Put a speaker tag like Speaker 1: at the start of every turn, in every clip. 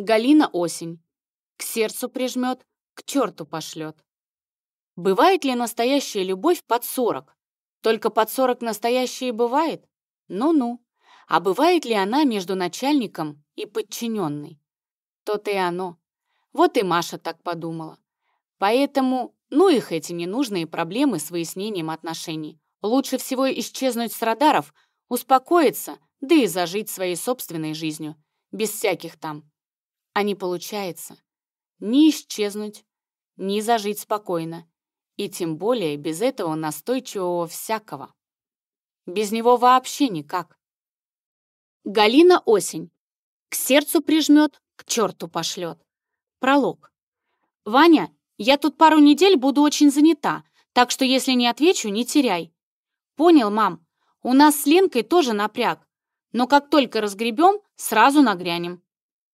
Speaker 1: Галина осень. К сердцу прижмет, к черту пошлет. Бывает ли настоящая любовь под сорок? Только под сорок настоящая бывает? Ну-ну. А бывает ли она между начальником и подчиненной? То-то и оно. Вот и Маша так подумала. Поэтому, ну их эти ненужные проблемы с выяснением отношений. Лучше всего исчезнуть с радаров, успокоиться, да и зажить своей собственной жизнью. Без всяких там а не получается. Ни исчезнуть, ни зажить спокойно. И тем более без этого настойчивого всякого. Без него вообще никак. Галина осень. К сердцу прижмет, к черту пошлет. Пролог. Ваня, я тут пару недель буду очень занята, так что если не отвечу, не теряй. Понял, мам. У нас с Ленкой тоже напряг. Но как только разгребем, сразу нагрянем.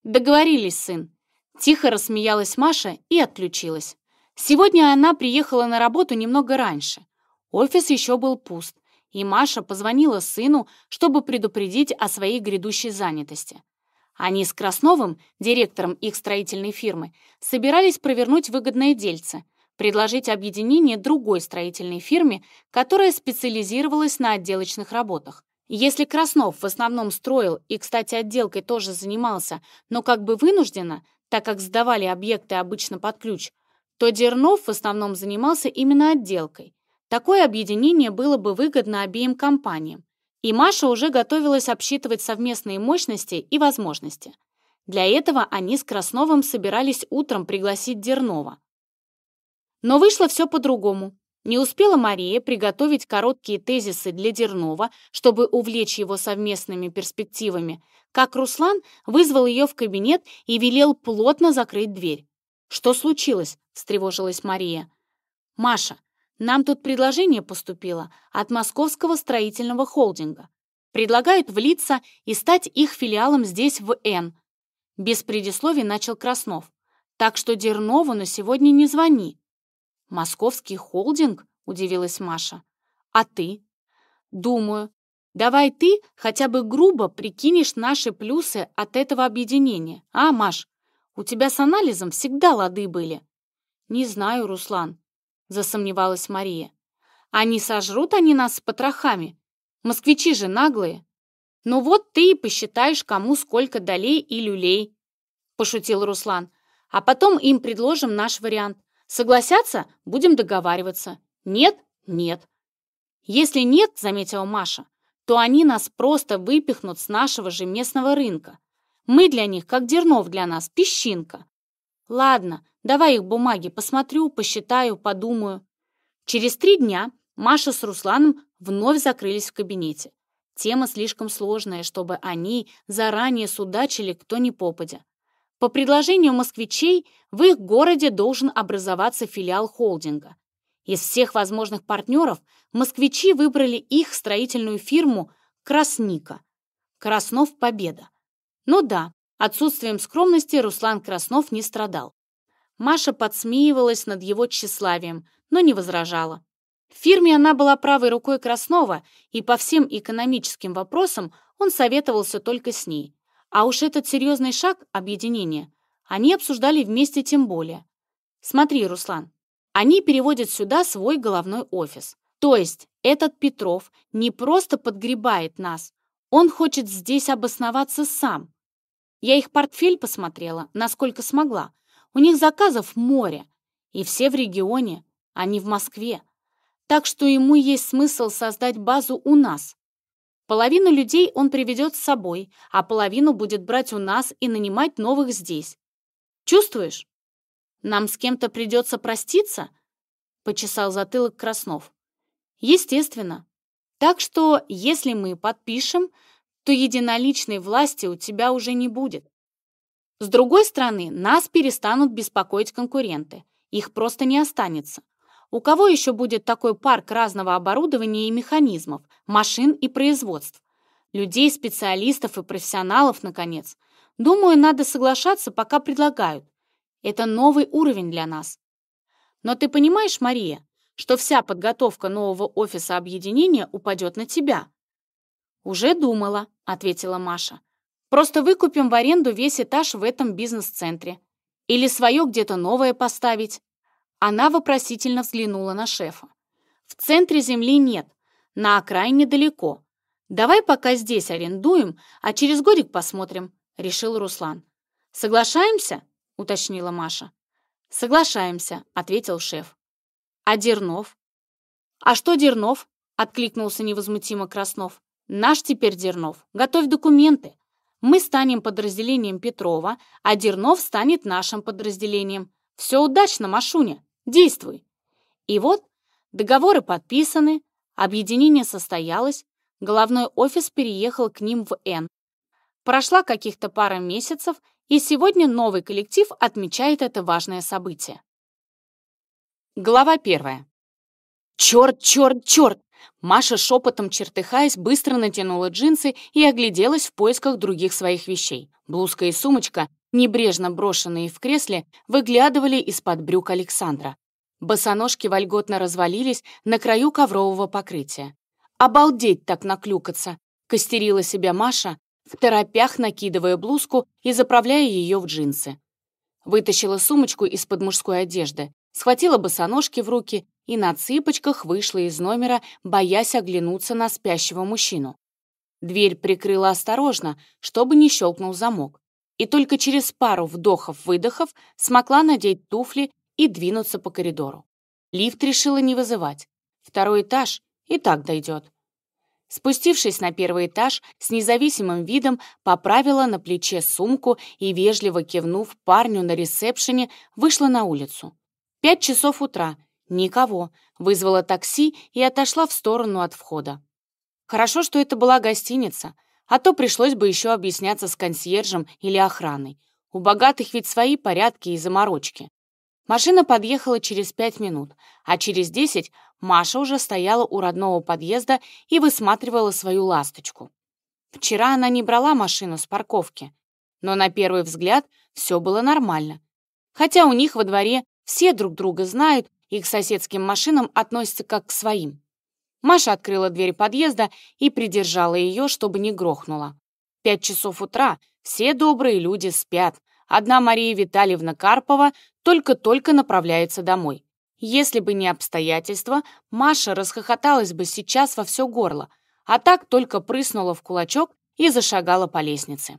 Speaker 1: «Договорились, сын». Тихо рассмеялась Маша и отключилась. Сегодня она приехала на работу немного раньше. Офис еще был пуст, и Маша позвонила сыну, чтобы предупредить о своей грядущей занятости. Они с Красновым, директором их строительной фирмы, собирались провернуть выгодное дельце, предложить объединение другой строительной фирме, которая специализировалась на отделочных работах. Если Краснов в основном строил и, кстати, отделкой тоже занимался, но как бы вынужденно, так как сдавали объекты обычно под ключ, то Дернов в основном занимался именно отделкой. Такое объединение было бы выгодно обеим компаниям. И Маша уже готовилась обсчитывать совместные мощности и возможности. Для этого они с Красновым собирались утром пригласить Дернова. Но вышло все по-другому. Не успела Мария приготовить короткие тезисы для Дернова, чтобы увлечь его совместными перспективами, как Руслан вызвал ее в кабинет и велел плотно закрыть дверь. «Что случилось?» — встревожилась Мария. «Маша, нам тут предложение поступило от Московского строительного холдинга. Предлагают влиться и стать их филиалом здесь, в Н». Без предисловий начал Краснов. «Так что Дернову на сегодня не звони. «Московский холдинг?» — удивилась Маша. «А ты?» «Думаю. Давай ты хотя бы грубо прикинешь наши плюсы от этого объединения. А, Маш, у тебя с анализом всегда лады были». «Не знаю, Руслан», — засомневалась Мария. Они «А сожрут они нас с потрохами? Москвичи же наглые». «Ну вот ты и посчитаешь, кому сколько долей и люлей», — пошутил Руслан. «А потом им предложим наш вариант. Согласятся – будем договариваться. Нет – нет. Если нет, заметила Маша, то они нас просто выпихнут с нашего же местного рынка. Мы для них, как Дернов для нас, песчинка. Ладно, давай их бумаги, посмотрю, посчитаю, подумаю. Через три дня Маша с Русланом вновь закрылись в кабинете. Тема слишком сложная, чтобы они заранее судачили кто не попадя. По предложению москвичей, в их городе должен образоваться филиал холдинга. Из всех возможных партнеров москвичи выбрали их строительную фирму «Красника». Краснов «Победа». Ну да, отсутствием скромности Руслан Краснов не страдал. Маша подсмеивалась над его тщеславием, но не возражала. В фирме она была правой рукой Краснова, и по всем экономическим вопросам он советовался только с ней. А уж этот серьезный шаг объединения они обсуждали вместе тем более. Смотри, Руслан, они переводят сюда свой головной офис. То есть этот Петров не просто подгребает нас, он хочет здесь обосноваться сам. Я их портфель посмотрела, насколько смогла. У них заказов море, и все в регионе, а не в Москве. Так что ему есть смысл создать базу у нас. Половину людей он приведет с собой, а половину будет брать у нас и нанимать новых здесь. Чувствуешь? Нам с кем-то придется проститься?» — почесал затылок Краснов. «Естественно. Так что, если мы подпишем, то единоличной власти у тебя уже не будет. С другой стороны, нас перестанут беспокоить конкуренты. Их просто не останется. У кого еще будет такой парк разного оборудования и механизмов, машин и производств? Людей, специалистов и профессионалов, наконец. Думаю, надо соглашаться, пока предлагают. Это новый уровень для нас. Но ты понимаешь, Мария, что вся подготовка нового офиса объединения упадет на тебя? Уже думала, ответила Маша. Просто выкупим в аренду весь этаж в этом бизнес-центре. Или свое где-то новое поставить. Она вопросительно взглянула на шефа. «В центре земли нет, на окраине далеко. Давай пока здесь арендуем, а через годик посмотрим», — решил Руслан. «Соглашаемся?» — уточнила Маша. «Соглашаемся», — ответил шеф. «А Дернов?» «А что Дернов?» — откликнулся невозмутимо Краснов. «Наш теперь Дернов. Готовь документы. Мы станем подразделением Петрова, а Дернов станет нашим подразделением. Все удачно, Машуня!» Действуй. И вот договоры подписаны, объединение состоялось, головной офис переехал к ним в Н. Прошла каких-то пара месяцев, и сегодня новый коллектив отмечает это важное событие. Глава первая. «Черт, черт, черт!» Маша шепотом чертыхаясь быстро натянула джинсы и огляделась в поисках других своих вещей. Блузка и сумочка небрежно брошенные в кресле, выглядывали из-под брюк Александра. Босоножки вольготно развалились на краю коврового покрытия. «Обалдеть так наклюкаться!» — костерила себя Маша, в торопях накидывая блузку и заправляя ее в джинсы. Вытащила сумочку из-под мужской одежды, схватила босоножки в руки и на цыпочках вышла из номера, боясь оглянуться на спящего мужчину. Дверь прикрыла осторожно, чтобы не щелкнул замок и только через пару вдохов-выдохов смогла надеть туфли и двинуться по коридору. Лифт решила не вызывать. Второй этаж и так дойдет. Спустившись на первый этаж, с независимым видом поправила на плече сумку и, вежливо кивнув парню на ресепшене, вышла на улицу. Пять часов утра. Никого. Вызвала такси и отошла в сторону от входа. Хорошо, что это была гостиница а то пришлось бы еще объясняться с консьержем или охраной. У богатых ведь свои порядки и заморочки. Машина подъехала через пять минут, а через десять Маша уже стояла у родного подъезда и высматривала свою ласточку. Вчера она не брала машину с парковки, но на первый взгляд все было нормально. Хотя у них во дворе все друг друга знают и к соседским машинам относятся как к своим. Маша открыла дверь подъезда и придержала ее, чтобы не грохнула. Пять часов утра, все добрые люди спят. Одна Мария Витальевна Карпова только-только направляется домой. Если бы не обстоятельства, Маша расхохоталась бы сейчас во все горло, а так только прыснула в кулачок и зашагала по лестнице.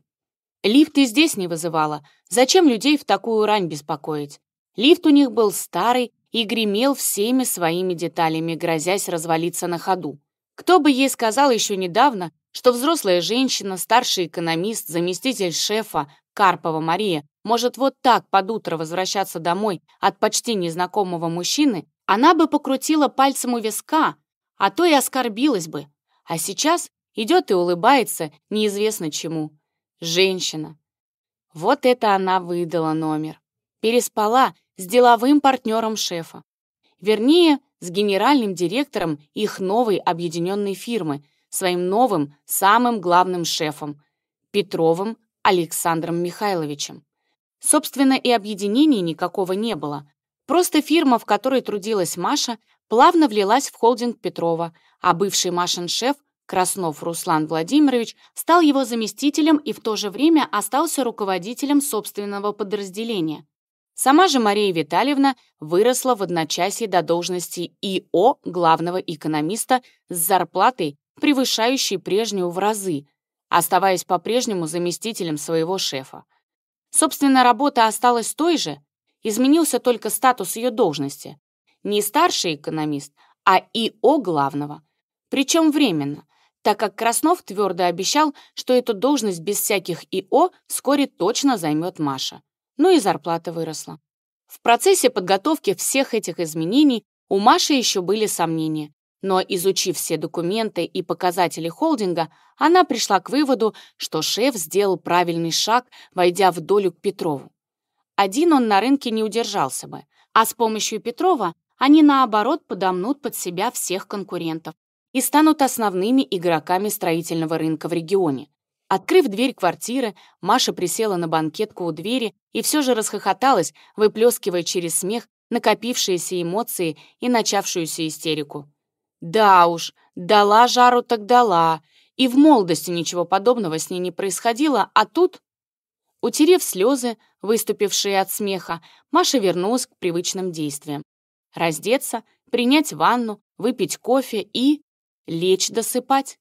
Speaker 1: Лифт и здесь не вызывала. Зачем людей в такую рань беспокоить? Лифт у них был старый, и гремел всеми своими деталями, грозясь развалиться на ходу. Кто бы ей сказал еще недавно, что взрослая женщина, старший экономист, заместитель шефа Карпова Мария может вот так под утро возвращаться домой от почти незнакомого мужчины, она бы покрутила пальцем у виска, а то и оскорбилась бы. А сейчас идет и улыбается неизвестно чему. Женщина. Вот это она выдала номер. Переспала с деловым партнером шефа. Вернее, с генеральным директором их новой объединенной фирмы, своим новым, самым главным шефом, Петровым Александром Михайловичем. Собственно, и объединения никакого не было. Просто фирма, в которой трудилась Маша, плавно влилась в холдинг Петрова, а бывший Машин шеф Краснов Руслан Владимирович стал его заместителем и в то же время остался руководителем собственного подразделения. Сама же Мария Витальевна выросла в одночасье до должности ИО главного экономиста с зарплатой, превышающей прежнюю в разы, оставаясь по-прежнему заместителем своего шефа. Собственно, работа осталась той же, изменился только статус ее должности. Не старший экономист, а ИО главного. Причем временно, так как Краснов твердо обещал, что эту должность без всяких ИО вскоре точно займет Маша но ну и зарплата выросла. В процессе подготовки всех этих изменений у Маши еще были сомнения, но изучив все документы и показатели холдинга, она пришла к выводу, что шеф сделал правильный шаг, войдя в долю к Петрову. Один он на рынке не удержался бы, а с помощью Петрова они, наоборот, подомнут под себя всех конкурентов и станут основными игроками строительного рынка в регионе. Открыв дверь квартиры, Маша присела на банкетку у двери и все же расхохоталась, выплескивая через смех накопившиеся эмоции и начавшуюся истерику. «Да уж, дала жару так дала. И в молодости ничего подобного с ней не происходило, а тут...» Утерев слезы, выступившие от смеха, Маша вернулась к привычным действиям. Раздеться, принять ванну, выпить кофе и... лечь досыпать.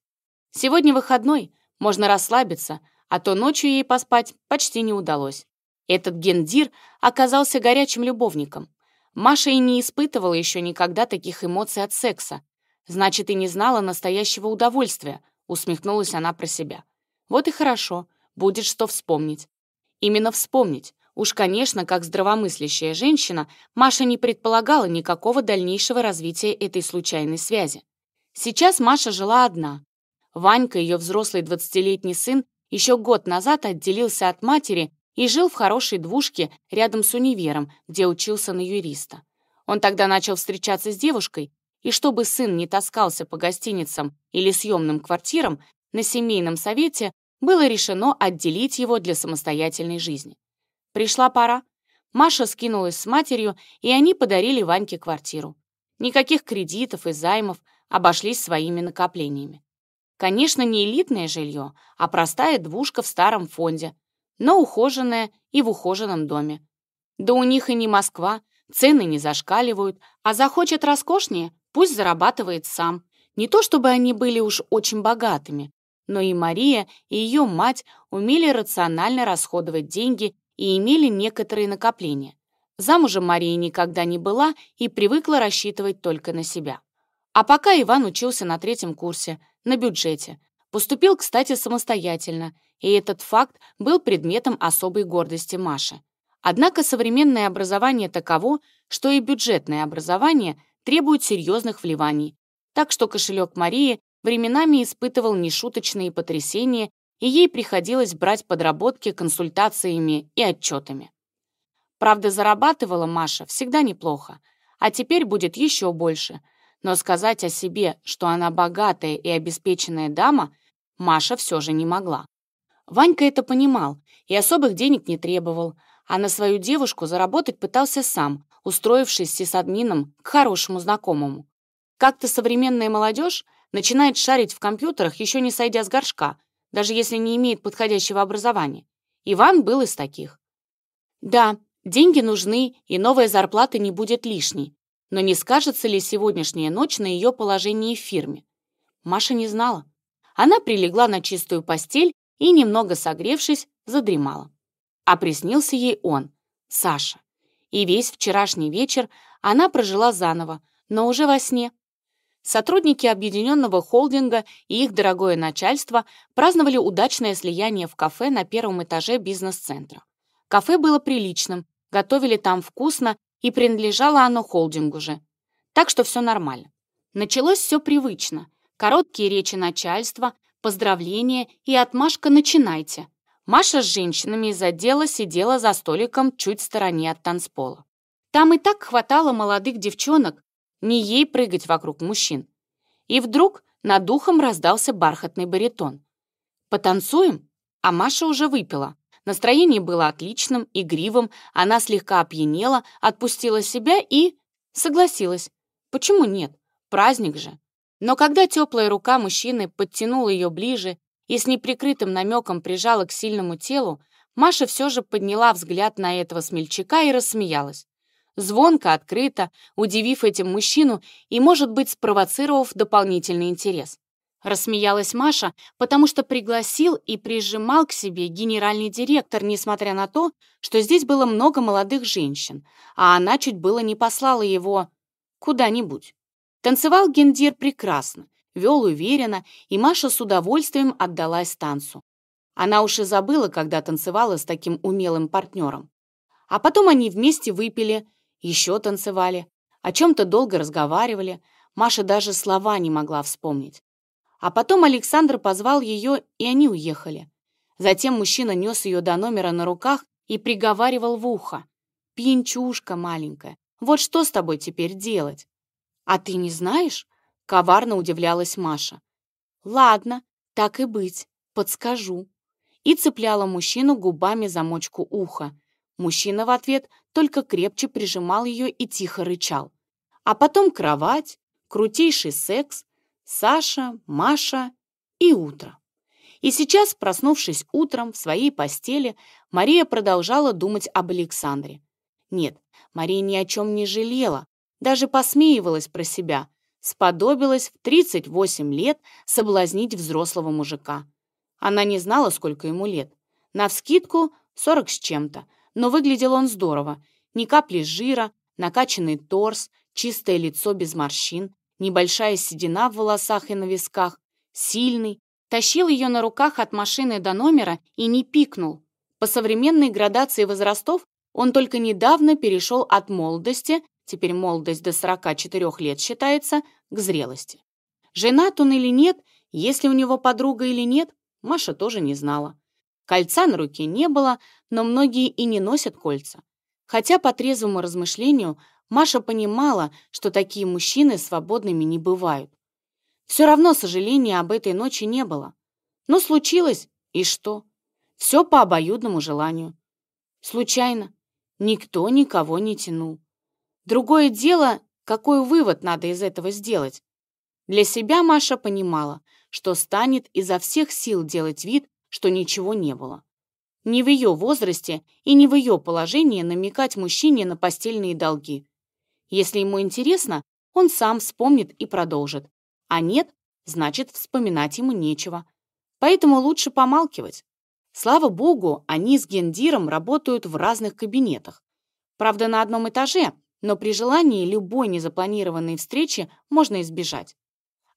Speaker 1: Сегодня выходной — можно расслабиться, а то ночью ей поспать почти не удалось. Этот гендир оказался горячим любовником. Маша и не испытывала еще никогда таких эмоций от секса. Значит, и не знала настоящего удовольствия, усмехнулась она про себя. Вот и хорошо, будет что вспомнить. Именно вспомнить. Уж, конечно, как здравомыслящая женщина, Маша не предполагала никакого дальнейшего развития этой случайной связи. Сейчас Маша жила одна, Ванька, ее взрослый двадцатилетний сын, еще год назад отделился от матери и жил в хорошей двушке рядом с универом, где учился на юриста. Он тогда начал встречаться с девушкой, и чтобы сын не таскался по гостиницам или съемным квартирам, на семейном совете было решено отделить его для самостоятельной жизни. Пришла пора. Маша скинулась с матерью, и они подарили Ваньке квартиру. Никаких кредитов и займов обошлись своими накоплениями. Конечно, не элитное жилье, а простая двушка в старом фонде, но ухоженная и в ухоженном доме. Да у них и не Москва, цены не зашкаливают, а захочет роскошнее, пусть зарабатывает сам. Не то чтобы они были уж очень богатыми, но и Мария, и ее мать умели рационально расходовать деньги и имели некоторые накопления. Замужем Мария никогда не была и привыкла рассчитывать только на себя. А пока Иван учился на третьем курсе – на бюджете. Поступил, кстати, самостоятельно, и этот факт был предметом особой гордости Маши. Однако современное образование таково, что и бюджетное образование требует серьезных вливаний. Так что кошелек Марии временами испытывал нешуточные потрясения, и ей приходилось брать подработки консультациями и отчетами. Правда, зарабатывала Маша всегда неплохо, а теперь будет еще больше – но сказать о себе, что она богатая и обеспеченная дама, Маша все же не могла. Ванька это понимал и особых денег не требовал, а на свою девушку заработать пытался сам, устроившись сисадмином к хорошему знакомому. Как-то современная молодежь начинает шарить в компьютерах, еще не сойдя с горшка, даже если не имеет подходящего образования. Иван был из таких. Да, деньги нужны, и новая зарплата не будет лишней. Но не скажется ли сегодняшняя ночь на ее положении в фирме? Маша не знала. Она прилегла на чистую постель и, немного согревшись, задремала. А приснился ей он, Саша. И весь вчерашний вечер она прожила заново, но уже во сне. Сотрудники объединенного холдинга и их дорогое начальство праздновали удачное слияние в кафе на первом этаже бизнес-центра. Кафе было приличным, готовили там вкусно и принадлежало оно холдингу же. Так что все нормально. Началось все привычно. Короткие речи начальства, поздравления и отмашка «начинайте». Маша с женщинами из отдела сидела за столиком чуть в стороне от танцпола. Там и так хватало молодых девчонок, не ей прыгать вокруг мужчин. И вдруг над ухом раздался бархатный баритон. «Потанцуем?» А Маша уже выпила. Настроение было отличным, игривым, она слегка опьянела, отпустила себя и... согласилась. Почему нет? Праздник же. Но когда теплая рука мужчины подтянула ее ближе и с неприкрытым намеком прижала к сильному телу, Маша все же подняла взгляд на этого смельчака и рассмеялась. Звонко, открыто, удивив этим мужчину и, может быть, спровоцировав дополнительный интерес. Рассмеялась Маша, потому что пригласил и прижимал к себе генеральный директор, несмотря на то, что здесь было много молодых женщин, а она чуть было не послала его куда-нибудь. Танцевал Гендир прекрасно, вел уверенно, и Маша с удовольствием отдалась танцу. Она уж и забыла, когда танцевала с таким умелым партнером. А потом они вместе выпили, еще танцевали, о чем-то долго разговаривали. Маша даже слова не могла вспомнить. А потом Александр позвал ее, и они уехали. Затем мужчина нес ее до номера на руках и приговаривал в ухо. «Пьянчушка маленькая, вот что с тобой теперь делать?» «А ты не знаешь?» — коварно удивлялась Маша. «Ладно, так и быть, подскажу». И цепляла мужчину губами замочку уха. Мужчина в ответ только крепче прижимал ее и тихо рычал. А потом кровать, крутейший секс, Саша, Маша и утро. И сейчас, проснувшись утром в своей постели, Мария продолжала думать об Александре. Нет, Мария ни о чем не жалела, даже посмеивалась про себя, сподобилась в 38 лет соблазнить взрослого мужика. Она не знала, сколько ему лет. Навскидку 40 с чем-то, но выглядел он здорово. Ни капли жира, накачанный торс, чистое лицо без морщин. Небольшая седина в волосах и на висках, сильный, тащил ее на руках от машины до номера и не пикнул. По современной градации возрастов он только недавно перешел от молодости, теперь молодость до 44 лет считается, к зрелости. Женат он или нет, если у него подруга или нет, Маша тоже не знала. Кольца на руке не было, но многие и не носят кольца. Хотя по трезвому размышлению Маша понимала, что такие мужчины свободными не бывают. Все равно сожаления об этой ночи не было. Но случилось, и что? Все по обоюдному желанию. Случайно. Никто никого не тянул. Другое дело, какой вывод надо из этого сделать. Для себя Маша понимала, что станет изо всех сил делать вид, что ничего не было. Не в ее возрасте и не в ее положении намекать мужчине на постельные долги – если ему интересно, он сам вспомнит и продолжит. А нет, значит, вспоминать ему нечего. Поэтому лучше помалкивать. Слава богу, они с Гендиром работают в разных кабинетах. Правда, на одном этаже, но при желании любой незапланированной встречи можно избежать.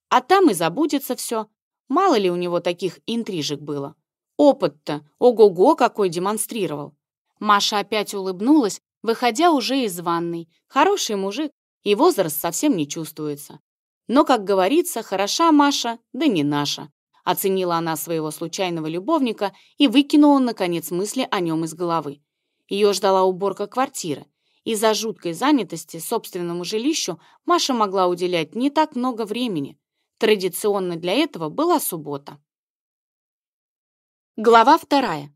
Speaker 1: А там и забудется все. Мало ли у него таких интрижек было. Опыт-то, ого-го, какой демонстрировал. Маша опять улыбнулась, выходя уже из ванной. Хороший мужик, и возраст совсем не чувствуется. Но, как говорится, хороша Маша, да не наша. Оценила она своего случайного любовника и выкинула, наконец, мысли о нем из головы. Ее ждала уборка квартиры. Из-за жуткой занятости собственному жилищу Маша могла уделять не так много времени. Традиционно для этого была суббота. Глава вторая.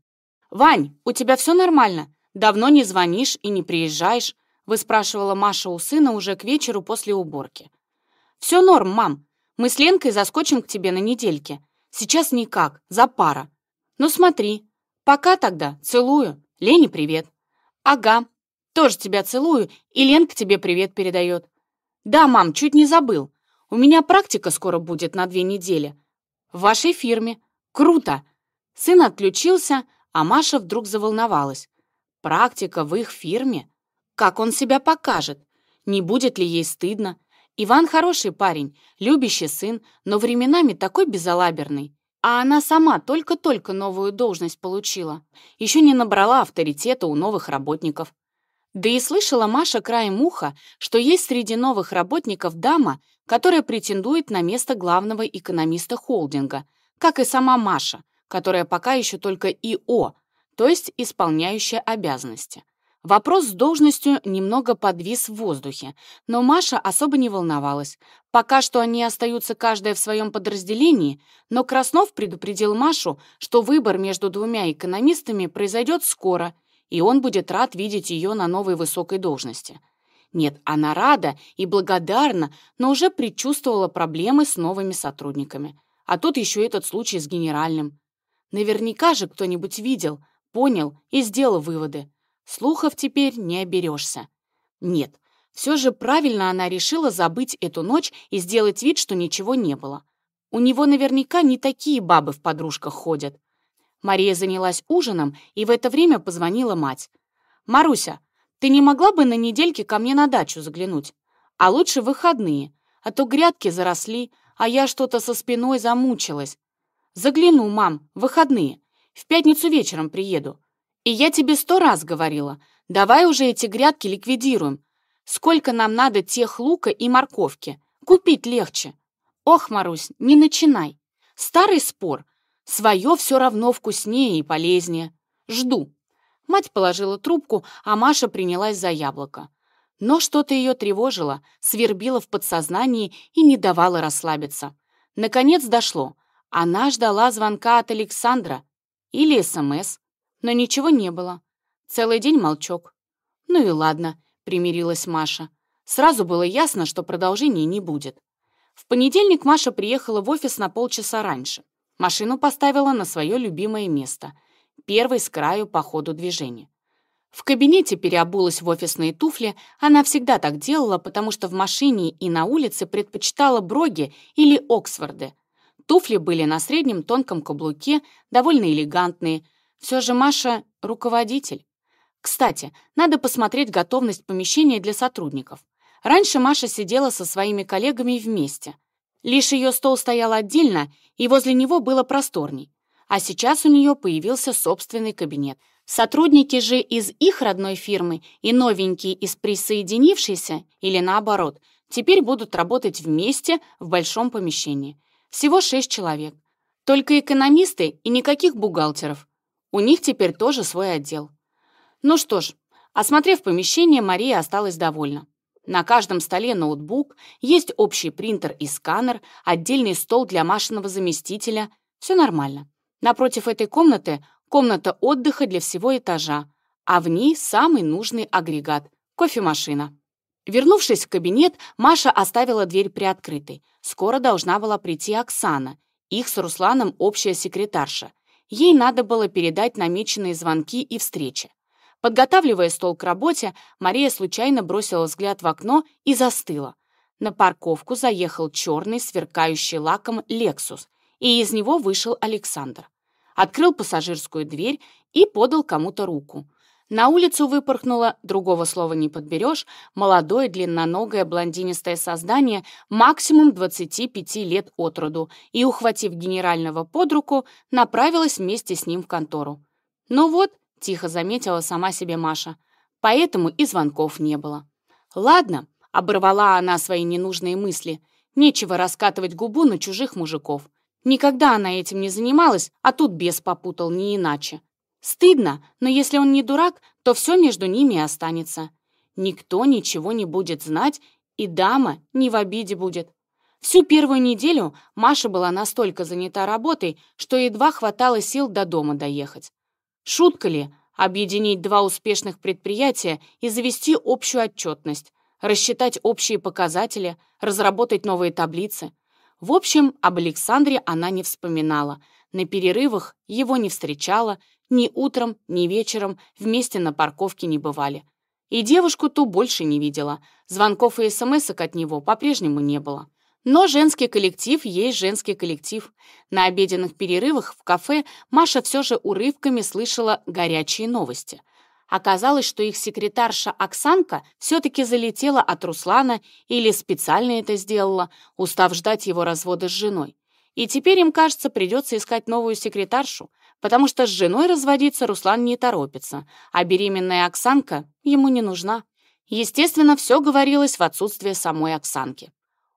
Speaker 1: «Вань, у тебя все нормально?» «Давно не звонишь и не приезжаешь», — выспрашивала Маша у сына уже к вечеру после уборки. «Все норм, мам. Мы с Ленкой заскочим к тебе на недельке. Сейчас никак, за пара. Ну смотри. Пока тогда, целую. Лене привет». «Ага, тоже тебя целую, и Ленка тебе привет передает». «Да, мам, чуть не забыл. У меня практика скоро будет на две недели. В вашей фирме. Круто!» Сын отключился, а Маша вдруг заволновалась. Практика в их фирме? Как он себя покажет? Не будет ли ей стыдно? Иван хороший парень, любящий сын, но временами такой безалаберный. А она сама только-только новую должность получила. Еще не набрала авторитета у новых работников. Да и слышала Маша краем уха, что есть среди новых работников дама, которая претендует на место главного экономиста холдинга, как и сама Маша, которая пока еще только ИО, то есть исполняющая обязанности. Вопрос с должностью немного подвис в воздухе, но Маша особо не волновалась. Пока что они остаются каждая в своем подразделении, но Краснов предупредил Машу, что выбор между двумя экономистами произойдет скоро, и он будет рад видеть ее на новой высокой должности. Нет, она рада и благодарна, но уже предчувствовала проблемы с новыми сотрудниками. А тут еще этот случай с генеральным. Наверняка же кто-нибудь видел – понял и сделал выводы. Слухов теперь не оберешься. Нет, все же правильно она решила забыть эту ночь и сделать вид, что ничего не было. У него наверняка не такие бабы в подружках ходят. Мария занялась ужином и в это время позвонила мать. «Маруся, ты не могла бы на недельке ко мне на дачу заглянуть? А лучше выходные, а то грядки заросли, а я что-то со спиной замучилась. Загляну, мам, выходные. В пятницу вечером приеду. И я тебе сто раз говорила, давай уже эти грядки ликвидируем. Сколько нам надо тех лука и морковки? Купить легче. Ох, Марусь, не начинай. Старый спор. Свое все равно вкуснее и полезнее. Жду. Мать положила трубку, а Маша принялась за яблоко. Но что-то ее тревожило, свербило в подсознании и не давало расслабиться. Наконец дошло. Она ждала звонка от Александра, или СМС. Эм но ничего не было. Целый день молчок. Ну и ладно, примирилась Маша. Сразу было ясно, что продолжения не будет. В понедельник Маша приехала в офис на полчаса раньше. Машину поставила на свое любимое место, первый с краю по ходу движения. В кабинете переобулась в офисные туфли, она всегда так делала, потому что в машине и на улице предпочитала броги или Оксфорды, Туфли были на среднем тонком каблуке, довольно элегантные. Все же Маша — руководитель. Кстати, надо посмотреть готовность помещения для сотрудников. Раньше Маша сидела со своими коллегами вместе. Лишь ее стол стоял отдельно, и возле него было просторней. А сейчас у нее появился собственный кабинет. Сотрудники же из их родной фирмы и новенькие из присоединившейся, или наоборот, теперь будут работать вместе в большом помещении. Всего шесть человек. Только экономисты и никаких бухгалтеров. У них теперь тоже свой отдел. Ну что ж, осмотрев помещение, Мария осталась довольна. На каждом столе ноутбук, есть общий принтер и сканер, отдельный стол для Машиного заместителя. Все нормально. Напротив этой комнаты – комната отдыха для всего этажа, а в ней самый нужный агрегат – кофемашина. Вернувшись в кабинет, Маша оставила дверь приоткрытой. Скоро должна была прийти Оксана, их с Русланом общая секретарша. Ей надо было передать намеченные звонки и встречи. Подготавливая стол к работе, Мария случайно бросила взгляд в окно и застыла. На парковку заехал черный, сверкающий лаком «Лексус», и из него вышел Александр. Открыл пассажирскую дверь и подал кому-то руку. На улицу выпорхнуло, другого слова не подберешь, молодое длинноногое блондинистое создание максимум 25 лет от роду и, ухватив генерального под руку, направилась вместе с ним в контору. «Ну вот», — тихо заметила сама себе Маша, «поэтому и звонков не было». «Ладно», — оборвала она свои ненужные мысли, «нечего раскатывать губу на чужих мужиков». Никогда она этим не занималась, а тут бес попутал не иначе. Стыдно, но если он не дурак, то все между ними останется. Никто ничего не будет знать, и дама не в обиде будет. Всю первую неделю Маша была настолько занята работой, что едва хватало сил до дома доехать. Шутка ли объединить два успешных предприятия и завести общую отчетность, рассчитать общие показатели, разработать новые таблицы? В общем, об Александре она не вспоминала, на перерывах его не встречала, ни утром, ни вечером вместе на парковке не бывали. И девушку ту больше не видела. Звонков и смс от него по-прежнему не было. Но женский коллектив есть женский коллектив. На обеденных перерывах в кафе Маша все же урывками слышала горячие новости. Оказалось, что их секретарша Оксанка все-таки залетела от Руслана или специально это сделала, устав ждать его развода с женой. И теперь им, кажется, придется искать новую секретаршу потому что с женой разводиться Руслан не торопится, а беременная Оксанка ему не нужна. Естественно, все говорилось в отсутствие самой Оксанки.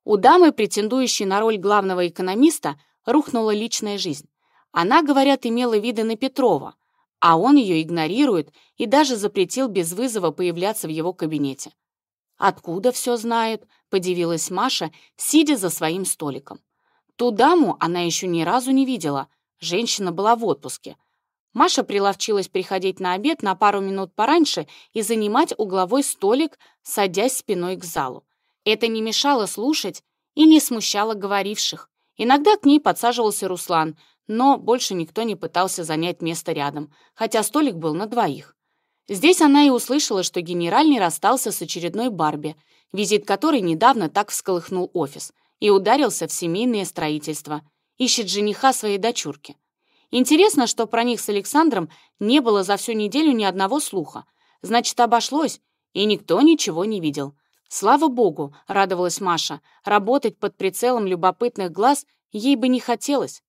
Speaker 1: У дамы, претендующей на роль главного экономиста, рухнула личная жизнь. Она, говорят, имела виды на Петрова, а он ее игнорирует и даже запретил без вызова появляться в его кабинете. «Откуда все знает?» — подивилась Маша, сидя за своим столиком. Ту даму она еще ни разу не видела — Женщина была в отпуске. Маша приловчилась приходить на обед на пару минут пораньше и занимать угловой столик, садясь спиной к залу. Это не мешало слушать и не смущало говоривших. Иногда к ней подсаживался Руслан, но больше никто не пытался занять место рядом, хотя столик был на двоих. Здесь она и услышала, что генеральный расстался с очередной Барби, визит которой недавно так всколыхнул офис и ударился в семейное строительство – ищет жениха своей дочурки. Интересно, что про них с Александром не было за всю неделю ни одного слуха. Значит, обошлось, и никто ничего не видел. Слава богу, радовалась Маша, работать под прицелом любопытных глаз ей бы не хотелось.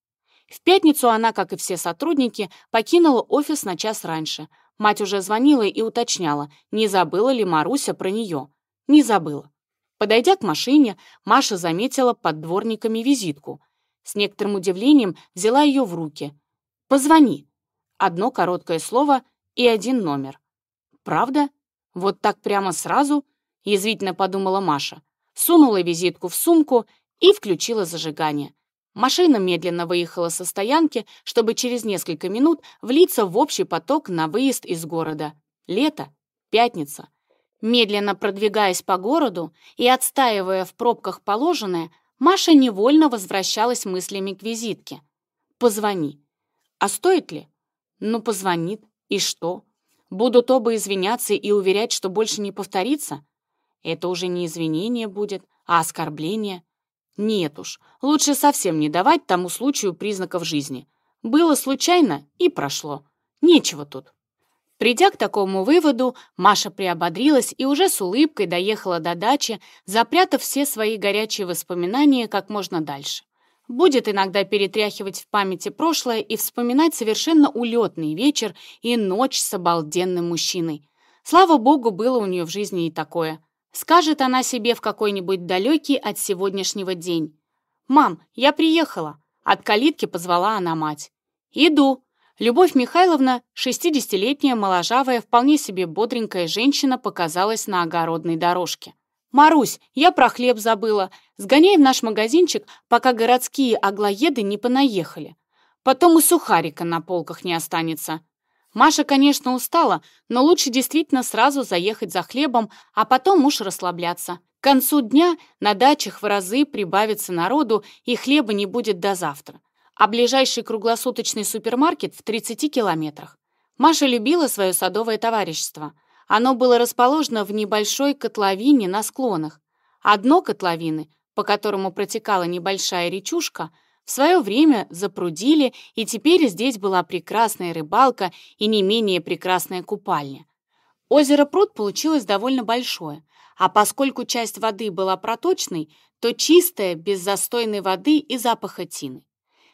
Speaker 1: В пятницу она, как и все сотрудники, покинула офис на час раньше. Мать уже звонила и уточняла, не забыла ли Маруся про нее. Не забыла. Подойдя к машине, Маша заметила под дворниками визитку. С некоторым удивлением взяла ее в руки. «Позвони». Одно короткое слово и один номер. «Правда? Вот так прямо сразу?» — язвительно подумала Маша. Сунула визитку в сумку и включила зажигание. Машина медленно выехала со стоянки, чтобы через несколько минут влиться в общий поток на выезд из города. Лето, пятница. Медленно продвигаясь по городу и отстаивая в пробках положенное, Маша невольно возвращалась мыслями к визитке. «Позвони». «А стоит ли?» «Ну, позвонит. И что? Будут оба извиняться и уверять, что больше не повторится?» «Это уже не извинение будет, а оскорбление». «Нет уж, лучше совсем не давать тому случаю признаков жизни. Было случайно и прошло. Нечего тут». Придя к такому выводу, Маша приободрилась и уже с улыбкой доехала до дачи, запрятав все свои горячие воспоминания как можно дальше. Будет иногда перетряхивать в памяти прошлое и вспоминать совершенно улетный вечер и ночь с обалденным мужчиной. Слава богу, было у нее в жизни и такое. Скажет она себе в какой-нибудь далекий от сегодняшнего день. «Мам, я приехала!» От калитки позвала она мать. «Иду!» Любовь Михайловна, 60-летняя, моложавая, вполне себе бодренькая женщина, показалась на огородной дорожке. «Марусь, я про хлеб забыла. Сгоняй в наш магазинчик, пока городские аглоеды не понаехали. Потом и сухарика на полках не останется». Маша, конечно, устала, но лучше действительно сразу заехать за хлебом, а потом уж расслабляться. К концу дня на дачах в разы прибавится народу, и хлеба не будет до завтра а ближайший круглосуточный супермаркет в 30 километрах. Маша любила свое садовое товарищество. Оно было расположено в небольшой котловине на склонах. Одно котловины, по которому протекала небольшая речушка, в свое время запрудили, и теперь здесь была прекрасная рыбалка и не менее прекрасная купальня. Озеро-пруд получилось довольно большое, а поскольку часть воды была проточной, то чистая, без застойной воды и запаха тины.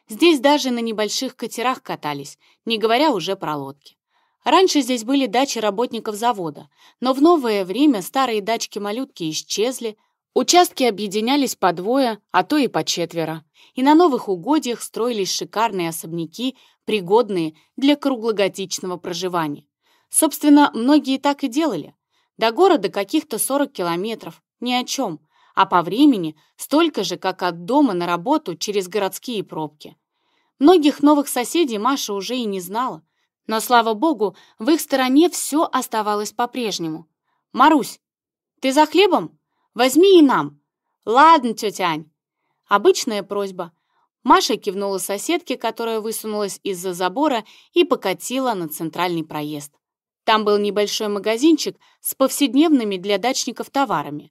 Speaker 1: Здесь даже на небольших катерах катались, не говоря уже про лодки. Раньше здесь были дачи работников завода, но в новое время старые дачки-малютки исчезли, участки объединялись по двое, а то и по четверо. И на новых угодьях строились шикарные особняки, пригодные для круглогодичного проживания. Собственно, многие так и делали. До города каких-то 40 километров, ни о чем – а по времени столько же, как от дома на работу через городские пробки. Многих новых соседей Маша уже и не знала, но, слава богу, в их стороне все оставалось по-прежнему. «Марусь, ты за хлебом? Возьми и нам!» «Ладно, тетя Ань!» Обычная просьба. Маша кивнула соседке, которая высунулась из-за забора и покатила на центральный проезд. Там был небольшой магазинчик с повседневными для дачников товарами.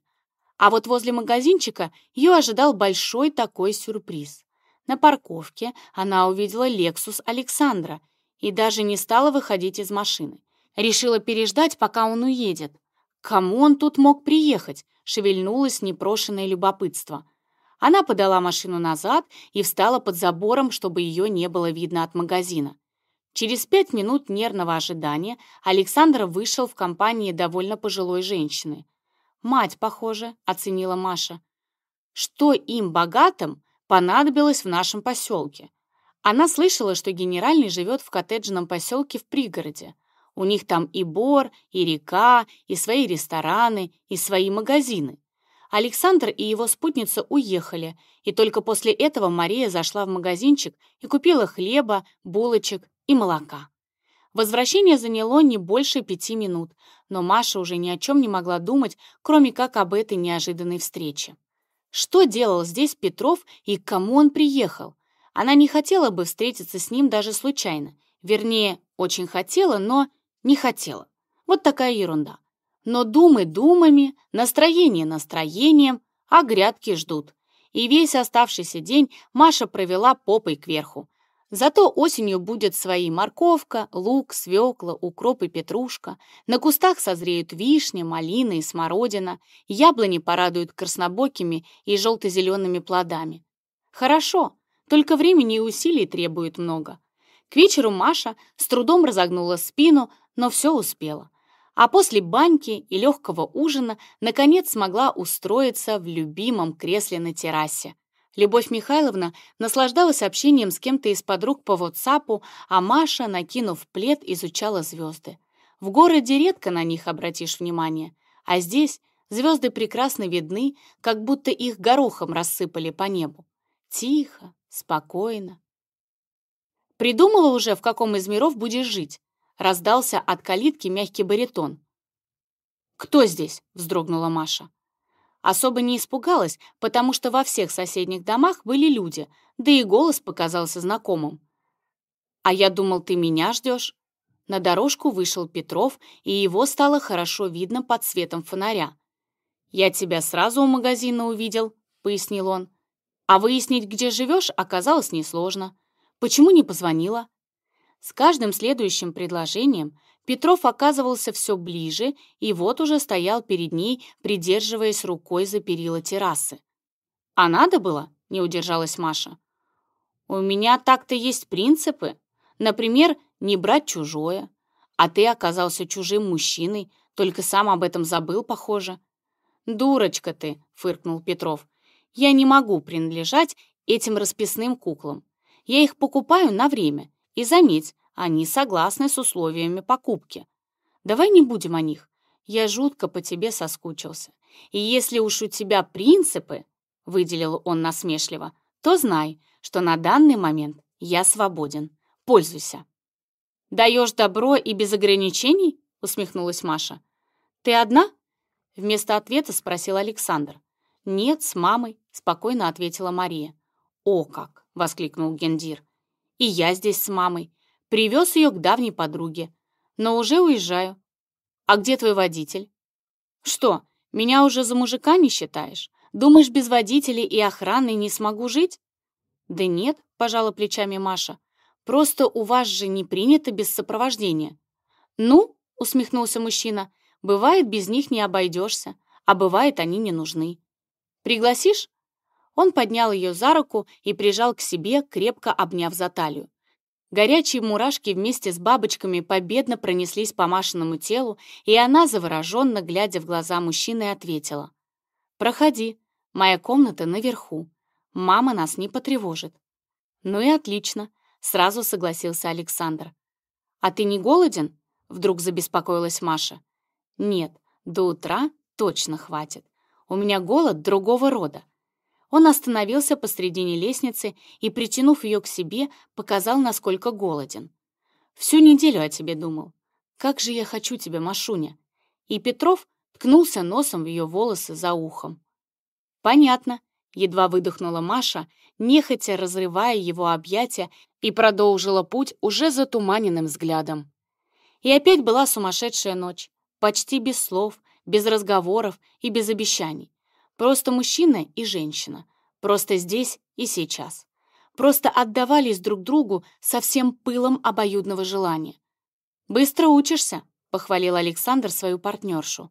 Speaker 1: А вот возле магазинчика ее ожидал большой такой сюрприз. На парковке она увидела «Лексус» Александра и даже не стала выходить из машины. Решила переждать, пока он уедет. Кому он тут мог приехать? Шевельнулось непрошенное любопытство. Она подала машину назад и встала под забором, чтобы ее не было видно от магазина. Через пять минут нервного ожидания Александр вышел в компании довольно пожилой женщины. Мать, похоже, оценила Маша. Что им, богатым, понадобилось в нашем поселке? Она слышала, что генеральный живет в коттеджном поселке в пригороде. У них там и бор, и река, и свои рестораны, и свои магазины. Александр и его спутница уехали, и только после этого Мария зашла в магазинчик и купила хлеба, булочек и молока. Возвращение заняло не больше пяти минут, но Маша уже ни о чем не могла думать, кроме как об этой неожиданной встрече. Что делал здесь Петров и к кому он приехал? Она не хотела бы встретиться с ним даже случайно. Вернее, очень хотела, но не хотела. Вот такая ерунда. Но думы думами, настроение настроением, а грядки ждут. И весь оставшийся день Маша провела попой кверху, Зато осенью будет свои морковка, лук, свекла, укроп и петрушка. На кустах созреют вишня, малина и смородина. Яблони порадуют краснобокими и желто-зелеными плодами. Хорошо, только времени и усилий требует много. К вечеру Маша с трудом разогнула спину, но все успела. А после баньки и легкого ужина наконец смогла устроиться в любимом кресле на террасе. Любовь Михайловна наслаждалась общением с кем-то из подруг по WhatsApp, а Маша, накинув плед, изучала звезды. В городе редко на них обратишь внимание, а здесь звезды прекрасно видны, как будто их горохом рассыпали по небу. Тихо, спокойно. «Придумала уже, в каком из миров будешь жить?» — раздался от калитки мягкий баритон. «Кто здесь?» — вздрогнула Маша. Особо не испугалась, потому что во всех соседних домах были люди, да и голос показался знакомым. «А я думал, ты меня ждешь». На дорожку вышел Петров, и его стало хорошо видно под светом фонаря. «Я тебя сразу у магазина увидел», — пояснил он. «А выяснить, где живешь, оказалось несложно. Почему не позвонила? С каждым следующим предложением Петров оказывался все ближе и вот уже стоял перед ней, придерживаясь рукой за перила террасы. «А надо было?» — не удержалась Маша. «У меня так-то есть принципы. Например, не брать чужое. А ты оказался чужим мужчиной, только сам об этом забыл, похоже». «Дурочка ты!» — фыркнул Петров. «Я не могу принадлежать этим расписным куклам. Я их покупаю на время и заметь, они согласны с условиями покупки. Давай не будем о них. Я жутко по тебе соскучился. И если уж у тебя принципы, — выделил он насмешливо, — то знай, что на данный момент я свободен. Пользуйся. «Даешь добро и без ограничений?» — усмехнулась Маша. «Ты одна?» — вместо ответа спросил Александр. «Нет, с мамой», — спокойно ответила Мария. «О как!» — воскликнул Гендир и я здесь с мамой. Привез ее к давней подруге. Но уже уезжаю. А где твой водитель? Что, меня уже за мужика не считаешь? Думаешь, без водителей и охраны не смогу жить? Да нет, пожала плечами Маша. Просто у вас же не принято без сопровождения. Ну, усмехнулся мужчина, бывает, без них не обойдешься, а бывает, они не нужны. Пригласишь? Он поднял ее за руку и прижал к себе, крепко обняв за талию. Горячие мурашки вместе с бабочками победно пронеслись по Машиному телу, и она, завороженно глядя в глаза мужчины, ответила. «Проходи, моя комната наверху. Мама нас не потревожит». «Ну и отлично», — сразу согласился Александр. «А ты не голоден?» — вдруг забеспокоилась Маша. «Нет, до утра точно хватит. У меня голод другого рода. Он остановился посредине лестницы и, притянув ее к себе, показал, насколько голоден. «Всю неделю о тебе думал. Как же я хочу тебя, Машуня!» И Петров ткнулся носом в ее волосы за ухом. «Понятно», — едва выдохнула Маша, нехотя разрывая его объятия и продолжила путь уже затуманенным взглядом. И опять была сумасшедшая ночь, почти без слов, без разговоров и без обещаний. Просто мужчина и женщина. Просто здесь и сейчас. Просто отдавались друг другу со всем пылом обоюдного желания. «Быстро учишься», — похвалил Александр свою партнершу.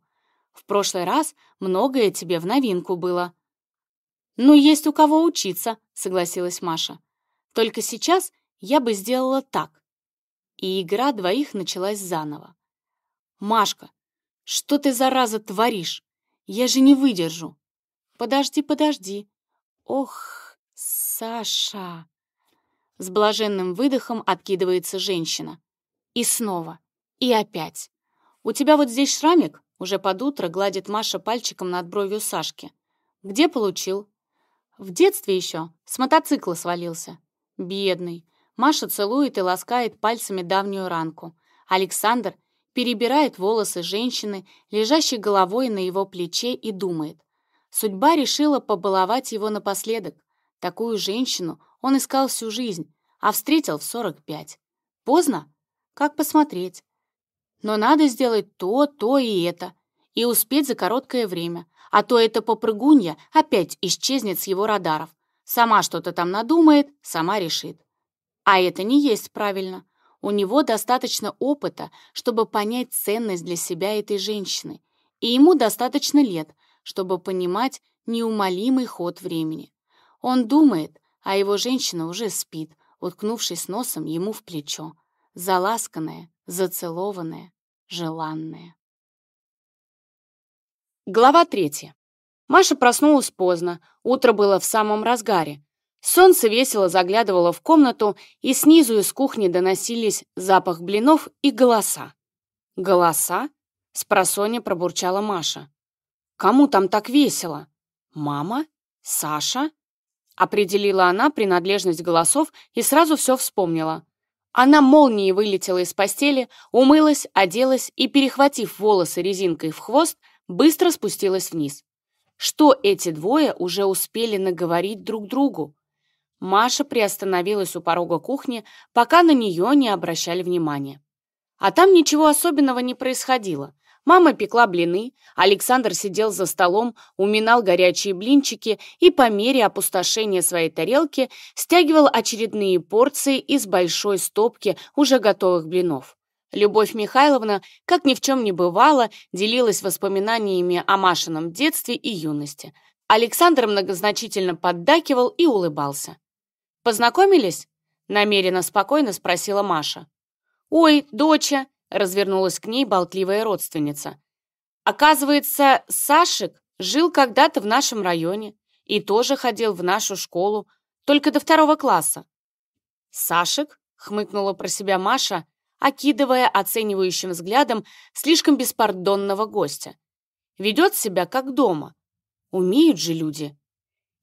Speaker 1: «В прошлый раз многое тебе в новинку было». «Ну, есть у кого учиться», — согласилась Маша. «Только сейчас я бы сделала так». И игра двоих началась заново. «Машка, что ты, зараза, творишь? Я же не выдержу!» «Подожди, подожди! Ох, Саша!» С блаженным выдохом откидывается женщина. И снова. И опять. «У тебя вот здесь шрамик?» Уже под утро гладит Маша пальчиком над бровью Сашки. «Где получил?» «В детстве еще. С мотоцикла свалился». «Бедный». Маша целует и ласкает пальцами давнюю ранку. Александр перебирает волосы женщины, лежащей головой на его плече, и думает. Судьба решила побаловать его напоследок. Такую женщину он искал всю жизнь, а встретил в 45. Поздно? Как посмотреть? Но надо сделать то, то и это. И успеть за короткое время. А то эта попрыгунья опять исчезнет с его радаров. Сама что-то там надумает, сама решит. А это не есть правильно. У него достаточно опыта, чтобы понять ценность для себя этой женщины. И ему достаточно лет, чтобы понимать неумолимый ход времени. Он думает, а его женщина уже спит, уткнувшись носом ему в плечо, заласканная, зацелованная, желанная. Глава третья. Маша проснулась поздно, утро было в самом разгаре. Солнце весело заглядывало в комнату, и снизу из кухни доносились запах блинов и голоса. «Голоса?» — спросонья пробурчала Маша. Кому там так весело? Мама? Саша? Определила она принадлежность голосов и сразу все вспомнила. Она молнией вылетела из постели, умылась, оделась и, перехватив волосы резинкой в хвост, быстро спустилась вниз. Что эти двое уже успели наговорить друг другу? Маша приостановилась у порога кухни, пока на нее не обращали внимания. А там ничего особенного не происходило. Мама пекла блины, Александр сидел за столом, уминал горячие блинчики и по мере опустошения своей тарелки стягивал очередные порции из большой стопки уже готовых блинов. Любовь Михайловна, как ни в чем не бывало, делилась воспоминаниями о Машином детстве и юности. Александр многозначительно поддакивал и улыбался. «Познакомились?» — намеренно спокойно спросила Маша. «Ой, доча, развернулась к ней болтливая родственница. Оказывается, Сашек жил когда-то в нашем районе и тоже ходил в нашу школу, только до второго класса. Сашек, хмыкнула про себя Маша, окидывая оценивающим взглядом слишком беспардонного гостя. «Ведет себя как дома. Умеют же люди».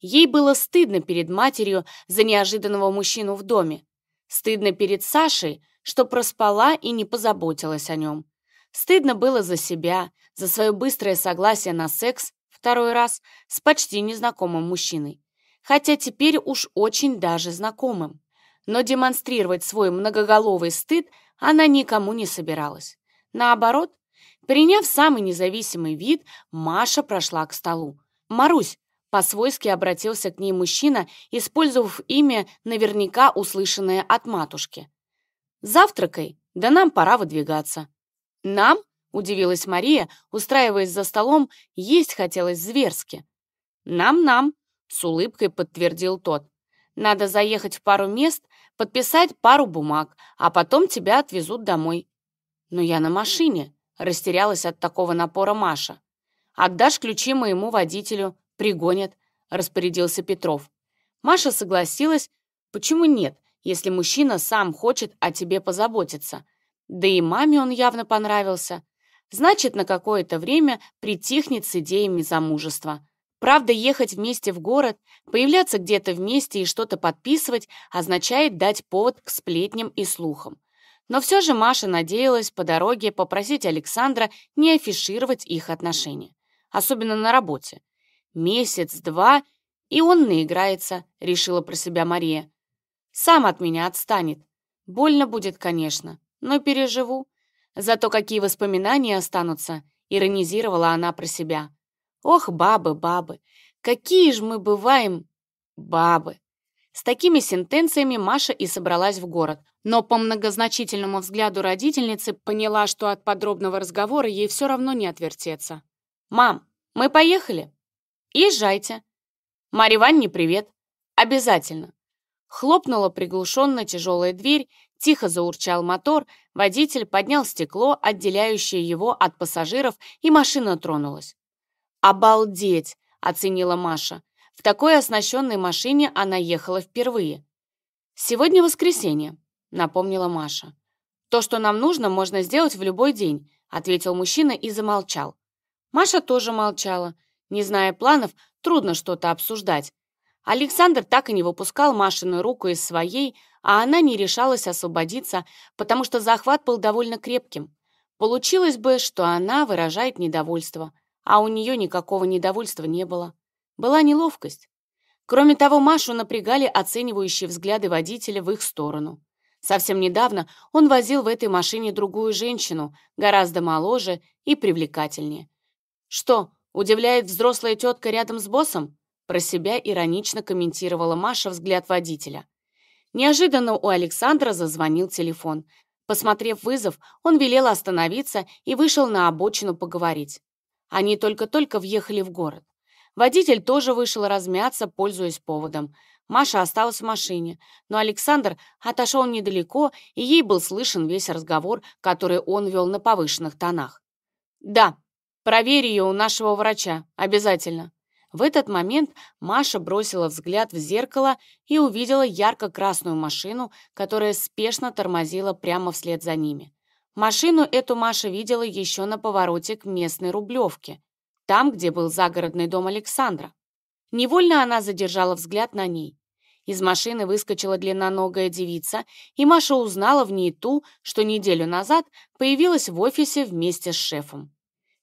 Speaker 1: Ей было стыдно перед матерью за неожиданного мужчину в доме, стыдно перед Сашей что проспала и не позаботилась о нем. Стыдно было за себя, за свое быстрое согласие на секс второй раз с почти незнакомым мужчиной. Хотя теперь уж очень даже знакомым. Но демонстрировать свой многоголовый стыд она никому не собиралась. Наоборот, приняв самый независимый вид, Маша прошла к столу. «Марусь, по-свойски обратился к ней мужчина, использовав имя, наверняка услышанное от матушки. Завтракай, да нам пора выдвигаться». «Нам?» — удивилась Мария, устраиваясь за столом, есть хотелось зверски. «Нам-нам», — с улыбкой подтвердил тот. «Надо заехать в пару мест, подписать пару бумаг, а потом тебя отвезут домой». «Но я на машине», — растерялась от такого напора Маша. «Отдашь ключи моему водителю, пригонят», — распорядился Петров. Маша согласилась. «Почему нет? если мужчина сам хочет о тебе позаботиться. Да и маме он явно понравился. Значит, на какое-то время притихнет с идеями замужества. Правда, ехать вместе в город, появляться где-то вместе и что-то подписывать означает дать повод к сплетням и слухам. Но все же Маша надеялась по дороге попросить Александра не афишировать их отношения. Особенно на работе. Месяц-два, и он наиграется, решила про себя Мария. Сам от меня отстанет. Больно будет, конечно, но переживу. Зато какие воспоминания останутся, иронизировала она про себя. Ох, бабы, бабы, какие же мы бываем бабы. С такими сентенциями Маша и собралась в город, но по многозначительному взгляду родительницы поняла, что от подробного разговора ей все равно не отвертеться. «Мам, мы поехали?» «Езжайте». «Марье Ванне привет». «Обязательно». Хлопнула приглушенно тяжелая дверь, тихо заурчал мотор, водитель поднял стекло, отделяющее его от пассажиров, и машина тронулась. «Обалдеть!» — оценила Маша. В такой оснащенной машине она ехала впервые. «Сегодня воскресенье», — напомнила Маша. «То, что нам нужно, можно сделать в любой день», — ответил мужчина и замолчал. Маша тоже молчала. Не зная планов, трудно что-то обсуждать, Александр так и не выпускал Машину руку из своей, а она не решалась освободиться, потому что захват был довольно крепким. Получилось бы, что она выражает недовольство, а у нее никакого недовольства не было. Была неловкость. Кроме того, Машу напрягали оценивающие взгляды водителя в их сторону. Совсем недавно он возил в этой машине другую женщину, гораздо моложе и привлекательнее. Что, удивляет взрослая тетка рядом с боссом? Про себя иронично комментировала Маша взгляд водителя. Неожиданно у Александра зазвонил телефон. Посмотрев вызов, он велел остановиться и вышел на обочину поговорить. Они только-только въехали в город. Водитель тоже вышел размяться, пользуясь поводом. Маша осталась в машине, но Александр отошел недалеко, и ей был слышен весь разговор, который он вел на повышенных тонах. «Да, проверь ее у нашего врача, обязательно», в этот момент Маша бросила взгляд в зеркало и увидела ярко-красную машину, которая спешно тормозила прямо вслед за ними. Машину эту Маша видела еще на повороте к местной Рублевке, там, где был загородный дом Александра. Невольно она задержала взгляд на ней. Из машины выскочила длинноногая девица, и Маша узнала в ней ту, что неделю назад появилась в офисе вместе с шефом.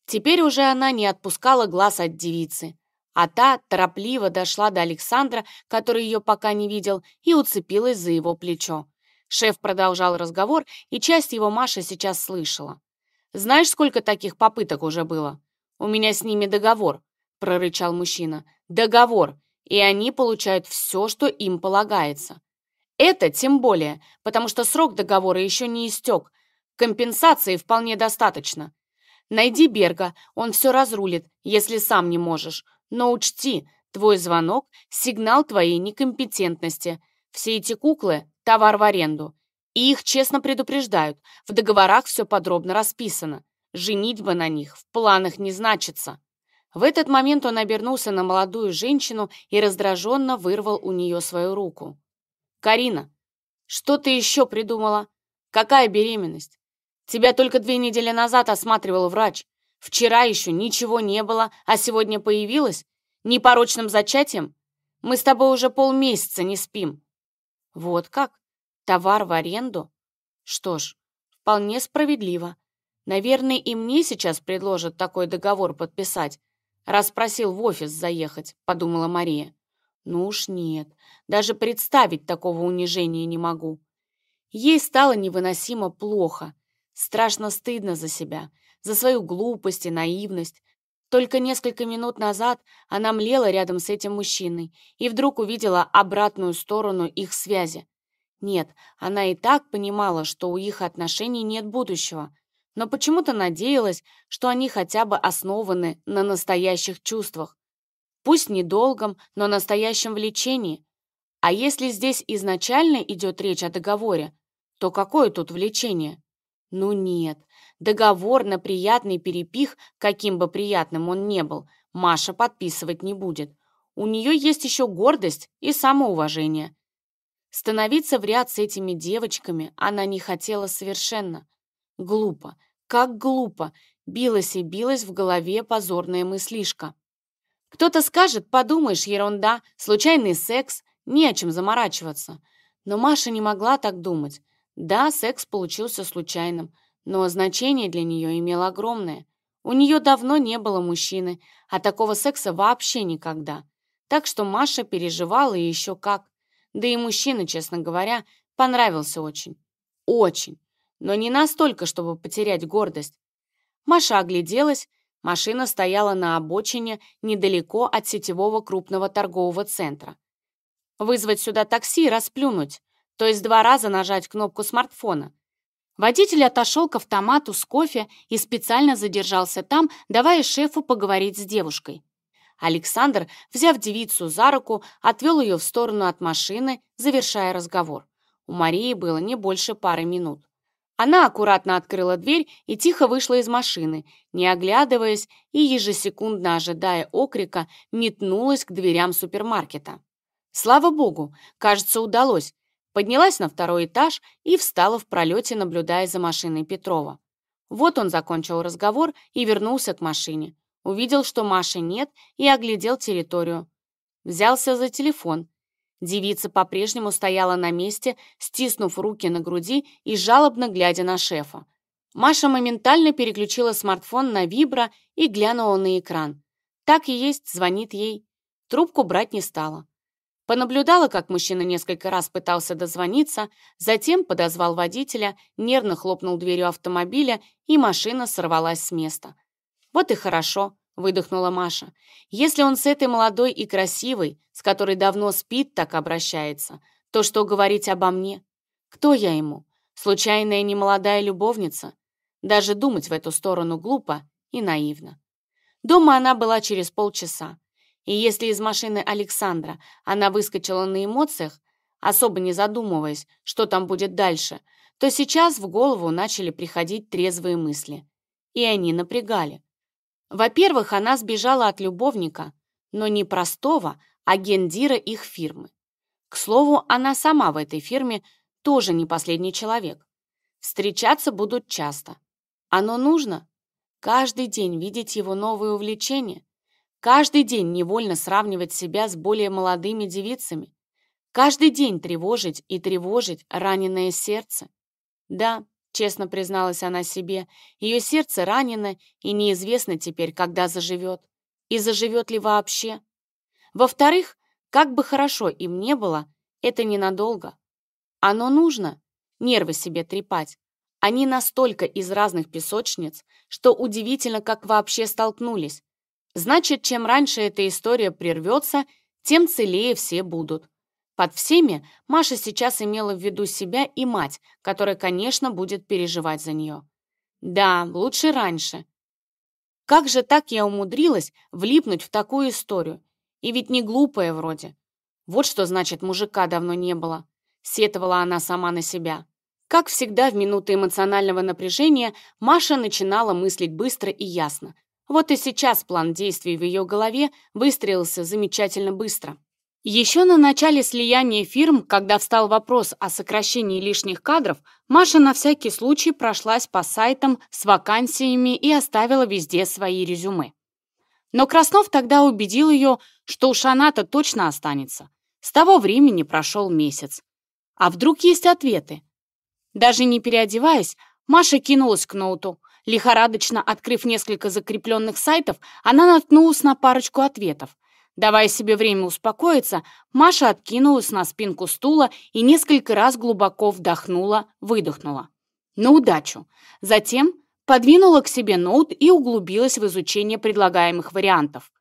Speaker 1: Теперь уже она не отпускала глаз от девицы а та торопливо дошла до Александра, который ее пока не видел, и уцепилась за его плечо. Шеф продолжал разговор, и часть его Маша сейчас слышала. «Знаешь, сколько таких попыток уже было? У меня с ними договор», — прорычал мужчина. «Договор, и они получают все, что им полагается. Это тем более, потому что срок договора еще не истек. Компенсации вполне достаточно. Найди Берга, он все разрулит, если сам не можешь. Но учти, твой звонок — сигнал твоей некомпетентности. Все эти куклы — товар в аренду. И их честно предупреждают, в договорах все подробно расписано. Женитьба на них в планах не значится. В этот момент он обернулся на молодую женщину и раздраженно вырвал у нее свою руку. «Карина, что ты еще придумала? Какая беременность? Тебя только две недели назад осматривал врач. Вчера еще ничего не было, а сегодня появилось? Непорочным зачатием? Мы с тобой уже полмесяца не спим. Вот как? Товар в аренду? Что ж, вполне справедливо. Наверное, и мне сейчас предложат такой договор подписать, раз в офис заехать, подумала Мария. Ну уж нет, даже представить такого унижения не могу. Ей стало невыносимо плохо, страшно стыдно за себя — за свою глупость и наивность. Только несколько минут назад она млела рядом с этим мужчиной и вдруг увидела обратную сторону их связи. Нет, она и так понимала, что у их отношений нет будущего, но почему-то надеялась, что они хотя бы основаны на настоящих чувствах. Пусть недолгом, но настоящем влечении. А если здесь изначально идет речь о договоре, то какое тут влечение? Ну нет, договор на приятный перепих, каким бы приятным он ни был, Маша подписывать не будет. У нее есть еще гордость и самоуважение. Становиться в ряд с этими девочками она не хотела совершенно. Глупо, как глупо, билась и билась в голове позорная мыслишка. Кто-то скажет, подумаешь, ерунда, случайный секс, не о чем заморачиваться. Но Маша не могла так думать. Да, секс получился случайным, но значение для нее имело огромное. У нее давно не было мужчины, а такого секса вообще никогда. Так что Маша переживала и еще как. Да и мужчина, честно говоря, понравился очень. Очень. Но не настолько, чтобы потерять гордость. Маша огляделась. Машина стояла на обочине недалеко от сетевого крупного торгового центра. Вызвать сюда такси и расплюнуть, то есть два раза нажать кнопку смартфона – Водитель отошел к автомату с кофе и специально задержался там, давая шефу поговорить с девушкой. Александр, взяв девицу за руку, отвел ее в сторону от машины, завершая разговор. У Марии было не больше пары минут. Она аккуратно открыла дверь и тихо вышла из машины, не оглядываясь и ежесекундно ожидая окрика, метнулась к дверям супермаркета. Слава богу, кажется, удалось поднялась на второй этаж и встала в пролете, наблюдая за машиной Петрова. Вот он закончил разговор и вернулся к машине. Увидел, что Маши нет, и оглядел территорию. Взялся за телефон. Девица по-прежнему стояла на месте, стиснув руки на груди и жалобно глядя на шефа. Маша моментально переключила смартфон на вибро и глянула на экран. Так и есть, звонит ей. Трубку брать не стала. Понаблюдала, как мужчина несколько раз пытался дозвониться, затем подозвал водителя, нервно хлопнул дверью автомобиля, и машина сорвалась с места. «Вот и хорошо», — выдохнула Маша. «Если он с этой молодой и красивой, с которой давно спит, так обращается, то что говорить обо мне? Кто я ему? Случайная немолодая любовница? Даже думать в эту сторону глупо и наивно». Дома она была через полчаса. И если из машины Александра она выскочила на эмоциях, особо не задумываясь, что там будет дальше, то сейчас в голову начали приходить трезвые мысли. И они напрягали. Во-первых, она сбежала от любовника, но не простого, а гендира их фирмы. К слову, она сама в этой фирме тоже не последний человек. Встречаться будут часто. Оно нужно? Каждый день видеть его новые увлечения? Каждый день невольно сравнивать себя с более молодыми девицами. Каждый день тревожить и тревожить раненое сердце. Да, честно призналась она себе, ее сердце ранено и неизвестно теперь, когда заживет. И заживет ли вообще. Во-вторых, как бы хорошо им не было, это ненадолго. Оно нужно, нервы себе трепать. Они настолько из разных песочниц, что удивительно, как вообще столкнулись, Значит, чем раньше эта история прервется, тем целее все будут. Под всеми Маша сейчас имела в виду себя и мать, которая, конечно, будет переживать за нее. Да, лучше раньше. Как же так я умудрилась влипнуть в такую историю? И ведь не глупая вроде. Вот что значит мужика давно не было. Сетовала она сама на себя. Как всегда в минуты эмоционального напряжения Маша начинала мыслить быстро и ясно, вот и сейчас план действий в ее голове выстроился замечательно быстро. Еще на начале слияния фирм, когда встал вопрос о сокращении лишних кадров, Маша на всякий случай прошлась по сайтам с вакансиями и оставила везде свои резюме. Но Краснов тогда убедил ее, что у Шаната точно останется. С того времени прошел месяц. А вдруг есть ответы? Даже не переодеваясь, Маша кинулась к ноуту, Лихорадочно открыв несколько закрепленных сайтов, она наткнулась на парочку ответов. Давая себе время успокоиться, Маша откинулась на спинку стула и несколько раз глубоко вдохнула, выдохнула. На удачу. Затем подвинула к себе ноут и углубилась в изучение предлагаемых вариантов.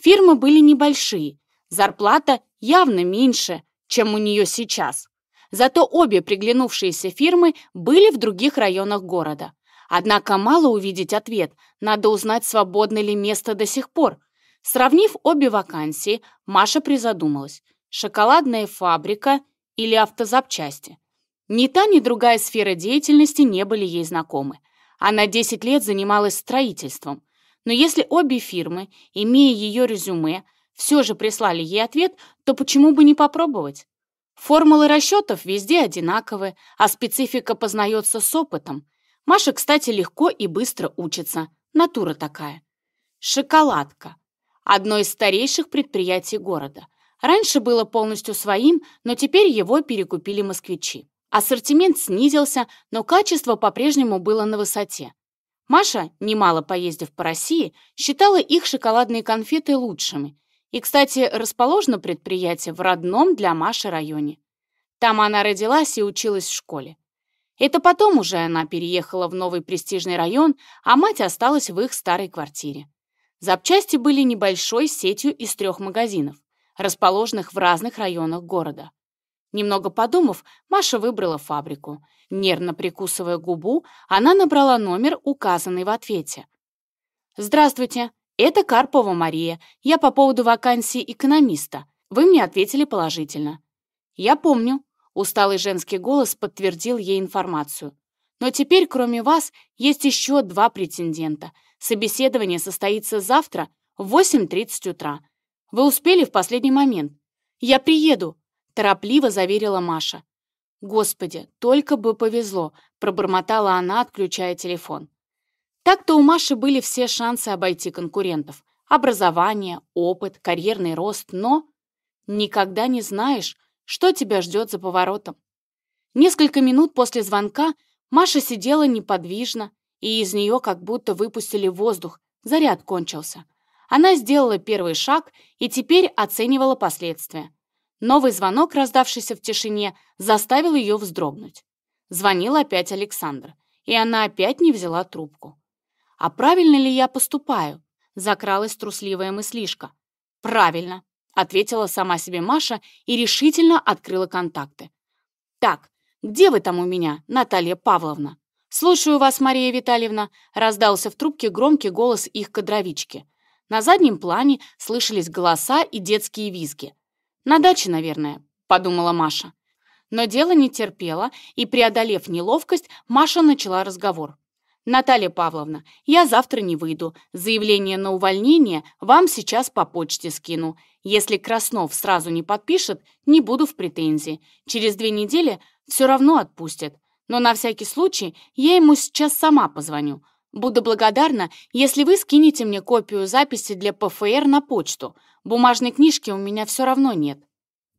Speaker 1: Фирмы были небольшие, зарплата явно меньше, чем у нее сейчас. Зато обе приглянувшиеся фирмы были в других районах города. Однако мало увидеть ответ, надо узнать, свободно ли место до сих пор. Сравнив обе вакансии, Маша призадумалась. Шоколадная фабрика или автозапчасти. Ни та, ни другая сфера деятельности не были ей знакомы. Она 10 лет занималась строительством. Но если обе фирмы, имея ее резюме, все же прислали ей ответ, то почему бы не попробовать? Формулы расчетов везде одинаковы, а специфика познается с опытом. Маша, кстати, легко и быстро учится. Натура такая. Шоколадка. Одно из старейших предприятий города. Раньше было полностью своим, но теперь его перекупили москвичи. Ассортимент снизился, но качество по-прежнему было на высоте. Маша, немало поездив по России, считала их шоколадные конфеты лучшими. И, кстати, расположено предприятие в родном для Маши районе. Там она родилась и училась в школе. Это потом уже она переехала в новый престижный район, а мать осталась в их старой квартире. Запчасти были небольшой сетью из трех магазинов, расположенных в разных районах города. Немного подумав, Маша выбрала фабрику. Нервно прикусывая губу, она набрала номер, указанный в ответе. «Здравствуйте, это Карпова Мария. Я по поводу вакансии экономиста. Вы мне ответили положительно». «Я помню. Усталый женский голос подтвердил ей информацию. Но теперь, кроме вас, есть еще два претендента. Собеседование состоится завтра в 8.30 утра. Вы успели в последний момент. Я приеду, торопливо заверила Маша. Господи, только бы повезло, пробормотала она, отключая телефон. Так-то у Маши были все шансы обойти конкурентов. Образование, опыт, карьерный рост, но... Никогда не знаешь, что тебя ждет за поворотом. Несколько минут после звонка Маша сидела неподвижно, и из нее как будто выпустили воздух, заряд кончился. Она сделала первый шаг и теперь оценивала последствия. Новый звонок, раздавшийся в тишине, заставил ее вздрогнуть. Звонил опять Александр, и она опять не взяла трубку. «А правильно ли я поступаю?» — закралась трусливая мыслишка. «Правильно ответила сама себе Маша и решительно открыла контакты. «Так, где вы там у меня, Наталья Павловна?» «Слушаю вас, Мария Витальевна», — раздался в трубке громкий голос их кадровички. На заднем плане слышались голоса и детские визги. «На даче, наверное», — подумала Маша. Но дело не терпело, и, преодолев неловкость, Маша начала разговор. «Наталья Павловна, я завтра не выйду. Заявление на увольнение вам сейчас по почте скину. Если Краснов сразу не подпишет, не буду в претензии. Через две недели все равно отпустят. Но на всякий случай я ему сейчас сама позвоню. Буду благодарна, если вы скинете мне копию записи для ПФР на почту. Бумажной книжки у меня все равно нет».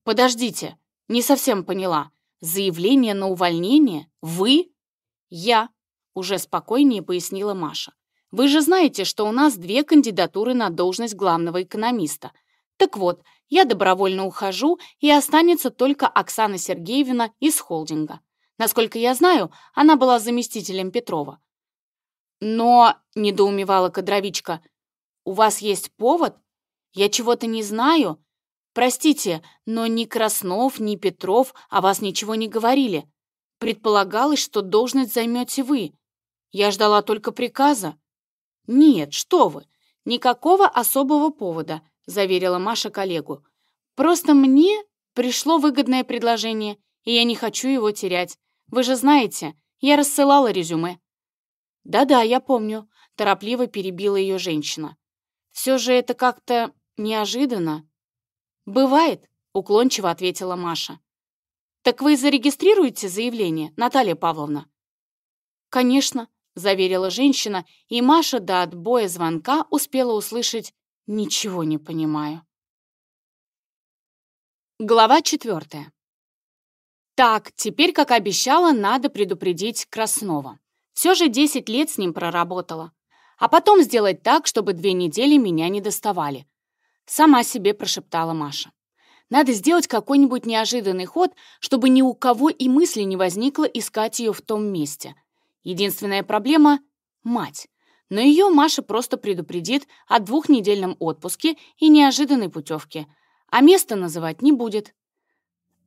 Speaker 1: «Подождите, не совсем поняла. Заявление на увольнение? Вы?» «Я», уже спокойнее пояснила Маша. Вы же знаете, что у нас две кандидатуры на должность главного экономиста. Так вот, я добровольно ухожу, и останется только Оксана Сергеевна из холдинга. Насколько я знаю, она была заместителем Петрова. Но, недоумевала кадровичка, у вас есть повод? Я чего-то не знаю. Простите, но ни Краснов, ни Петров о вас ничего не говорили. Предполагалось, что должность займете вы. Я ждала только приказа. Нет, что вы, никакого особого повода, заверила Маша коллегу. Просто мне пришло выгодное предложение, и я не хочу его терять. Вы же знаете, я рассылала резюме. Да-да, я помню, торопливо перебила ее женщина. Все же это как-то неожиданно. Бывает, уклончиво ответила Маша. «Так вы зарегистрируете заявление, Наталья Павловна?» «Конечно. — заверила женщина, и Маша до отбоя звонка успела услышать «Ничего не понимаю». Глава четвертая. Так, теперь, как обещала, надо предупредить Краснова. Все же 10 лет с ним проработала. А потом сделать так, чтобы две недели меня не доставали. Сама себе прошептала Маша. Надо сделать какой-нибудь неожиданный ход, чтобы ни у кого и мысли не возникло искать ее в том месте. Единственная проблема — мать. Но ее Маша просто предупредит о двухнедельном отпуске и неожиданной путевке, а место называть не будет.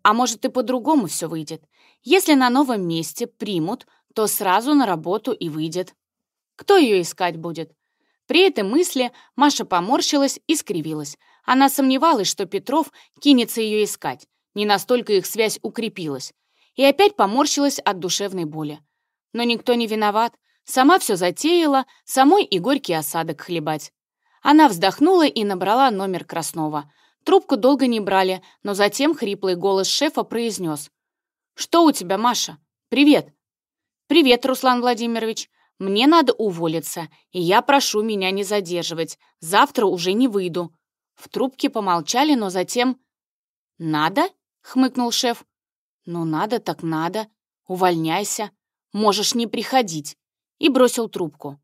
Speaker 1: А может, и по-другому все выйдет. Если на новом месте примут, то сразу на работу и выйдет. Кто ее искать будет? При этой мысли Маша поморщилась и скривилась. Она сомневалась, что Петров кинется ее искать. Не настолько их связь укрепилась. И опять поморщилась от душевной боли. Но никто не виноват. Сама все затеяла, самой и горький осадок хлебать. Она вздохнула и набрала номер Краснова. Трубку долго не брали, но затем хриплый голос шефа произнес. «Что у тебя, Маша? Привет!» «Привет, Руслан Владимирович. Мне надо уволиться, и я прошу меня не задерживать. Завтра уже не выйду». В трубке помолчали, но затем... «Надо?» — хмыкнул шеф. «Ну надо так надо. Увольняйся можешь не приходить», и бросил трубку.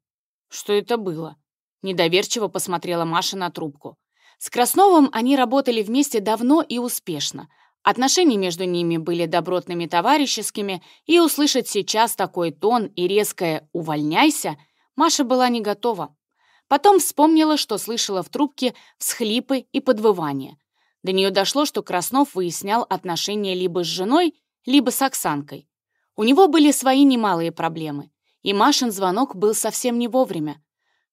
Speaker 1: «Что это было?» Недоверчиво посмотрела Маша на трубку. С Красновым они работали вместе давно и успешно. Отношения между ними были добротными товарищескими, и услышать сейчас такой тон и резкое «увольняйся» Маша была не готова. Потом вспомнила, что слышала в трубке всхлипы и подвывания. До нее дошло, что Краснов выяснял отношения либо с женой, либо с Оксанкой. У него были свои немалые проблемы, и Машин звонок был совсем не вовремя.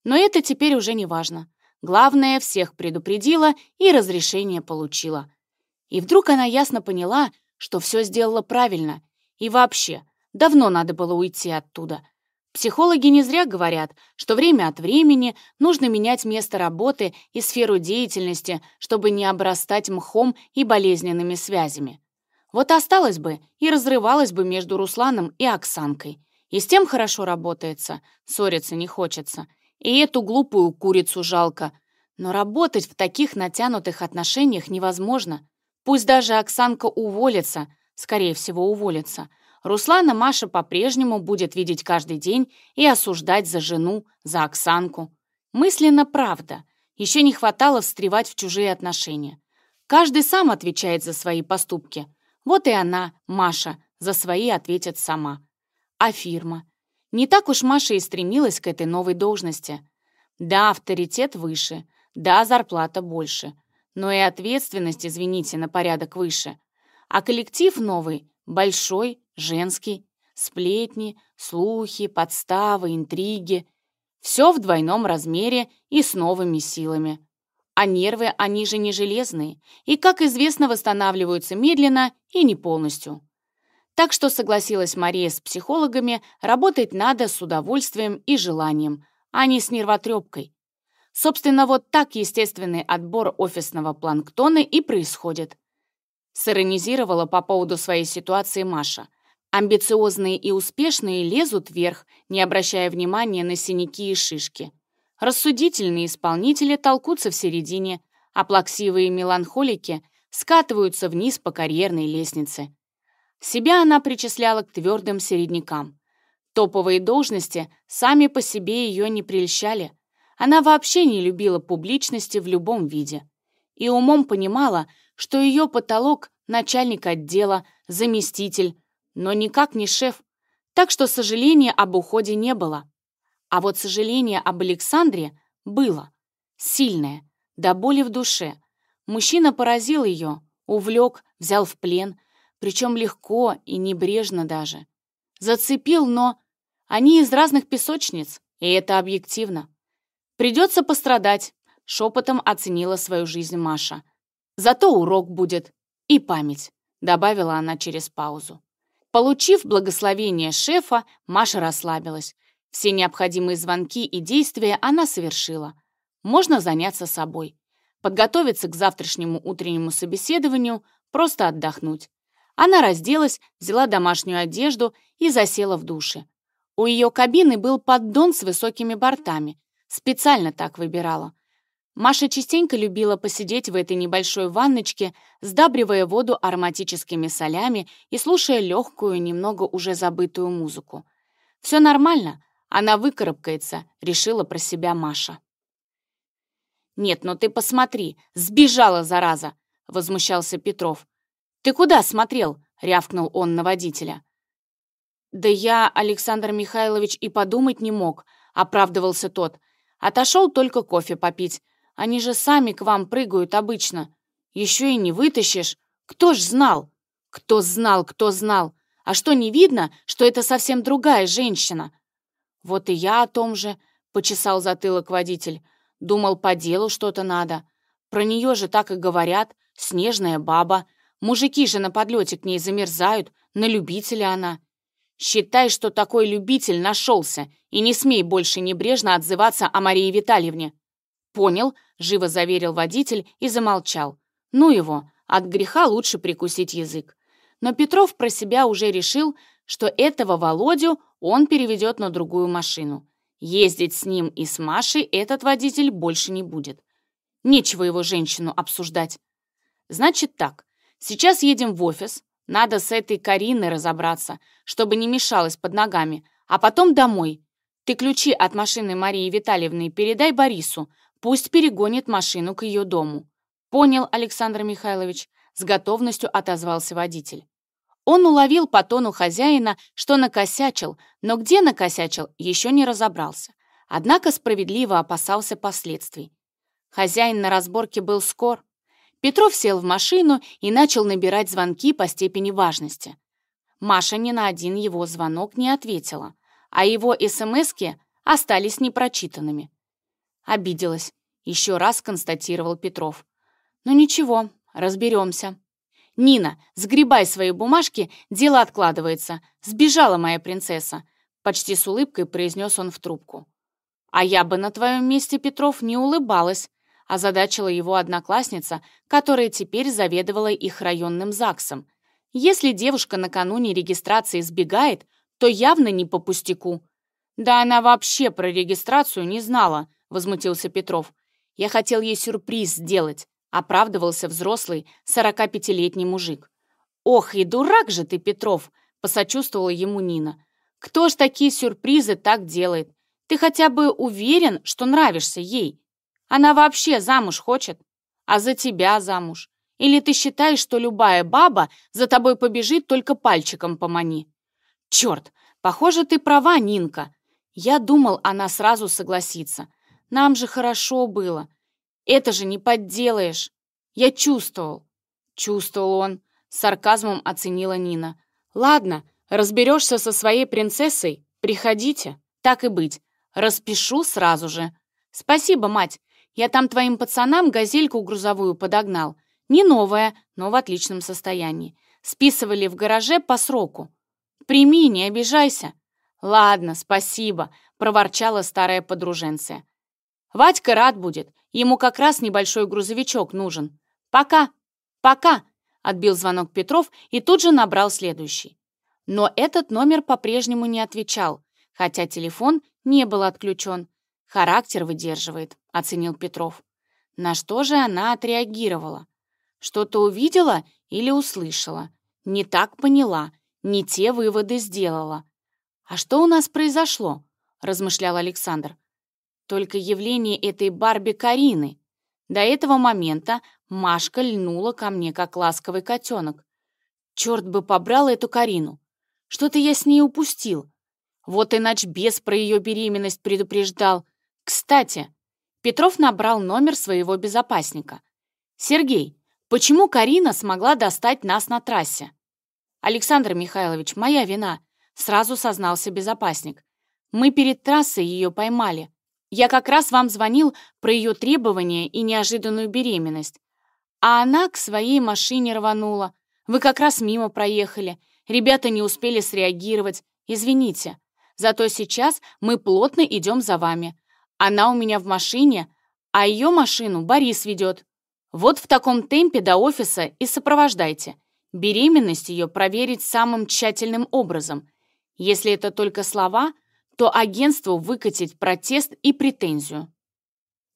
Speaker 1: Но это теперь уже не важно. Главное, всех предупредила и разрешение получила. И вдруг она ясно поняла, что все сделала правильно. И вообще, давно надо было уйти оттуда. Психологи не зря говорят, что время от времени нужно менять место работы и сферу деятельности, чтобы не обрастать мхом и болезненными связями. Вот осталось бы и разрывалось бы между Русланом и Оксанкой. И с тем хорошо работается, ссориться не хочется. И эту глупую курицу жалко. Но работать в таких натянутых отношениях невозможно. Пусть даже Оксанка уволится, скорее всего, уволится. Руслана Маша по-прежнему будет видеть каждый день и осуждать за жену, за Оксанку. Мысленно правда. Еще не хватало встревать в чужие отношения. Каждый сам отвечает за свои поступки – вот и она, Маша, за свои ответит сама. А фирма? Не так уж Маша и стремилась к этой новой должности. Да, авторитет выше, да, зарплата больше, но и ответственность, извините, на порядок выше. А коллектив новый, большой, женский, сплетни, слухи, подставы, интриги. Все в двойном размере и с новыми силами. А нервы, они же не железные, и, как известно, восстанавливаются медленно и не полностью. Так что согласилась Мария с психологами, работать надо с удовольствием и желанием, а не с нервотрепкой. Собственно, вот так естественный отбор офисного планктона и происходит. Сиронизировала по поводу своей ситуации Маша. Амбициозные и успешные лезут вверх, не обращая внимания на синяки и шишки. Рассудительные исполнители толкутся в середине, а плаксивые меланхолики скатываются вниз по карьерной лестнице. Себя она причисляла к твердым середнякам. Топовые должности сами по себе ее не прельщали. Она вообще не любила публичности в любом виде. И умом понимала, что ее потолок — начальник отдела, заместитель, но никак не шеф, так что сожаления об уходе не было. А вот сожаление об Александре было. Сильное, до боли в душе. Мужчина поразил ее, увлек, взял в плен, причем легко и небрежно даже. Зацепил, но... Они из разных песочниц, и это объективно. Придется пострадать, шепотом оценила свою жизнь Маша. Зато урок будет и память, добавила она через паузу. Получив благословение шефа, Маша расслабилась. Все необходимые звонки и действия она совершила. Можно заняться собой. Подготовиться к завтрашнему утреннему собеседованию, просто отдохнуть. Она разделась, взяла домашнюю одежду и засела в душе. У ее кабины был поддон с высокими бортами. Специально так выбирала. Маша частенько любила посидеть в этой небольшой ванночке, сдабривая воду ароматическими солями и слушая легкую, немного уже забытую музыку. Все нормально, она выкарабкается, решила про себя Маша. «Нет, ну ты посмотри! Сбежала, зараза!» — возмущался Петров. «Ты куда смотрел?» — рявкнул он на водителя. «Да я, Александр Михайлович, и подумать не мог», — оправдывался тот. «Отошел только кофе попить. Они же сами к вам прыгают обычно. Еще и не вытащишь. Кто ж знал?» «Кто знал, кто знал? А что, не видно, что это совсем другая женщина?» «Вот и я о том же», — почесал затылок водитель. «Думал, по делу что-то надо. Про нее же так и говорят. Снежная баба. Мужики же на подлете к ней замерзают. На любителя она». «Считай, что такой любитель нашелся, и не смей больше небрежно отзываться о Марии Витальевне». «Понял», — живо заверил водитель и замолчал. «Ну его, от греха лучше прикусить язык». Но Петров про себя уже решил, что этого Володю он переведет на другую машину. Ездить с ним и с Машей этот водитель больше не будет. Нечего его женщину обсуждать. Значит так, сейчас едем в офис, надо с этой Кариной разобраться, чтобы не мешалась под ногами, а потом домой. Ты ключи от машины Марии Витальевны передай Борису, пусть перегонит машину к ее дому. Понял, Александр Михайлович, с готовностью отозвался водитель. Он уловил по тону хозяина, что накосячил, но где накосячил, еще не разобрался. Однако справедливо опасался последствий. Хозяин на разборке был скор. Петров сел в машину и начал набирать звонки по степени важности. Маша ни на один его звонок не ответила, а его СМСки остались непрочитанными. Обиделась, еще раз констатировал Петров. «Ну ничего, разберемся». «Нина, сгребай свои бумажки, дело откладывается. Сбежала моя принцесса», — почти с улыбкой произнес он в трубку. «А я бы на твоем месте, Петров, не улыбалась», — озадачила его одноклассница, которая теперь заведовала их районным ЗАГСом. «Если девушка накануне регистрации сбегает, то явно не по пустяку». «Да она вообще про регистрацию не знала», — возмутился Петров. «Я хотел ей сюрприз сделать оправдывался взрослый 45-летний мужик. «Ох, и дурак же ты, Петров!» — посочувствовала ему Нина. «Кто ж такие сюрпризы так делает? Ты хотя бы уверен, что нравишься ей? Она вообще замуж хочет? А за тебя замуж? Или ты считаешь, что любая баба за тобой побежит, только пальчиком помани?» «Черт, похоже, ты права, Нинка!» Я думал, она сразу согласится. «Нам же хорошо было!» Это же не подделаешь. Я чувствовал. Чувствовал он. С сарказмом оценила Нина. Ладно, разберешься со своей принцессой. Приходите. Так и быть. Распишу сразу же. Спасибо, мать. Я там твоим пацанам газельку грузовую подогнал. Не новая, но в отличном состоянии. Списывали в гараже по сроку. Прими, не обижайся. «Ладно, спасибо», — проворчала старая подруженция. «Вадька рад будет. Ему как раз небольшой грузовичок нужен. Пока! Пока!» — отбил звонок Петров и тут же набрал следующий. Но этот номер по-прежнему не отвечал, хотя телефон не был отключен. «Характер выдерживает», — оценил Петров. На что же она отреагировала? Что-то увидела или услышала? Не так поняла, не те выводы сделала. «А что у нас произошло?» — размышлял Александр только явление этой Барби Карины. До этого момента Машка льнула ко мне, как ласковый котенок. Черт бы побрал эту Карину. Что-то я с ней упустил. Вот иначе бес про ее беременность предупреждал. Кстати, Петров набрал номер своего безопасника. «Сергей, почему Карина смогла достать нас на трассе?» «Александр Михайлович, моя вина», — сразу сознался безопасник. «Мы перед трассой ее поймали. Я как раз вам звонил про ее требования и неожиданную беременность. А она к своей машине рванула. Вы как раз мимо проехали. Ребята не успели среагировать. Извините. Зато сейчас мы плотно идем за вами. Она у меня в машине, а ее машину Борис ведет. Вот в таком темпе до офиса и сопровождайте. Беременность ее проверить самым тщательным образом. Если это только слова — то агентству выкатить протест и претензию.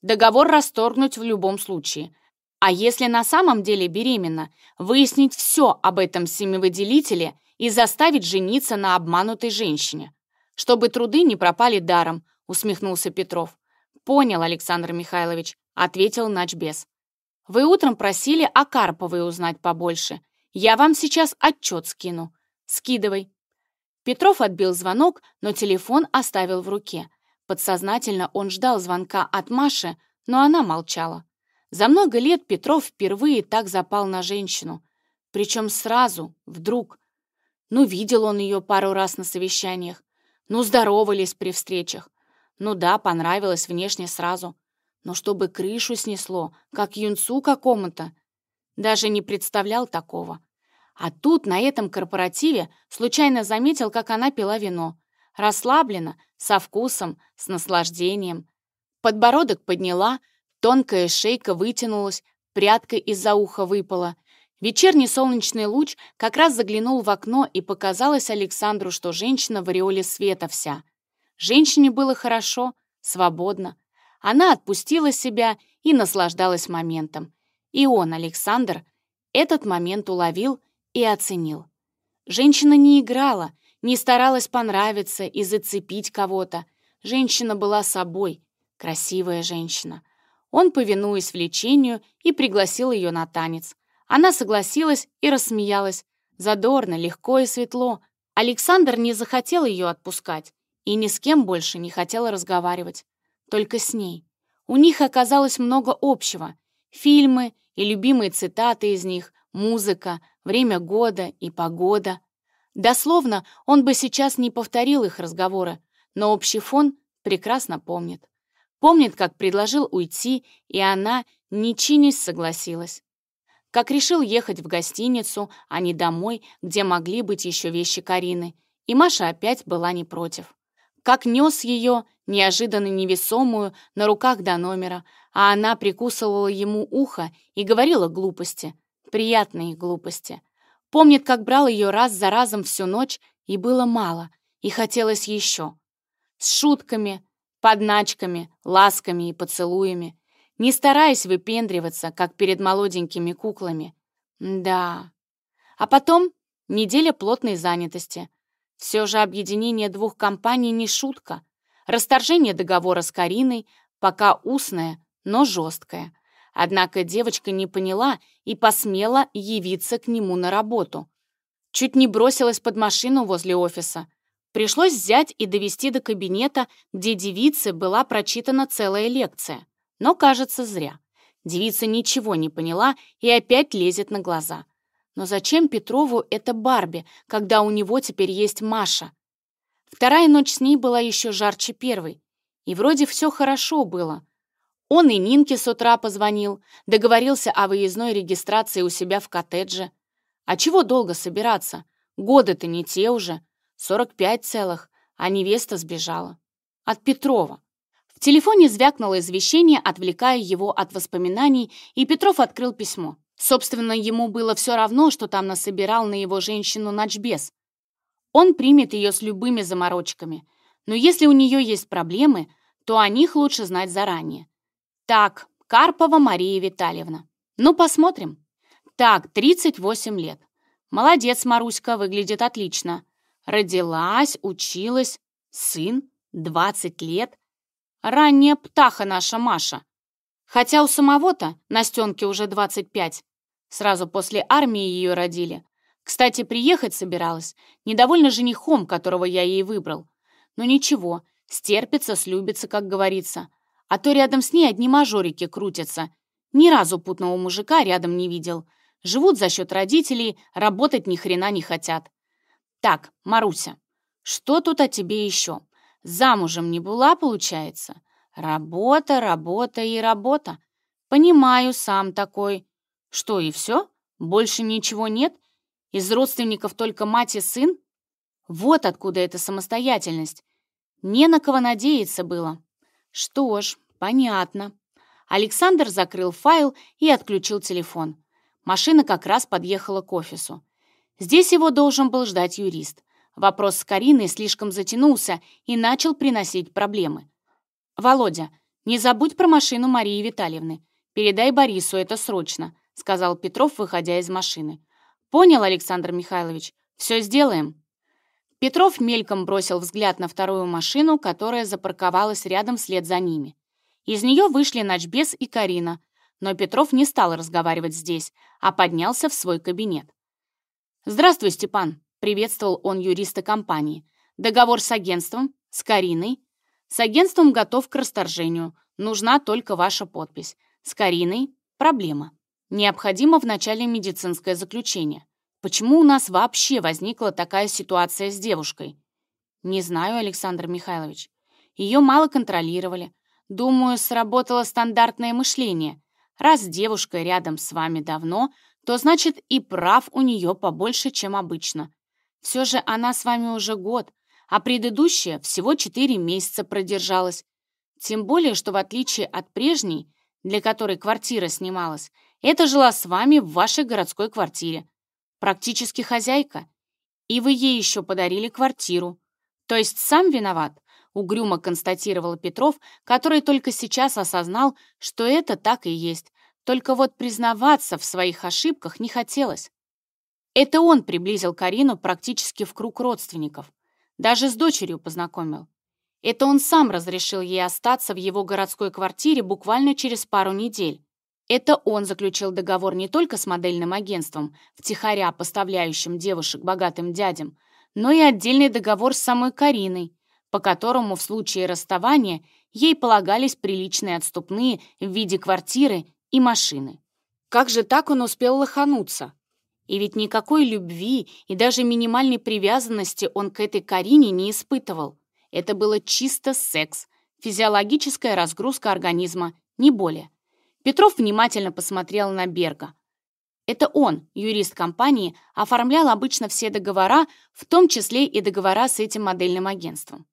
Speaker 1: Договор расторгнуть в любом случае. А если на самом деле беременна, выяснить все об этом семивыделителе и заставить жениться на обманутой женщине. Чтобы труды не пропали даром, усмехнулся Петров. Понял, Александр Михайлович, ответил начбес. Вы утром просили о Карповой узнать побольше. Я вам сейчас отчет скину. Скидывай, Петров отбил звонок, но телефон оставил в руке. Подсознательно он ждал звонка от Маши, но она молчала. За много лет Петров впервые так запал на женщину. Причем сразу, вдруг. Ну, видел он ее пару раз на совещаниях. Ну, здоровались при встречах. Ну да, понравилось внешне сразу. Но чтобы крышу снесло, как юнцу какому-то. Даже не представлял такого. А тут, на этом корпоративе, случайно заметил, как она пила вино. Расслабленно, со вкусом, с наслаждением. Подбородок подняла, тонкая шейка вытянулась, прядка из-за уха выпала. Вечерний солнечный луч как раз заглянул в окно, и показалось Александру, что женщина в ореоле света вся. Женщине было хорошо, свободно. Она отпустила себя и наслаждалась моментом. И он, Александр, этот момент уловил и оценил. Женщина не играла, не старалась понравиться и зацепить кого-то. Женщина была собой, красивая женщина. Он, повинуясь влечению, и пригласил ее на танец. Она согласилась и рассмеялась. Задорно, легко и светло. Александр не захотел ее отпускать и ни с кем больше не хотел разговаривать. Только с ней. У них оказалось много общего. Фильмы и любимые цитаты из них, музыка, время года и погода. Дословно он бы сейчас не повторил их разговоры, но общий фон прекрасно помнит. Помнит, как предложил уйти, и она, не чинясь, согласилась. Как решил ехать в гостиницу, а не домой, где могли быть еще вещи Карины, и Маша опять была не против. Как нес ее, неожиданно невесомую, на руках до номера, а она прикусывала ему ухо и говорила глупости — приятные глупости. Помнит, как брал ее раз за разом всю ночь, и было мало, и хотелось еще. С шутками, подначками, ласками и поцелуями, не стараясь выпендриваться, как перед молоденькими куклами. Да. А потом неделя плотной занятости. Все же объединение двух компаний не шутка. Расторжение договора с Кариной, пока устное, но жесткое. Однако девочка не поняла и посмела явиться к нему на работу. Чуть не бросилась под машину возле офиса. Пришлось взять и довести до кабинета, где девице была прочитана целая лекция. Но, кажется, зря. Девица ничего не поняла и опять лезет на глаза. Но зачем Петрову это Барби, когда у него теперь есть Маша? Вторая ночь с ней была еще жарче первой. И вроде все хорошо было — он и Нинке с утра позвонил, договорился о выездной регистрации у себя в коттедже. А чего долго собираться? Годы-то не те уже. 45 целых, а невеста сбежала. От Петрова. В телефоне звякнуло извещение, отвлекая его от воспоминаний, и Петров открыл письмо. Собственно, ему было все равно, что там насобирал на его женщину ночбес. Он примет ее с любыми заморочками. Но если у нее есть проблемы, то о них лучше знать заранее. Так, Карпова Мария Витальевна. Ну, посмотрим. Так, 38 лет. Молодец, Маруська, выглядит отлично. Родилась, училась. Сын, 20 лет. Ранняя птаха наша Маша. Хотя у самого-то Настенке уже 25. Сразу после армии ее родили. Кстати, приехать собиралась, недовольна женихом, которого я ей выбрал. Но ну, ничего, стерпится, слюбится, как говорится а то рядом с ней одни мажорики крутятся. Ни разу путного мужика рядом не видел. Живут за счет родителей, работать ни хрена не хотят. Так, Маруся, что тут о тебе еще? Замужем не была, получается? Работа, работа и работа. Понимаю, сам такой. Что, и все? Больше ничего нет? Из родственников только мать и сын? Вот откуда эта самостоятельность. Не на кого надеяться было. Что ж, «Понятно». Александр закрыл файл и отключил телефон. Машина как раз подъехала к офису. Здесь его должен был ждать юрист. Вопрос с Кариной слишком затянулся и начал приносить проблемы. «Володя, не забудь про машину Марии Витальевны. Передай Борису это срочно», — сказал Петров, выходя из машины. «Понял, Александр Михайлович, все сделаем». Петров мельком бросил взгляд на вторую машину, которая запарковалась рядом вслед за ними. Из нее вышли Ночбес и Карина, но Петров не стал разговаривать здесь, а поднялся в свой кабинет. «Здравствуй, Степан», — приветствовал он юриста компании. «Договор с агентством, с Кариной. С агентством готов к расторжению, нужна только ваша подпись. С Кариной проблема. Необходимо вначале медицинское заключение. Почему у нас вообще возникла такая ситуация с девушкой?» «Не знаю, Александр Михайлович. Ее мало контролировали, Думаю, сработало стандартное мышление. Раз девушка рядом с вами давно, то значит и прав у нее побольше, чем обычно. Все же она с вами уже год, а предыдущая всего 4 месяца продержалась. Тем более, что в отличие от прежней, для которой квартира снималась, эта жила с вами в вашей городской квартире. Практически хозяйка. И вы ей еще подарили квартиру. То есть сам виноват? угрюмо констатировал Петров, который только сейчас осознал, что это так и есть. Только вот признаваться в своих ошибках не хотелось. Это он приблизил Карину практически в круг родственников. Даже с дочерью познакомил. Это он сам разрешил ей остаться в его городской квартире буквально через пару недель. Это он заключил договор не только с модельным агентством, втихаря поставляющим девушек богатым дядям, но и отдельный договор с самой Кариной, по которому в случае расставания ей полагались приличные отступные в виде квартиры и машины. Как же так он успел лохануться? И ведь никакой любви и даже минимальной привязанности он к этой Карине не испытывал. Это было чисто секс, физиологическая разгрузка организма, не более. Петров внимательно посмотрел на Берга. Это он, юрист компании, оформлял обычно все договора, в том числе и договора с этим модельным агентством.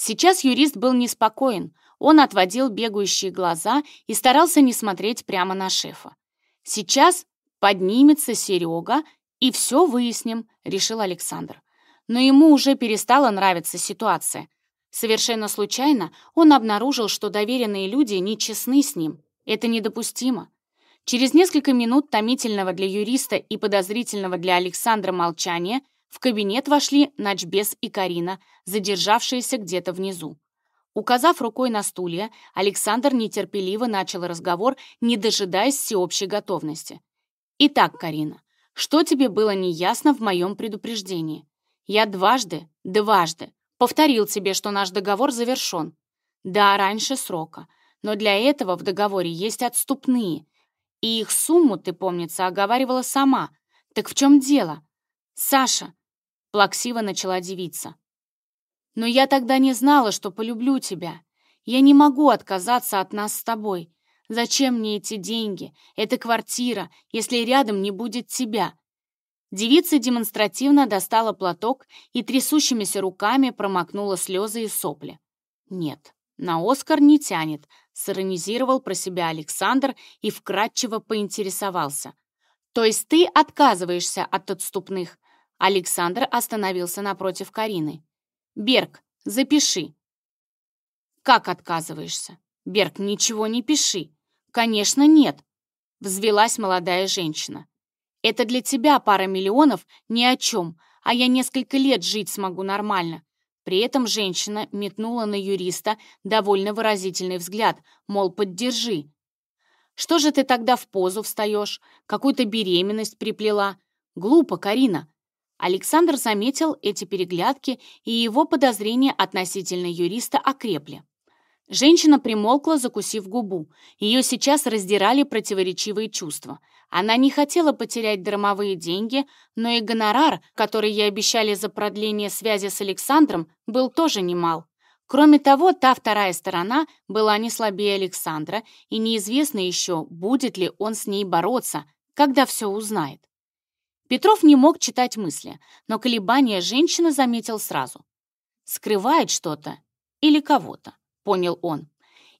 Speaker 1: Сейчас юрист был неспокоен, он отводил бегающие глаза и старался не смотреть прямо на шефа. «Сейчас поднимется Серега, и все выясним», — решил Александр. Но ему уже перестала нравиться ситуация. Совершенно случайно он обнаружил, что доверенные люди нечестны с ним. Это недопустимо. Через несколько минут томительного для юриста и подозрительного для Александра молчания — в кабинет вошли Начбес и Карина, задержавшиеся где-то внизу. Указав рукой на стулья, Александр нетерпеливо начал разговор, не дожидаясь всеобщей готовности. «Итак, Карина, что тебе было неясно в моем предупреждении? Я дважды, дважды повторил тебе, что наш договор завершен. Да, раньше срока, но для этого в договоре есть отступные, и их сумму, ты, помнится, оговаривала сама. Так в чем дело? Саша, Плаксиво начала девица. «Но я тогда не знала, что полюблю тебя. Я не могу отказаться от нас с тобой. Зачем мне эти деньги, эта квартира, если рядом не будет тебя?» Девица демонстративно достала платок и трясущимися руками промокнула слезы и сопли. «Нет, на Оскар не тянет», — сиронизировал про себя Александр и вкратчиво поинтересовался. «То есть ты отказываешься от отступных? Александр остановился напротив Карины. «Берг, запиши». «Как отказываешься?» «Берг, ничего не пиши». «Конечно, нет», — взвелась молодая женщина. «Это для тебя пара миллионов ни о чем, а я несколько лет жить смогу нормально. При этом женщина метнула на юриста довольно выразительный взгляд, мол, поддержи. «Что же ты тогда в позу встаешь? Какую-то беременность приплела? Глупо, Карина. Александр заметил эти переглядки, и его подозрения относительно юриста окрепли. Женщина примолкла, закусив губу. Ее сейчас раздирали противоречивые чувства. Она не хотела потерять драмовые деньги, но и гонорар, который ей обещали за продление связи с Александром, был тоже немал. Кроме того, та вторая сторона была не слабее Александра, и неизвестно еще, будет ли он с ней бороться, когда все узнает. Петров не мог читать мысли, но колебания женщины заметил сразу. «Скрывает что-то или кого-то», — понял он.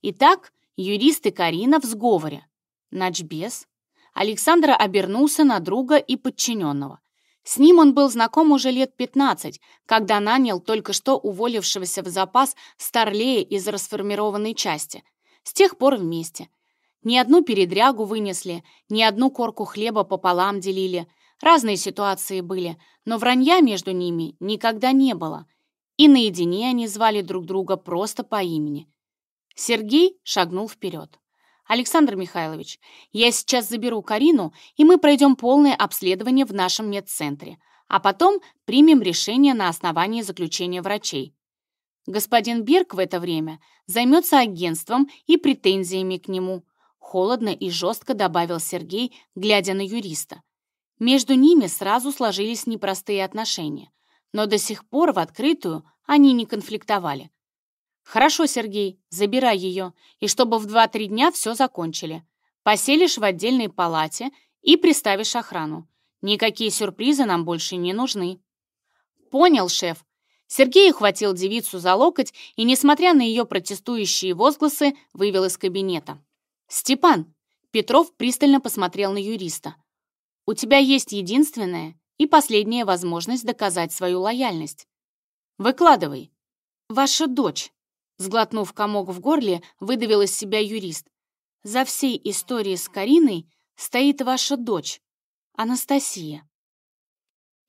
Speaker 1: Итак, юрист и Карина в сговоре. Начбес. Александр обернулся на друга и подчиненного. С ним он был знаком уже лет 15, когда нанял только что уволившегося в запас старлея из расформированной части. С тех пор вместе. Ни одну передрягу вынесли, ни одну корку хлеба пополам делили — Разные ситуации были, но вранья между ними никогда не было, и наедине они звали друг друга просто по имени. Сергей шагнул вперед. «Александр Михайлович, я сейчас заберу Карину, и мы пройдем полное обследование в нашем медцентре, а потом примем решение на основании заключения врачей. Господин Берг в это время займется агентством и претензиями к нему», холодно и жестко добавил Сергей, глядя на юриста. Между ними сразу сложились непростые отношения, но до сих пор в открытую они не конфликтовали. «Хорошо, Сергей, забирай ее, и чтобы в 2-3 дня все закончили. Поселишь в отдельной палате и приставишь охрану. Никакие сюрпризы нам больше не нужны». «Понял, шеф». Сергей ухватил девицу за локоть и, несмотря на ее протестующие возгласы, вывел из кабинета. «Степан!» Петров пристально посмотрел на юриста – у тебя есть единственная и последняя возможность доказать свою лояльность. Выкладывай. Ваша дочь, сглотнув комок в горле, выдавил из себя юрист. За всей историей с Кариной стоит ваша дочь, Анастасия.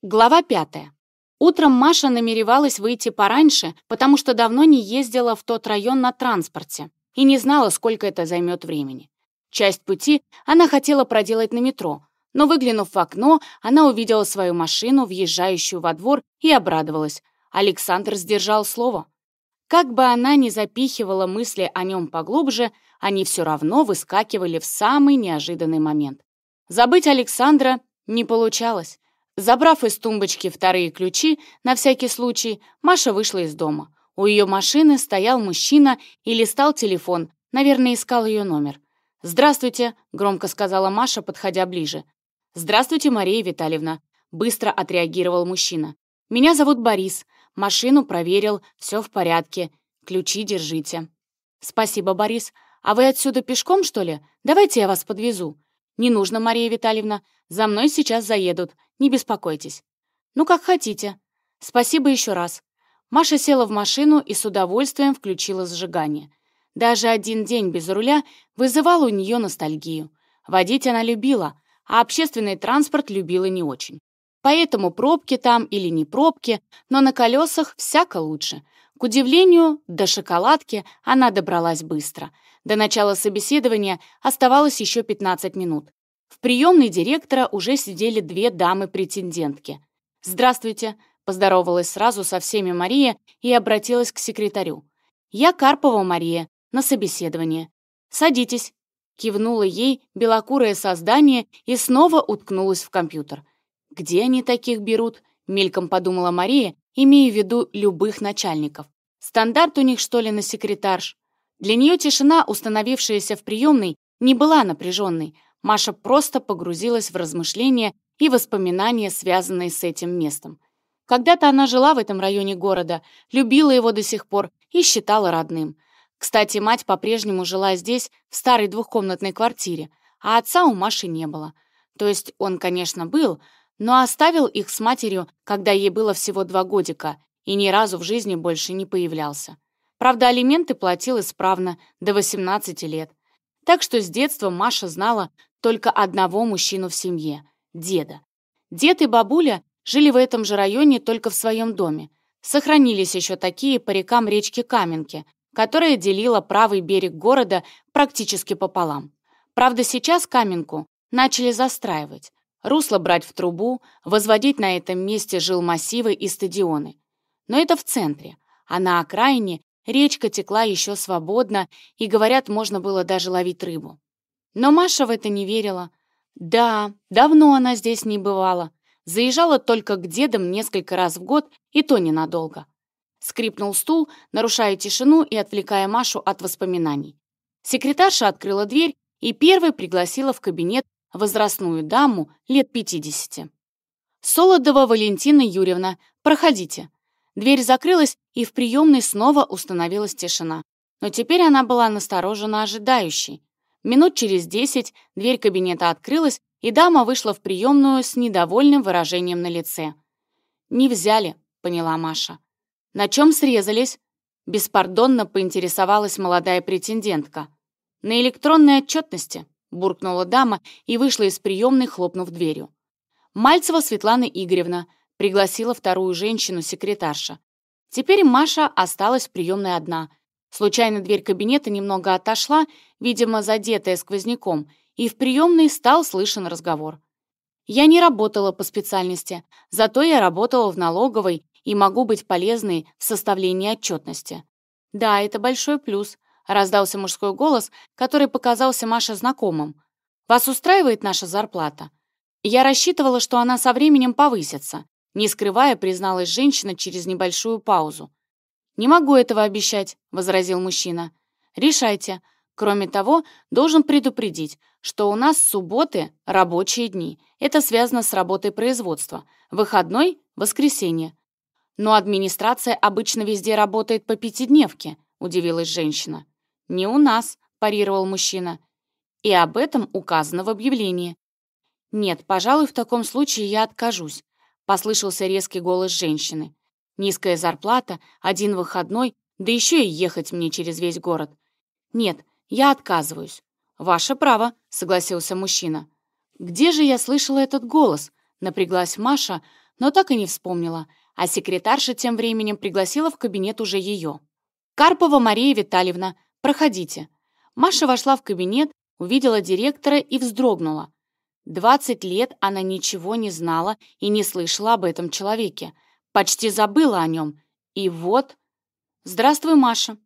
Speaker 1: Глава пятая. Утром Маша намеревалась выйти пораньше, потому что давно не ездила в тот район на транспорте и не знала, сколько это займет времени. Часть пути она хотела проделать на метро, но выглянув в окно, она увидела свою машину, въезжающую во двор, и обрадовалась. Александр сдержал слово. Как бы она ни запихивала мысли о нем поглубже, они все равно выскакивали в самый неожиданный момент. Забыть Александра не получалось. Забрав из тумбочки вторые ключи, на всякий случай, Маша вышла из дома. У ее машины стоял мужчина и листал телефон, наверное, искал ее номер. «Здравствуйте», — громко сказала Маша, подходя ближе. «Здравствуйте, Мария Витальевна», — быстро отреагировал мужчина. «Меня зовут Борис. Машину проверил, все в порядке. Ключи держите». «Спасибо, Борис. А вы отсюда пешком, что ли? Давайте я вас подвезу». «Не нужно, Мария Витальевна. За мной сейчас заедут. Не беспокойтесь». «Ну, как хотите». «Спасибо еще раз». Маша села в машину и с удовольствием включила зажигание. Даже один день без руля вызывал у нее ностальгию. Водить она любила, а общественный транспорт любила не очень. Поэтому пробки там или не пробки, но на колесах всяко лучше. К удивлению, до шоколадки она добралась быстро. До начала собеседования оставалось еще 15 минут. В приемной директора уже сидели две дамы-претендентки. «Здравствуйте», — поздоровалась сразу со всеми Мария и обратилась к секретарю. «Я Карпова Мария, на собеседование. Садитесь, Кивнула ей белокурое создание и снова уткнулась в компьютер. «Где они таких берут?» — мельком подумала Мария, имея в виду любых начальников. «Стандарт у них, что ли, на секретарш?» Для нее тишина, установившаяся в приемной, не была напряженной. Маша просто погрузилась в размышления и воспоминания, связанные с этим местом. Когда-то она жила в этом районе города, любила его до сих пор и считала родным. Кстати, мать по-прежнему жила здесь, в старой двухкомнатной квартире, а отца у Маши не было. То есть он, конечно, был, но оставил их с матерью, когда ей было всего два годика, и ни разу в жизни больше не появлялся. Правда, алименты платил исправно, до 18 лет. Так что с детства Маша знала только одного мужчину в семье – деда. Дед и бабуля жили в этом же районе только в своем доме. Сохранились еще такие по рекам речки Каменки, которая делила правый берег города практически пополам. Правда, сейчас Каменку начали застраивать, русло брать в трубу, возводить на этом месте жилмассивы и стадионы. Но это в центре, а на окраине речка текла еще свободно, и, говорят, можно было даже ловить рыбу. Но Маша в это не верила. Да, давно она здесь не бывала. Заезжала только к дедам несколько раз в год, и то ненадолго. Скрипнул стул, нарушая тишину и отвлекая Машу от воспоминаний. Секретарша открыла дверь и первой пригласила в кабинет возрастную даму лет 50. «Солодова Валентина Юрьевна, проходите». Дверь закрылась, и в приемной снова установилась тишина. Но теперь она была настороженно ожидающей. Минут через десять дверь кабинета открылась, и дама вышла в приемную с недовольным выражением на лице. «Не взяли», — поняла Маша. «На чем срезались?» — беспардонно поинтересовалась молодая претендентка. «На электронной отчетности», — буркнула дама и вышла из приемной, хлопнув дверью. «Мальцева Светлана Игоревна», — пригласила вторую женщину-секретарша. Теперь Маша осталась в приемной одна. Случайно дверь кабинета немного отошла, видимо, задетая сквозняком, и в приемной стал слышен разговор. Я не работала по специальности, зато я работала в налоговой и могу быть полезной в составлении отчетности. Да, это большой плюс, раздался мужской голос, который показался Маше знакомым. Вас устраивает наша зарплата? Я рассчитывала, что она со временем повысится, не скрывая, призналась женщина через небольшую паузу. «Не могу этого обещать», — возразил мужчина. «Решайте. Кроме того, должен предупредить, что у нас субботы — рабочие дни. Это связано с работой производства. Выходной — воскресенье. «Но администрация обычно везде работает по пятидневке», — удивилась женщина. «Не у нас», — парировал мужчина. «И об этом указано в объявлении». «Нет, пожалуй, в таком случае я откажусь», — послышался резкий голос женщины. «Низкая зарплата, один выходной, да еще и ехать мне через весь город. Нет, я отказываюсь». «Ваше право», — согласился мужчина. «Где же я слышала этот голос?» — напряглась Маша, но так и не вспомнила — а секретарша тем временем пригласила в кабинет уже ее. «Карпова Мария Витальевна, проходите». Маша вошла в кабинет, увидела директора и вздрогнула. 20 лет она ничего не знала и не слышала об этом человеке. Почти забыла о нем. И вот... «Здравствуй, Маша».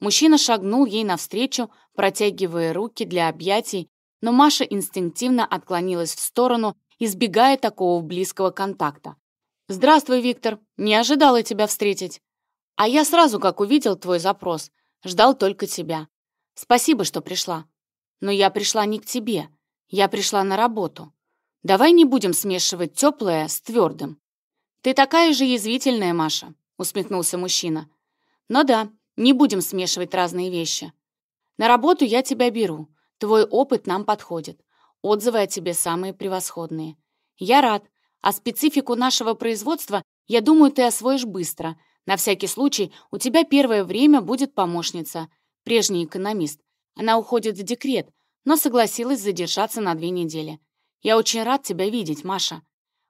Speaker 1: Мужчина шагнул ей навстречу, протягивая руки для объятий, но Маша инстинктивно отклонилась в сторону, избегая такого близкого контакта. «Здравствуй, Виктор. Не ожидала тебя встретить. А я сразу, как увидел твой запрос, ждал только тебя. Спасибо, что пришла. Но я пришла не к тебе. Я пришла на работу. Давай не будем смешивать теплое с твердым». «Ты такая же язвительная, Маша», — усмехнулся мужчина. «Но да, не будем смешивать разные вещи. На работу я тебя беру. Твой опыт нам подходит. Отзывы о тебе самые превосходные. Я рад, а специфику нашего производства, я думаю, ты освоишь быстро. На всякий случай у тебя первое время будет помощница, прежний экономист. Она уходит в декрет, но согласилась задержаться на две недели. Я очень рад тебя видеть, Маша».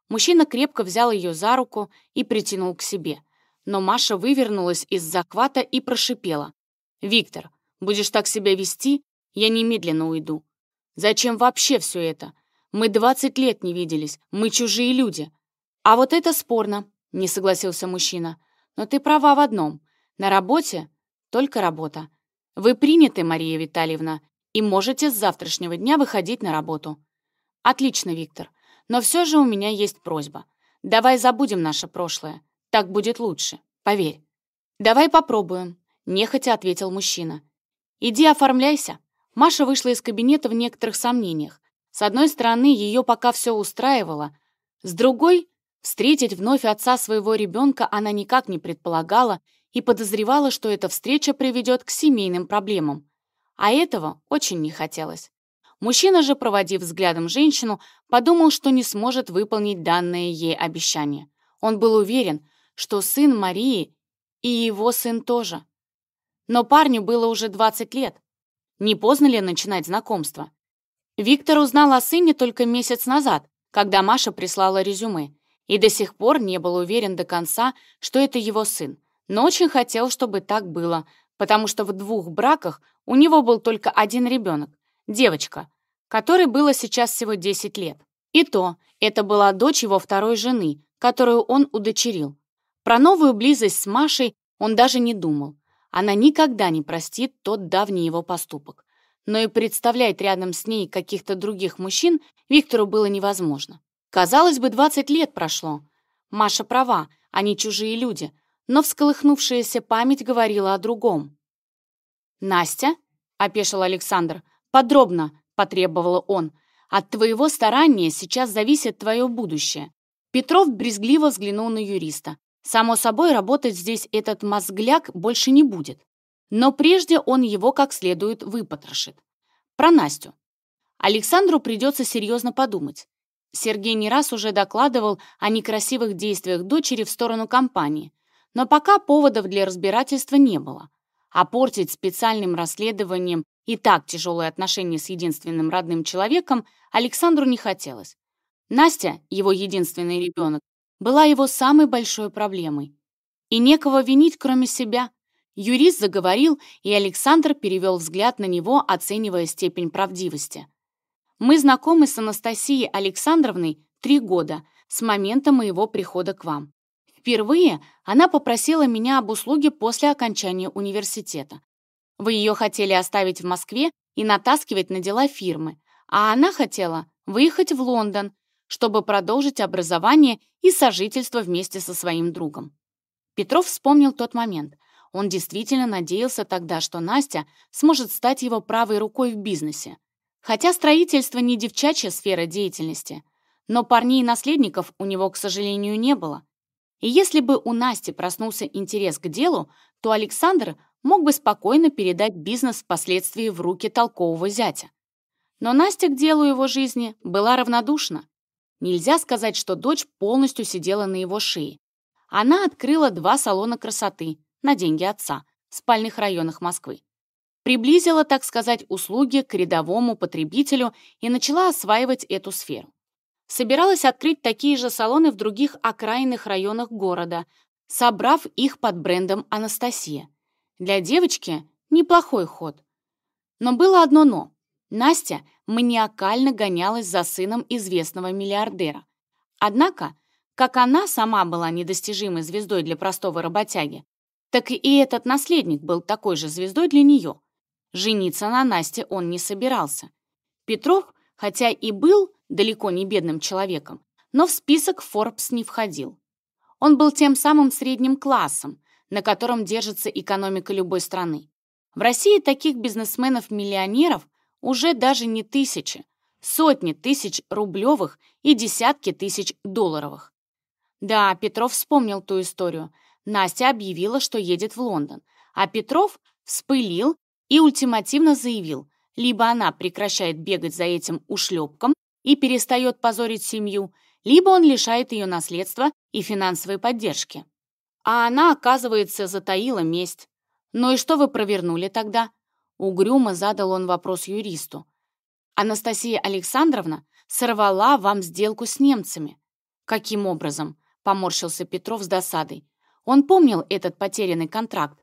Speaker 1: Мужчина крепко взял ее за руку и притянул к себе. Но Маша вывернулась из захвата и прошипела. «Виктор, будешь так себя вести, я немедленно уйду. Зачем вообще все это? Мы 20 лет не виделись, мы чужие люди. А вот это спорно, не согласился мужчина. Но ты права в одном. На работе только работа. Вы приняты, Мария Витальевна, и можете с завтрашнего дня выходить на работу. Отлично, Виктор. Но все же у меня есть просьба. Давай забудем наше прошлое. Так будет лучше, поверь. Давай попробуем, нехотя ответил мужчина. Иди оформляйся. Маша вышла из кабинета в некоторых сомнениях. С одной стороны, ее пока все устраивало, с другой — встретить вновь отца своего ребенка она никак не предполагала и подозревала, что эта встреча приведет к семейным проблемам. А этого очень не хотелось. Мужчина же, проводив взглядом женщину, подумал, что не сможет выполнить данное ей обещание. Он был уверен, что сын Марии и его сын тоже. Но парню было уже 20 лет. Не поздно ли начинать знакомство? Виктор узнал о сыне только месяц назад, когда Маша прислала резюме, и до сих пор не был уверен до конца, что это его сын, но очень хотел, чтобы так было, потому что в двух браках у него был только один ребенок, девочка, которой было сейчас всего 10 лет. И то, это была дочь его второй жены, которую он удочерил. Про новую близость с Машей он даже не думал. Она никогда не простит тот давний его поступок но и представлять рядом с ней каких-то других мужчин Виктору было невозможно. Казалось бы, 20 лет прошло. Маша права, они чужие люди, но всколыхнувшаяся память говорила о другом. «Настя?» — опешил Александр. «Подробно», — потребовал он. «От твоего старания сейчас зависит твое будущее». Петров брезгливо взглянул на юриста. «Само собой, работать здесь этот мозгляк больше не будет. Но прежде он его как следует выпотрошит. Про Настю. Александру придется серьезно подумать. Сергей не раз уже докладывал о некрасивых действиях дочери в сторону компании, но пока поводов для разбирательства не было. А портить специальным расследованием и так тяжелые отношения с единственным родным человеком Александру не хотелось. Настя, его единственный ребенок, была его самой большой проблемой. И некого винить, кроме себя. Юрист заговорил, и Александр перевел взгляд на него, оценивая степень правдивости. «Мы знакомы с Анастасией Александровной три года, с момента моего прихода к вам. Впервые она попросила меня об услуге после окончания университета. Вы ее хотели оставить в Москве и натаскивать на дела фирмы, а она хотела выехать в Лондон, чтобы продолжить образование и сожительство вместе со своим другом. Петров вспомнил тот момент – он действительно надеялся тогда, что Настя сможет стать его правой рукой в бизнесе. Хотя строительство не девчачья сфера деятельности, но парней-наследников у него, к сожалению, не было. И если бы у Насти проснулся интерес к делу, то Александр мог бы спокойно передать бизнес впоследствии в руки толкового зятя. Но Настя к делу его жизни была равнодушна. Нельзя сказать, что дочь полностью сидела на его шее. Она открыла два салона красоты, на деньги отца в спальных районах Москвы. Приблизила, так сказать, услуги к рядовому потребителю и начала осваивать эту сферу. Собиралась открыть такие же салоны в других окраинных районах города, собрав их под брендом «Анастасия». Для девочки неплохой ход. Но было одно «но». Настя маниакально гонялась за сыном известного миллиардера. Однако, как она сама была недостижимой звездой для простого работяги, так и этот наследник был такой же звездой для нее. Жениться на Насте он не собирался. Петров, хотя и был далеко не бедным человеком, но в список Forbes не входил. Он был тем самым средним классом, на котором держится экономика любой страны. В России таких бизнесменов-миллионеров уже даже не тысячи, сотни тысяч рублевых и десятки тысяч долларовых. Да, Петров вспомнил ту историю – Настя объявила, что едет в Лондон, а Петров вспылил и ультимативно заявил, либо она прекращает бегать за этим ушлепком и перестает позорить семью, либо он лишает ее наследства и финансовой поддержки. А она, оказывается, затаила месть. «Ну и что вы провернули тогда?» Угрюмо задал он вопрос юристу. «Анастасия Александровна сорвала вам сделку с немцами». «Каким образом?» — поморщился Петров с досадой. Он помнил этот потерянный контракт.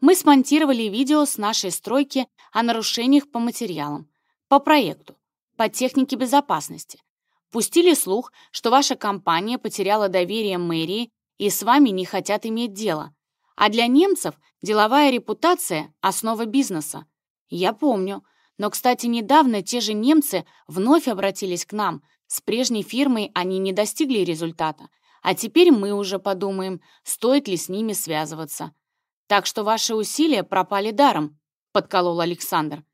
Speaker 1: Мы смонтировали видео с нашей стройки о нарушениях по материалам, по проекту, по технике безопасности. Пустили слух, что ваша компания потеряла доверие мэрии и с вами не хотят иметь дело. А для немцев деловая репутация – основа бизнеса. Я помню. Но, кстати, недавно те же немцы вновь обратились к нам. С прежней фирмой они не достигли результата. А теперь мы уже подумаем, стоит ли с ними связываться. Так что ваши усилия пропали даром», — подколол Александр.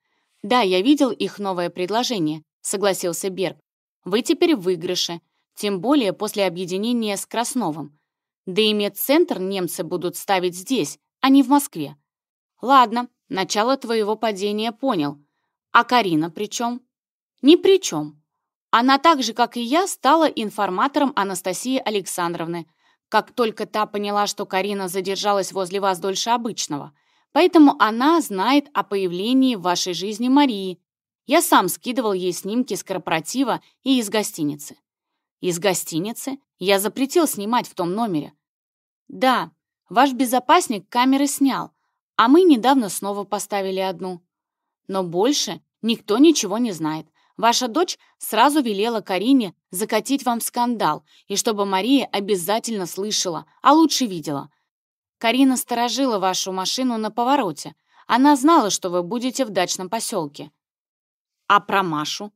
Speaker 1: «Да, я видел их новое предложение», — согласился Берг. «Вы теперь в выигрыше, тем более после объединения с Красновым. Да и медцентр немцы будут ставить здесь, а не в Москве». «Ладно, начало твоего падения понял. А Карина при чем?» «Ни при чем. Она так же, как и я, стала информатором Анастасии Александровны, как только та поняла, что Карина задержалась возле вас дольше обычного. Поэтому она знает о появлении в вашей жизни Марии. Я сам скидывал ей снимки с корпоратива и из гостиницы. Из гостиницы я запретил снимать в том номере. Да, ваш безопасник камеры снял, а мы недавно снова поставили одну. Но больше никто ничего не знает. Ваша дочь сразу велела Карине закатить вам скандал, и чтобы Мария обязательно слышала, а лучше видела. Карина сторожила вашу машину на повороте. Она знала, что вы будете в дачном поселке. А про Машу?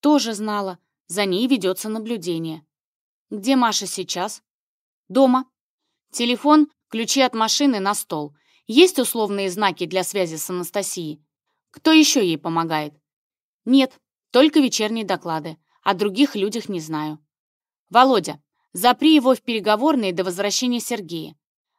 Speaker 1: Тоже знала. За ней ведется наблюдение. Где Маша сейчас? Дома. Телефон, ключи от машины на стол. Есть условные знаки для связи с Анастасией? Кто еще ей помогает? Нет, только вечерние доклады. О других людях не знаю. Володя, запри его в переговорные до возвращения Сергея.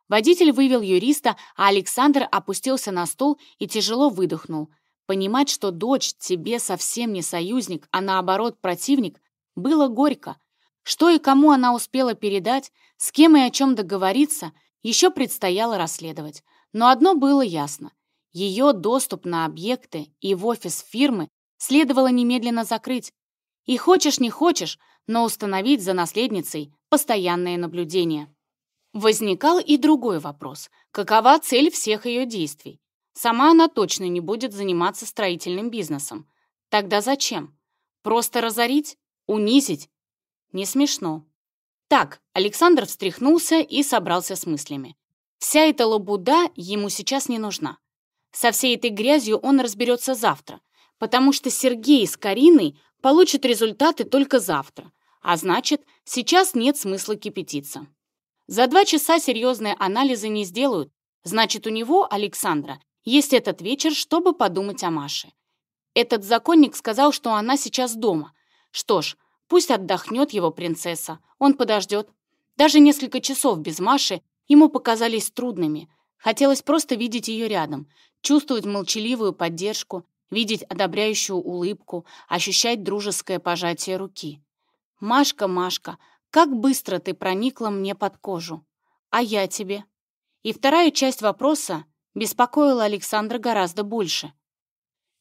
Speaker 1: Водитель вывел юриста, а Александр опустился на стул и тяжело выдохнул. Понимать, что дочь тебе совсем не союзник, а наоборот противник, было горько. Что и кому она успела передать, с кем и о чем договориться, еще предстояло расследовать. Но одно было ясно. Ее доступ на объекты и в офис фирмы следовало немедленно закрыть. И хочешь не хочешь, но установить за наследницей постоянное наблюдение. Возникал и другой вопрос. Какова цель всех ее действий? Сама она точно не будет заниматься строительным бизнесом. Тогда зачем? Просто разорить? Унизить? Не смешно. Так, Александр встряхнулся и собрался с мыслями. Вся эта лобуда ему сейчас не нужна. Со всей этой грязью он разберется завтра, потому что Сергей с Кариной получат результаты только завтра, а значит, сейчас нет смысла кипятиться. За два часа серьезные анализы не сделают, значит, у него, Александра, есть этот вечер, чтобы подумать о Маше. Этот законник сказал, что она сейчас дома. Что ж, пусть отдохнет его принцесса, он подождет. Даже несколько часов без Маши ему показались трудными. Хотелось просто видеть ее рядом, чувствовать молчаливую поддержку, видеть одобряющую улыбку, ощущать дружеское пожатие руки. «Машка, Машка, как быстро ты проникла мне под кожу! А я тебе!» И вторая часть вопроса беспокоила Александра гораздо больше.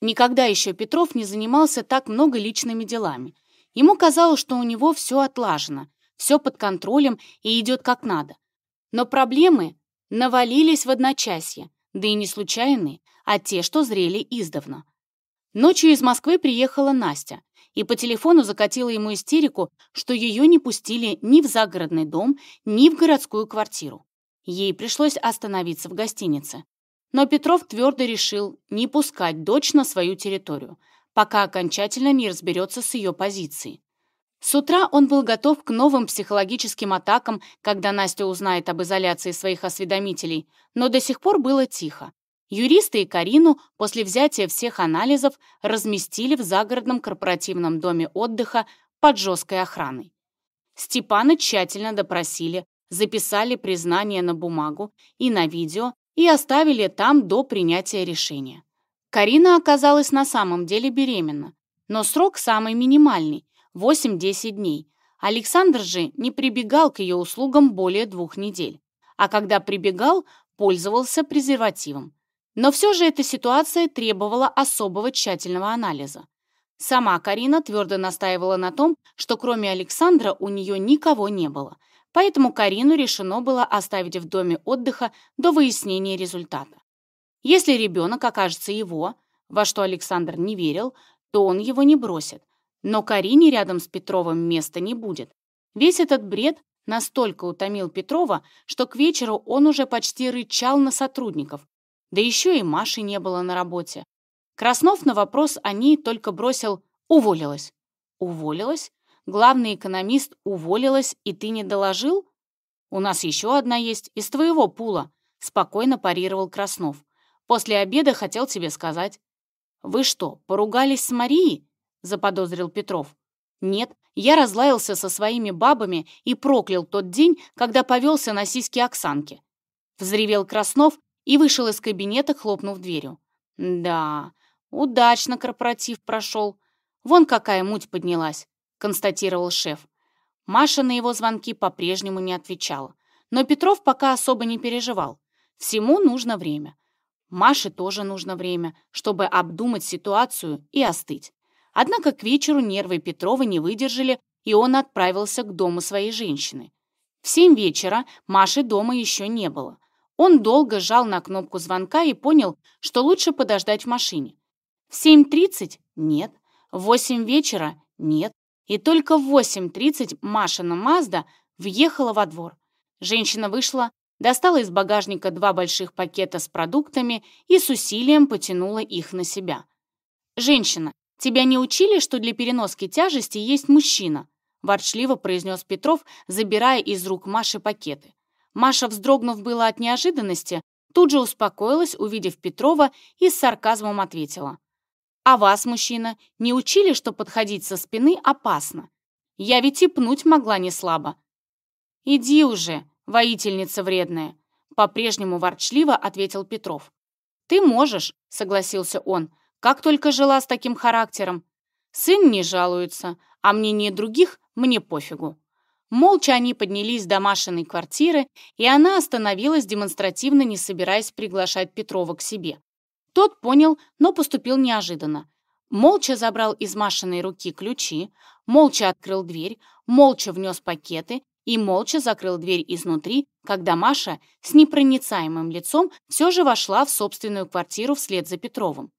Speaker 1: Никогда еще Петров не занимался так много личными делами. Ему казалось, что у него все отлажено, все под контролем и идет как надо. Но проблемы навалились в одночасье, да и не случайные, а те, что зрели издавна. Ночью из Москвы приехала Настя и по телефону закатила ему истерику, что ее не пустили ни в загородный дом, ни в городскую квартиру. Ей пришлось остановиться в гостинице. Но Петров твердо решил не пускать дочь на свою территорию, пока окончательно не разберется с ее позицией. С утра он был готов к новым психологическим атакам, когда Настя узнает об изоляции своих осведомителей, но до сих пор было тихо. Юристы и Карину после взятия всех анализов разместили в загородном корпоративном доме отдыха под жесткой охраной. Степана тщательно допросили, записали признание на бумагу и на видео и оставили там до принятия решения. Карина оказалась на самом деле беременна, но срок самый минимальный – 8-10 дней. Александр же не прибегал к ее услугам более двух недель, а когда прибегал, пользовался презервативом. Но все же эта ситуация требовала особого тщательного анализа. Сама Карина твердо настаивала на том, что кроме Александра у нее никого не было, поэтому Карину решено было оставить в доме отдыха до выяснения результата. Если ребенок окажется его, во что Александр не верил, то он его не бросит. Но Карине рядом с Петровым места не будет. Весь этот бред настолько утомил Петрова, что к вечеру он уже почти рычал на сотрудников, да еще и Маши не было на работе. Краснов на вопрос о ней только бросил «уволилась». «Уволилась? Главный экономист уволилась, и ты не доложил? У нас еще одна есть, из твоего пула», — спокойно парировал Краснов. «После обеда хотел тебе сказать». «Вы что, поругались с Марией?» — заподозрил Петров. «Нет, я разлаился со своими бабами и проклял тот день, когда повелся на сиськи Оксанки», — взревел Краснов и вышел из кабинета, хлопнув дверью. «Да, удачно корпоратив прошел. Вон какая муть поднялась», — констатировал шеф. Маша на его звонки по-прежнему не отвечала. Но Петров пока особо не переживал. Всему нужно время. Маше тоже нужно время, чтобы обдумать ситуацию и остыть. Однако к вечеру нервы Петрова не выдержали, и он отправился к дому своей женщины. В семь вечера Маши дома еще не было. Он долго жал на кнопку звонка и понял, что лучше подождать в машине. В 7.30 – нет, в 8 вечера – нет, и только в 8.30 Машина Мазда въехала во двор. Женщина вышла, достала из багажника два больших пакета с продуктами и с усилием потянула их на себя. «Женщина, тебя не учили, что для переноски тяжести есть мужчина?» ворчливо произнес Петров, забирая из рук Маши пакеты. Маша, вздрогнув было от неожиданности, тут же успокоилась, увидев Петрова, и с сарказмом ответила. «А вас, мужчина, не учили, что подходить со спины опасно? Я ведь и пнуть могла не слабо». «Иди уже, воительница вредная», — по-прежнему ворчливо ответил Петров. «Ты можешь», — согласился он, — «как только жила с таким характером. Сын не жалуется, а мнение других мне пофигу». Молча они поднялись до Машиной квартиры, и она остановилась, демонстративно не собираясь приглашать Петрова к себе. Тот понял, но поступил неожиданно. Молча забрал из Машиной руки ключи, молча открыл дверь, молча внес пакеты и молча закрыл дверь изнутри, когда Маша с непроницаемым лицом все же вошла в собственную квартиру вслед за Петровым.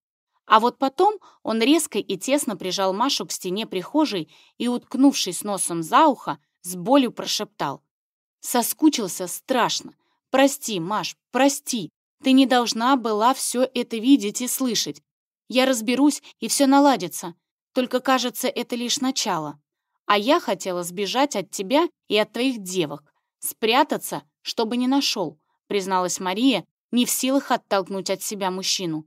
Speaker 1: А вот потом он резко и тесно прижал Машу к стене прихожей и, уткнувшись носом за ухо, с болью прошептал. «Соскучился страшно. Прости, Маш, прости. Ты не должна была все это видеть и слышать. Я разберусь, и все наладится. Только, кажется, это лишь начало. А я хотела сбежать от тебя и от твоих девок. Спрятаться, чтобы не нашел», — призналась Мария, не в силах оттолкнуть от себя мужчину.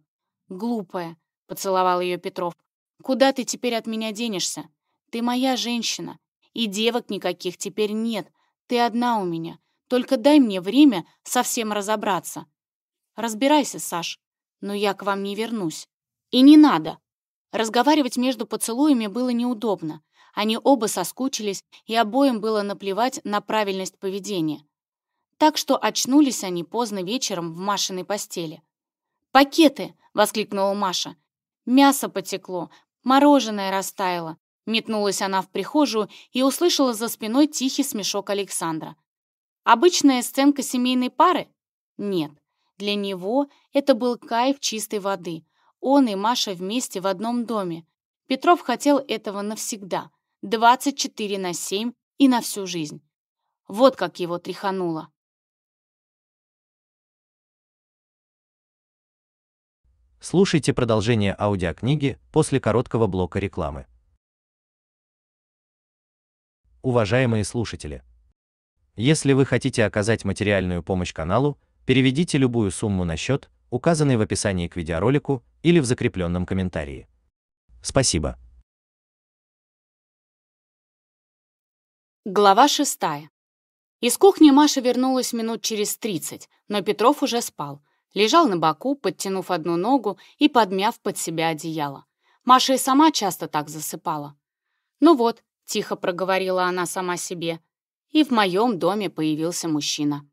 Speaker 1: «Глупая», — поцеловал ее Петров. «Куда ты теперь от меня денешься? Ты моя женщина. И девок никаких теперь нет. Ты одна у меня. Только дай мне время совсем разобраться. Разбирайся, Саш, но я к вам не вернусь. И не надо. Разговаривать между поцелуями было неудобно. Они оба соскучились, и обоим было наплевать на правильность поведения. Так что очнулись они поздно вечером в Машиной постели. «Пакеты!» — воскликнула Маша. «Мясо потекло, мороженое растаяло. Метнулась она в прихожую и услышала за спиной тихий смешок Александра. Обычная сценка семейной пары? Нет. Для него это был кайф чистой воды. Он и Маша вместе в одном доме. Петров хотел этого навсегда. 24 на 7 и на всю жизнь. Вот как его тряхануло. Слушайте продолжение аудиокниги после короткого блока рекламы уважаемые слушатели. Если вы хотите оказать материальную помощь каналу, переведите любую сумму на счет, указанный в описании к видеоролику или в закрепленном комментарии. Спасибо. Глава шестая. Из кухни Маша вернулась минут через тридцать, но Петров уже спал. Лежал на боку, подтянув одну ногу и подмяв под себя одеяло. Маша и сама часто так засыпала. Ну вот, — тихо проговорила она сама себе. И в моем доме появился мужчина.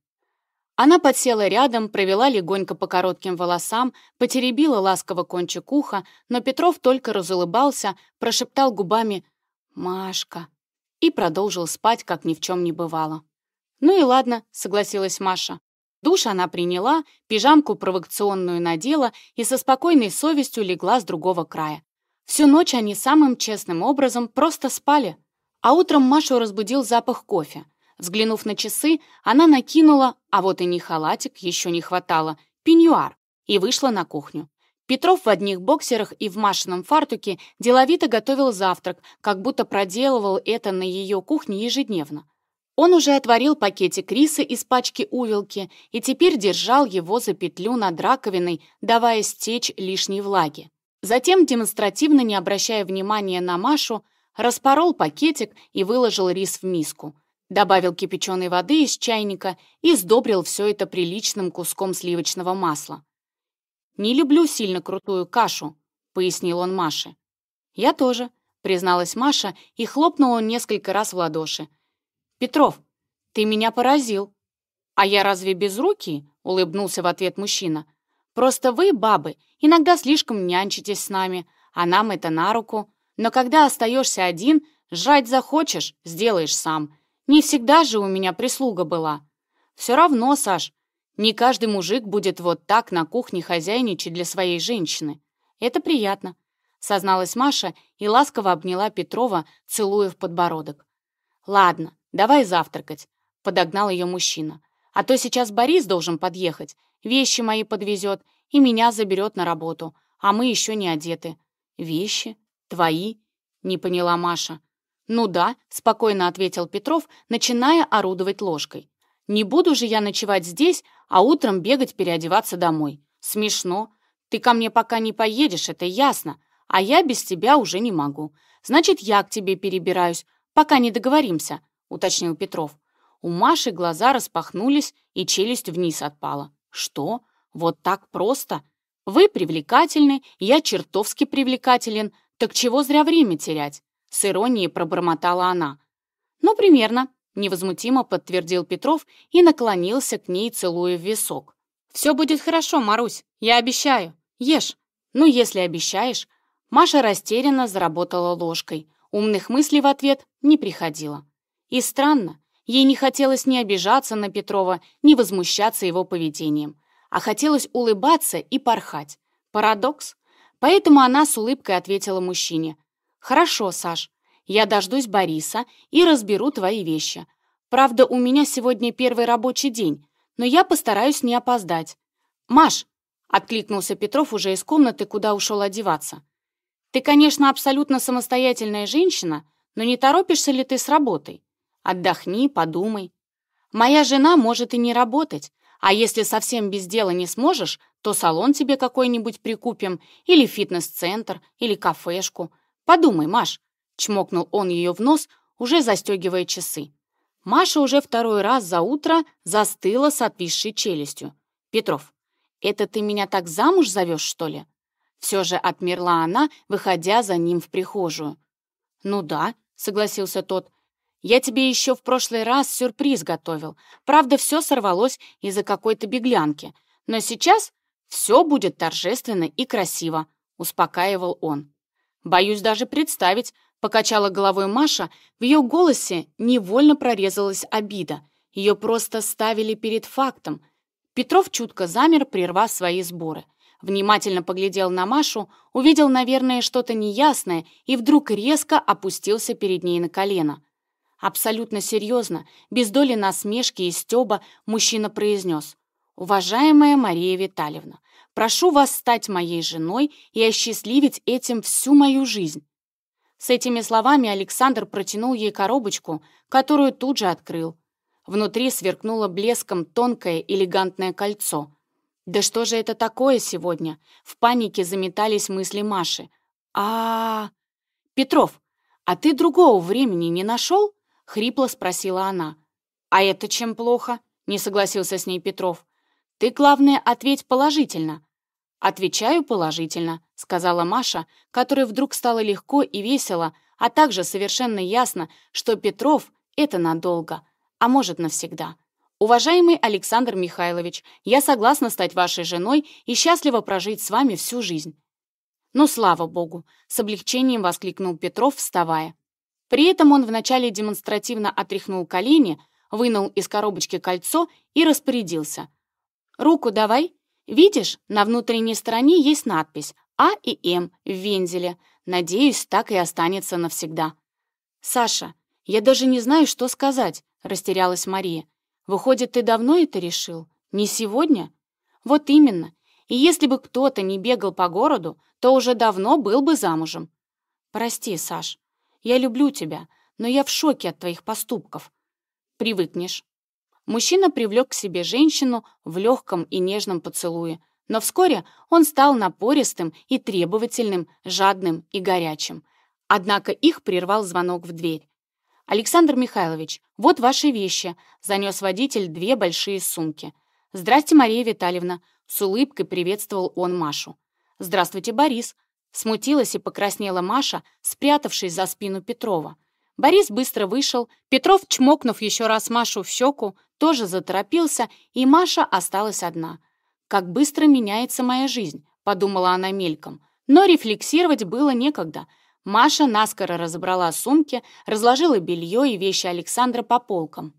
Speaker 1: Она подсела рядом, провела легонько по коротким волосам, потеребила ласково кончик уха, но Петров только разулыбался, прошептал губами «Машка» и продолжил спать, как ни в чем не бывало. «Ну и ладно», — согласилась Маша. Душ она приняла, пижамку провокационную надела и со спокойной совестью легла с другого края. Всю ночь они самым честным образом просто спали. А утром Машу разбудил запах кофе. Взглянув на часы, она накинула, а вот и не халатик, еще не хватало, пеньюар, и вышла на кухню. Петров в одних боксерах и в Машином фартуке деловито готовил завтрак, как будто проделывал это на ее кухне ежедневно. Он уже отварил пакетик риса из пачки увилки и теперь держал его за петлю над раковиной, давая стечь лишней влаги. Затем, демонстративно не обращая внимания на Машу, распорол пакетик и выложил рис в миску. Добавил кипяченой воды из чайника и сдобрил все это приличным куском сливочного масла. «Не люблю сильно крутую кашу», — пояснил он Маше. «Я тоже», — призналась Маша и хлопнула несколько раз в ладоши. «Петров, ты меня поразил». «А я разве без руки? улыбнулся в ответ мужчина. «Просто вы, бабы, иногда слишком нянчитесь с нами, а нам это на руку. Но когда остаешься один, жрать захочешь, сделаешь сам. Не всегда же у меня прислуга была. Все равно, Саш, не каждый мужик будет вот так на кухне хозяйничать для своей женщины. Это приятно, созналась Маша и ласково обняла Петрова, целуя в подбородок. Ладно, давай завтракать, подогнал ее мужчина. А то сейчас Борис должен подъехать, вещи мои подвезет и меня заберет на работу, а мы еще не одеты. Вещи? «Твои?» — не поняла Маша. «Ну да», — спокойно ответил Петров, начиная орудовать ложкой. «Не буду же я ночевать здесь, а утром бегать переодеваться домой. Смешно. Ты ко мне пока не поедешь, это ясно, а я без тебя уже не могу. Значит, я к тебе перебираюсь, пока не договоримся», — уточнил Петров. У Маши глаза распахнулись, и челюсть вниз отпала. «Что? Вот так просто? Вы привлекательны, я чертовски привлекателен, «Так чего зря время терять?» — с иронией пробормотала она. «Ну, примерно», — невозмутимо подтвердил Петров и наклонился к ней, целуя в висок. «Все будет хорошо, Марусь, я обещаю. Ешь. Ну, если обещаешь». Маша растерянно заработала ложкой. Умных мыслей в ответ не приходило. И странно, ей не хотелось ни обижаться на Петрова, ни возмущаться его поведением, а хотелось улыбаться и порхать. Парадокс? Поэтому она с улыбкой ответила мужчине. «Хорошо, Саш, я дождусь Бориса и разберу твои вещи. Правда, у меня сегодня первый рабочий день, но я постараюсь не опоздать. Маш!» — откликнулся Петров уже из комнаты, куда ушел одеваться. «Ты, конечно, абсолютно самостоятельная женщина, но не торопишься ли ты с работой? Отдохни, подумай. Моя жена может и не работать, а если совсем без дела не сможешь, то салон тебе какой-нибудь прикупим, или фитнес-центр, или кафешку. Подумай, Маш!» Чмокнул он ее в нос, уже застегивая часы. Маша уже второй раз за утро застыла с отвисшей челюстью. «Петров, это ты меня так замуж зовешь, что ли?» Все же отмерла она, выходя за ним в прихожую. «Ну да», — согласился тот, — «я тебе еще в прошлый раз сюрприз готовил. Правда, все сорвалось из-за какой-то беглянки. Но сейчас «Все будет торжественно и красиво», — успокаивал он. «Боюсь даже представить», — покачала головой Маша, в ее голосе невольно прорезалась обида. Ее просто ставили перед фактом. Петров чутко замер, прервав свои сборы. Внимательно поглядел на Машу, увидел, наверное, что-то неясное и вдруг резко опустился перед ней на колено. Абсолютно серьезно, без доли насмешки и стеба, мужчина произнес. «Уважаемая Мария Витальевна, прошу вас стать моей женой и осчастливить этим всю мою жизнь». С этими словами Александр протянул ей коробочку, которую тут же открыл. Внутри сверкнуло блеском тонкое элегантное кольцо. «Да что же это такое сегодня?» В панике заметались мысли Маши. а, -а, -а «Петров, а ты другого времени не нашел?» — хрипло спросила она. «А это чем плохо?» — не согласился с ней Петров. Ты, главное, ответь положительно». «Отвечаю положительно», — сказала Маша, которой вдруг стало легко и весело, а также совершенно ясно, что Петров — это надолго, а может навсегда. «Уважаемый Александр Михайлович, я согласна стать вашей женой и счастливо прожить с вами всю жизнь». «Ну, слава богу!» — с облегчением воскликнул Петров, вставая. При этом он вначале демонстративно отряхнул колени, вынул из коробочки кольцо и распорядился — Руку давай. Видишь, на внутренней стороне есть надпись «А» и «М» в вензеле. Надеюсь, так и останется навсегда. «Саша, я даже не знаю, что сказать», — растерялась Мария. «Выходит, ты давно это решил? Не сегодня?» «Вот именно. И если бы кто-то не бегал по городу, то уже давно был бы замужем». «Прости, Саш, я люблю тебя, но я в шоке от твоих поступков». «Привыкнешь. Мужчина привлек к себе женщину в легком и нежном поцелуе, но вскоре он стал напористым и требовательным, жадным и горячим. Однако их прервал звонок в дверь. «Александр Михайлович, вот ваши вещи», — занес водитель две большие сумки. «Здрасте, Мария Витальевна», — с улыбкой приветствовал он Машу. «Здравствуйте, Борис», — смутилась и покраснела Маша, спрятавшись за спину Петрова. Борис быстро вышел, Петров, чмокнув еще раз Машу в щеку, тоже заторопился, и Маша осталась одна. «Как быстро меняется моя жизнь», — подумала она мельком. Но рефлексировать было некогда. Маша наскоро разобрала сумки, разложила белье и вещи Александра по полкам.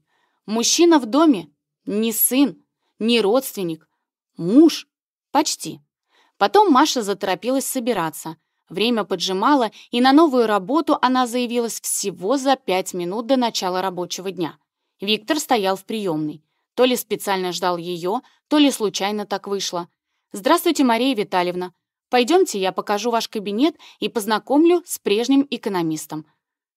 Speaker 1: «Мужчина в доме? Не сын, не родственник. Муж? Почти». Потом Маша заторопилась собираться — Время поджимало, и на новую работу она заявилась всего за пять минут до начала рабочего дня. Виктор стоял в приемной. То ли специально ждал ее, то ли случайно так вышло. «Здравствуйте, Мария Витальевна. Пойдемте, я покажу ваш кабинет и познакомлю с прежним экономистом».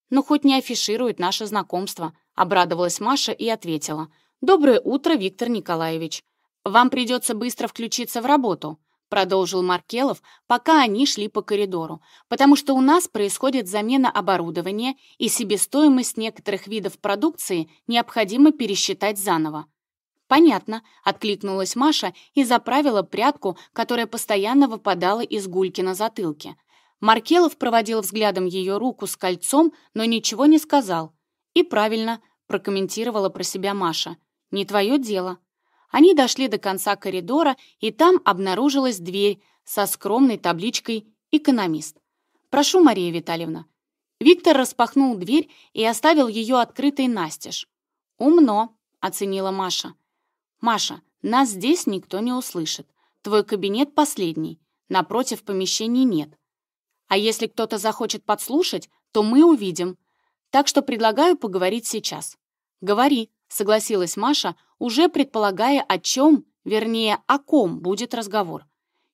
Speaker 1: «Ну, хоть не афиширует наше знакомство», — обрадовалась Маша и ответила. «Доброе утро, Виктор Николаевич. Вам придется быстро включиться в работу продолжил Маркелов, пока они шли по коридору, потому что у нас происходит замена оборудования, и себестоимость некоторых видов продукции необходимо пересчитать заново. «Понятно», — откликнулась Маша и заправила прядку, которая постоянно выпадала из гульки на затылке. Маркелов проводил взглядом ее руку с кольцом, но ничего не сказал. «И правильно», — прокомментировала про себя Маша. «Не твое дело». Они дошли до конца коридора, и там обнаружилась дверь со скромной табличкой «Экономист». «Прошу, Мария Витальевна». Виктор распахнул дверь и оставил ее открытой настежь. «Умно», — оценила Маша. «Маша, нас здесь никто не услышит. Твой кабинет последний. Напротив помещений нет. А если кто-то захочет подслушать, то мы увидим. Так что предлагаю поговорить сейчас». «Говори», — согласилась Маша, уже предполагая, о чем, вернее, о ком будет разговор.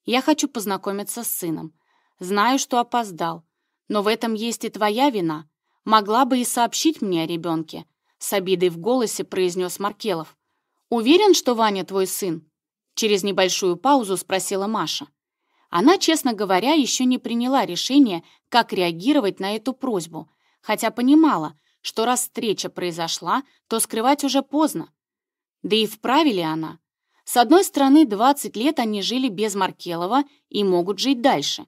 Speaker 1: Я хочу познакомиться с сыном. Знаю, что опоздал. Но в этом есть и твоя вина. Могла бы и сообщить мне о ребенке. С обидой в голосе произнес Маркелов. «Уверен, что Ваня твой сын?» Через небольшую паузу спросила Маша. Она, честно говоря, еще не приняла решение, как реагировать на эту просьбу, хотя понимала, что раз встреча произошла, то скрывать уже поздно. Да и вправе ли она? С одной стороны, 20 лет они жили без Маркелова и могут жить дальше.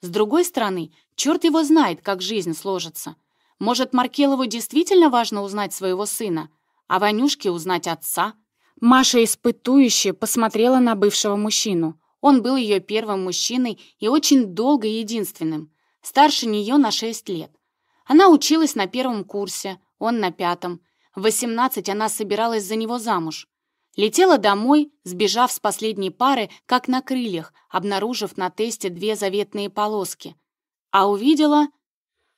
Speaker 1: С другой стороны, черт его знает, как жизнь сложится. Может, Маркелову действительно важно узнать своего сына, а Ванюшке узнать отца? Маша испытующе посмотрела на бывшего мужчину. Он был ее первым мужчиной и очень долго единственным. Старше нее на 6 лет. Она училась на первом курсе, он на пятом – в 18 она собиралась за него замуж. Летела домой, сбежав с последней пары, как на крыльях, обнаружив на тесте две заветные полоски. А увидела...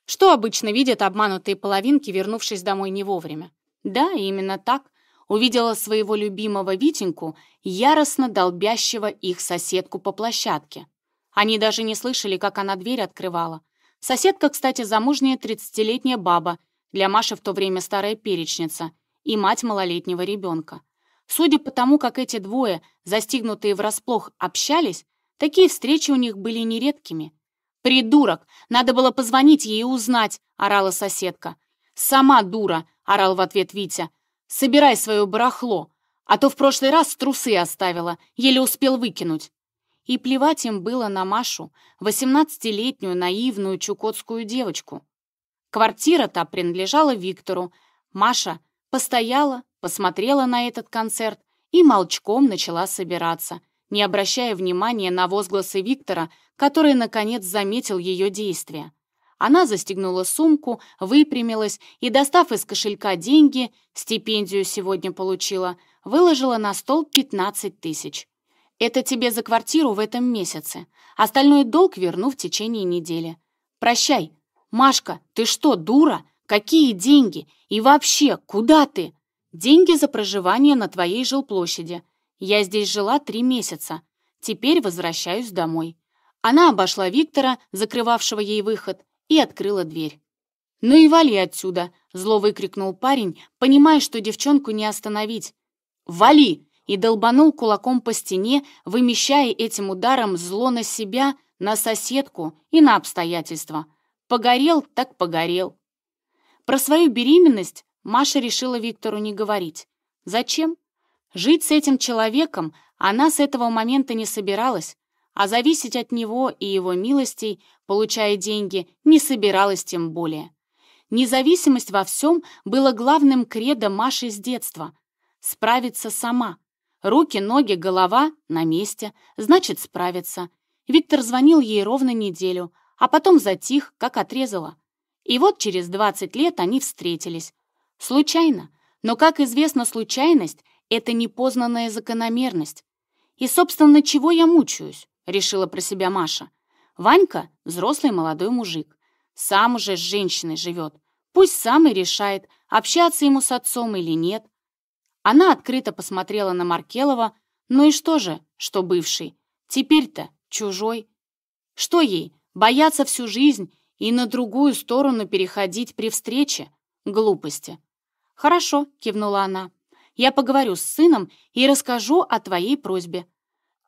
Speaker 1: Что обычно видят обманутые половинки, вернувшись домой не вовремя? Да, именно так. Увидела своего любимого Витеньку, яростно долбящего их соседку по площадке. Они даже не слышали, как она дверь открывала. Соседка, кстати, замужняя 30-летняя баба, для Маши в то время старая перечница и мать малолетнего ребенка. Судя по тому, как эти двое, застигнутые врасплох, общались, такие встречи у них были нередкими. «Придурок! Надо было позвонить ей и узнать!» — орала соседка. «Сама дура!» — орал в ответ Витя. «Собирай свое барахло, а то в прошлый раз трусы оставила, еле успел выкинуть». И плевать им было на Машу, восемнадцатилетнюю наивную чукотскую девочку, Квартира та принадлежала Виктору. Маша постояла, посмотрела на этот концерт и молчком начала собираться, не обращая внимания на возгласы Виктора, который, наконец, заметил ее действия. Она застегнула сумку, выпрямилась и, достав из кошелька деньги, стипендию сегодня получила, выложила на стол 15 тысяч. «Это тебе за квартиру в этом месяце. Остальной долг верну в течение недели. Прощай, «Машка, ты что, дура? Какие деньги? И вообще, куда ты?» «Деньги за проживание на твоей жилплощади. Я здесь жила три месяца. Теперь возвращаюсь домой». Она обошла Виктора, закрывавшего ей выход, и открыла дверь. «Ну и вали отсюда!» — зло выкрикнул парень, понимая, что девчонку не остановить. «Вали!» — и долбанул кулаком по стене, вымещая этим ударом зло на себя, на соседку и на обстоятельства. Погорел, так погорел. Про свою беременность Маша решила Виктору не говорить. Зачем? Жить с этим человеком она с этого момента не собиралась, а зависеть от него и его милостей, получая деньги, не собиралась тем более. Независимость во всем была главным кредо Маши с детства. Справиться сама. Руки, ноги, голова на месте, значит, справиться. Виктор звонил ей ровно неделю, а потом затих, как отрезало. И вот через 20 лет они встретились. Случайно. Но, как известно, случайность — это непознанная закономерность. И, собственно, чего я мучаюсь, решила про себя Маша. Ванька — взрослый молодой мужик. Сам уже с женщиной живет. Пусть сам и решает, общаться ему с отцом или нет. Она открыто посмотрела на Маркелова. Ну и что же, что бывший? Теперь-то чужой. Что ей, Бояться всю жизнь и на другую сторону переходить при встрече — глупости. «Хорошо», — кивнула она. «Я поговорю с сыном и расскажу о твоей просьбе».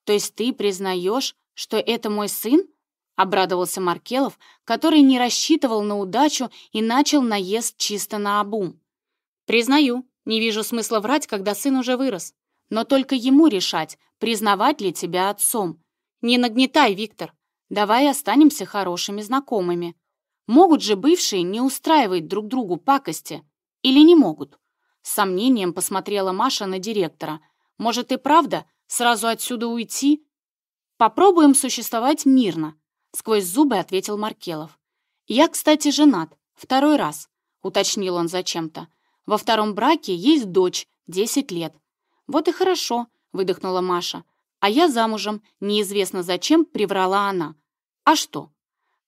Speaker 1: «То есть ты признаешь, что это мой сын?» — обрадовался Маркелов, который не рассчитывал на удачу и начал наезд чисто на обум. «Признаю, не вижу смысла врать, когда сын уже вырос. Но только ему решать, признавать ли тебя отцом. Не нагнетай, Виктор. Давай останемся хорошими знакомыми. Могут же бывшие не устраивать друг другу пакости. Или не могут? С сомнением посмотрела Маша на директора. Может и правда сразу отсюда уйти? Попробуем существовать мирно, сквозь зубы ответил Маркелов. Я, кстати, женат. Второй раз, уточнил он зачем-то. Во втором браке есть дочь, 10 лет. Вот и хорошо, выдохнула Маша. А я замужем, неизвестно зачем, приврала она. А что?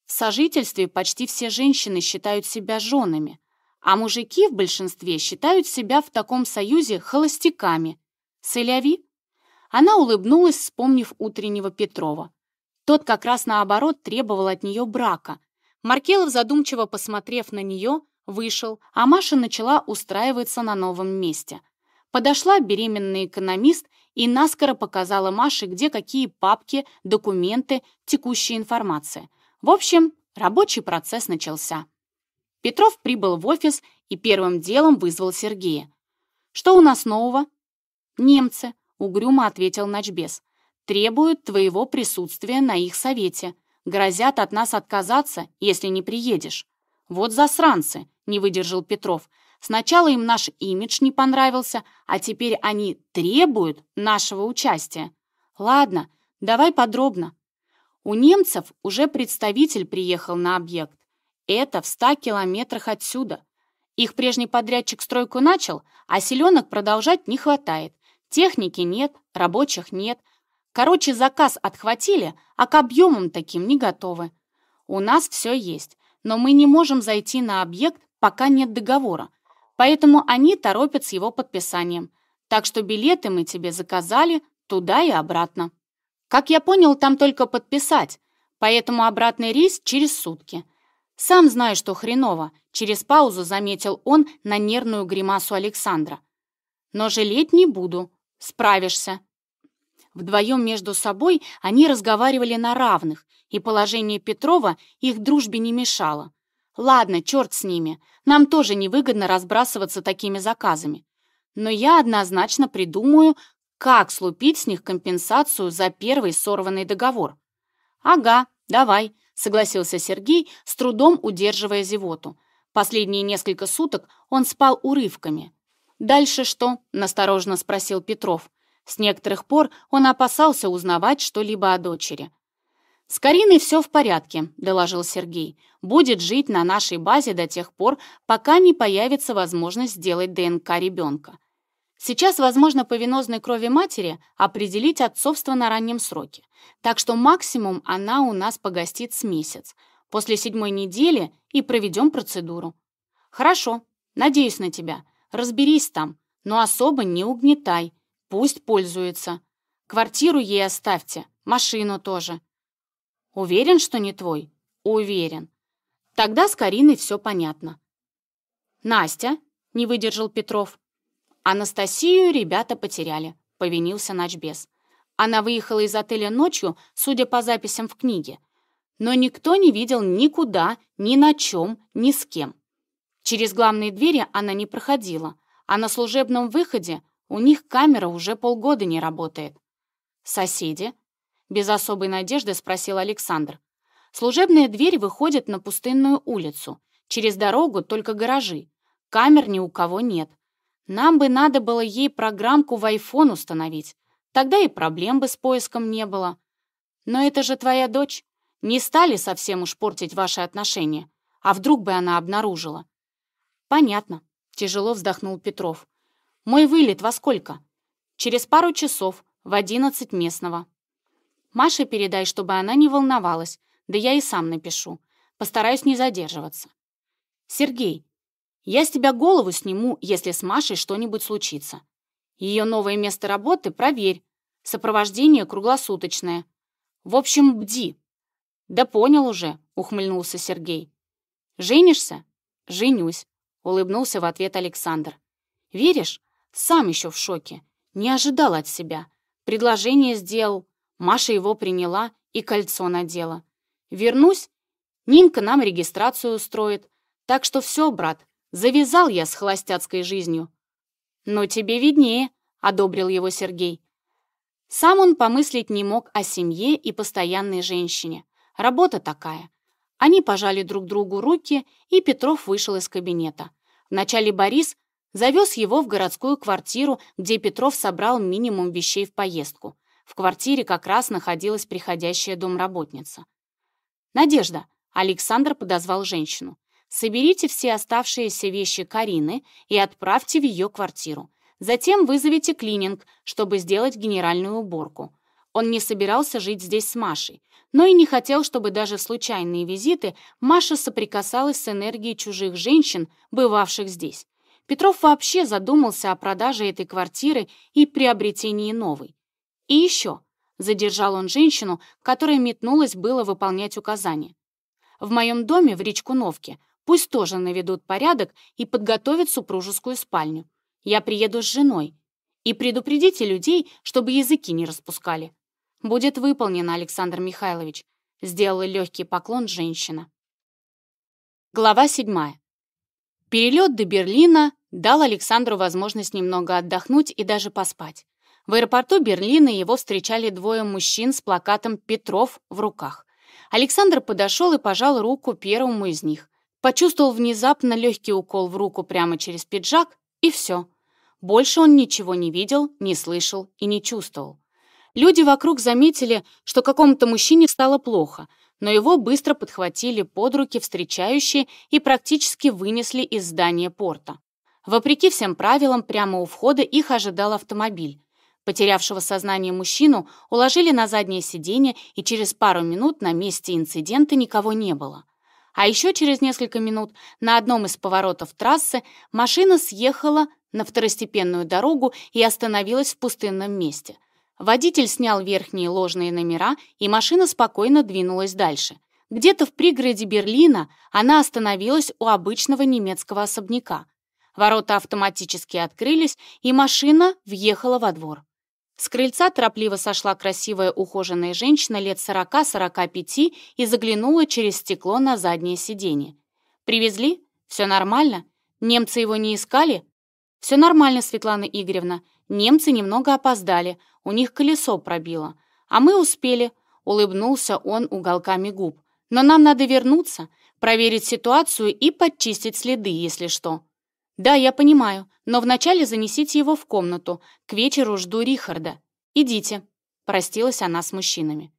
Speaker 1: В сожительстве почти все женщины считают себя женами, а мужики в большинстве считают себя в таком союзе холостяками. Сэляви? Она улыбнулась, вспомнив утреннего Петрова. Тот как раз наоборот требовал от нее брака. Маркелов, задумчиво посмотрев на нее, вышел, а Маша начала устраиваться на новом месте. Подошла беременная экономист и наскоро показала Маше, где какие папки, документы, текущая информация. В общем, рабочий процесс начался. Петров прибыл в офис и первым делом вызвал Сергея. «Что у нас нового?» «Немцы», — угрюмо ответил Ночбес. «Требуют твоего присутствия на их совете. Грозят от нас отказаться, если не приедешь». «Вот засранцы», — не выдержал Петров. Сначала им наш имидж не понравился, а теперь они требуют нашего участия. Ладно, давай подробно. У немцев уже представитель приехал на объект. Это в 100 километрах отсюда. Их прежний подрядчик стройку начал, а селенок продолжать не хватает. Техники нет, рабочих нет. Короче, заказ отхватили, а к объемам таким не готовы. У нас все есть, но мы не можем зайти на объект, пока нет договора поэтому они торопят с его подписанием. Так что билеты мы тебе заказали туда и обратно. Как я понял, там только подписать, поэтому обратный рейс через сутки. Сам знаю, что хреново, через паузу заметил он на нервную гримасу Александра. Но жалеть не буду, справишься. Вдвоем между собой они разговаривали на равных, и положение Петрова их дружбе не мешало. Ладно, черт с ними. Нам тоже невыгодно разбрасываться такими заказами. Но я однозначно придумаю, как слупить с них компенсацию за первый сорванный договор. Ага, давай, согласился Сергей, с трудом удерживая зевоту. Последние несколько суток он спал урывками. «Дальше что?» – насторожно спросил Петров. С некоторых пор он опасался узнавать что-либо о дочери. «С Кариной все в порядке», — доложил Сергей. «Будет жить на нашей базе до тех пор, пока не появится возможность сделать ДНК ребенка. Сейчас возможно по венозной крови матери определить отцовство на раннем сроке, так что максимум она у нас погостит с месяц, после седьмой недели и проведем процедуру». «Хорошо, надеюсь на тебя. Разберись там, но особо не угнетай. Пусть пользуется. Квартиру ей оставьте, машину тоже». Уверен, что не твой? Уверен. Тогда с Кариной все понятно. Настя, не выдержал Петров. Анастасию ребята потеряли, повинился начбес. Она выехала из отеля ночью, судя по записям в книге. Но никто не видел никуда, ни на чем, ни с кем. Через главные двери она не проходила, а на служебном выходе у них камера уже полгода не работает. Соседи, без особой надежды спросил Александр. Служебная дверь выходит на пустынную улицу. Через дорогу только гаражи. Камер ни у кого нет. Нам бы надо было ей программку в айфон установить. Тогда и проблем бы с поиском не было. Но это же твоя дочь. Не стали совсем уж портить ваши отношения. А вдруг бы она обнаружила? Понятно. Тяжело вздохнул Петров. Мой вылет во сколько? Через пару часов, в одиннадцать местного. Маше передай, чтобы она не волновалась, да я и сам напишу. Постараюсь не задерживаться. Сергей, я с тебя голову сниму, если с Машей что-нибудь случится. Ее новое место работы проверь. Сопровождение круглосуточное. В общем, бди. Да понял уже, ухмыльнулся Сергей. Женишься? Женюсь, улыбнулся в ответ Александр. Веришь? Сам еще в шоке. Не ожидал от себя. Предложение сделал. Маша его приняла и кольцо надела. Вернусь, Нинка нам регистрацию устроит. Так что все, брат, завязал я с холостяцкой жизнью. Но тебе виднее, одобрил его Сергей. Сам он помыслить не мог о семье и постоянной женщине. Работа такая. Они пожали друг другу руки, и Петров вышел из кабинета. Вначале Борис завез его в городскую квартиру, где Петров собрал минимум вещей в поездку. В квартире как раз находилась приходящая домработница. «Надежда!» — Александр подозвал женщину. «Соберите все оставшиеся вещи Карины и отправьте в ее квартиру. Затем вызовите клининг, чтобы сделать генеральную уборку». Он не собирался жить здесь с Машей, но и не хотел, чтобы даже в случайные визиты Маша соприкасалась с энергией чужих женщин, бывавших здесь. Петров вообще задумался о продаже этой квартиры и приобретении новой. «И еще!» — задержал он женщину, которая метнулась было выполнять указания. «В моем доме в речку Новке пусть тоже наведут порядок и подготовят супружескую спальню. Я приеду с женой. И предупредите людей, чтобы языки не распускали. Будет выполнено, Александр Михайлович», — сделала легкий поклон женщина. Глава 7. Перелет до Берлина дал Александру возможность немного отдохнуть и даже поспать. В аэропорту Берлина его встречали двое мужчин с плакатом «Петров» в руках. Александр подошел и пожал руку первому из них. Почувствовал внезапно легкий укол в руку прямо через пиджак, и все. Больше он ничего не видел, не слышал и не чувствовал. Люди вокруг заметили, что какому-то мужчине стало плохо, но его быстро подхватили под руки встречающие и практически вынесли из здания порта. Вопреки всем правилам, прямо у входа их ожидал автомобиль. Потерявшего сознание мужчину уложили на заднее сиденье, и через пару минут на месте инцидента никого не было. А еще через несколько минут на одном из поворотов трассы машина съехала на второстепенную дорогу и остановилась в пустынном месте. Водитель снял верхние ложные номера, и машина спокойно двинулась дальше. Где-то в пригороде Берлина она остановилась у обычного немецкого особняка. Ворота автоматически открылись, и машина въехала во двор. С крыльца торопливо сошла красивая ухоженная женщина лет 40-45 и заглянула через стекло на заднее сиденье. «Привезли? Все нормально? Немцы его не искали?» «Все нормально, Светлана Игоревна. Немцы немного опоздали, у них колесо пробило. А мы успели», — улыбнулся он уголками губ. «Но нам надо вернуться, проверить ситуацию и подчистить следы, если что». «Да, я понимаю, но вначале занесите его в комнату. К вечеру жду Рихарда. Идите». Простилась она с мужчинами.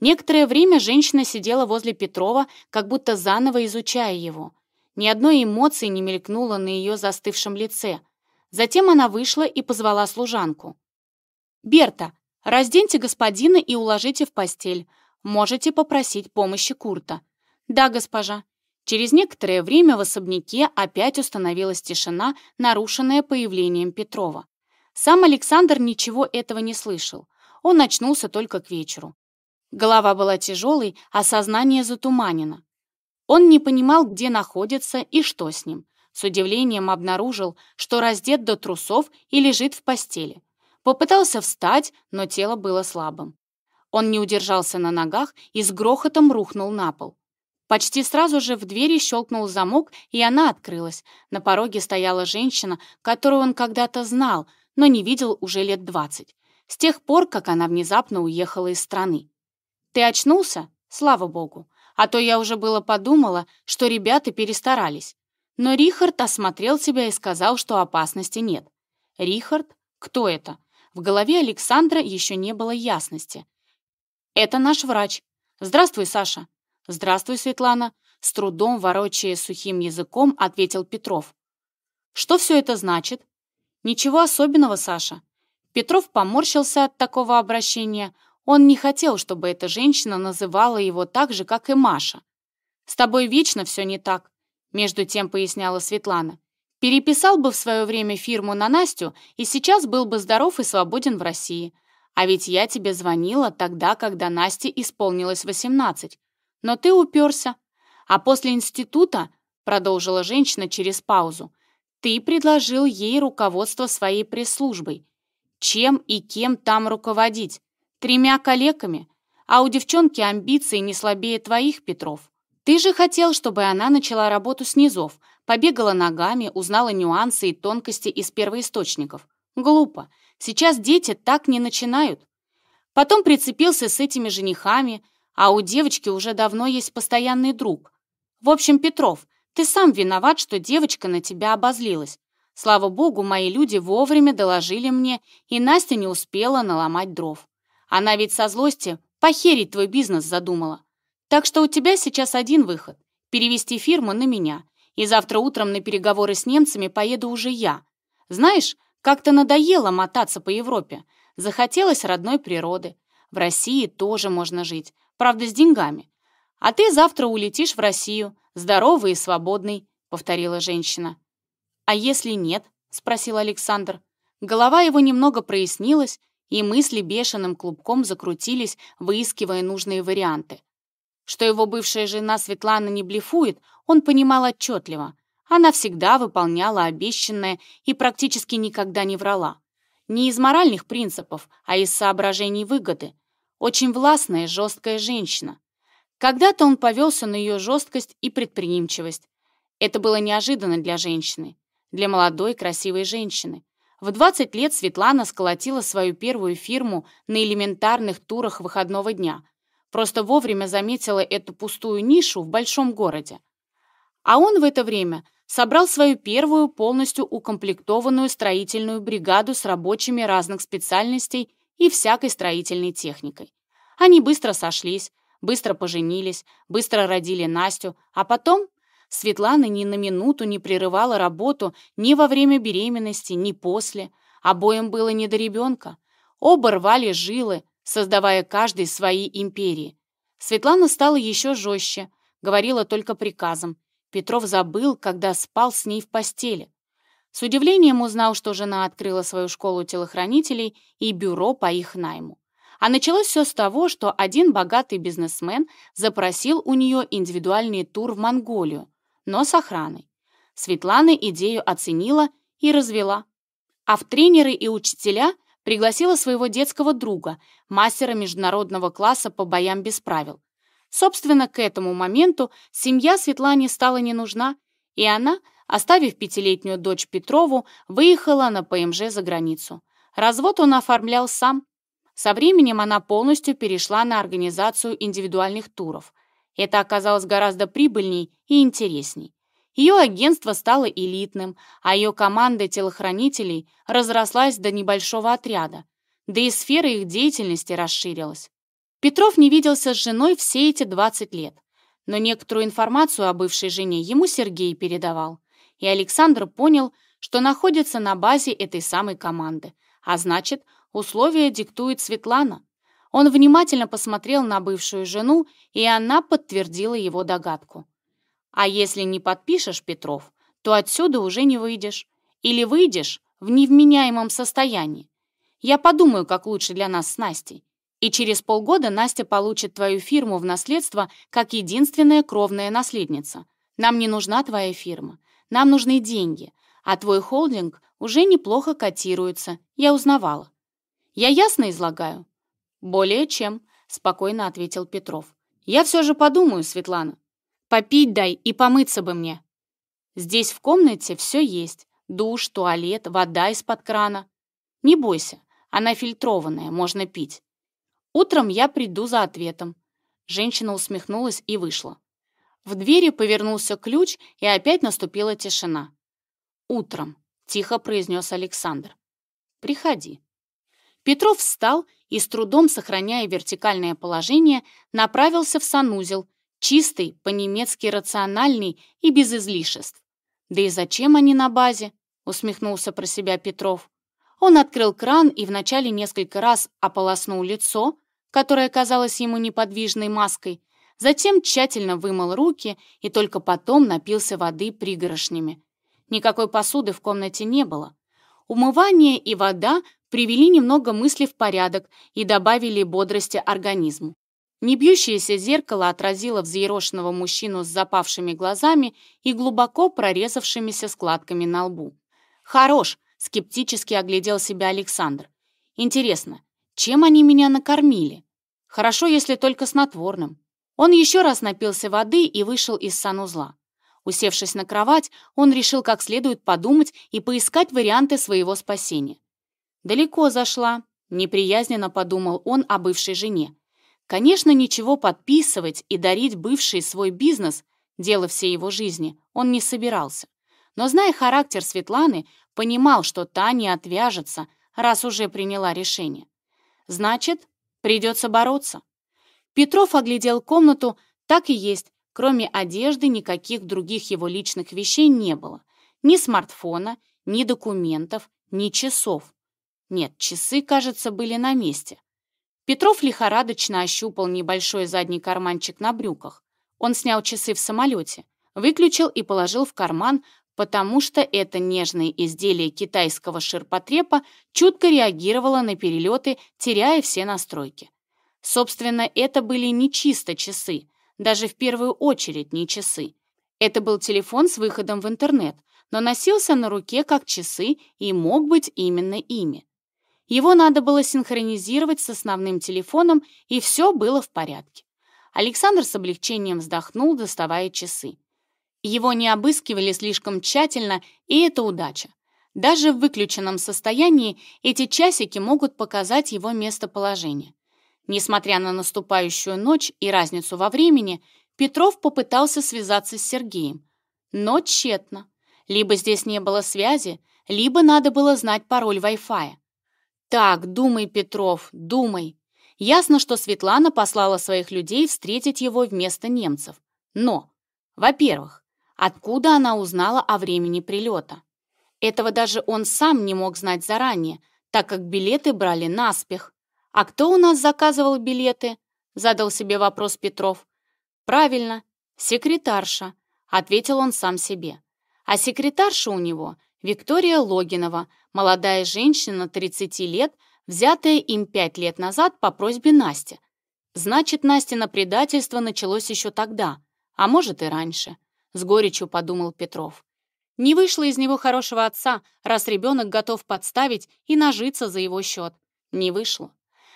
Speaker 1: Некоторое время женщина сидела возле Петрова, как будто заново изучая его. Ни одной эмоции не мелькнуло на ее застывшем лице. Затем она вышла и позвала служанку. «Берта, разденьте господина и уложите в постель. Можете попросить помощи Курта». «Да, госпожа», Через некоторое время в особняке опять установилась тишина, нарушенная появлением Петрова. Сам Александр ничего этого не слышал. Он очнулся только к вечеру. Голова была тяжелой, а сознание затуманено. Он не понимал, где находится и что с ним. С удивлением обнаружил, что раздет до трусов и лежит в постели. Попытался встать, но тело было слабым. Он не удержался на ногах и с грохотом рухнул на пол. Почти сразу же в двери щелкнул замок, и она открылась. На пороге стояла женщина, которую он когда-то знал, но не видел уже лет двадцать. С тех пор, как она внезапно уехала из страны. «Ты очнулся? Слава богу. А то я уже было подумала, что ребята перестарались». Но Рихард осмотрел себя и сказал, что опасности нет. «Рихард? Кто это?» В голове Александра еще не было ясности. «Это наш врач. Здравствуй, Саша. «Здравствуй, Светлана», — с трудом ворочая сухим языком, ответил Петров. «Что все это значит?» «Ничего особенного, Саша». Петров поморщился от такого обращения. Он не хотел, чтобы эта женщина называла его так же, как и Маша. «С тобой вечно все не так», — между тем поясняла Светлана. «Переписал бы в свое время фирму на Настю, и сейчас был бы здоров и свободен в России. А ведь я тебе звонила тогда, когда Насте исполнилось 18. Но ты уперся. А после института, продолжила женщина через паузу, ты предложил ей руководство своей пресс-службой. Чем и кем там руководить? Тремя коллегами? А у девчонки амбиции не слабее твоих, Петров. Ты же хотел, чтобы она начала работу с низов, побегала ногами, узнала нюансы и тонкости из первоисточников. Глупо. Сейчас дети так не начинают. Потом прицепился с этими женихами, а у девочки уже давно есть постоянный друг. В общем, Петров, ты сам виноват, что девочка на тебя обозлилась. Слава богу, мои люди вовремя доложили мне, и Настя не успела наломать дров. Она ведь со злости похерить твой бизнес задумала. Так что у тебя сейчас один выход — перевести фирму на меня. И завтра утром на переговоры с немцами поеду уже я. Знаешь, как-то надоело мотаться по Европе. Захотелось родной природы. В России тоже можно жить правда, с деньгами. А ты завтра улетишь в Россию, здоровый и свободный», — повторила женщина. «А если нет?» — спросил Александр. Голова его немного прояснилась, и мысли бешеным клубком закрутились, выискивая нужные варианты. Что его бывшая жена Светлана не блефует, он понимал отчетливо. Она всегда выполняла обещанное и практически никогда не врала. Не из моральных принципов, а из соображений выгоды — очень властная и жесткая женщина. Когда-то он повелся на ее жесткость и предприимчивость. Это было неожиданно для женщины, для молодой красивой женщины. В 20 лет Светлана сколотила свою первую фирму на элементарных турах выходного дня. Просто вовремя заметила эту пустую нишу в большом городе. А он в это время собрал свою первую полностью укомплектованную строительную бригаду с рабочими разных специальностей и всякой строительной техникой. Они быстро сошлись, быстро поженились, быстро родили Настю, а потом Светлана ни на минуту не прерывала работу ни во время беременности, ни после. Обоим было не до ребенка. Оба рвали жилы, создавая каждый свои империи. Светлана стала еще жестче, говорила только приказом. Петров забыл, когда спал с ней в постели. С удивлением узнал, что жена открыла свою школу телохранителей и бюро по их найму. А началось все с того, что один богатый бизнесмен запросил у нее индивидуальный тур в Монголию, но с охраной. Светлана идею оценила и развела. А в тренеры и учителя пригласила своего детского друга, мастера международного класса по боям без правил. Собственно, к этому моменту семья Светлане стала не нужна, и она оставив пятилетнюю дочь Петрову, выехала на ПМЖ за границу. Развод он оформлял сам. Со временем она полностью перешла на организацию индивидуальных туров. Это оказалось гораздо прибыльней и интересней. Ее агентство стало элитным, а ее команда телохранителей разрослась до небольшого отряда, да и сфера их деятельности расширилась. Петров не виделся с женой все эти 20 лет, но некоторую информацию о бывшей жене ему Сергей передавал и Александр понял, что находится на базе этой самой команды, а значит, условия диктует Светлана. Он внимательно посмотрел на бывшую жену, и она подтвердила его догадку. «А если не подпишешь, Петров, то отсюда уже не выйдешь. Или выйдешь в невменяемом состоянии. Я подумаю, как лучше для нас с Настей. И через полгода Настя получит твою фирму в наследство как единственная кровная наследница. Нам не нужна твоя фирма. Нам нужны деньги, а твой холдинг уже неплохо котируется, я узнавала». «Я ясно излагаю?» «Более чем», — спокойно ответил Петров. «Я все же подумаю, Светлана. Попить дай и помыться бы мне». «Здесь в комнате все есть. Душ, туалет, вода из-под крана. Не бойся, она фильтрованная, можно пить. Утром я приду за ответом». Женщина усмехнулась и вышла. В двери повернулся ключ, и опять наступила тишина. «Утром», — тихо произнес Александр. «Приходи». Петров встал и, с трудом сохраняя вертикальное положение, направился в санузел, чистый, по-немецки рациональный и без излишеств. «Да и зачем они на базе?» — усмехнулся про себя Петров. Он открыл кран и вначале несколько раз ополоснул лицо, которое казалось ему неподвижной маской, Затем тщательно вымыл руки и только потом напился воды пригорошнями. Никакой посуды в комнате не было. Умывание и вода привели немного мысли в порядок и добавили бодрости организму. Небьющееся зеркало отразило взъерошенного мужчину с запавшими глазами и глубоко прорезавшимися складками на лбу. «Хорош!» — скептически оглядел себя Александр. «Интересно, чем они меня накормили? Хорошо, если только снотворным. Он еще раз напился воды и вышел из санузла. Усевшись на кровать, он решил как следует подумать и поискать варианты своего спасения. «Далеко зашла», — неприязненно подумал он о бывшей жене. Конечно, ничего подписывать и дарить бывший свой бизнес, дело всей его жизни, он не собирался. Но, зная характер Светланы, понимал, что та не отвяжется, раз уже приняла решение. Значит, придется бороться. Петров оглядел комнату, так и есть, кроме одежды никаких других его личных вещей не было. Ни смартфона, ни документов, ни часов. Нет, часы, кажется, были на месте. Петров лихорадочно ощупал небольшой задний карманчик на брюках. Он снял часы в самолете, выключил и положил в карман, потому что это нежное изделие китайского ширпотреба чутко реагировало на перелеты, теряя все настройки. Собственно, это были не чисто часы, даже в первую очередь не часы. Это был телефон с выходом в интернет, но носился на руке как часы и мог быть именно ими. Его надо было синхронизировать с основным телефоном, и все было в порядке. Александр с облегчением вздохнул, доставая часы. Его не обыскивали слишком тщательно, и это удача. Даже в выключенном состоянии эти часики могут показать его местоположение. Несмотря на наступающую ночь и разницу во времени, Петров попытался связаться с Сергеем. Но тщетно. Либо здесь не было связи, либо надо было знать пароль Wi-Fi. «Так, думай, Петров, думай». Ясно, что Светлана послала своих людей встретить его вместо немцев. Но, во-первых, откуда она узнала о времени прилета? Этого даже он сам не мог знать заранее, так как билеты брали наспех. «А кто у нас заказывал билеты?» — задал себе вопрос Петров. «Правильно, секретарша», — ответил он сам себе. А секретарша у него — Виктория Логинова, молодая женщина 30 лет, взятая им 5 лет назад по просьбе Насти. Значит, Настина предательство началось еще тогда, а может и раньше, — с горечью подумал Петров. Не вышло из него хорошего отца, раз ребенок готов подставить и нажиться за его счет. Не вышло.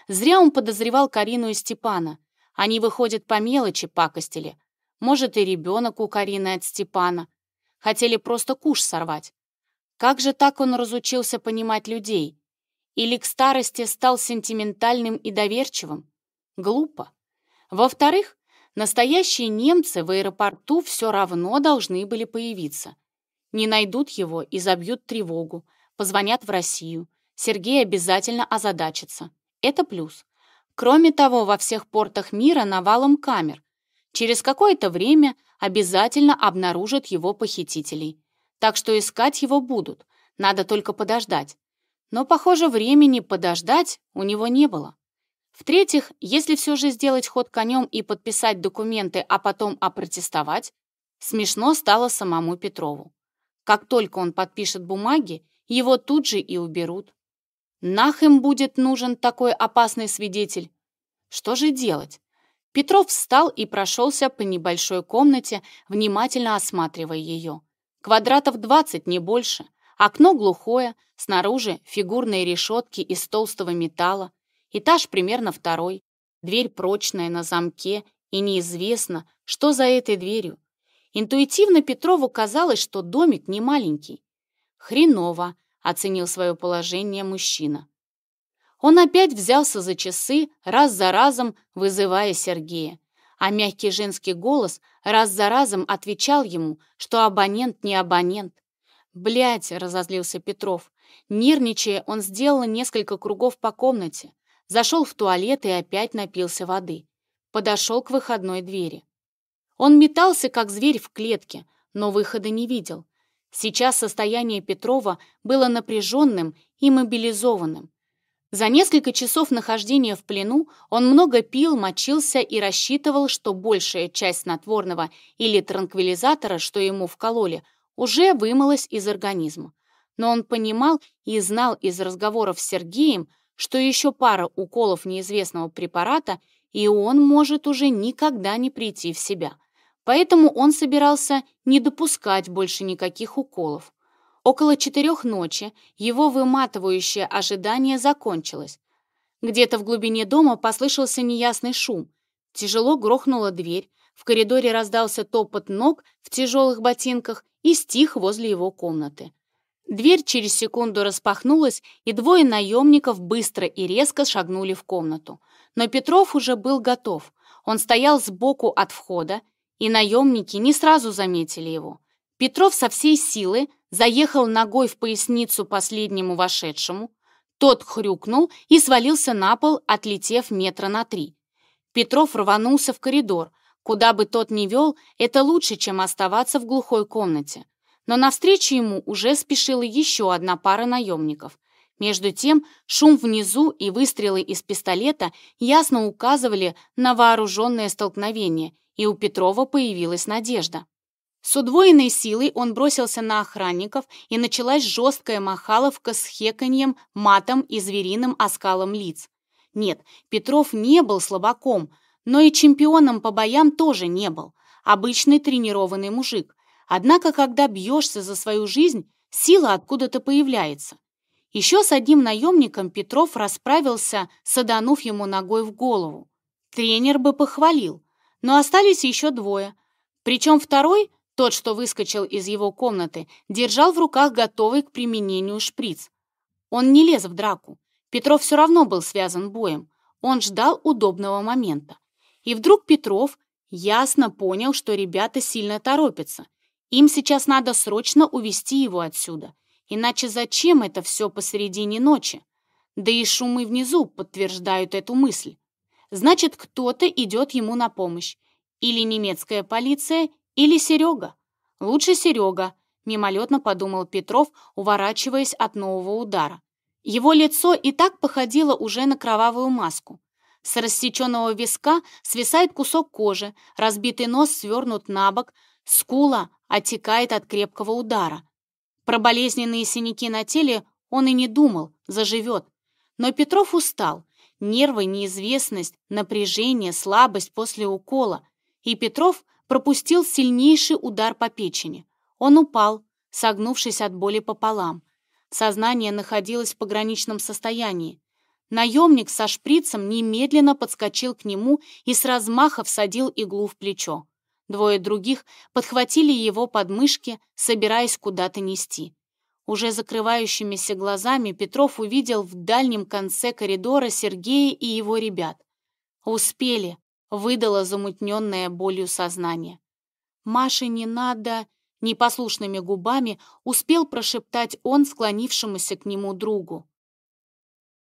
Speaker 1: Зря он подозревал Карину и Степана. Они, выходят по мелочи пакостили. Может, и ребенок у Карины от Степана. Хотели просто куш сорвать. Как же так он разучился понимать людей? Или к старости стал сентиментальным и доверчивым? Глупо. Во-вторых, настоящие немцы в аэропорту все равно должны были появиться. Не найдут его и забьют тревогу, позвонят в Россию. Сергей обязательно озадачится. Это плюс. Кроме того, во всех портах мира навалом камер. Через какое-то время обязательно обнаружат его похитителей. Так что искать его будут, надо только подождать. Но, похоже, времени подождать у него не было. В-третьих, если все же сделать ход конем и подписать документы, а потом опротестовать, смешно стало самому Петрову. Как только он подпишет бумаги, его тут же и уберут. Нах им будет нужен такой опасный свидетель. Что же делать? Петров встал и прошелся по небольшой комнате, внимательно осматривая ее. Квадратов 20, не больше. Окно глухое, снаружи фигурные решетки из толстого металла. Этаж примерно второй. Дверь прочная, на замке, и неизвестно, что за этой дверью. Интуитивно Петрову казалось, что домик не маленький. Хреново, оценил свое положение мужчина. Он опять взялся за часы, раз за разом вызывая Сергея, а мягкий женский голос раз за разом отвечал ему, что абонент не абонент. «Блядь!» — разозлился Петров. Нервничая, он сделал несколько кругов по комнате, зашел в туалет и опять напился воды. Подошел к выходной двери. Он метался, как зверь в клетке, но выхода не видел. Сейчас состояние Петрова было напряженным и мобилизованным. За несколько часов нахождения в плену он много пил, мочился и рассчитывал, что большая часть снотворного или транквилизатора, что ему вкололи, уже вымылась из организма. Но он понимал и знал из разговоров с Сергеем, что еще пара уколов неизвестного препарата, и он может уже никогда не прийти в себя – Поэтому он собирался не допускать больше никаких уколов. Около четырех ночи его выматывающее ожидание закончилось. Где-то в глубине дома послышался неясный шум. Тяжело грохнула дверь, в коридоре раздался топот ног в тяжелых ботинках и стих возле его комнаты. Дверь через секунду распахнулась, и двое наемников быстро и резко шагнули в комнату. Но Петров уже был готов. Он стоял сбоку от входа, и наемники не сразу заметили его. Петров со всей силы заехал ногой в поясницу последнему вошедшему, тот хрюкнул и свалился на пол, отлетев метра на три. Петров рванулся в коридор. Куда бы тот ни вел, это лучше, чем оставаться в глухой комнате. Но навстречу ему уже спешила еще одна пара наемников. Между тем, шум внизу и выстрелы из пистолета ясно указывали на вооруженное столкновение, и у Петрова появилась надежда. С удвоенной силой он бросился на охранников, и началась жесткая махаловка с хеканьем, матом и звериным оскалом лиц. Нет, Петров не был слабаком, но и чемпионом по боям тоже не был. Обычный тренированный мужик. Однако, когда бьешься за свою жизнь, сила откуда-то появляется. Еще с одним наемником Петров расправился, саданув ему ногой в голову. Тренер бы похвалил, но остались еще двое. Причем второй, тот, что выскочил из его комнаты, держал в руках готовый к применению шприц. Он не лез в драку. Петров все равно был связан боем. Он ждал удобного момента. И вдруг Петров ясно понял, что ребята сильно торопятся. Им сейчас надо срочно увести его отсюда. Иначе зачем это все посередине ночи? Да и шумы внизу подтверждают эту мысль. Значит, кто-то идет ему на помощь. Или немецкая полиция, или Серега. Лучше Серега, мимолетно подумал Петров, уворачиваясь от нового удара. Его лицо и так походило уже на кровавую маску. С рассеченного виска свисает кусок кожи, разбитый нос свернут на бок, скула отекает от крепкого удара. Про болезненные синяки на теле он и не думал, заживет. Но Петров устал, Нервы, неизвестность, напряжение, слабость после укола. И Петров пропустил сильнейший удар по печени. Он упал, согнувшись от боли пополам. Сознание находилось в пограничном состоянии. Наемник со шприцем немедленно подскочил к нему и с размаха всадил иглу в плечо. Двое других подхватили его подмышки, собираясь куда-то нести. Уже закрывающимися глазами Петров увидел в дальнем конце коридора Сергея и его ребят. «Успели», — выдало замутненное болью сознание. «Маше не надо...» — непослушными губами успел прошептать он склонившемуся к нему другу.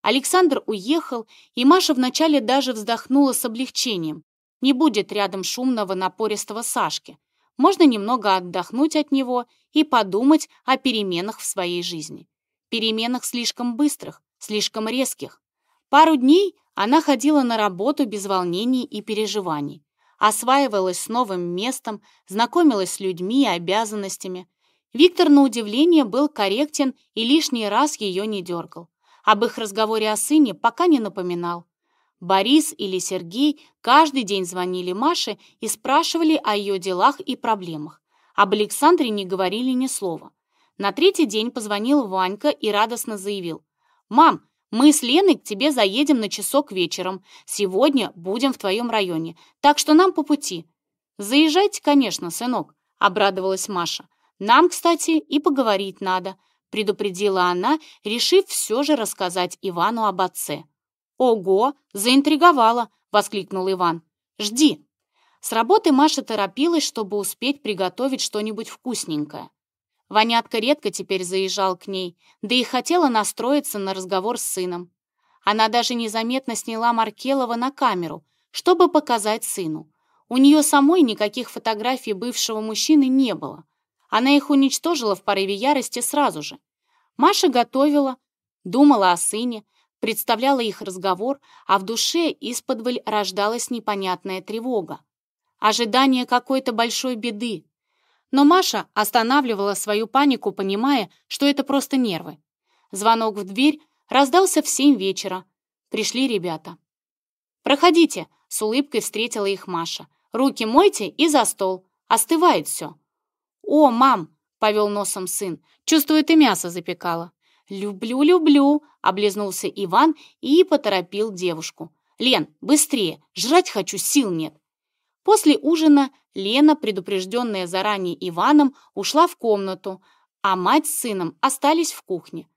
Speaker 1: Александр уехал, и Маша вначале даже вздохнула с облегчением. Не будет рядом шумного, напористого Сашки. Можно немного отдохнуть от него — и подумать о переменах в своей жизни. Переменах слишком быстрых, слишком резких. Пару дней она ходила на работу без волнений и переживаний, осваивалась с новым местом, знакомилась с людьми и обязанностями. Виктор, на удивление, был корректен и лишний раз ее не дергал. Об их разговоре о сыне пока не напоминал. Борис или Сергей каждый день звонили Маше и спрашивали о ее делах и проблемах. Об Александре не говорили ни слова. На третий день позвонил Ванька и радостно заявил. «Мам, мы с Леной к тебе заедем на часок вечером. Сегодня будем в твоем районе, так что нам по пути». «Заезжайте, конечно, сынок», — обрадовалась Маша. «Нам, кстати, и поговорить надо», — предупредила она, решив все же рассказать Ивану об отце. «Ого, заинтриговала!» — воскликнул Иван. «Жди!» С работы Маша торопилась, чтобы успеть приготовить что-нибудь вкусненькое. Ванятка редко теперь заезжал к ней, да и хотела настроиться на разговор с сыном. Она даже незаметно сняла Маркелова на камеру, чтобы показать сыну. У нее самой никаких фотографий бывшего мужчины не было. Она их уничтожила в порыве ярости сразу же. Маша готовила, думала о сыне, представляла их разговор, а в душе из рождалась непонятная тревога ожидание какой-то большой беды. Но Маша останавливала свою панику, понимая, что это просто нервы. Звонок в дверь раздался в семь вечера. Пришли ребята. «Проходите», — с улыбкой встретила их Маша. «Руки мойте и за стол. Остывает все». «О, мам!» — повел носом сын. «Чувствую, ты мясо запекала». «Люблю, люблю!» — облизнулся Иван и поторопил девушку. «Лен, быстрее! Жрать хочу, сил нет!» После ужина Лена, предупрежденная заранее Иваном, ушла в комнату, а мать с сыном остались в кухне.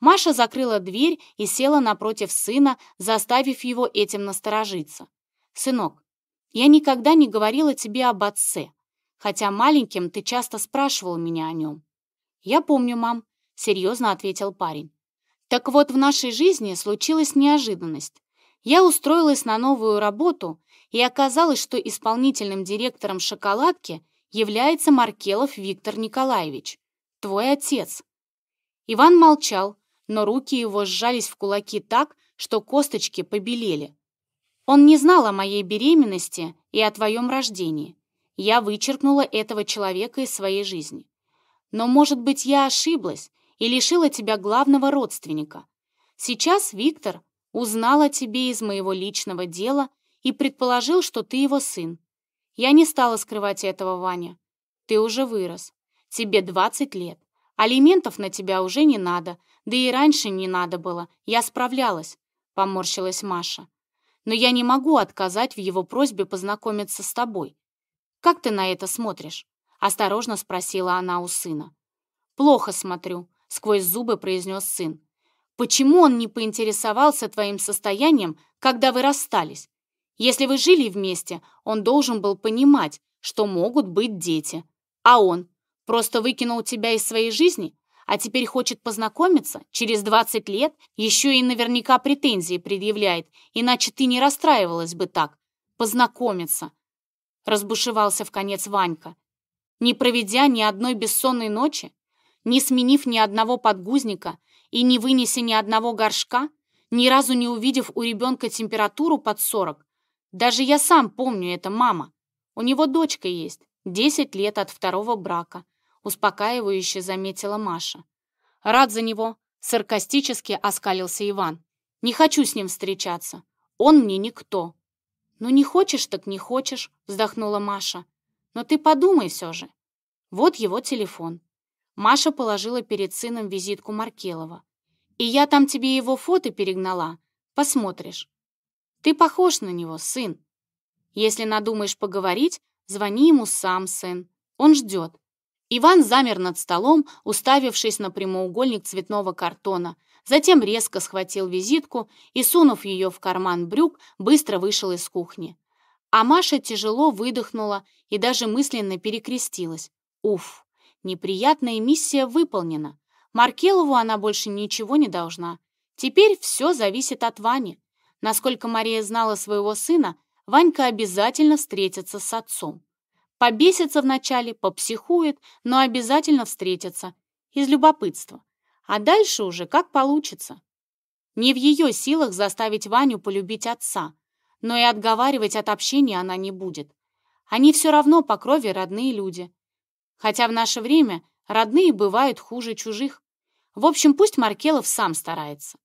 Speaker 1: Маша закрыла дверь и села напротив сына, заставив его этим насторожиться. «Сынок, я никогда не говорила тебе об отце, хотя маленьким ты часто спрашивал меня о нем». «Я помню, мам», — серьезно ответил парень. «Так вот, в нашей жизни случилась неожиданность. Я устроилась на новую работу и оказалось, что исполнительным директором «Шоколадки» является Маркелов Виктор Николаевич, твой отец. Иван молчал, но руки его сжались в кулаки так, что косточки побелели. Он не знал о моей беременности и о твоем рождении. Я вычеркнула этого человека из своей жизни. Но, может быть, я ошиблась и лишила тебя главного родственника. Сейчас Виктор узнал о тебе из моего личного дела и предположил, что ты его сын. Я не стала скрывать этого, Ваня. Ты уже вырос. Тебе 20 лет. Алиментов на тебя уже не надо, да и раньше не надо было. Я справлялась», — поморщилась Маша. «Но я не могу отказать в его просьбе познакомиться с тобой. Как ты на это смотришь?» — осторожно спросила она у сына. «Плохо смотрю», — сквозь зубы произнес сын. «Почему он не поинтересовался твоим состоянием, когда вы расстались? Если вы жили вместе, он должен был понимать, что могут быть дети. А он просто выкинул тебя из своей жизни, а теперь хочет познакомиться, через 20 лет еще и наверняка претензии предъявляет, иначе ты не расстраивалась бы так. Познакомиться. Разбушевался в конец Ванька. Не проведя ни одной бессонной ночи, не сменив ни одного подгузника и не вынеся ни одного горшка, ни разу не увидев у ребенка температуру под 40, даже я сам помню это, мама. У него дочка есть, 10 лет от второго брака», — успокаивающе заметила Маша. «Рад за него», — саркастически оскалился Иван. «Не хочу с ним встречаться. Он мне никто». «Ну не хочешь, так не хочешь», — вздохнула Маша. «Но ты подумай все же». Вот его телефон. Маша положила перед сыном визитку Маркелова. «И я там тебе его фото перегнала. Посмотришь». Ты похож на него, сын. Если надумаешь поговорить, звони ему сам, сын. Он ждет. Иван замер над столом, уставившись на прямоугольник цветного картона, затем резко схватил визитку и, сунув ее в карман брюк, быстро вышел из кухни. А Маша тяжело выдохнула и даже мысленно перекрестилась. Уф, неприятная миссия выполнена. Маркелову она больше ничего не должна. Теперь все зависит от Вани. Насколько Мария знала своего сына, Ванька обязательно встретится с отцом. Побесится вначале, попсихует, но обязательно встретится. Из любопытства. А дальше уже как получится. Не в ее силах заставить Ваню полюбить отца, но и отговаривать от общения она не будет. Они все равно по крови родные люди. Хотя в наше время родные бывают хуже чужих. В общем, пусть Маркелов сам старается.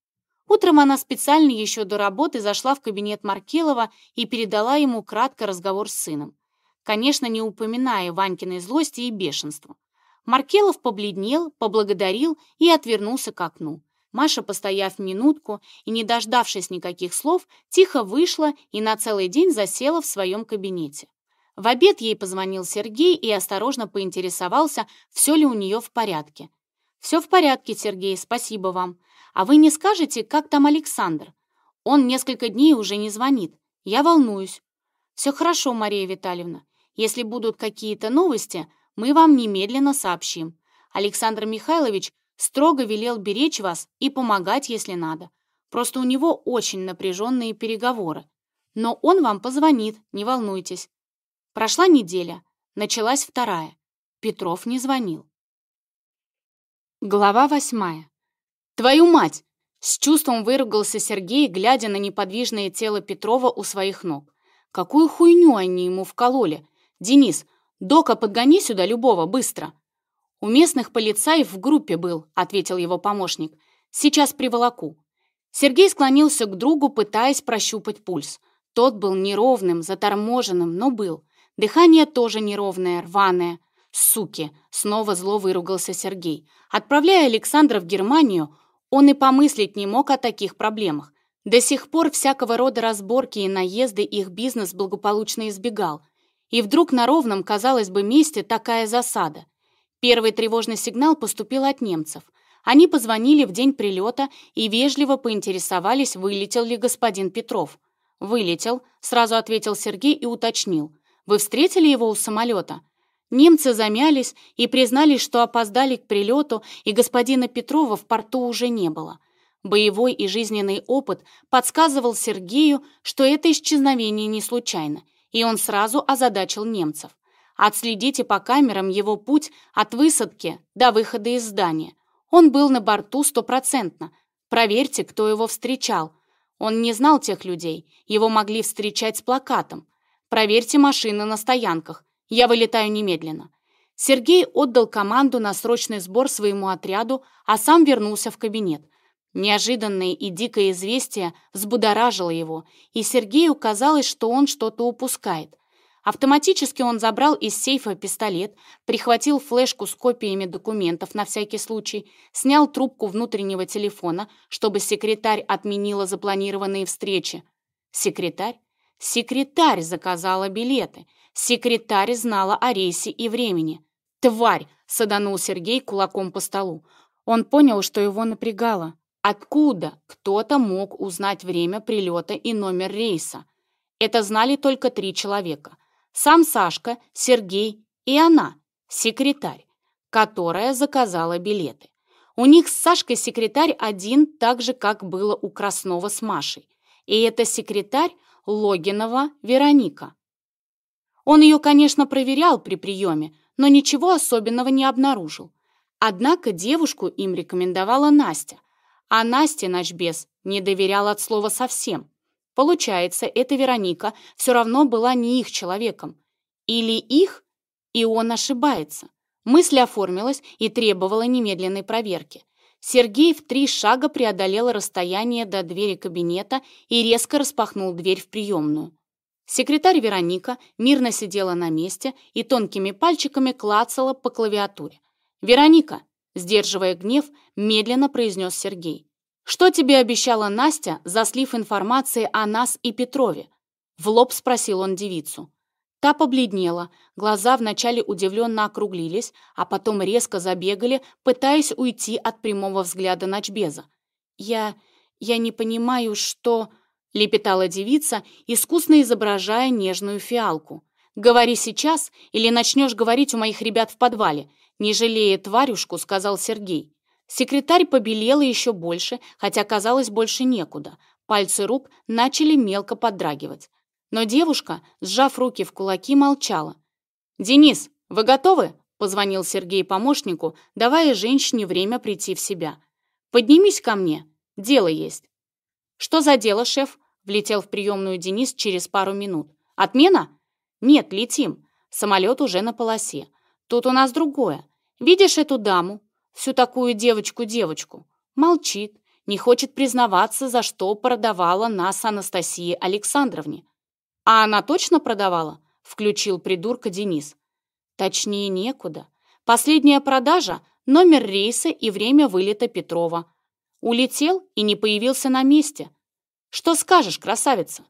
Speaker 1: Утром она специально еще до работы зашла в кабинет Маркелова и передала ему кратко разговор с сыном. Конечно, не упоминая Ванькиной злости и бешенства. Маркелов побледнел, поблагодарил и отвернулся к окну. Маша, постояв минутку и не дождавшись никаких слов, тихо вышла и на целый день засела в своем кабинете. В обед ей позвонил Сергей и осторожно поинтересовался, все ли у нее в порядке. «Все в порядке, Сергей, спасибо вам. А вы не скажете, как там Александр? Он несколько дней уже не звонит. Я волнуюсь. Все хорошо, Мария Витальевна. Если будут какие-то новости, мы вам немедленно сообщим. Александр Михайлович строго велел беречь вас и помогать, если надо. Просто у него очень напряженные переговоры. Но он вам позвонит, не волнуйтесь. Прошла неделя, началась вторая. Петров не звонил. Глава восьмая. «Твою мать!» С чувством выругался Сергей, глядя на неподвижное тело Петрова у своих ног. «Какую хуйню они ему вкололи? Денис, дока подгони сюда любого, быстро!» «У местных полицаев в группе был», — ответил его помощник. «Сейчас приволоку». Сергей склонился к другу, пытаясь прощупать пульс. Тот был неровным, заторможенным, но был. Дыхание тоже неровное, рваное. «Суки!» — снова зло выругался Сергей. Отправляя Александра в Германию, он и помыслить не мог о таких проблемах. До сих пор всякого рода разборки и наезды их бизнес благополучно избегал. И вдруг на ровном, казалось бы, месте такая засада. Первый тревожный сигнал поступил от немцев. Они позвонили в день прилета и вежливо поинтересовались, вылетел ли господин Петров. «Вылетел», — сразу ответил Сергей и уточнил. «Вы встретили его у самолета?» Немцы замялись и признались, что опоздали к прилету, и господина Петрова в порту уже не было. Боевой и жизненный опыт подсказывал Сергею, что это исчезновение не случайно, и он сразу озадачил немцев. Отследите по камерам его путь от высадки до выхода из здания. Он был на борту стопроцентно. Проверьте, кто его встречал. Он не знал тех людей, его могли встречать с плакатом. Проверьте машины на стоянках. Я вылетаю немедленно. Сергей отдал команду на срочный сбор своему отряду, а сам вернулся в кабинет. Неожиданное и дикое известие взбудоражило его, и Сергею казалось, что он что-то упускает. Автоматически он забрал из сейфа пистолет, прихватил флешку с копиями документов на всякий случай, снял трубку внутреннего телефона, чтобы секретарь отменила запланированные встречи. Секретарь? Секретарь заказала билеты — Секретарь знала о рейсе и времени. «Тварь!» — саданул Сергей кулаком по столу. Он понял, что его напрягало. Откуда кто-то мог узнать время прилета и номер рейса? Это знали только три человека. Сам Сашка, Сергей и она, секретарь, которая заказала билеты. У них с Сашкой секретарь один, так же, как было у Краснова с Машей. И это секретарь Логинова Вероника. Он ее, конечно, проверял при приеме, но ничего особенного не обнаружил. Однако девушку им рекомендовала Настя, а Насте наш бес не доверял от слова совсем. Получается, эта Вероника все равно была не их человеком. Или их, и он ошибается. Мысль оформилась и требовала немедленной проверки. Сергей в три шага преодолел расстояние до двери кабинета и резко распахнул дверь в приемную. Секретарь Вероника мирно сидела на месте и тонкими пальчиками клацала по клавиатуре. «Вероника!» — сдерживая гнев, медленно произнес Сергей. «Что тебе обещала Настя, заслив информации о нас и Петрове?» В лоб спросил он девицу. Та побледнела, глаза вначале удивленно округлились, а потом резко забегали, пытаясь уйти от прямого взгляда Ночбеза. «Я... я не понимаю, что...» лепетала девица, искусно изображая нежную фиалку. «Говори сейчас, или начнешь говорить у моих ребят в подвале», не жалея тварюшку, сказал Сергей. Секретарь побелела еще больше, хотя казалось больше некуда. Пальцы рук начали мелко подрагивать. Но девушка, сжав руки в кулаки, молчала. «Денис, вы готовы?» — позвонил Сергей помощнику, давая женщине время прийти в себя. «Поднимись ко мне. Дело есть». «Что за дело, шеф?» Влетел в приемную Денис через пару минут. «Отмена?» «Нет, летим. Самолет уже на полосе. Тут у нас другое. Видишь эту даму? Всю такую девочку-девочку. Молчит, не хочет признаваться, за что продавала нас Анастасии Александровне. А она точно продавала? Включил придурка Денис. Точнее некуда. Последняя продажа – номер рейса и время вылета Петрова. Улетел и не появился на месте. «Что скажешь, красавица?»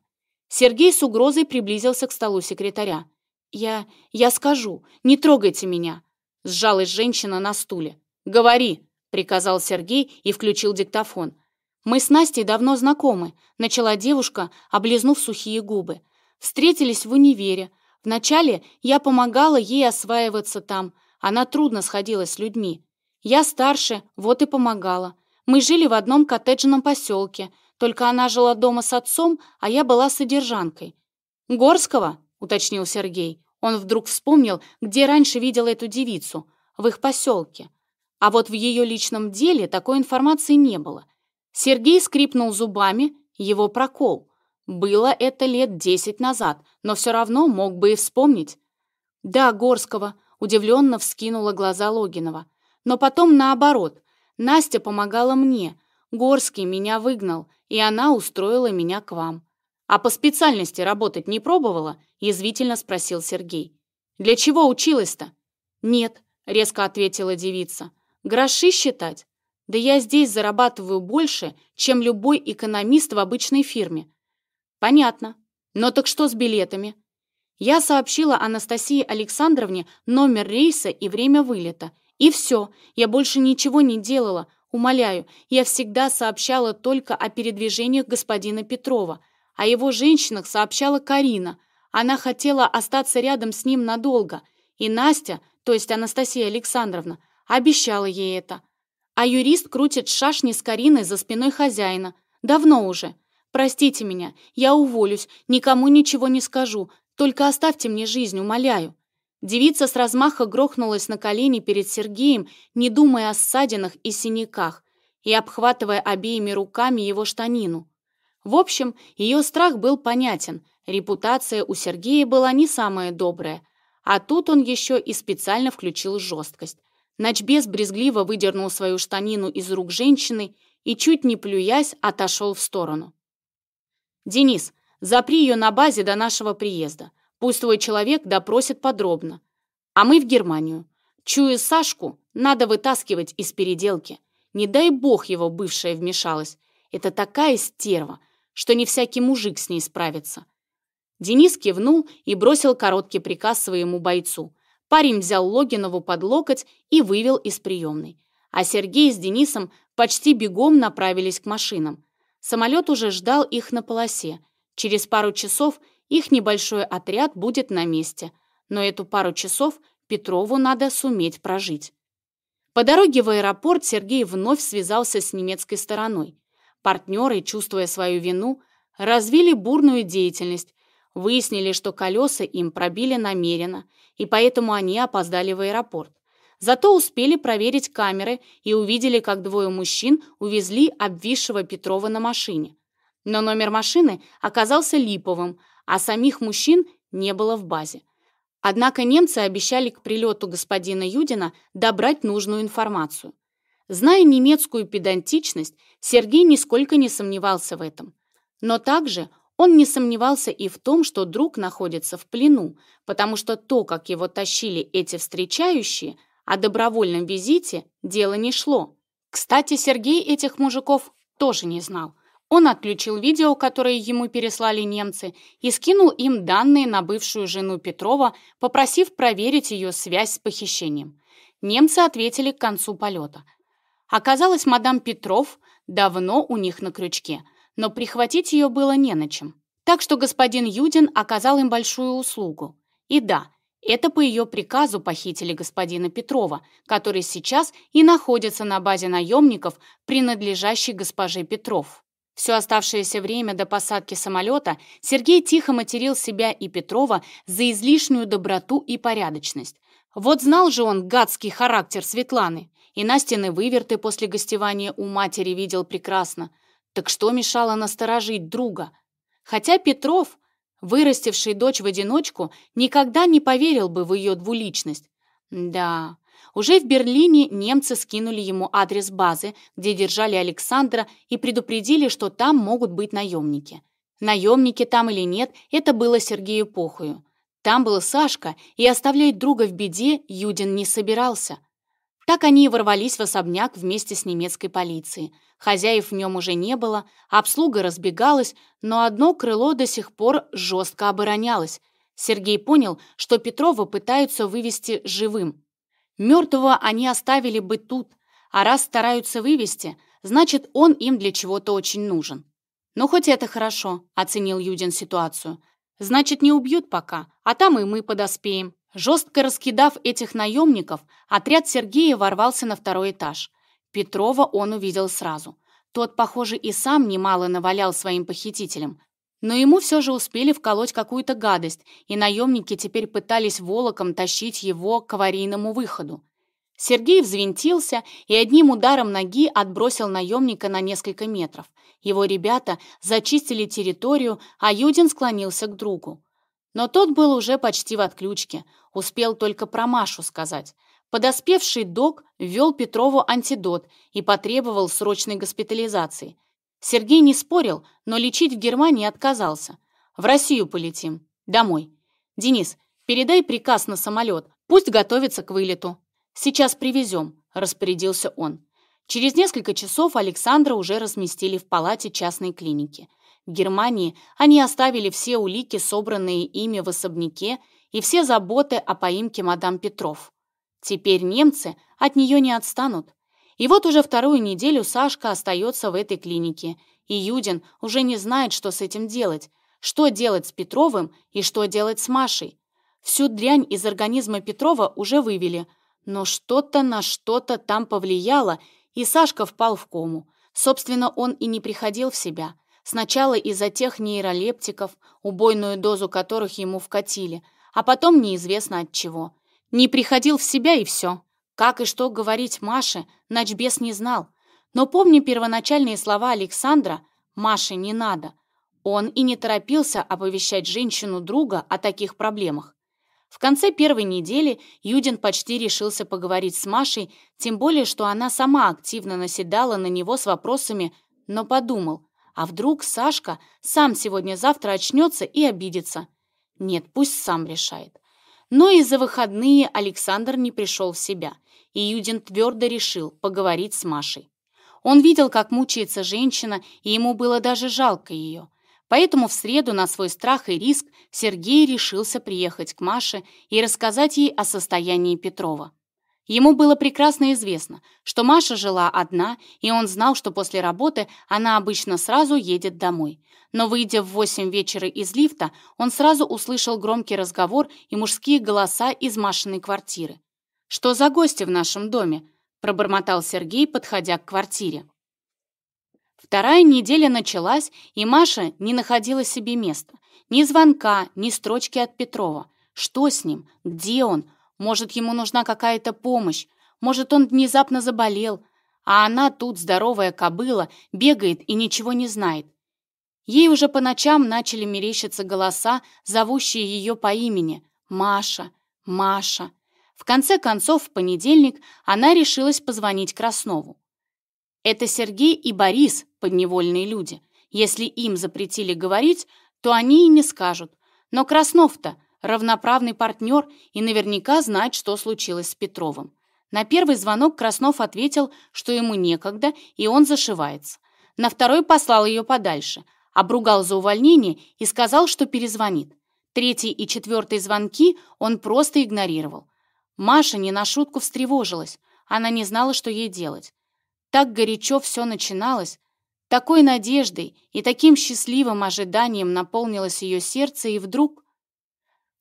Speaker 1: Сергей с угрозой приблизился к столу секретаря. «Я... я скажу. Не трогайте меня!» Сжалась женщина на стуле. «Говори!» — приказал Сергей и включил диктофон. «Мы с Настей давно знакомы», — начала девушка, облизнув сухие губы. «Встретились в универе. Вначале я помогала ей осваиваться там. Она трудно сходилась с людьми. Я старше, вот и помогала. Мы жили в одном коттеджном поселке. Только она жила дома с отцом, а я была содержанкой. «Горского?» — уточнил Сергей. Он вдруг вспомнил, где раньше видел эту девицу. В их поселке. А вот в ее личном деле такой информации не было. Сергей скрипнул зубами, его прокол. Было это лет десять назад, но все равно мог бы и вспомнить. «Да, Горского», — удивленно вскинула глаза Логинова. «Но потом наоборот. Настя помогала мне, Горский меня выгнал, и она устроила меня к вам. А по специальности работать не пробовала? Язвительно спросил Сергей. Для чего училась-то? Нет, резко ответила девица. Гроши считать? Да я здесь зарабатываю больше, чем любой экономист в обычной фирме. Понятно. Но так что с билетами? Я сообщила Анастасии Александровне номер рейса и время вылета. И все, я больше ничего не делала, Умоляю, я всегда сообщала только о передвижениях господина Петрова. О его женщинах сообщала Карина. Она хотела остаться рядом с ним надолго. И Настя, то есть Анастасия Александровна, обещала ей это. А юрист крутит шашни с Кариной за спиной хозяина. Давно уже. Простите меня, я уволюсь, никому ничего не скажу. Только оставьте мне жизнь, умоляю. Девица с размаха грохнулась на колени перед Сергеем, не думая о ссадинах и синяках, и обхватывая обеими руками его штанину. В общем, ее страх был понятен, репутация у Сергея была не самая добрая, а тут он еще и специально включил жесткость. Ночбес брезгливо выдернул свою штанину из рук женщины и, чуть не плюясь, отошел в сторону. «Денис, запри ее на базе до нашего приезда. Пусть твой человек допросит подробно. А мы в Германию. Чую Сашку, надо вытаскивать из переделки. Не дай бог его бывшая вмешалась. Это такая стерва, что не всякий мужик с ней справится. Денис кивнул и бросил короткий приказ своему бойцу. Парень взял Логинову под локоть и вывел из приемной. А Сергей с Денисом почти бегом направились к машинам. Самолет уже ждал их на полосе. Через пару часов – их небольшой отряд будет на месте, но эту пару часов Петрову надо суметь прожить. По дороге в аэропорт Сергей вновь связался с немецкой стороной. Партнеры, чувствуя свою вину, развили бурную деятельность, выяснили, что колеса им пробили намеренно, и поэтому они опоздали в аэропорт. Зато успели проверить камеры и увидели, как двое мужчин увезли обвисшего Петрова на машине. Но номер машины оказался липовым, а самих мужчин не было в базе. Однако немцы обещали к прилету господина Юдина добрать нужную информацию. Зная немецкую педантичность, Сергей нисколько не сомневался в этом. Но также он не сомневался и в том, что друг находится в плену, потому что то, как его тащили эти встречающие, о добровольном визите дело не шло. Кстати, Сергей этих мужиков тоже не знал – он отключил видео, которое ему переслали немцы, и скинул им данные на бывшую жену Петрова, попросив проверить ее связь с похищением. Немцы ответили к концу полета. Оказалось, мадам Петров давно у них на крючке, но прихватить ее было не на чем. Так что господин Юдин оказал им большую услугу. И да, это по ее приказу похитили господина Петрова, который сейчас и находится на базе наемников, принадлежащей госпоже Петров. Все оставшееся время до посадки самолета Сергей тихо материл себя и Петрова за излишнюю доброту и порядочность. Вот знал же он гадский характер Светланы. И Настины выверты после гостевания у матери видел прекрасно. Так что мешало насторожить друга? Хотя Петров, вырастивший дочь в одиночку, никогда не поверил бы в ее двуличность. Да, уже в Берлине немцы скинули ему адрес базы, где держали Александра и предупредили, что там могут быть наемники. Наемники там или нет, это было Сергею похую. Там был Сашка, и оставлять друга в беде Юдин не собирался. Так они и ворвались в особняк вместе с немецкой полицией. Хозяев в нем уже не было, обслуга разбегалась, но одно крыло до сих пор жестко оборонялось. Сергей понял, что Петрова пытаются вывести живым. Мертвого они оставили бы тут, а раз стараются вывести, значит, он им для чего-то очень нужен. «Ну, хоть это хорошо», — оценил Юдин ситуацию. «Значит, не убьют пока, а там и мы подоспеем». Жестко раскидав этих наемников, отряд Сергея ворвался на второй этаж. Петрова он увидел сразу. Тот, похоже, и сам немало навалял своим похитителям. Но ему все же успели вколоть какую-то гадость, и наемники теперь пытались волоком тащить его к аварийному выходу. Сергей взвинтился и одним ударом ноги отбросил наемника на несколько метров. Его ребята зачистили территорию, а Юдин склонился к другу. Но тот был уже почти в отключке, успел только про Машу сказать. Подоспевший док ввел Петрову антидот и потребовал срочной госпитализации. Сергей не спорил, но лечить в Германии отказался. В Россию полетим. Домой. Денис, передай приказ на самолет. Пусть готовится к вылету. Сейчас привезем, распорядился он. Через несколько часов Александра уже разместили в палате частной клиники. В Германии они оставили все улики, собранные ими в особняке, и все заботы о поимке мадам Петров. Теперь немцы от нее не отстанут. И вот уже вторую неделю Сашка остается в этой клинике, и Юдин уже не знает, что с этим делать, что делать с Петровым и что делать с Машей. Всю дрянь из организма Петрова уже вывели, но что-то на что-то там повлияло, и Сашка впал в кому. Собственно, он и не приходил в себя. Сначала из-за тех нейролептиков, убойную дозу которых ему вкатили, а потом неизвестно от чего. Не приходил в себя и все. Как и что говорить Маше, Ночбес не знал. Но помни первоначальные слова Александра «Маше не надо». Он и не торопился оповещать женщину-друга о таких проблемах. В конце первой недели Юдин почти решился поговорить с Машей, тем более, что она сама активно наседала на него с вопросами, но подумал, а вдруг Сашка сам сегодня-завтра очнется и обидится. Нет, пусть сам решает. Но и за выходные Александр не пришел в себя, и Юдин твердо решил поговорить с Машей. Он видел, как мучается женщина, и ему было даже жалко ее. Поэтому в среду на свой страх и риск Сергей решился приехать к Маше и рассказать ей о состоянии Петрова. Ему было прекрасно известно, что Маша жила одна, и он знал, что после работы она обычно сразу едет домой. Но, выйдя в восемь вечера из лифта, он сразу услышал громкий разговор и мужские голоса из Машиной квартиры. «Что за гости в нашем доме?» – пробормотал Сергей, подходя к квартире. Вторая неделя началась, и Маша не находила себе места. Ни звонка, ни строчки от Петрова. Что с ним? Где он? Может, ему нужна какая-то помощь, может, он внезапно заболел, а она тут, здоровая кобыла, бегает и ничего не знает. Ей уже по ночам начали мерещиться голоса, зовущие ее по имени «Маша, Маша». В конце концов, в понедельник она решилась позвонить Краснову. Это Сергей и Борис, подневольные люди. Если им запретили говорить, то они и не скажут. Но Краснов-то равноправный партнер и наверняка знает, что случилось с Петровым. На первый звонок Краснов ответил, что ему некогда, и он зашивается. На второй послал ее подальше, обругал за увольнение и сказал, что перезвонит. Третий и четвертый звонки он просто игнорировал. Маша не на шутку встревожилась, она не знала, что ей делать. Так горячо все начиналось, такой надеждой и таким счастливым ожиданием наполнилось ее сердце, и вдруг...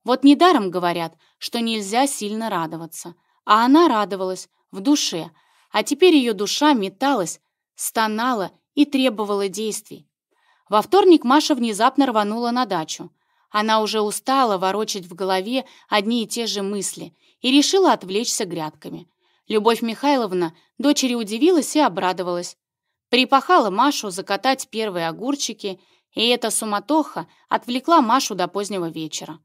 Speaker 1: Вот недаром говорят, что нельзя сильно радоваться. А она радовалась в душе, а теперь ее душа металась, стонала и требовала действий. Во вторник Маша внезапно рванула на дачу. Она уже устала ворочать в голове одни и те же мысли и решила отвлечься грядками. Любовь Михайловна дочери удивилась и обрадовалась. Припахала Машу закатать первые огурчики, и эта суматоха отвлекла Машу до позднего вечера.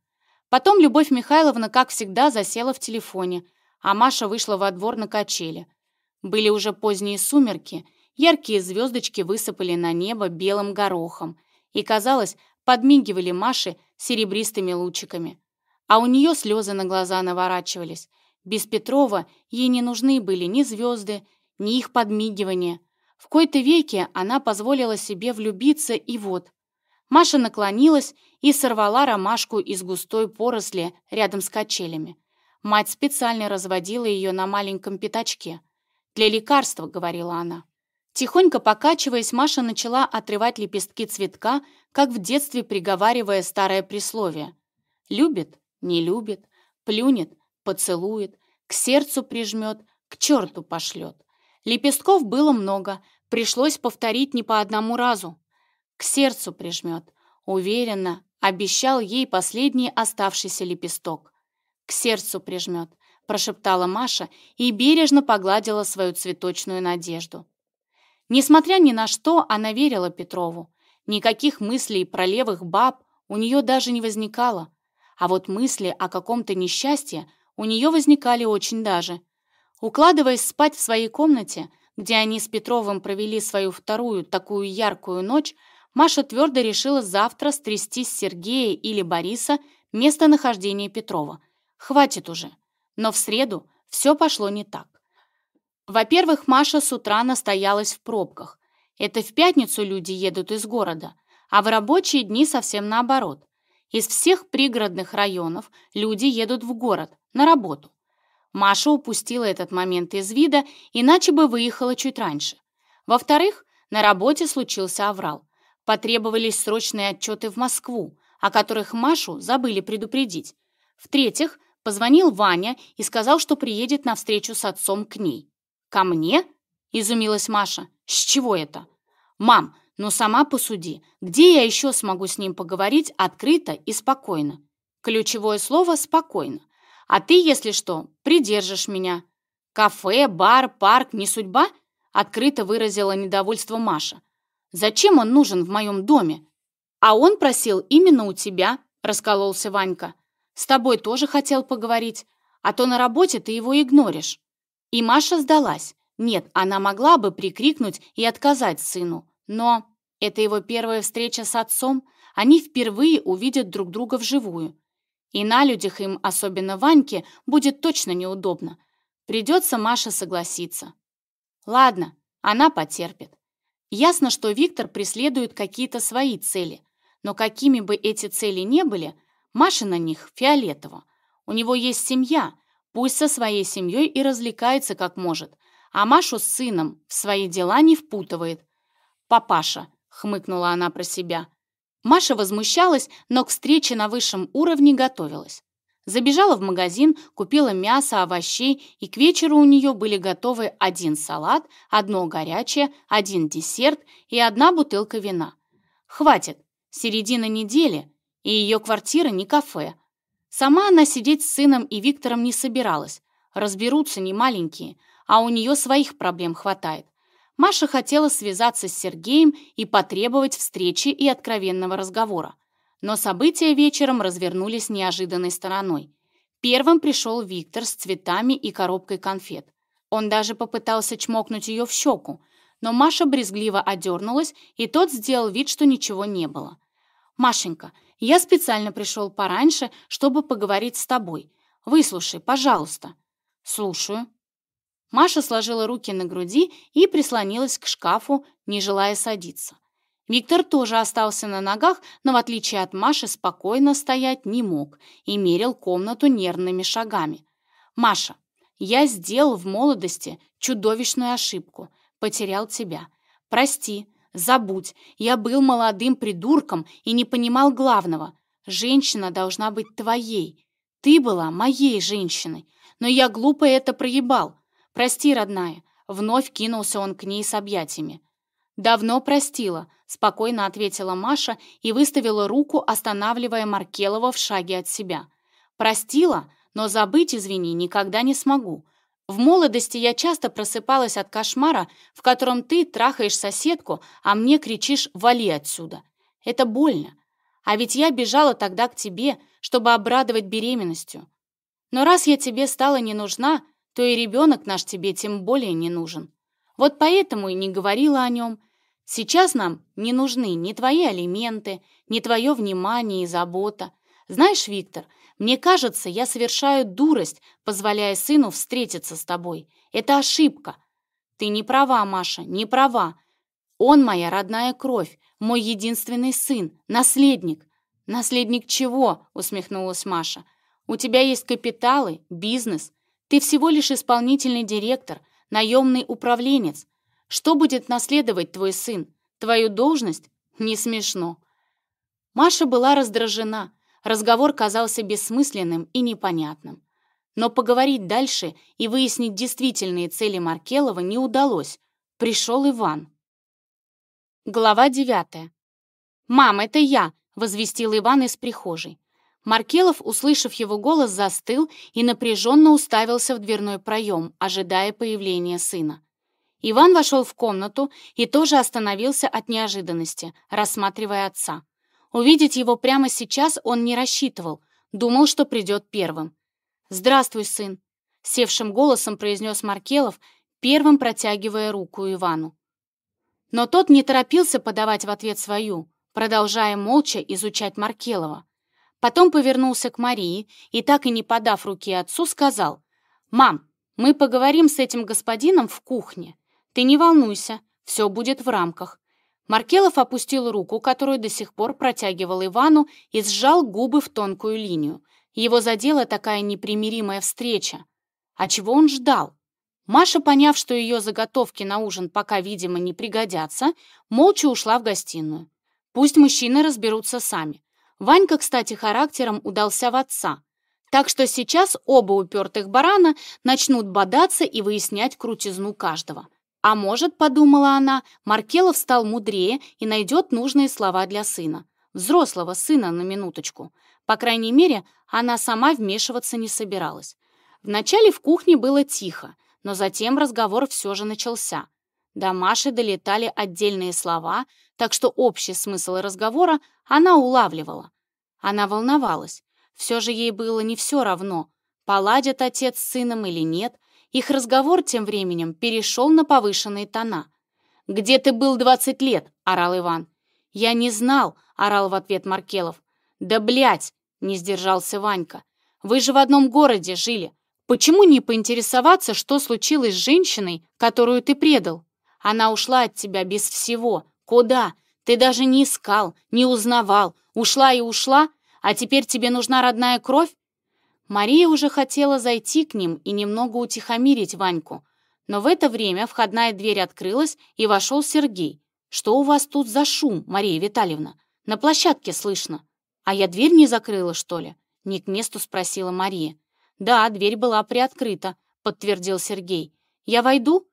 Speaker 1: Потом Любовь Михайловна, как всегда, засела в телефоне, а Маша вышла во двор на качели. Были уже поздние сумерки, яркие звездочки высыпали на небо белым горохом и, казалось, подмигивали Маше серебристыми лучиками. А у нее слезы на глаза наворачивались. Без Петрова ей не нужны были ни звезды, ни их подмигивания. В какой то веке она позволила себе влюбиться, и вот, Маша наклонилась и сорвала ромашку из густой поросли рядом с качелями. Мать специально разводила ее на маленьком пятачке. «Для лекарства», — говорила она. Тихонько покачиваясь, Маша начала отрывать лепестки цветка, как в детстве приговаривая старое присловие. «Любит, не любит, плюнет, поцелует, к сердцу прижмет, к черту пошлет». Лепестков было много, пришлось повторить не по одному разу к сердцу прижмет. Уверенно обещал ей последний оставшийся лепесток. К сердцу прижмет, прошептала Маша и бережно погладила свою цветочную надежду. Несмотря ни на что, она верила Петрову. Никаких мыслей про левых баб у нее даже не возникало. А вот мысли о каком-то несчастье у нее возникали очень даже. Укладываясь спать в своей комнате, где они с Петровым провели свою вторую такую яркую ночь, Маша твердо решила завтра стрясти с Сергея или Бориса местонахождение Петрова. Хватит уже. Но в среду все пошло не так. Во-первых, Маша с утра настоялась в пробках. Это в пятницу люди едут из города, а в рабочие дни совсем наоборот. Из всех пригородных районов люди едут в город, на работу. Маша упустила этот момент из вида, иначе бы выехала чуть раньше. Во-вторых, на работе случился аврал. Потребовались срочные отчеты в Москву, о которых Машу забыли предупредить. В-третьих, позвонил Ваня и сказал, что приедет на встречу с отцом к ней. «Ко мне?» – изумилась Маша. «С чего это?» «Мам, ну сама посуди, где я еще смогу с ним поговорить открыто и спокойно?» Ключевое слово «спокойно». «А ты, если что, придержишь меня». «Кафе, бар, парк, не судьба?» – открыто выразила недовольство Маша. Зачем он нужен в моем доме? А он просил именно у тебя, раскололся Ванька. С тобой тоже хотел поговорить, а то на работе ты его игноришь. И Маша сдалась. Нет, она могла бы прикрикнуть и отказать сыну, но это его первая встреча с отцом, они впервые увидят друг друга вживую. И на людях им, особенно Ваньке, будет точно неудобно. Придется Маше согласиться. Ладно, она потерпит. Ясно, что Виктор преследует какие-то свои цели, но какими бы эти цели ни были, Маше на них фиолетово. У него есть семья, пусть со своей семьей и развлекается как может, а Машу с сыном в свои дела не впутывает. «Папаша», — хмыкнула она про себя. Маша возмущалась, но к встрече на высшем уровне готовилась. Забежала в магазин, купила мясо, овощей, и к вечеру у нее были готовы один салат, одно горячее, один десерт и одна бутылка вина. Хватит, середина недели, и ее квартира не кафе. Сама она сидеть с сыном и Виктором не собиралась, разберутся не маленькие, а у нее своих проблем хватает. Маша хотела связаться с Сергеем и потребовать встречи и откровенного разговора. Но события вечером развернулись неожиданной стороной. Первым пришел Виктор с цветами и коробкой конфет. Он даже попытался чмокнуть ее в щеку, но Маша брезгливо одернулась, и тот сделал вид, что ничего не было. «Машенька, я специально пришел пораньше, чтобы поговорить с тобой. Выслушай, пожалуйста». «Слушаю». Маша сложила руки на груди и прислонилась к шкафу, не желая садиться. Виктор тоже остался на ногах, но в отличие от Маши спокойно стоять не мог и мерил комнату нервными шагами. «Маша, я сделал в молодости чудовищную ошибку, потерял тебя. Прости, забудь, я был молодым придурком и не понимал главного. Женщина должна быть твоей. Ты была моей женщиной, но я глупо это проебал. Прости, родная». Вновь кинулся он к ней с объятиями. «Давно простила», спокойно ответила Маша и выставила руку, останавливая Маркелова в шаге от себя. «Простила, но забыть, извини, никогда не смогу. В молодости я часто просыпалась от кошмара, в котором ты трахаешь соседку, а мне кричишь «вали отсюда». Это больно. А ведь я бежала тогда к тебе, чтобы обрадовать беременностью. Но раз я тебе стала не нужна, то и ребенок наш тебе тем более не нужен. Вот поэтому и не говорила о нем, Сейчас нам не нужны ни твои алименты, ни твое внимание и забота. Знаешь, Виктор, мне кажется, я совершаю дурость, позволяя сыну встретиться с тобой. Это ошибка. Ты не права, Маша, не права. Он моя родная кровь, мой единственный сын, наследник. Наследник чего? усмехнулась Маша. У тебя есть капиталы, бизнес. Ты всего лишь исполнительный директор, наемный управленец. Что будет наследовать твой сын? Твою должность? Не смешно». Маша была раздражена. Разговор казался бессмысленным и непонятным. Но поговорить дальше и выяснить действительные цели Маркелова не удалось. Пришел Иван. Глава девятая. «Мам, это я!» — возвестил Иван из прихожей. Маркелов, услышав его голос, застыл и напряженно уставился в дверной проем, ожидая появления сына. Иван вошел в комнату и тоже остановился от неожиданности, рассматривая отца. Увидеть его прямо сейчас он не рассчитывал, думал, что придет первым. «Здравствуй, сын», — севшим голосом произнес Маркелов, первым протягивая руку Ивану. Но тот не торопился подавать в ответ свою, продолжая молча изучать Маркелова. Потом повернулся к Марии и, так и не подав руки отцу, сказал, «Мам, мы поговорим с этим господином в кухне. Ты не волнуйся, все будет в рамках». Маркелов опустил руку, которую до сих пор протягивал Ивану, и сжал губы в тонкую линию. Его задела такая непримиримая встреча. А чего он ждал? Маша, поняв, что ее заготовки на ужин пока, видимо, не пригодятся, молча ушла в гостиную. Пусть мужчины разберутся сами. Ванька, кстати, характером удался в отца. Так что сейчас оба упертых барана начнут бодаться и выяснять крутизну каждого. А может, подумала она, Маркелов стал мудрее и найдет нужные слова для сына. Взрослого сына, на минуточку. По крайней мере, она сама вмешиваться не собиралась. Вначале в кухне было тихо, но затем разговор все же начался. До Маши долетали отдельные слова, так что общий смысл разговора она улавливала. Она волновалась. Все же ей было не все равно, поладят отец с сыном или нет — их разговор тем временем перешел на повышенные тона. «Где ты был 20 лет?» — орал Иван. «Я не знал», — орал в ответ Маркелов. «Да блять! – не сдержался Ванька. «Вы же в одном городе жили. Почему не поинтересоваться, что случилось с женщиной, которую ты предал? Она ушла от тебя без всего. Куда? Ты даже не искал, не узнавал. Ушла и ушла, а теперь тебе нужна родная кровь? Мария уже хотела зайти к ним и немного утихомирить Ваньку, но в это время входная дверь открылась, и вошел Сергей. «Что у вас тут за шум, Мария Витальевна? На площадке слышно. А я дверь не закрыла, что ли?» — не к месту спросила Мария. «Да, дверь была приоткрыта», — подтвердил Сергей. «Я войду?»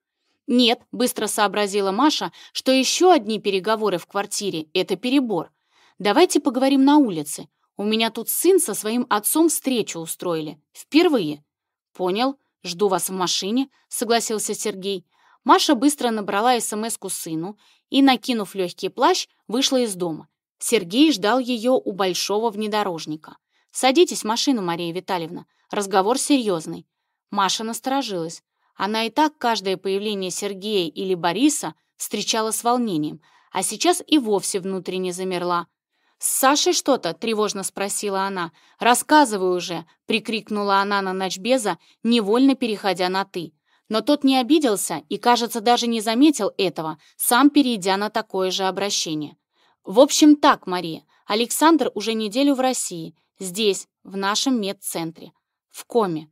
Speaker 1: «Нет», — быстро сообразила Маша, что еще одни переговоры в квартире — это перебор. «Давайте поговорим на улице. У меня тут сын со своим отцом встречу устроили. Впервые». «Понял. Жду вас в машине», — согласился Сергей. Маша быстро набрала СМС-ку сыну и, накинув легкий плащ, вышла из дома. Сергей ждал ее у большого внедорожника. «Садитесь в машину, Мария Витальевна. Разговор серьезный». Маша насторожилась. Она и так каждое появление Сергея или Бориса встречала с волнением, а сейчас и вовсе внутренне замерла. «С Сашей что-то?» — тревожно спросила она. «Рассказывай уже!» — прикрикнула она на ночбеза, невольно переходя на «ты». Но тот не обиделся и, кажется, даже не заметил этого, сам перейдя на такое же обращение. «В общем так, Мария, Александр уже неделю в России, здесь, в нашем медцентре, в коме».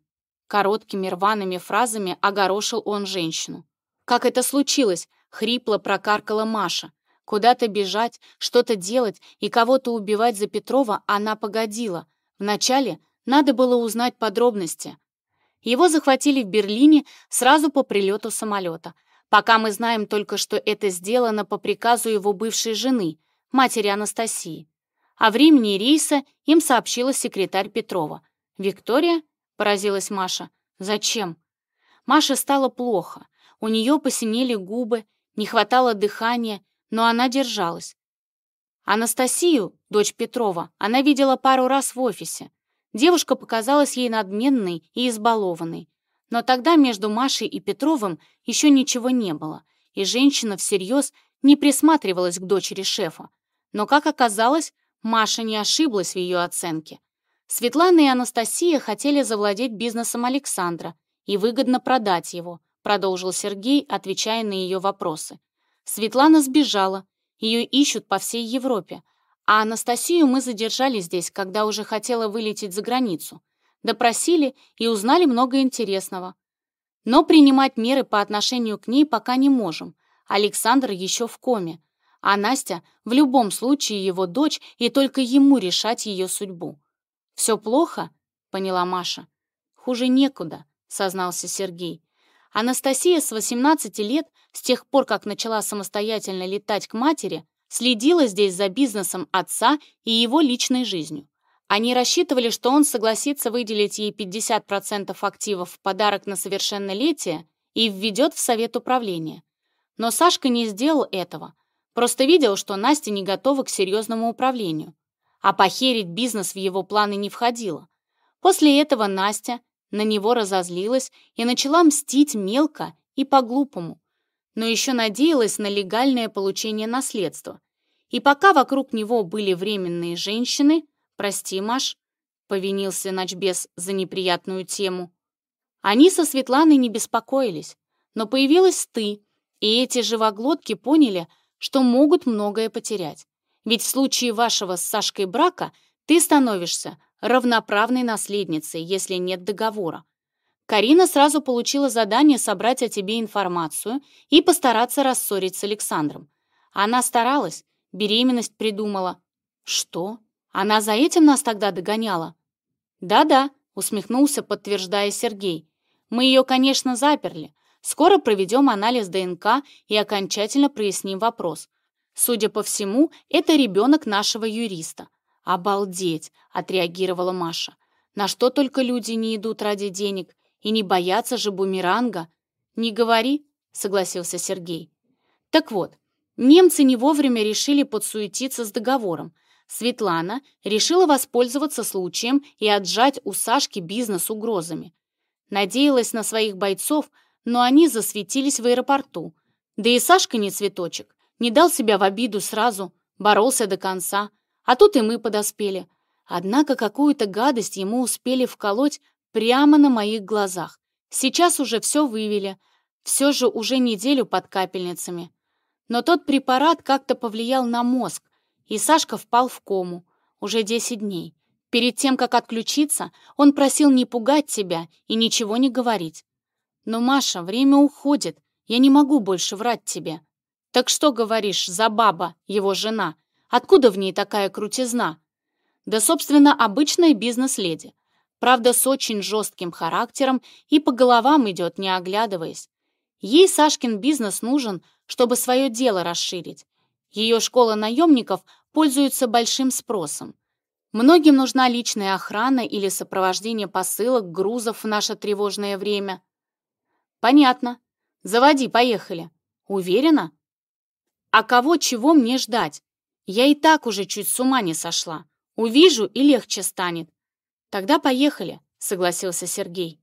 Speaker 1: Короткими рваными фразами огорошил он женщину. «Как это случилось?» — хрипло прокаркала Маша. Куда-то бежать, что-то делать и кого-то убивать за Петрова она погодила. Вначале надо было узнать подробности. Его захватили в Берлине сразу по прилету самолета. Пока мы знаем только, что это сделано по приказу его бывшей жены, матери Анастасии. О времени рейса им сообщила секретарь Петрова. «Виктория?» — поразилась Маша. «Зачем?» Маше стало плохо. У нее посинели губы, не хватало дыхания, но она держалась. Анастасию, дочь Петрова, она видела пару раз в офисе. Девушка показалась ей надменной и избалованной. Но тогда между Машей и Петровым еще ничего не было, и женщина всерьез не присматривалась к дочери шефа. Но, как оказалось, Маша не ошиблась в ее оценке. Светлана и Анастасия хотели завладеть бизнесом Александра и выгодно продать его, продолжил Сергей, отвечая на ее вопросы. Светлана сбежала, ее ищут по всей Европе, а Анастасию мы задержали здесь, когда уже хотела вылететь за границу. Допросили и узнали много интересного. Но принимать меры по отношению к ней пока не можем. Александр еще в коме, а Настя в любом случае его дочь, и только ему решать ее судьбу. «Все плохо?» — поняла Маша. «Хуже некуда», — сознался Сергей. Анастасия с 18 лет с тех пор, как начала самостоятельно летать к матери, следила здесь за бизнесом отца и его личной жизнью. Они рассчитывали, что он согласится выделить ей 50% активов в подарок на совершеннолетие и введет в совет управления. Но Сашка не сделал этого, просто видел, что Настя не готова к серьезному управлению. А похерить бизнес в его планы не входило. После этого Настя на него разозлилась и начала мстить мелко и по-глупому но еще надеялась на легальное получение наследства. И пока вокруг него были временные женщины, прости, Маш, повинился Ночбес за неприятную тему. Они со Светланой не беспокоились, но появилась ты, и эти живоглотки поняли, что могут многое потерять. Ведь в случае вашего с Сашкой брака ты становишься равноправной наследницей, если нет договора. Карина сразу получила задание собрать о тебе информацию и постараться рассорить с Александром. Она старалась, беременность придумала. Что? Она за этим нас тогда догоняла? Да-да, усмехнулся, подтверждая Сергей. Мы ее, конечно, заперли. Скоро проведем анализ ДНК и окончательно проясним вопрос. Судя по всему, это ребенок нашего юриста. «Обалдеть!» — отреагировала Маша. «На что только люди не идут ради денег. И не бояться же бумеранга. Не говори, согласился Сергей. Так вот, немцы не вовремя решили подсуетиться с договором. Светлана решила воспользоваться случаем и отжать у Сашки бизнес угрозами. Надеялась на своих бойцов, но они засветились в аэропорту. Да и Сашка не цветочек, не дал себя в обиду сразу, боролся до конца. А тут и мы подоспели. Однако какую-то гадость ему успели вколоть Прямо на моих глазах. Сейчас уже все вывели. Все же уже неделю под капельницами. Но тот препарат как-то повлиял на мозг, и Сашка впал в кому. Уже 10 дней. Перед тем, как отключиться, он просил не пугать тебя и ничего не говорить. «Но, Маша, время уходит. Я не могу больше врать тебе». «Так что говоришь за баба, его жена? Откуда в ней такая крутизна?» «Да, собственно, обычная бизнес-леди правда, с очень жестким характером и по головам идет, не оглядываясь. Ей Сашкин бизнес нужен, чтобы свое дело расширить. Ее школа наемников пользуется большим спросом. Многим нужна личная охрана или сопровождение посылок, грузов в наше тревожное время. Понятно. Заводи, поехали. Уверена? А кого чего мне ждать? Я и так уже чуть с ума не сошла. Увижу и легче станет. «Тогда поехали», — согласился Сергей.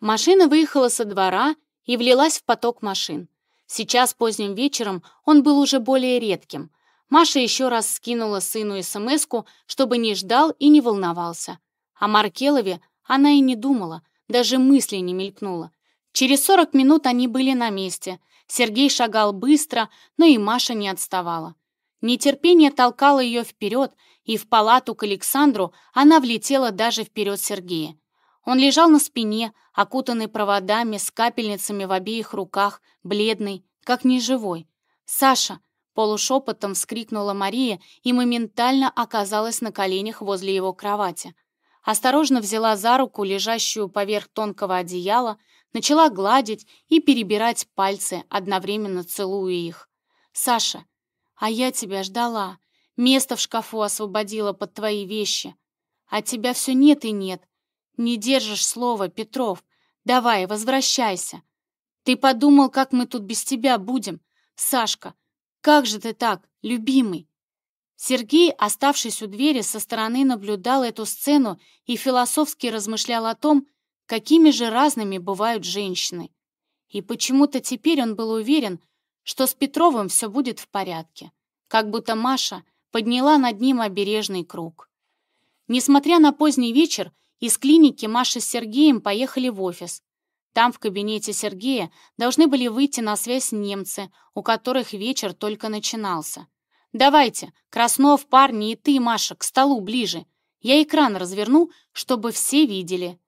Speaker 1: Машина выехала со двора и влилась в поток машин. Сейчас, поздним вечером, он был уже более редким. Маша еще раз скинула сыну смс чтобы не ждал и не волновался. О Маркелове она и не думала, даже мысли не мелькнула. Через 40 минут они были на месте. Сергей шагал быстро, но и Маша не отставала. Нетерпение толкало ее вперед, и в палату к Александру она влетела даже вперед Сергея. Он лежал на спине, окутанный проводами, с капельницами в обеих руках, бледный, как неживой. «Саша!» — полушепотом вскрикнула Мария и моментально оказалась на коленях возле его кровати. Осторожно взяла за руку, лежащую поверх тонкого одеяла, начала гладить и перебирать пальцы, одновременно целуя их. «Саша!» А я тебя ждала. Место в шкафу освободила под твои вещи. А тебя все нет и нет. Не держишь слова, Петров. Давай, возвращайся. Ты подумал, как мы тут без тебя будем. Сашка, как же ты так, любимый?» Сергей, оставшись у двери, со стороны наблюдал эту сцену и философски размышлял о том, какими же разными бывают женщины. И почему-то теперь он был уверен, что с Петровым все будет в порядке, как будто Маша подняла над ним обережный круг. Несмотря на поздний вечер, из клиники Маша с Сергеем поехали в офис. Там, в кабинете Сергея, должны были выйти на связь немцы, у которых вечер только начинался. «Давайте, Краснов, парни и ты, Маша, к столу ближе. Я экран разверну, чтобы все видели».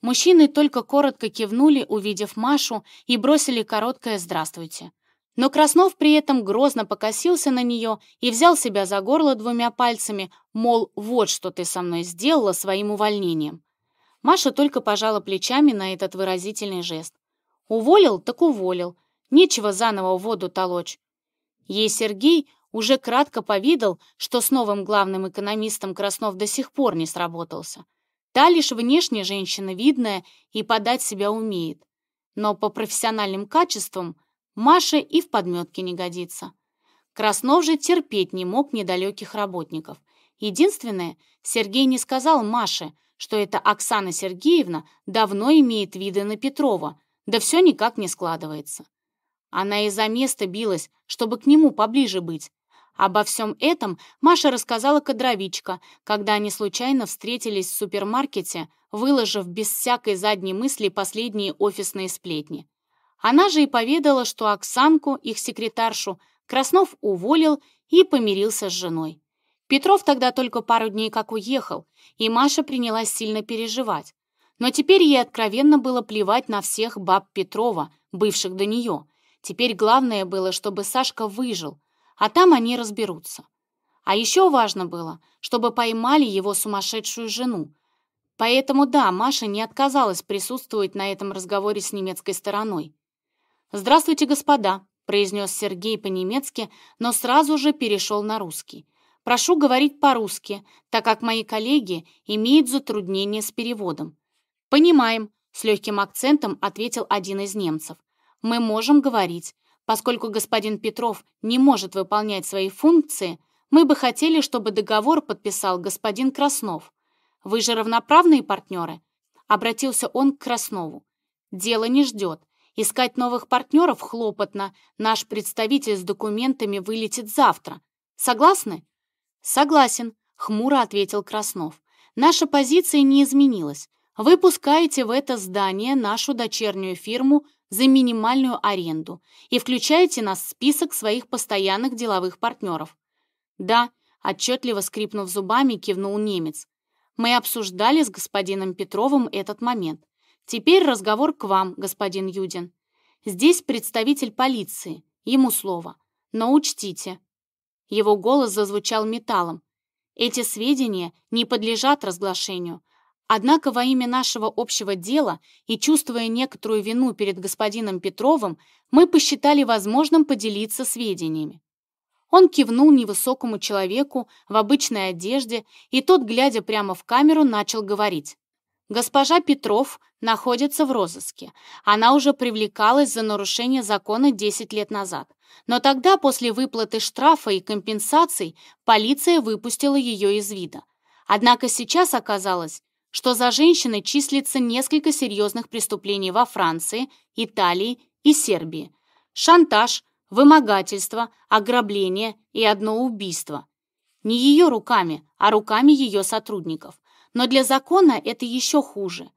Speaker 1: Мужчины только коротко кивнули, увидев Машу, и бросили короткое «здравствуйте». Но Краснов при этом грозно покосился на нее и взял себя за горло двумя пальцами, мол, вот что ты со мной сделала своим увольнением. Маша только пожала плечами на этот выразительный жест. Уволил, так уволил. Нечего заново в воду толочь. Ей Сергей уже кратко повидал, что с новым главным экономистом Краснов до сих пор не сработался. Та лишь внешне женщина видная и подать себя умеет. Но по профессиональным качествам – Маше и в подметке не годится. Краснов же терпеть не мог недалеких работников. Единственное, Сергей не сказал Маше, что эта Оксана Сергеевна давно имеет виды на Петрова, да все никак не складывается. Она из-за места билась, чтобы к нему поближе быть. Обо всем этом Маша рассказала кадровичка, когда они случайно встретились в супермаркете, выложив без всякой задней мысли последние офисные сплетни. Она же и поведала, что Оксанку, их секретаршу, Краснов уволил и помирился с женой. Петров тогда только пару дней как уехал, и Маша принялась сильно переживать. Но теперь ей откровенно было плевать на всех баб Петрова, бывших до нее. Теперь главное было, чтобы Сашка выжил, а там они разберутся. А еще важно было, чтобы поймали его сумасшедшую жену. Поэтому да, Маша не отказалась присутствовать на этом разговоре с немецкой стороной. «Здравствуйте, господа», — произнес Сергей по-немецки, но сразу же перешел на русский. «Прошу говорить по-русски, так как мои коллеги имеют затруднения с переводом». «Понимаем», — с легким акцентом ответил один из немцев. «Мы можем говорить. Поскольку господин Петров не может выполнять свои функции, мы бы хотели, чтобы договор подписал господин Краснов. Вы же равноправные партнеры?» Обратился он к Краснову. «Дело не ждет. Искать новых партнеров хлопотно. Наш представитель с документами вылетит завтра. Согласны? Согласен, хмуро ответил Краснов. Наша позиция не изменилась. Вы пускаете в это здание нашу дочернюю фирму за минимальную аренду и включаете нас в список своих постоянных деловых партнеров. Да, отчетливо скрипнув зубами, кивнул немец. Мы обсуждали с господином Петровым этот момент. Теперь разговор к вам, господин Юдин. Здесь представитель полиции, ему слово. Но учтите. Его голос зазвучал металлом. Эти сведения не подлежат разглашению. Однако во имя нашего общего дела и чувствуя некоторую вину перед господином Петровым, мы посчитали возможным поделиться сведениями. Он кивнул невысокому человеку в обычной одежде, и тот, глядя прямо в камеру, начал говорить. Госпожа Петров находится в розыске. Она уже привлекалась за нарушение закона 10 лет назад. Но тогда, после выплаты штрафа и компенсаций, полиция выпустила ее из вида. Однако сейчас оказалось, что за женщиной числится несколько серьезных преступлений во Франции, Италии и Сербии. Шантаж, вымогательство, ограбление и одно убийство. Не ее руками, а руками ее сотрудников. Но для закона это еще хуже.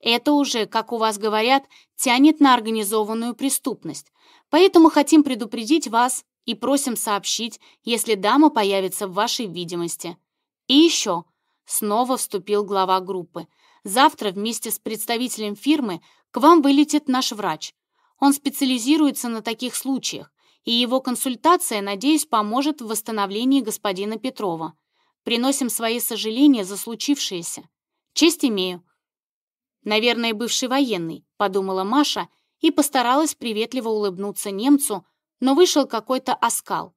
Speaker 1: Это уже, как у вас говорят, тянет на организованную преступность. Поэтому хотим предупредить вас и просим сообщить, если дама появится в вашей видимости. И еще, снова вступил глава группы, завтра вместе с представителем фирмы к вам вылетит наш врач. Он специализируется на таких случаях, и его консультация, надеюсь, поможет в восстановлении господина Петрова. Приносим свои сожаления за случившееся. Честь имею». «Наверное, бывший военный», — подумала Маша и постаралась приветливо улыбнуться немцу, но вышел какой-то оскал.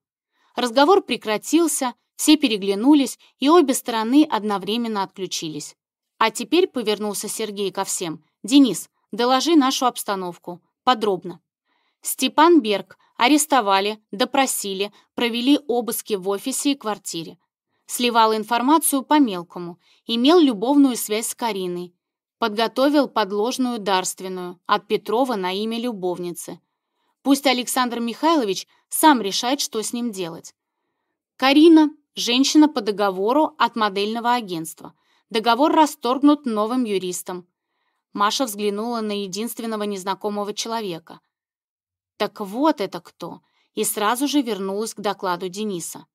Speaker 1: Разговор прекратился, все переглянулись, и обе стороны одновременно отключились. А теперь повернулся Сергей ко всем. «Денис, доложи нашу обстановку. Подробно». Степан Берг арестовали, допросили, провели обыски в офисе и квартире сливал информацию по-мелкому, имел любовную связь с Кариной, подготовил подложную дарственную от Петрова на имя любовницы. Пусть Александр Михайлович сам решает, что с ним делать. Карина – женщина по договору от модельного агентства. Договор расторгнут новым юристом. Маша взглянула на единственного незнакомого человека. Так вот это кто! И сразу же вернулась к докладу Дениса.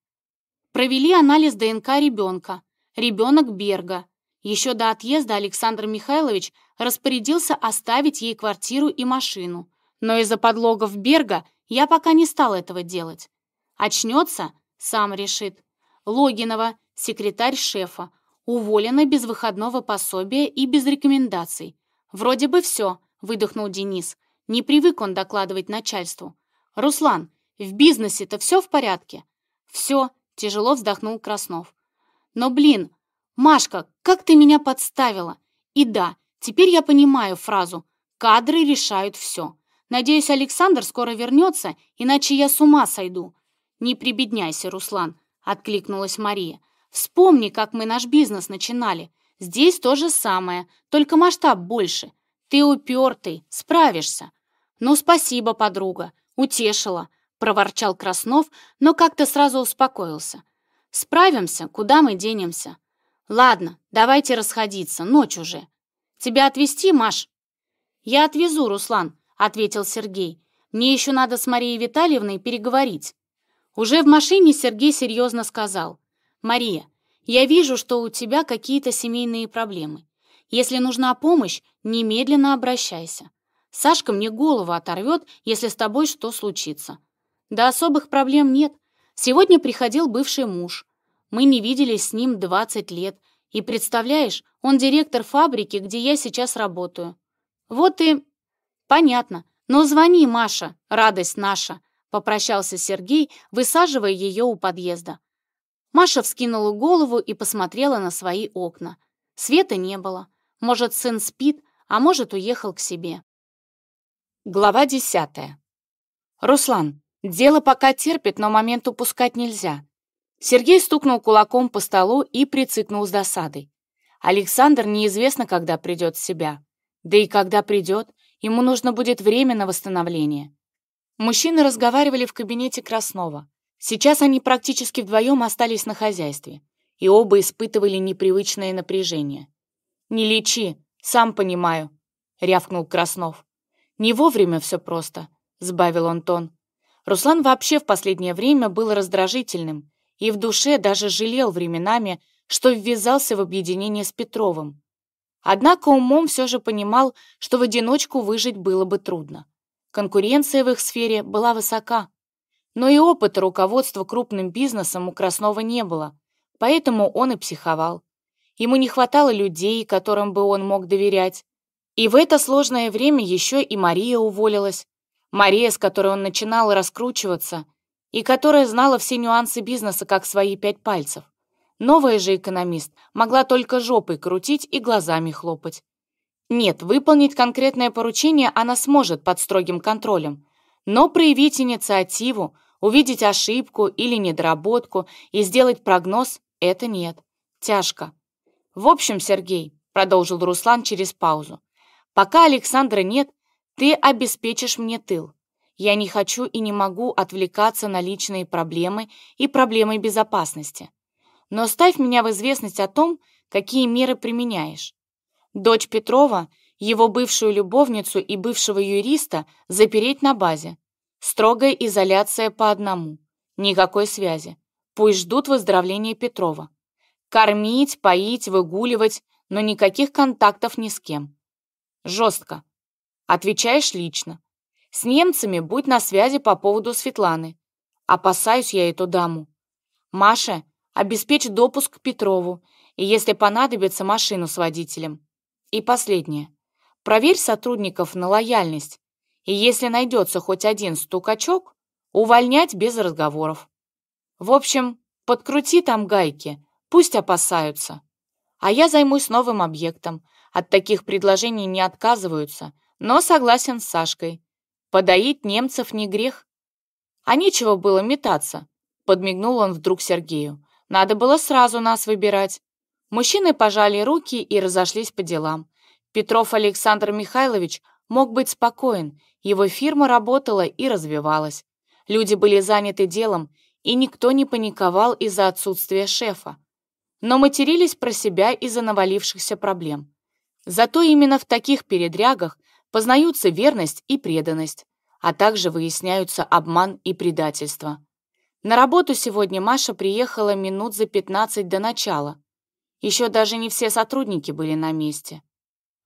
Speaker 1: Провели анализ ДНК ребенка. Ребенок Берга. Еще до отъезда Александр Михайлович распорядился оставить ей квартиру и машину. Но из-за подлогов Берга я пока не стал этого делать. Очнется — сам решит. Логинова, секретарь шефа, уволена без выходного пособия и без рекомендаций. «Вроде бы все», — выдохнул Денис. Не привык он докладывать начальству. «Руслан, в бизнесе-то все в порядке?» «Все», Тяжело вздохнул Краснов. Но, блин, Машка, как ты меня подставила? И да, теперь я понимаю фразу «кадры решают все». Надеюсь, Александр скоро вернется, иначе я с ума сойду. Не прибедняйся, Руслан, откликнулась Мария. Вспомни, как мы наш бизнес начинали. Здесь то же самое, только масштаб больше. Ты упертый, справишься. Ну, спасибо, подруга, утешила проворчал Краснов, но как-то сразу успокоился. «Справимся, куда мы денемся?» «Ладно, давайте расходиться, ночь уже. Тебя отвезти, Маш?» «Я отвезу, Руслан», — ответил Сергей. «Мне еще надо с Марией Витальевной переговорить». Уже в машине Сергей серьезно сказал. «Мария, я вижу, что у тебя какие-то семейные проблемы. Если нужна помощь, немедленно обращайся. Сашка мне голову оторвет, если с тобой что случится. Да особых проблем нет. Сегодня приходил бывший муж. Мы не виделись с ним 20 лет. И представляешь, он директор фабрики, где я сейчас работаю. Вот и... Понятно. Но «Ну, звони, Маша, радость наша, попрощался Сергей, высаживая ее у подъезда. Маша вскинула голову и посмотрела на свои окна. Света не было. Может, сын спит, а может, уехал к себе. Глава десятая. «Руслан, Дело пока терпит, но момент упускать нельзя. Сергей стукнул кулаком по столу и прицикнул с досадой. Александр неизвестно, когда придет в себя. Да и когда придет, ему нужно будет время на восстановление. Мужчины разговаривали в кабинете Краснова. Сейчас они практически вдвоем остались на хозяйстве, и оба испытывали непривычное напряжение. «Не лечи, сам понимаю», — рявкнул Краснов. «Не вовремя все просто», — сбавил он тон. Руслан вообще в последнее время был раздражительным и в душе даже жалел временами, что ввязался в объединение с Петровым. Однако умом все же понимал, что в одиночку выжить было бы трудно. Конкуренция в их сфере была высока. Но и опыта руководства крупным бизнесом у Краснова не было, поэтому он и психовал. Ему не хватало людей, которым бы он мог доверять. И в это сложное время еще и Мария уволилась, Мария, с которой он начинал раскручиваться, и которая знала все нюансы бизнеса как свои пять пальцев. Новая же экономист могла только жопой крутить и глазами хлопать. Нет, выполнить конкретное поручение она сможет под строгим контролем, но проявить инициативу, увидеть ошибку или недоработку и сделать прогноз – это нет. Тяжко. В общем, Сергей, – продолжил Руслан через паузу, – пока Александра нет – ты обеспечишь мне тыл. Я не хочу и не могу отвлекаться на личные проблемы и проблемы безопасности. Но ставь меня в известность о том, какие меры применяешь. Дочь Петрова, его бывшую любовницу и бывшего юриста запереть на базе. Строгая изоляция по одному. Никакой связи. Пусть ждут выздоровления Петрова. Кормить, поить, выгуливать, но никаких контактов ни с кем. Жестко. Отвечаешь лично. С немцами будь на связи по поводу Светланы. Опасаюсь я эту даму. Маша, обеспечь допуск к Петрову, и если понадобится, машину с водителем. И последнее. Проверь сотрудников на лояльность, и если найдется хоть один стукачок, увольнять без разговоров. В общем, подкрути там гайки, пусть опасаются. А я займусь новым объектом. От таких предложений не отказываются, но согласен с Сашкой. Подоить немцев не грех. А нечего было метаться, подмигнул он вдруг Сергею. Надо было сразу нас выбирать. Мужчины пожали руки и разошлись по делам. Петров Александр Михайлович мог быть спокоен, его фирма работала и развивалась. Люди были заняты делом, и никто не паниковал из-за отсутствия шефа. Но матерились про себя из-за навалившихся проблем. Зато именно в таких передрягах Познаются верность и преданность, а также выясняются обман и предательство. На работу сегодня Маша приехала минут за 15 до начала. Еще даже не все сотрудники были на месте.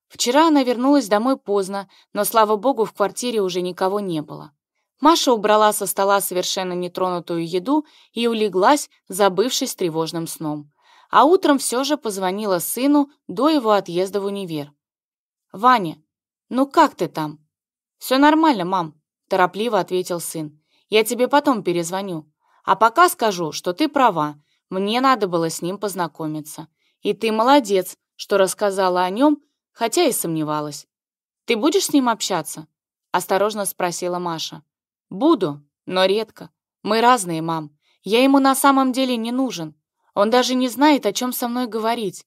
Speaker 1: Вчера она вернулась домой поздно, но, слава богу, в квартире уже никого не было. Маша убрала со стола совершенно нетронутую еду и улеглась, забывшись тревожным сном. А утром все же позвонила сыну до его отъезда в универ. «Ваня, «Ну как ты там?» «Все нормально, мам», — торопливо ответил сын. «Я тебе потом перезвоню. А пока скажу, что ты права. Мне надо было с ним познакомиться. И ты молодец, что рассказала о нем, хотя и сомневалась. Ты будешь с ним общаться?» — осторожно спросила Маша. «Буду, но редко. Мы разные, мам. Я ему на самом деле не нужен. Он даже не знает, о чем со мной говорить.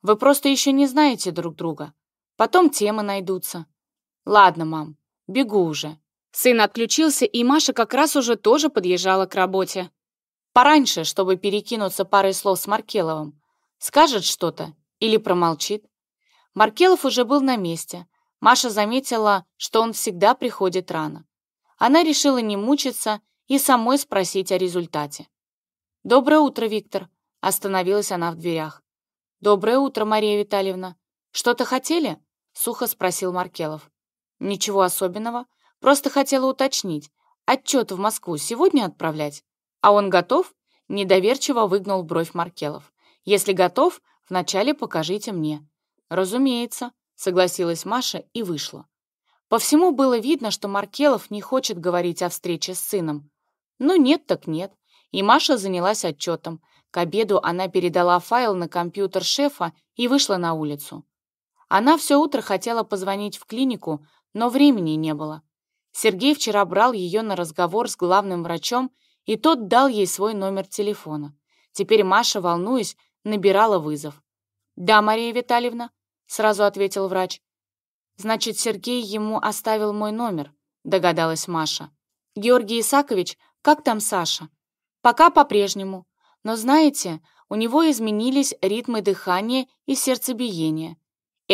Speaker 1: Вы просто еще не знаете друг друга. Потом темы найдутся. Ладно, мам, бегу уже. Сын отключился, и Маша как раз уже тоже подъезжала к работе. Пораньше, чтобы перекинуться парой слов с Маркеловым. Скажет что-то или промолчит. Маркелов уже был на месте. Маша заметила, что он всегда приходит рано. Она решила не мучиться и самой спросить о результате. «Доброе утро, Виктор», — остановилась она в дверях. «Доброе утро, Мария Витальевна», «Что-то хотели?» — сухо спросил Маркелов. «Ничего особенного. Просто хотела уточнить. Отчет в Москву сегодня отправлять? А он готов?» — недоверчиво выгнул бровь Маркелов. «Если готов, вначале покажите мне». «Разумеется», — согласилась Маша и вышла. По всему было видно, что Маркелов не хочет говорить о встрече с сыном. Но «Ну нет так нет. И Маша занялась отчетом. К обеду она передала файл на компьютер шефа и вышла на улицу. Она все утро хотела позвонить в клинику, но времени не было. Сергей вчера брал ее на разговор с главным врачом, и тот дал ей свой номер телефона. Теперь Маша, волнуясь, набирала вызов. «Да, Мария Витальевна», — сразу ответил врач. «Значит, Сергей ему оставил мой номер», — догадалась Маша. «Георгий Исакович, как там Саша?» «Пока по-прежнему. Но знаете, у него изменились ритмы дыхания и сердцебиения.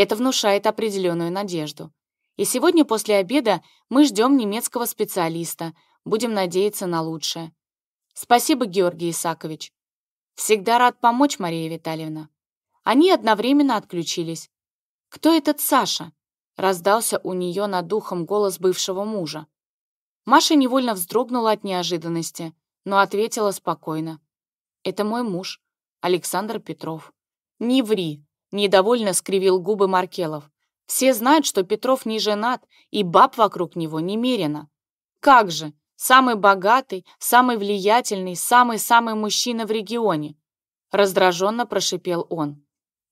Speaker 1: Это внушает определенную надежду. И сегодня после обеда мы ждем немецкого специалиста, будем надеяться на лучшее. Спасибо, Георгий Исакович. Всегда рад помочь, Мария Витальевна. Они одновременно отключились. «Кто этот Саша?» — раздался у нее над духом голос бывшего мужа. Маша невольно вздрогнула от неожиданности, но ответила спокойно. «Это мой муж, Александр Петров». «Не ври!» Недовольно скривил губы Маркелов. Все знают, что Петров не женат, и баб вокруг него немерено. Как же, самый богатый, самый влиятельный, самый-самый мужчина в регионе. Раздраженно прошипел он.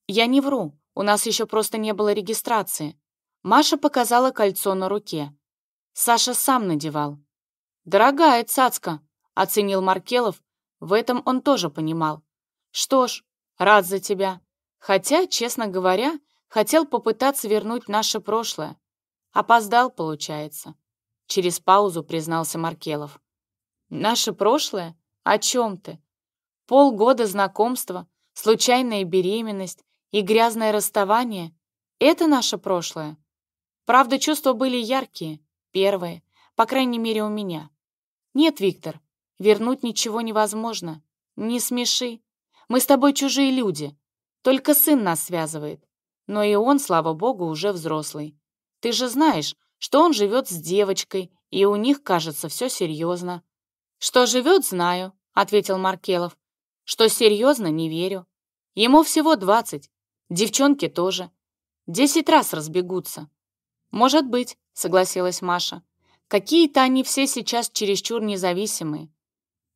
Speaker 1: Я не вру, у нас еще просто не было регистрации. Маша показала кольцо на руке. Саша сам надевал. «Дорогая цацка», — оценил Маркелов, в этом он тоже понимал. «Что ж, рад за тебя. Хотя, честно говоря, хотел попытаться вернуть наше прошлое. Опоздал, получается. Через паузу признался Маркелов. Наше прошлое? О чем ты? Полгода знакомства, случайная беременность и грязное расставание — это наше прошлое. Правда, чувства были яркие, первые, по крайней мере, у меня. Нет, Виктор, вернуть ничего невозможно. Не смеши. Мы с тобой чужие люди, только сын нас связывает. Но и он, слава богу, уже взрослый. Ты же знаешь, что он живет с девочкой, и у них, кажется, все серьезно». «Что живет, знаю», — ответил Маркелов. «Что серьезно, не верю. Ему всего двадцать. Девчонки тоже. Десять раз разбегутся». «Может быть», — согласилась Маша. «Какие-то они все сейчас чересчур независимые.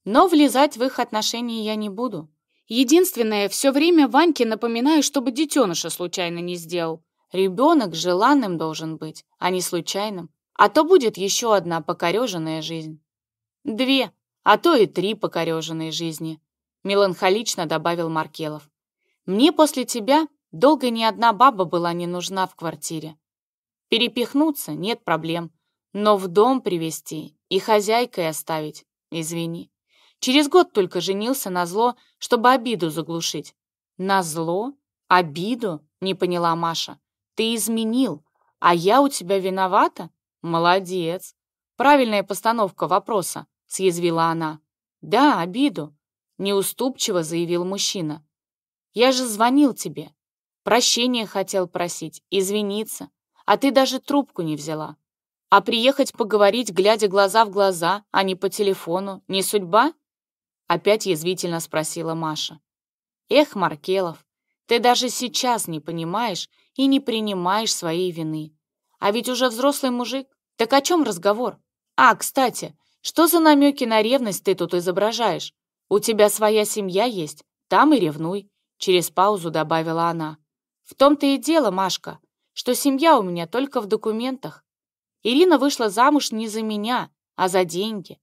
Speaker 1: Но влезать в их отношения я не буду. Единственное, все время Ваньке напоминаю, чтобы детеныша случайно не сделал. Ребенок желанным должен быть, а не случайным. А то будет еще одна покореженная жизнь. Две, а то и три покореженные жизни, меланхолично добавил Маркелов. Мне после тебя долго ни одна баба была не нужна в квартире. Перепихнуться нет проблем, но в дом привезти и хозяйкой оставить, извини. Через год только женился на зло, чтобы обиду заглушить. На зло? Обиду? Не поняла Маша. Ты изменил, а я у тебя виновата? Молодец. Правильная постановка вопроса, съязвила она. Да, обиду, неуступчиво заявил мужчина. Я же звонил тебе. прощение хотел просить, извиниться. А ты даже трубку не взяла. А приехать поговорить, глядя глаза в глаза, а не по телефону, не судьба? Опять язвительно спросила Маша. Эх, Маркелов, ты даже сейчас не понимаешь и не принимаешь своей вины. А ведь уже взрослый мужик. Так о чем разговор? А, кстати, что за намеки на ревность ты тут изображаешь? У тебя своя семья есть, там и ревнуй. Через паузу добавила она. В том-то и дело, Машка, что семья у меня только в документах. Ирина вышла замуж не за меня, а за деньги.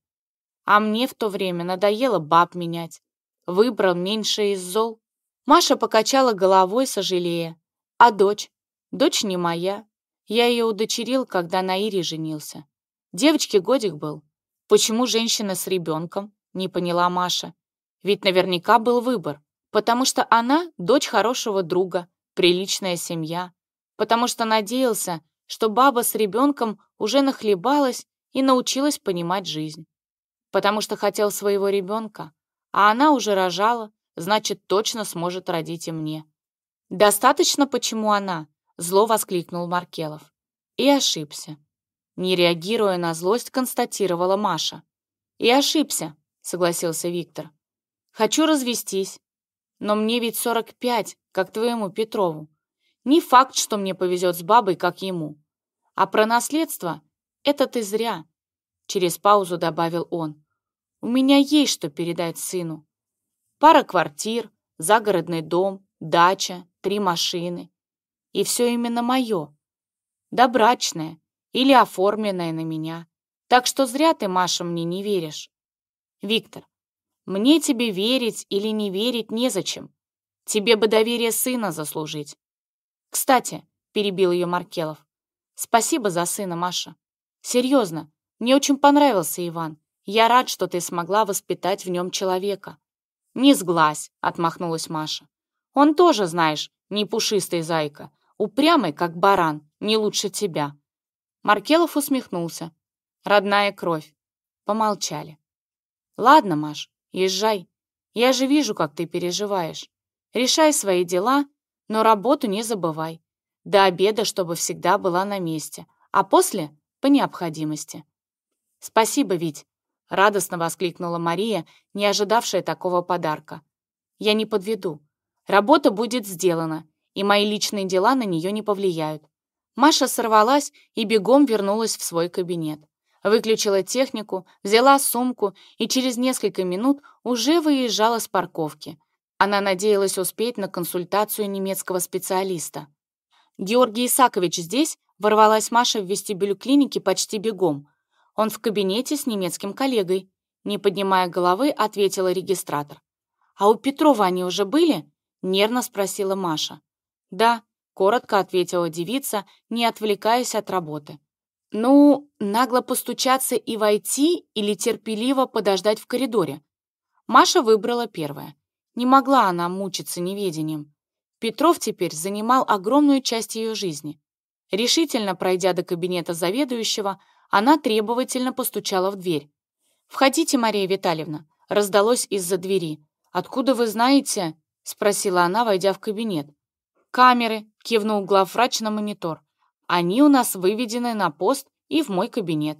Speaker 1: А мне в то время надоело баб менять. Выбрал меньшее из зол. Маша покачала головой, сожалея. А дочь? Дочь не моя. Я ее удочерил, когда на Ире женился. Девочке годик был. Почему женщина с ребенком? Не поняла Маша. Ведь наверняка был выбор. Потому что она дочь хорошего друга, приличная семья. Потому что надеялся, что баба с ребенком уже нахлебалась и научилась понимать жизнь потому что хотел своего ребенка, а она уже рожала, значит, точно сможет родить и мне. «Достаточно, почему она?» — зло воскликнул Маркелов. И ошибся. Не реагируя на злость, констатировала Маша. «И ошибся», — согласился Виктор. «Хочу развестись. Но мне ведь 45, как твоему Петрову. Не факт, что мне повезет с бабой, как ему. А про наследство — это ты зря. Через паузу добавил он. «У меня есть что передать сыну. Пара квартир, загородный дом, дача, три машины. И все именно мое. Добрачное или оформленное на меня. Так что зря ты, Маша, мне не веришь. Виктор, мне тебе верить или не верить незачем. Тебе бы доверие сына заслужить. Кстати, перебил ее Маркелов, спасибо за сына, Маша. Серьезно, мне очень понравился Иван. Я рад, что ты смогла воспитать в нем человека». «Не сглазь», — отмахнулась Маша. «Он тоже, знаешь, не пушистый зайка, упрямый, как баран, не лучше тебя». Маркелов усмехнулся. «Родная кровь». Помолчали. «Ладно, Маш, езжай. Я же вижу, как ты переживаешь. Решай свои дела, но работу не забывай. До обеда, чтобы всегда была на месте, а после — по необходимости. «Спасибо, Вить!» — радостно воскликнула Мария, не ожидавшая такого подарка. «Я не подведу. Работа будет сделана, и мои личные дела на нее не повлияют». Маша сорвалась и бегом вернулась в свой кабинет. Выключила технику, взяла сумку и через несколько минут уже выезжала с парковки. Она надеялась успеть на консультацию немецкого специалиста. «Георгий Исакович здесь?» — ворвалась Маша в вестибюль клиники почти бегом. Он в кабинете с немецким коллегой», — не поднимая головы, ответила регистратор. «А у Петрова они уже были?» — нервно спросила Маша. «Да», — коротко ответила девица, не отвлекаясь от работы. «Ну, нагло постучаться и войти или терпеливо подождать в коридоре?» Маша выбрала первое. Не могла она мучиться неведением. Петров теперь занимал огромную часть ее жизни. Решительно пройдя до кабинета заведующего, она требовательно постучала в дверь. «Входите, Мария Витальевна», — раздалось из-за двери. «Откуда вы знаете?» — спросила она, войдя в кабинет. «Камеры», — кивнул главврач на монитор. «Они у нас выведены на пост и в мой кабинет».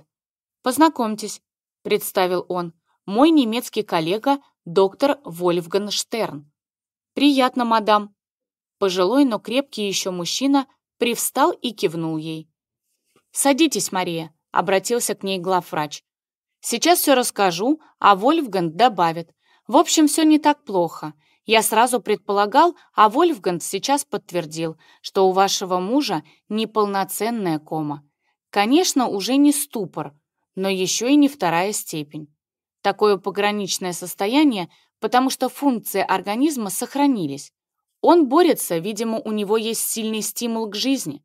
Speaker 1: «Познакомьтесь», — представил он. «Мой немецкий коллега, доктор Вольфган Штерн». «Приятно, мадам». Пожилой, но крепкий еще мужчина привстал и кивнул ей. «Садитесь, Мария», — обратился к ней главврач. «Сейчас все расскажу, а Вольфганд добавит. В общем, все не так плохо. Я сразу предполагал, а Вольфганд сейчас подтвердил, что у вашего мужа неполноценная кома. Конечно, уже не ступор, но еще и не вторая степень. Такое пограничное состояние, потому что функции организма сохранились. Он борется, видимо, у него есть сильный стимул к жизни.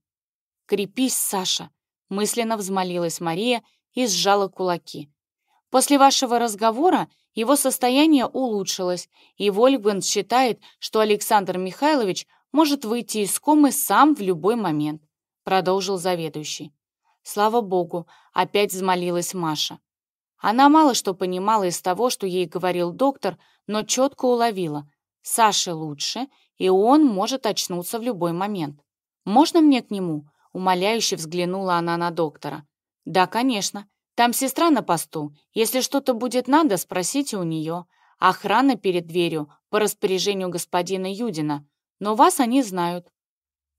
Speaker 1: Крепись, Саша, мысленно взмолилась Мария и сжала кулаки. После вашего разговора его состояние улучшилось, и Вольфган считает, что Александр Михайлович может выйти из комы сам в любой момент, продолжил заведующий. Слава богу, опять взмолилась Маша. Она мало что понимала из того, что ей говорил доктор, но четко уловила. Саше лучше, и он может очнуться в любой момент. «Можно мне к нему?» Умоляюще взглянула она на доктора. «Да, конечно. Там сестра на посту. Если что-то будет надо, спросите у нее. Охрана перед дверью по распоряжению господина Юдина. Но вас они знают».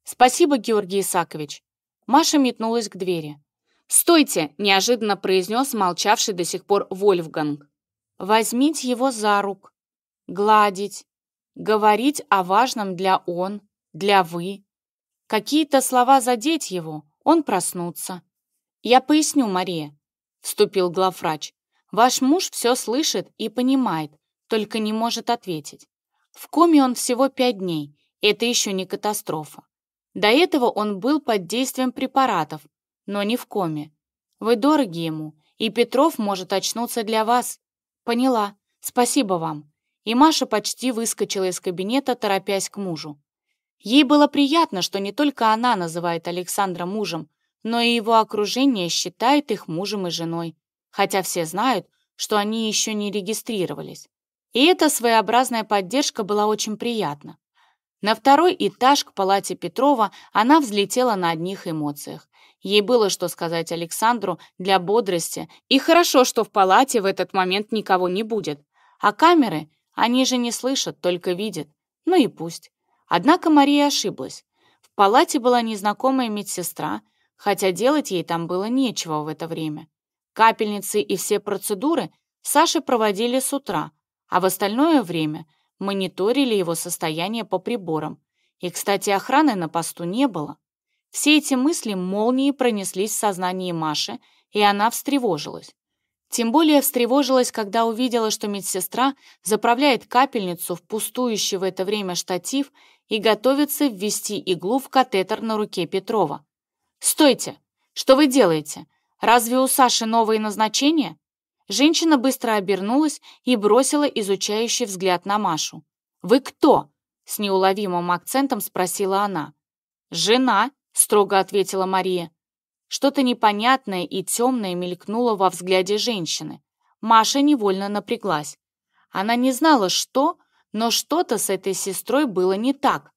Speaker 1: «Спасибо, Георгий Исакович». Маша метнулась к двери. «Стойте!» – неожиданно произнес молчавший до сих пор Вольфганг. «Возьмите его за рук, гладить, говорить о важном для он, для вы, Какие-то слова задеть его, он проснутся. «Я поясню, Мария», — вступил главврач. «Ваш муж все слышит и понимает, только не может ответить. В коме он всего пять дней, это еще не катастрофа. До этого он был под действием препаратов, но не в коме. Вы дороги ему, и Петров может очнуться для вас. Поняла. Спасибо вам». И Маша почти выскочила из кабинета, торопясь к мужу. Ей было приятно, что не только она называет Александра мужем, но и его окружение считает их мужем и женой, хотя все знают, что они еще не регистрировались. И эта своеобразная поддержка была очень приятна. На второй этаж к палате Петрова она взлетела на одних эмоциях. Ей было что сказать Александру для бодрости, и хорошо, что в палате в этот момент никого не будет. А камеры, они же не слышат, только видят. Ну и пусть. Однако Мария ошиблась. В палате была незнакомая медсестра, хотя делать ей там было нечего в это время. Капельницы и все процедуры Саши проводили с утра, а в остальное время мониторили его состояние по приборам. И, кстати, охраны на посту не было. Все эти мысли молнией пронеслись в сознании Маши, и она встревожилась. Тем более встревожилась, когда увидела, что медсестра заправляет капельницу в пустующий в это время штатив и готовится ввести иглу в катетер на руке Петрова. «Стойте! Что вы делаете? Разве у Саши новые назначения?» Женщина быстро обернулась и бросила изучающий взгляд на Машу. «Вы кто?» — с неуловимым акцентом спросила она. «Жена», — строго ответила Мария. Что-то непонятное и темное мелькнуло во взгляде женщины. Маша невольно напряглась. Она не знала, что, но что-то с этой сестрой было не так.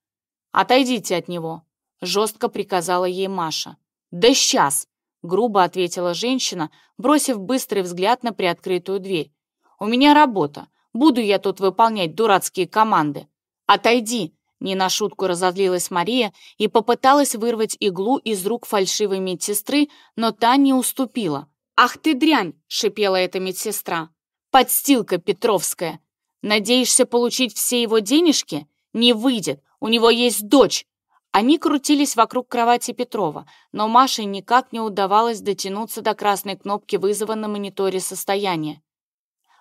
Speaker 1: «Отойдите от него», — жестко приказала ей Маша. «Да сейчас!» — грубо ответила женщина, бросив быстрый взгляд на приоткрытую дверь. «У меня работа. Буду я тут выполнять дурацкие команды. Отойди!» Не на шутку разозлилась Мария и попыталась вырвать иглу из рук фальшивой медсестры, но та не уступила. «Ах ты дрянь!» — шипела эта медсестра. «Подстилка Петровская! Надеешься получить все его денежки? Не выйдет, у него есть дочь!» Они крутились вокруг кровати Петрова, но Маше никак не удавалось дотянуться до красной кнопки вызова на мониторе состояния.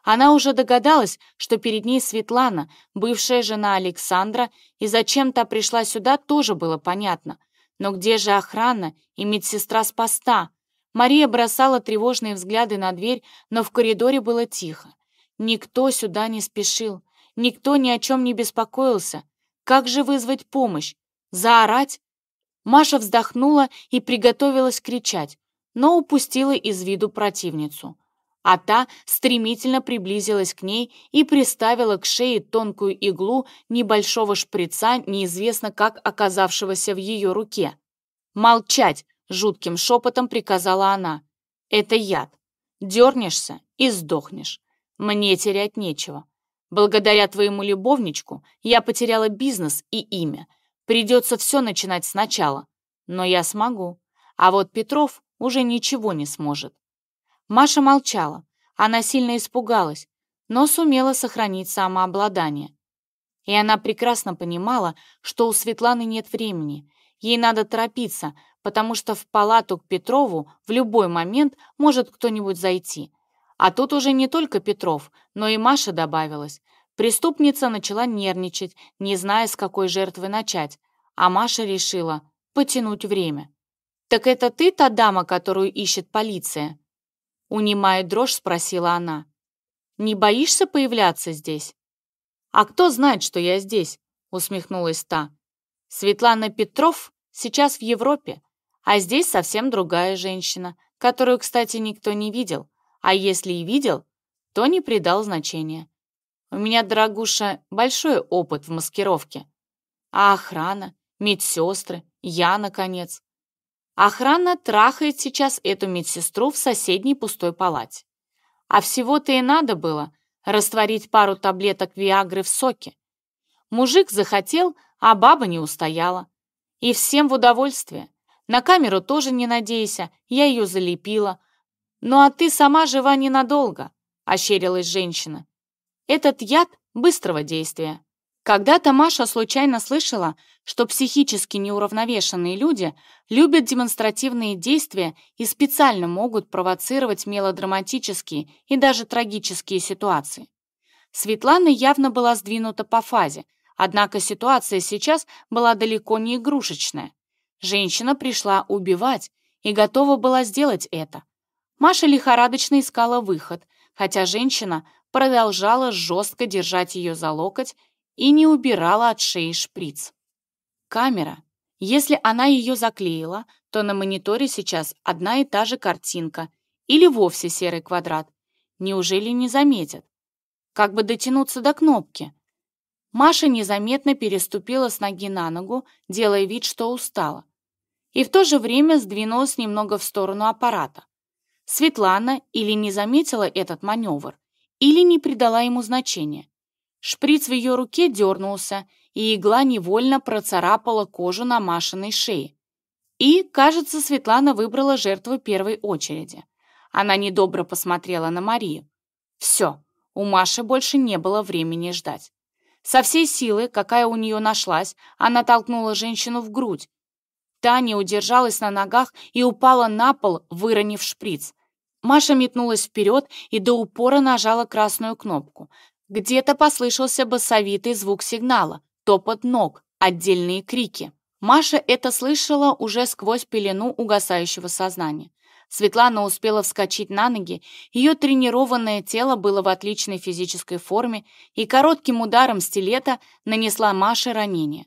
Speaker 1: Она уже догадалась, что перед ней Светлана, бывшая жена Александра, и зачем та пришла сюда, тоже было понятно. Но где же охрана и медсестра с поста? Мария бросала тревожные взгляды на дверь, но в коридоре было тихо. Никто сюда не спешил, никто ни о чем не беспокоился. Как же вызвать помощь? Заорать? Маша вздохнула и приготовилась кричать, но упустила из виду противницу. А та стремительно приблизилась к ней и приставила к шее тонкую иглу небольшого шприца, неизвестно как оказавшегося в ее руке. «Молчать!» — жутким шепотом приказала она. «Это яд. Дернешься и сдохнешь. Мне терять нечего. Благодаря твоему любовничку я потеряла бизнес и имя. Придется все начинать сначала. Но я смогу. А вот Петров уже ничего не сможет. Маша молчала. Она сильно испугалась, но сумела сохранить самообладание. И она прекрасно понимала, что у Светланы нет времени. Ей надо торопиться, потому что в палату к Петрову в любой момент может кто-нибудь зайти. А тут уже не только Петров, но и Маша добавилась. Преступница начала нервничать, не зная, с какой жертвы начать. А Маша решила потянуть время. «Так это ты та дама, которую ищет полиция?» Унимая дрожь, спросила она. «Не боишься появляться здесь?» «А кто знает, что я здесь?» усмехнулась та. «Светлана Петров сейчас в Европе, а здесь совсем другая женщина, которую, кстати, никто не видел а если и видел, то не придал значения. У меня, дорогуша, большой опыт в маскировке. А охрана, медсестры, я, наконец. Охрана трахает сейчас эту медсестру в соседней пустой палате. А всего-то и надо было растворить пару таблеток Виагры в соке. Мужик захотел, а баба не устояла. И всем в удовольствие. На камеру тоже не надейся, я ее залепила, «Ну а ты сама жива ненадолго», — ощерилась женщина. «Этот яд быстрого действия». Когда-то Маша случайно слышала, что психически неуравновешенные люди любят демонстративные действия и специально могут провоцировать мелодраматические и даже трагические ситуации. Светлана явно была сдвинута по фазе, однако ситуация сейчас была далеко не игрушечная. Женщина пришла убивать и готова была сделать это. Маша лихорадочно искала выход, хотя женщина продолжала жестко держать ее за локоть и не убирала от шеи шприц. Камера. Если она ее заклеила, то на мониторе сейчас одна и та же картинка или вовсе серый квадрат. Неужели не заметят? Как бы дотянуться до кнопки? Маша незаметно переступила с ноги на ногу, делая вид, что устала. И в то же время сдвинулась немного в сторону аппарата. Светлана или не заметила этот маневр, или не придала ему значения. Шприц в ее руке дернулся, и игла невольно процарапала кожу на Машиной шее. И, кажется, Светлана выбрала жертву первой очереди. Она недобро посмотрела на Марию. Все, у Маши больше не было времени ждать. Со всей силы, какая у нее нашлась, она толкнула женщину в грудь. Таня удержалась на ногах и упала на пол, выронив шприц. Маша метнулась вперед и до упора нажала красную кнопку. Где-то послышался басовитый звук сигнала, топот ног, отдельные крики. Маша это слышала уже сквозь пелену угасающего сознания. Светлана успела вскочить на ноги, ее тренированное тело было в отличной физической форме и коротким ударом стилета нанесла Маше ранение.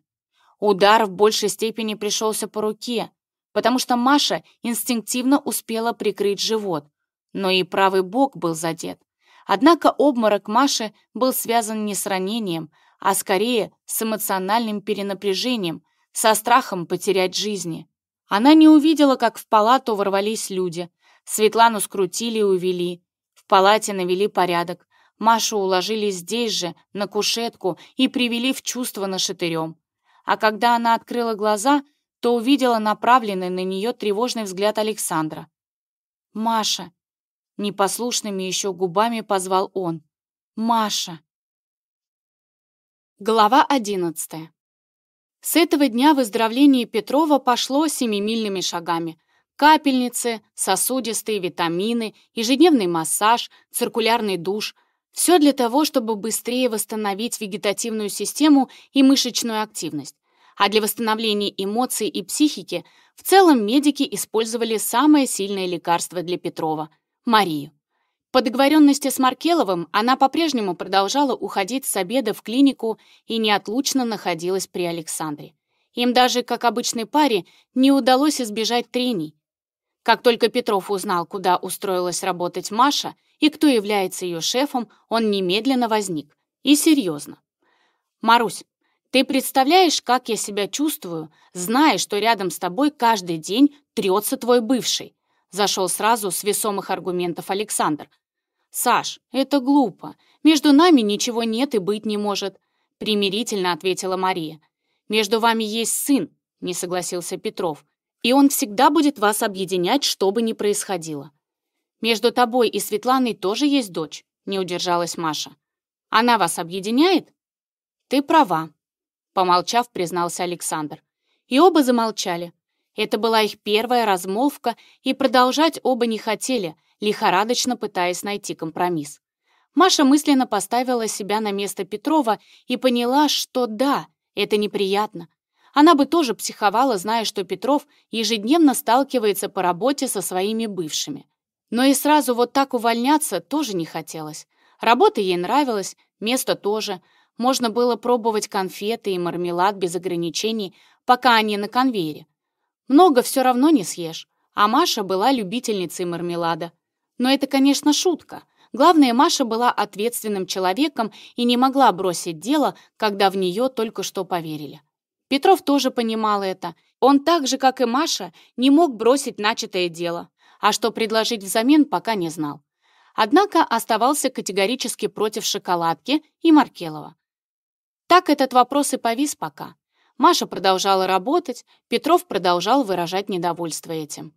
Speaker 1: Удар в большей степени пришелся по руке, потому что Маша инстинктивно успела прикрыть живот, но и правый бок был задет. Однако обморок Маши был связан не с ранением, а скорее с эмоциональным перенапряжением, со страхом потерять жизни. Она не увидела, как в палату ворвались люди. Светлану скрутили и увели. В палате навели порядок. Машу уложили здесь же, на кушетку, и привели в чувство на нашатырем. А когда она открыла глаза, то увидела направленный на нее тревожный взгляд Александра. «Маша, Непослушными еще губами позвал он. «Маша!» Глава одиннадцатая. С этого дня выздоровление Петрова пошло семимильными шагами. Капельницы, сосудистые витамины, ежедневный массаж, циркулярный душ – все для того, чтобы быстрее восстановить вегетативную систему и мышечную активность. А для восстановления эмоций и психики в целом медики использовали самое сильное лекарство для Петрова Марию. По договоренности с Маркеловым она по-прежнему продолжала уходить с обеда в клинику и неотлучно находилась при Александре. Им даже, как обычной паре, не удалось избежать трений. Как только Петров узнал, куда устроилась работать Маша и кто является ее шефом, он немедленно возник. И серьезно. «Марусь, ты представляешь, как я себя чувствую, зная, что рядом с тобой каждый день трется твой бывший?» Зашел сразу с весомых аргументов Александр. «Саш, это глупо. Между нами ничего нет и быть не может», — примирительно ответила Мария. «Между вами есть сын», — не согласился Петров. «И он всегда будет вас объединять, что бы ни происходило». «Между тобой и Светланой тоже есть дочь», — не удержалась Маша. «Она вас объединяет?» «Ты права», — помолчав, признался Александр. И оба замолчали, это была их первая размолвка, и продолжать оба не хотели, лихорадочно пытаясь найти компромисс. Маша мысленно поставила себя на место Петрова и поняла, что да, это неприятно. Она бы тоже психовала, зная, что Петров ежедневно сталкивается по работе со своими бывшими. Но и сразу вот так увольняться тоже не хотелось. Работа ей нравилась, место тоже. Можно было пробовать конфеты и мармелад без ограничений, пока они на конвейере. Много все равно не съешь. А Маша была любительницей мармелада. Но это, конечно, шутка. Главное, Маша была ответственным человеком и не могла бросить дело, когда в нее только что поверили. Петров тоже понимал это. Он так же, как и Маша, не мог бросить начатое дело, а что предложить взамен, пока не знал. Однако оставался категорически против шоколадки и Маркелова. Так этот вопрос и повис пока. Маша продолжала работать, Петров продолжал выражать недовольство этим.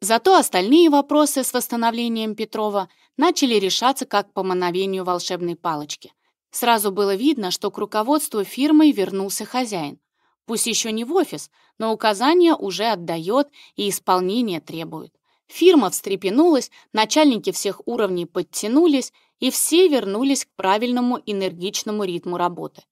Speaker 1: Зато остальные вопросы с восстановлением Петрова начали решаться как по мановению волшебной палочки. Сразу было видно, что к руководству фирмы вернулся хозяин. Пусть еще не в офис, но указания уже отдает и исполнение требует. Фирма встрепенулась, начальники всех уровней подтянулись, и все вернулись к правильному энергичному ритму работы.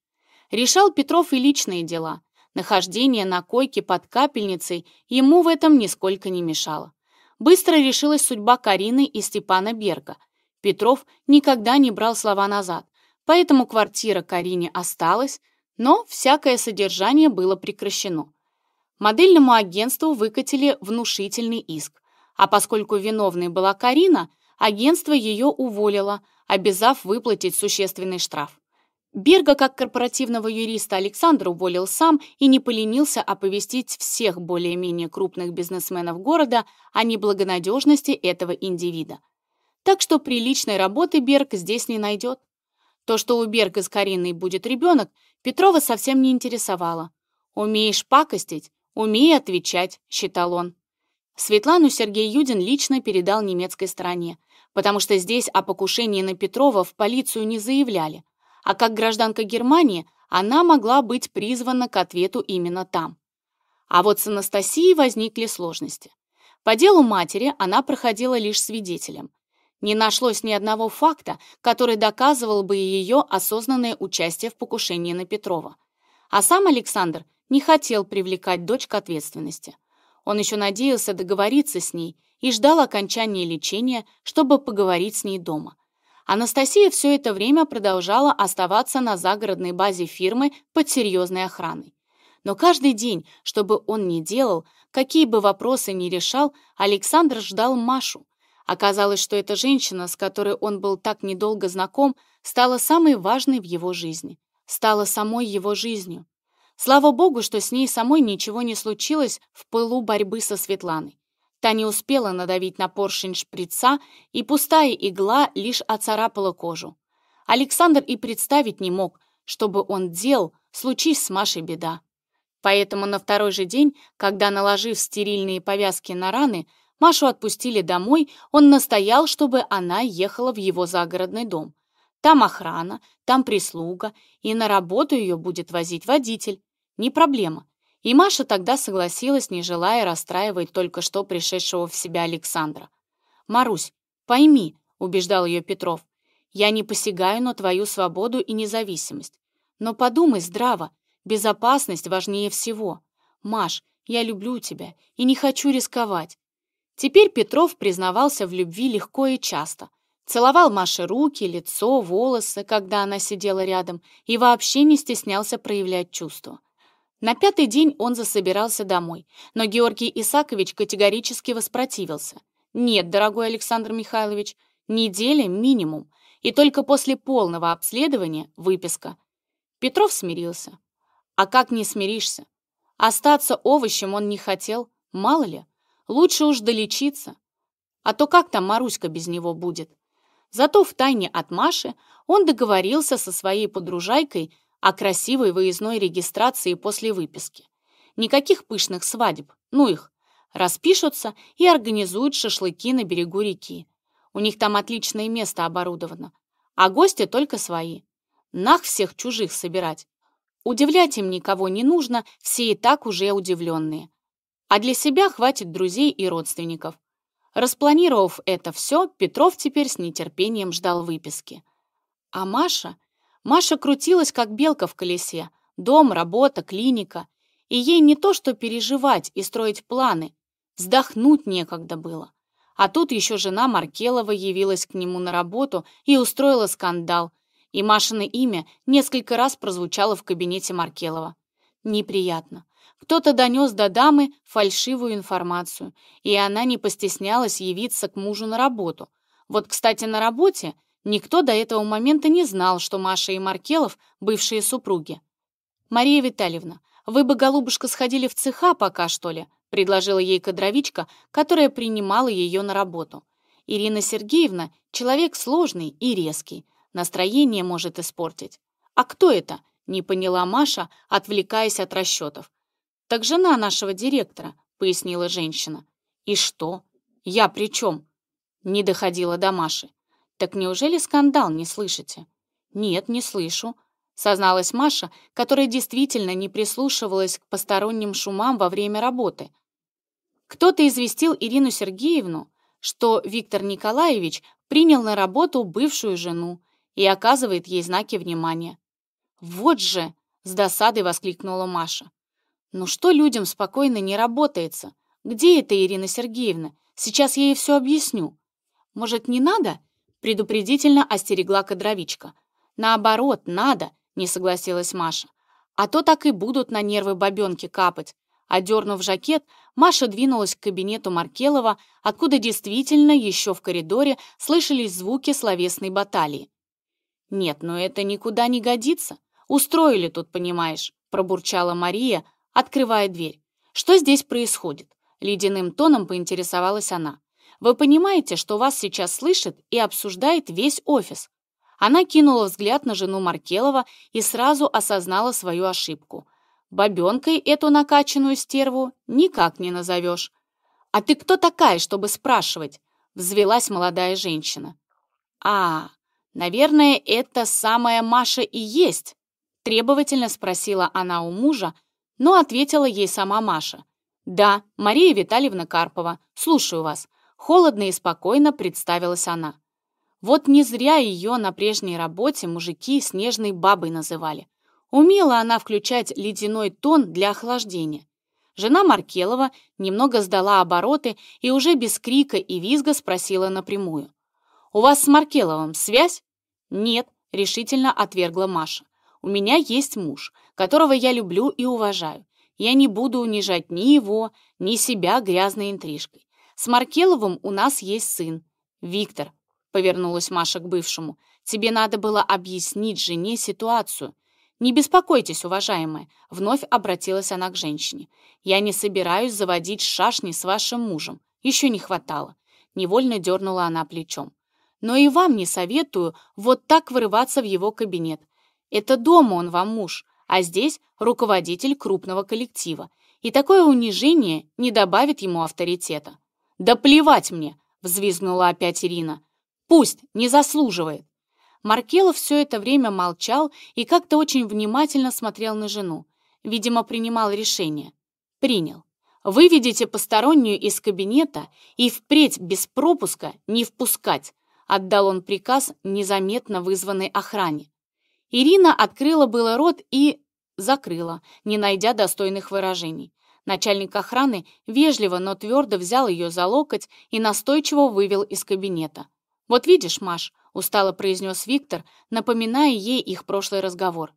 Speaker 1: Решал Петров и личные дела. Нахождение на койке под капельницей ему в этом нисколько не мешало. Быстро решилась судьба Карины и Степана Берга. Петров никогда не брал слова назад, поэтому квартира Карине осталась, но всякое содержание было прекращено. Модельному агентству выкатили внушительный иск, а поскольку виновной была Карина, агентство ее уволило, обязав выплатить существенный штраф. Берга как корпоративного юриста Александр уволил сам и не поленился оповестить всех более-менее крупных бизнесменов города о неблагонадежности этого индивида. Так что приличной работы Берг здесь не найдет. То, что у Берга с Кариной будет ребенок, Петрова совсем не интересовало. «Умеешь пакостить? Умей отвечать», — считал он. Светлану Сергей Юдин лично передал немецкой стороне, потому что здесь о покушении на Петрова в полицию не заявляли а как гражданка Германии она могла быть призвана к ответу именно там. А вот с Анастасией возникли сложности. По делу матери она проходила лишь свидетелем. Не нашлось ни одного факта, который доказывал бы ее осознанное участие в покушении на Петрова. А сам Александр не хотел привлекать дочь к ответственности. Он еще надеялся договориться с ней и ждал окончания лечения, чтобы поговорить с ней дома. Анастасия все это время продолжала оставаться на загородной базе фирмы под серьезной охраной. Но каждый день, что бы он ни делал, какие бы вопросы ни решал, Александр ждал Машу. Оказалось, что эта женщина, с которой он был так недолго знаком, стала самой важной в его жизни. Стала самой его жизнью. Слава богу, что с ней самой ничего не случилось в пылу борьбы со Светланой. Та не успела надавить на поршень шприца, и пустая игла лишь оцарапала кожу. Александр и представить не мог, чтобы он дел, случись с Машей беда. Поэтому на второй же день, когда, наложив стерильные повязки на раны, Машу отпустили домой, он настоял, чтобы она ехала в его загородный дом. Там охрана, там прислуга, и на работу ее будет возить водитель. Не проблема. И Маша тогда согласилась, не желая расстраивать только что пришедшего в себя Александра. «Марусь, пойми», — убеждал ее Петров, «я не посягаю на твою свободу и независимость. Но подумай здраво, безопасность важнее всего. Маш, я люблю тебя и не хочу рисковать». Теперь Петров признавался в любви легко и часто. Целовал Маше руки, лицо, волосы, когда она сидела рядом, и вообще не стеснялся проявлять чувства. На пятый день он засобирался домой, но Георгий Исакович категорически воспротивился. «Нет, дорогой Александр Михайлович, неделя минимум, и только после полного обследования выписка». Петров смирился. А как не смиришься? Остаться овощем он не хотел, мало ли. Лучше уж долечиться. А то как там Маруська без него будет? Зато в тайне от Маши он договорился со своей подружайкой а красивой выездной регистрации после выписки. Никаких пышных свадеб, ну их. Распишутся и организуют шашлыки на берегу реки. У них там отличное место оборудовано. А гости только свои. Нах всех чужих собирать. Удивлять им никого не нужно, все и так уже удивленные. А для себя хватит друзей и родственников. Распланировав это все, Петров теперь с нетерпением ждал выписки. А Маша Маша крутилась, как белка в колесе. Дом, работа, клиника. И ей не то что переживать и строить планы. Вздохнуть некогда было. А тут еще жена Маркелова явилась к нему на работу и устроила скандал. И Машины имя несколько раз прозвучало в кабинете Маркелова. Неприятно. Кто-то донес до дамы фальшивую информацию, и она не постеснялась явиться к мужу на работу. Вот, кстати, на работе Никто до этого момента не знал, что Маша и Маркелов — бывшие супруги. «Мария Витальевна, вы бы, голубушка, сходили в цеха пока, что ли?» — предложила ей кадровичка, которая принимала ее на работу. Ирина Сергеевна — человек сложный и резкий, настроение может испортить. «А кто это?» — не поняла Маша, отвлекаясь от расчетов. «Так жена нашего директора», — пояснила женщина. «И что? Я при чем?» — не доходила до Маши. «Так неужели скандал не слышите?» «Нет, не слышу», — созналась Маша, которая действительно не прислушивалась к посторонним шумам во время работы. Кто-то известил Ирину Сергеевну, что Виктор Николаевич принял на работу бывшую жену и оказывает ей знаки внимания. «Вот же!» — с досадой воскликнула Маша. «Ну что людям спокойно не работается? Где это Ирина Сергеевна? Сейчас я ей все объясню. Может, не надо?» предупредительно остерегла кадровичка. «Наоборот, надо!» — не согласилась Маша. «А то так и будут на нервы бабенки капать». Одернув жакет, Маша двинулась к кабинету Маркелова, откуда действительно еще в коридоре слышались звуки словесной баталии. «Нет, но ну это никуда не годится. Устроили тут, понимаешь», — пробурчала Мария, открывая дверь. «Что здесь происходит?» — ледяным тоном поинтересовалась она. Вы понимаете, что вас сейчас слышит и обсуждает весь офис?» Она кинула взгляд на жену Маркелова и сразу осознала свою ошибку. Бабенкой эту накачанную стерву никак не назовешь. «А ты кто такая, чтобы спрашивать?» — взвелась молодая женщина. «А, наверное, это самая Маша и есть?» — требовательно спросила она у мужа, но ответила ей сама Маша. «Да, Мария Витальевна Карпова, слушаю вас. Холодно и спокойно представилась она. Вот не зря ее на прежней работе мужики снежной бабой называли. Умела она включать ледяной тон для охлаждения. Жена Маркелова немного сдала обороты и уже без крика и визга спросила напрямую. «У вас с Маркеловым связь?» «Нет», — решительно отвергла Маша. «У меня есть муж, которого я люблю и уважаю. Я не буду унижать ни его, ни себя грязной интрижкой. С Маркеловым у нас есть сын. Виктор, повернулась Маша к бывшему, тебе надо было объяснить жене ситуацию. «Не беспокойтесь, уважаемая», — вновь обратилась она к женщине. «Я не собираюсь заводить шашни с вашим мужем. Еще не хватало». Невольно дернула она плечом. «Но и вам не советую вот так вырываться в его кабинет. Это дома он вам муж, а здесь руководитель крупного коллектива. И такое унижение не добавит ему авторитета». «Да плевать мне!» — взвизгнула опять Ирина. «Пусть, не заслуживает!» Маркелов все это время молчал и как-то очень внимательно смотрел на жену. Видимо, принимал решение. Принял. «Выведите постороннюю из кабинета и впредь без пропуска не впускать», — отдал он приказ незаметно вызванной охране. Ирина открыла было рот и закрыла, не найдя достойных выражений. Начальник охраны вежливо, но твердо взял ее за локоть и настойчиво вывел из кабинета. «Вот видишь, Маш», — устало произнес Виктор, напоминая ей их прошлый разговор.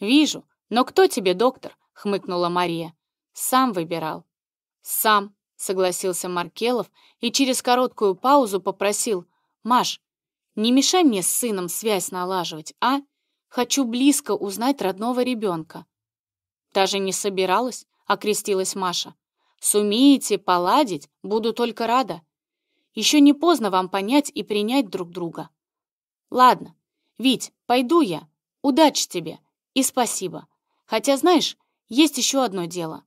Speaker 1: «Вижу. Но кто тебе доктор?» — хмыкнула Мария. «Сам выбирал». «Сам», — согласился Маркелов и через короткую паузу попросил. «Маш, не мешай мне с сыном связь налаживать, а? Хочу близко узнать родного ребенка». «Даже не собиралась», окрестилась Маша. «Сумеете поладить, буду только рада. Еще не поздно вам понять и принять друг друга». «Ладно, Вить, пойду я. Удачи тебе. И спасибо. Хотя, знаешь, есть еще одно дело.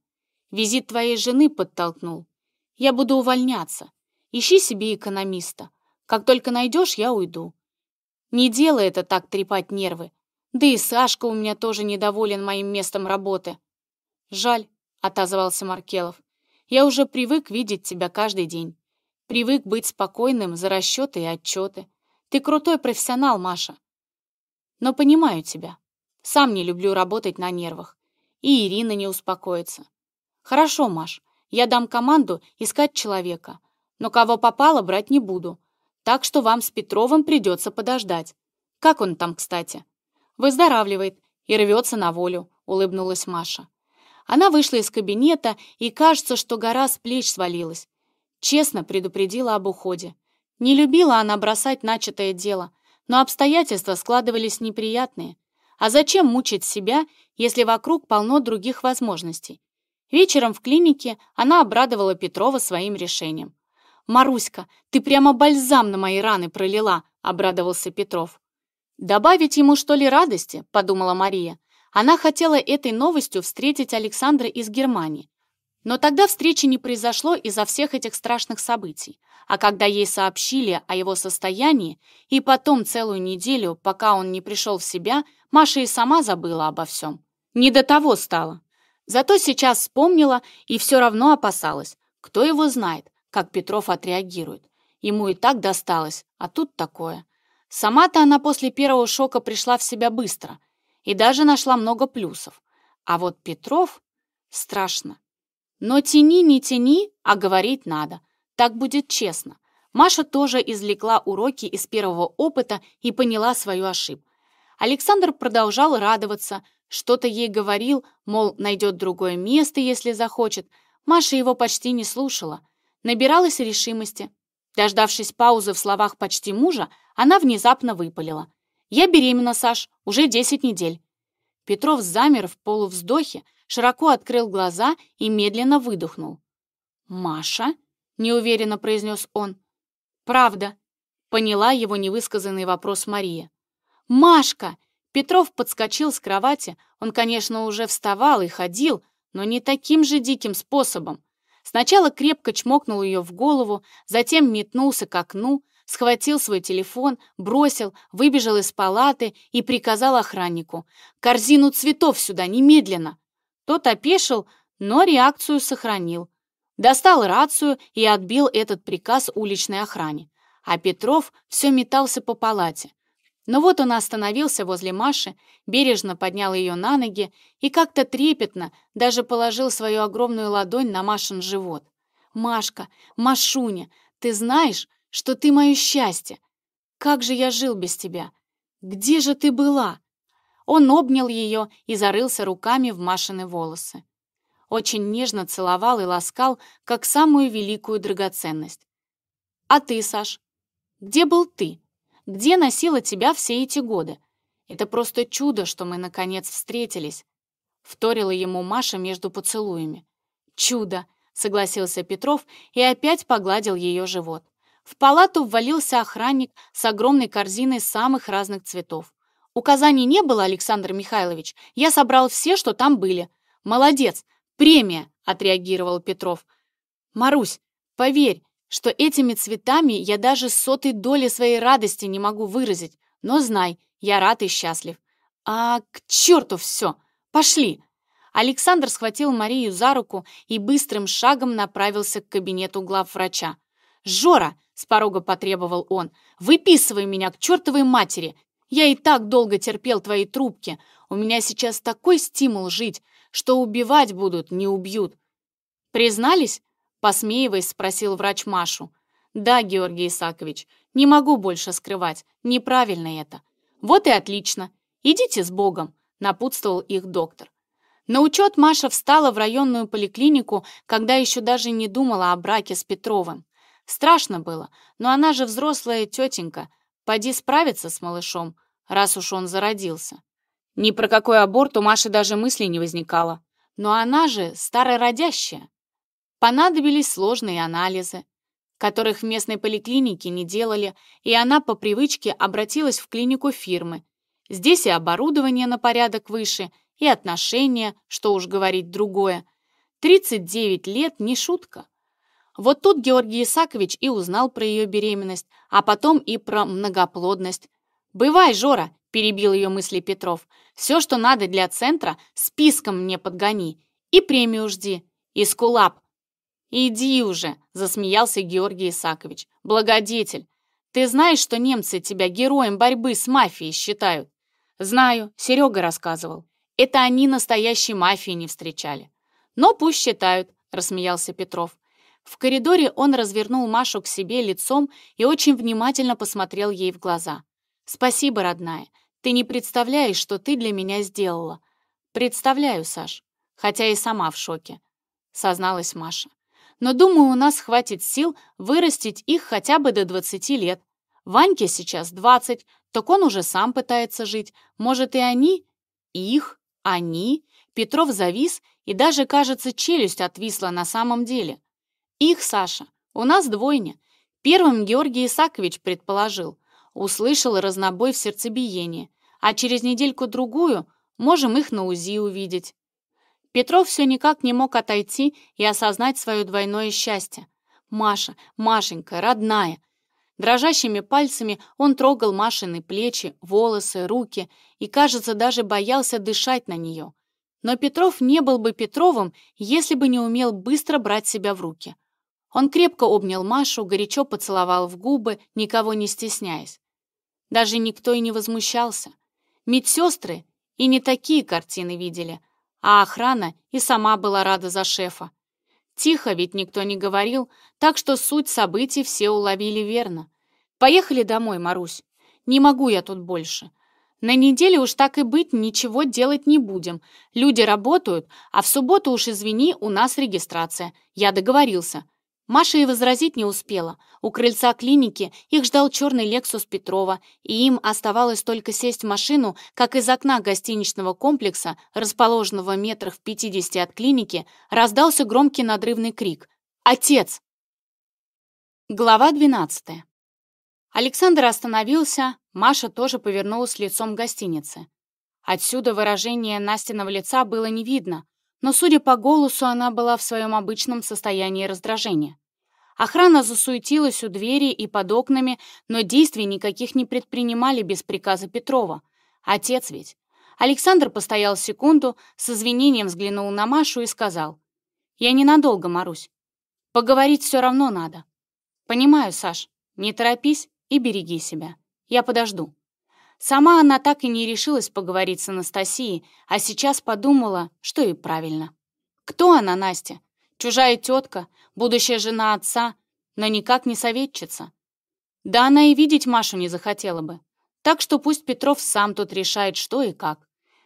Speaker 1: Визит твоей жены подтолкнул. Я буду увольняться. Ищи себе экономиста. Как только найдешь, я уйду. Не делай это так трепать нервы. Да и Сашка у меня тоже недоволен моим местом работы. Жаль, — отозвался Маркелов. «Я уже привык видеть тебя каждый день. Привык быть спокойным за расчеты и отчеты. Ты крутой профессионал, Маша. Но понимаю тебя. Сам не люблю работать на нервах. И Ирина не успокоится. Хорошо, Маш, я дам команду искать человека. Но кого попало, брать не буду. Так что вам с Петровым придется подождать. Как он там, кстати? Выздоравливает и рвется на волю, улыбнулась Маша. Она вышла из кабинета, и кажется, что гора с плеч свалилась. Честно предупредила об уходе. Не любила она бросать начатое дело, но обстоятельства складывались неприятные. А зачем мучить себя, если вокруг полно других возможностей? Вечером в клинике она обрадовала Петрова своим решением. «Маруська, ты прямо бальзам на мои раны пролила», — обрадовался Петров. «Добавить ему, что ли, радости?» — подумала Мария. Она хотела этой новостью встретить Александра из Германии. Но тогда встречи не произошло из-за всех этих страшных событий. А когда ей сообщили о его состоянии, и потом целую неделю, пока он не пришел в себя, Маша и сама забыла обо всем. Не до того стало. Зато сейчас вспомнила и все равно опасалась. Кто его знает, как Петров отреагирует. Ему и так досталось, а тут такое. Сама-то она после первого шока пришла в себя быстро – и даже нашла много плюсов. А вот Петров страшно. Но тяни, не тяни, а говорить надо. Так будет честно. Маша тоже извлекла уроки из первого опыта и поняла свою ошибку. Александр продолжал радоваться, что-то ей говорил, мол, найдет другое место, если захочет. Маша его почти не слушала. Набиралась решимости. Дождавшись паузы в словах почти мужа, она внезапно выпалила. «Я беременна, Саш, уже 10 недель». Петров замер в полувздохе, широко открыл глаза и медленно выдохнул. «Маша?» — неуверенно произнес он. «Правда», — поняла его невысказанный вопрос Мария. «Машка!» Петров подскочил с кровати. Он, конечно, уже вставал и ходил, но не таким же диким способом. Сначала крепко чмокнул ее в голову, затем метнулся к окну, схватил свой телефон, бросил, выбежал из палаты и приказал охраннику «Корзину цветов сюда, немедленно!» Тот опешил, но реакцию сохранил. Достал рацию и отбил этот приказ уличной охране. А Петров все метался по палате. Но вот он остановился возле Маши, бережно поднял ее на ноги и как-то трепетно даже положил свою огромную ладонь на Машин живот. «Машка, Машуня, ты знаешь, что ты мое счастье. Как же я жил без тебя? Где же ты была?» Он обнял ее и зарылся руками в Машины волосы. Очень нежно целовал и ласкал, как самую великую драгоценность. «А ты, Саш, где был ты? Где носила тебя все эти годы? Это просто чудо, что мы, наконец, встретились», — вторила ему Маша между поцелуями. «Чудо!» — согласился Петров и опять погладил ее живот. В палату ввалился охранник с огромной корзиной самых разных цветов. Указаний не было, Александр Михайлович. Я собрал все, что там были. Молодец, премия, отреагировал Петров. Марусь, поверь, что этими цветами я даже сотой доли своей радости не могу выразить, но знай, я рад и счастлив. А к черту все! Пошли!» Александр схватил Марию за руку и быстрым шагом направился к кабинету главврача. «Жора!» — с порога потребовал он. «Выписывай меня к чертовой матери! Я и так долго терпел твои трубки. У меня сейчас такой стимул жить, что убивать будут, не убьют». «Признались?» — посмеиваясь, спросил врач Машу. «Да, Георгий Исакович, не могу больше скрывать. Неправильно это». «Вот и отлично. Идите с Богом», — напутствовал их доктор. На учет Маша встала в районную поликлинику, когда еще даже не думала о браке с Петровым. Страшно было, но она же взрослая тетенька. Поди справиться с малышом, раз уж он зародился. Ни про какой аборт у Маши даже мысли не возникало. Но она же старородящая. Понадобились сложные анализы, которых в местной поликлинике не делали, и она по привычке обратилась в клинику фирмы. Здесь и оборудование на порядок выше, и отношения, что уж говорить другое. 39 лет не шутка. Вот тут Георгий Исакович и узнал про ее беременность, а потом и про многоплодность. «Бывай, Жора!» – перебил ее мысли Петров. «Все, что надо для центра, списком мне подгони. И премию жди. И скулап». «Иди уже!» – засмеялся Георгий Исакович. «Благодетель! Ты знаешь, что немцы тебя героем борьбы с мафией считают?» «Знаю», – Серега рассказывал. «Это они настоящей мафии не встречали». «Но пусть считают», – рассмеялся Петров. В коридоре он развернул Машу к себе лицом и очень внимательно посмотрел ей в глаза. «Спасибо, родная. Ты не представляешь, что ты для меня сделала». «Представляю, Саш. Хотя и сама в шоке», — созналась Маша. «Но думаю, у нас хватит сил вырастить их хотя бы до 20 лет. Ваньке сейчас 20, так он уже сам пытается жить. Может, и они? Их? Они?» Петров завис, и даже, кажется, челюсть отвисла на самом деле. Их, Саша, у нас двойня. Первым Георгий Исакович предположил. Услышал разнобой в сердцебиении. А через недельку-другую можем их на УЗИ увидеть. Петров все никак не мог отойти и осознать свое двойное счастье. Маша, Машенька, родная. Дрожащими пальцами он трогал Машины плечи, волосы, руки и, кажется, даже боялся дышать на нее. Но Петров не был бы Петровым, если бы не умел быстро брать себя в руки. Он крепко обнял Машу, горячо поцеловал в губы, никого не стесняясь. Даже никто и не возмущался. Медсестры и не такие картины видели, а охрана и сама была рада за шефа. Тихо ведь никто не говорил, так что суть событий все уловили верно. «Поехали домой, Марусь. Не могу я тут больше. На неделе уж так и быть, ничего делать не будем. Люди работают, а в субботу уж, извини, у нас регистрация. Я договорился. Маша и возразить не успела. У крыльца клиники их ждал черный «Лексус» Петрова, и им оставалось только сесть в машину, как из окна гостиничного комплекса, расположенного метрах в 50 от клиники, раздался громкий надрывный крик «Отец!». Глава 12. Александр остановился, Маша тоже повернулась лицом к гостинице. Отсюда выражение Настиного лица было не видно, но, судя по голосу, она была в своем обычном состоянии раздражения. Охрана засуетилась у двери и под окнами, но действий никаких не предпринимали без приказа Петрова. Отец ведь. Александр постоял секунду, с извинением взглянул на Машу и сказал. «Я ненадолго, Марусь. Поговорить все равно надо». «Понимаю, Саш. Не торопись и береги себя. Я подожду». Сама она так и не решилась поговорить с Анастасией, а сейчас подумала, что и правильно. Кто она, Настя? Чужая тетка, будущая жена отца, но никак не советчица. Да она и видеть Машу не захотела бы. Так что пусть Петров сам тут решает, что и как.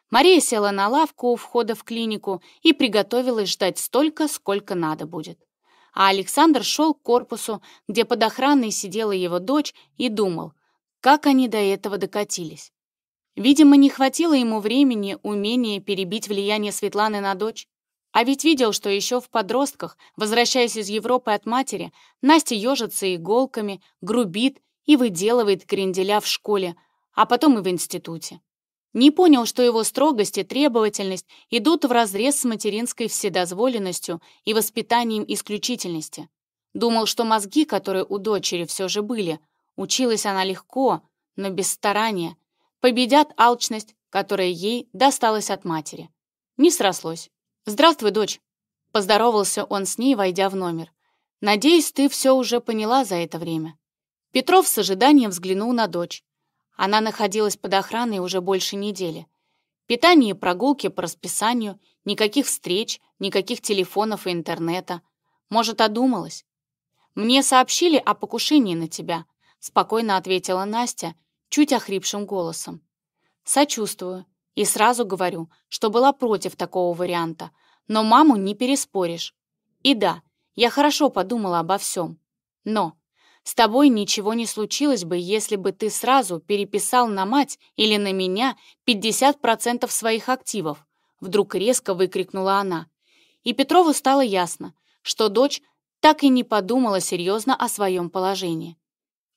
Speaker 1: Мария села на лавку у входа в клинику и приготовилась ждать столько, сколько надо будет. А Александр шел к корпусу, где под охраной сидела его дочь, и думал — как они до этого докатились? Видимо, не хватило ему времени, умения перебить влияние Светланы на дочь. А ведь видел, что еще в подростках, возвращаясь из Европы от матери, Настя ежится иголками, грубит и выделывает кренделя в школе, а потом и в институте. Не понял, что его строгость и требовательность идут вразрез с материнской вседозволенностью и воспитанием исключительности. Думал, что мозги, которые у дочери все же были, Училась она легко, но без старания. Победят алчность, которая ей досталась от матери. Не срослось. «Здравствуй, дочь!» Поздоровался он с ней, войдя в номер. «Надеюсь, ты все уже поняла за это время». Петров с ожиданием взглянул на дочь. Она находилась под охраной уже больше недели. Питание и прогулки по расписанию, никаких встреч, никаких телефонов и интернета. Может, одумалась? Мне сообщили о покушении на тебя спокойно ответила Настя, чуть охрипшим голосом. Сочувствую и сразу говорю, что была против такого варианта, но маму не переспоришь. И да, я хорошо подумала обо всем. Но с тобой ничего не случилось бы, если бы ты сразу переписал на мать или на меня 50% своих активов, вдруг резко выкрикнула она. И Петрову стало ясно, что дочь так и не подумала серьезно о своем положении.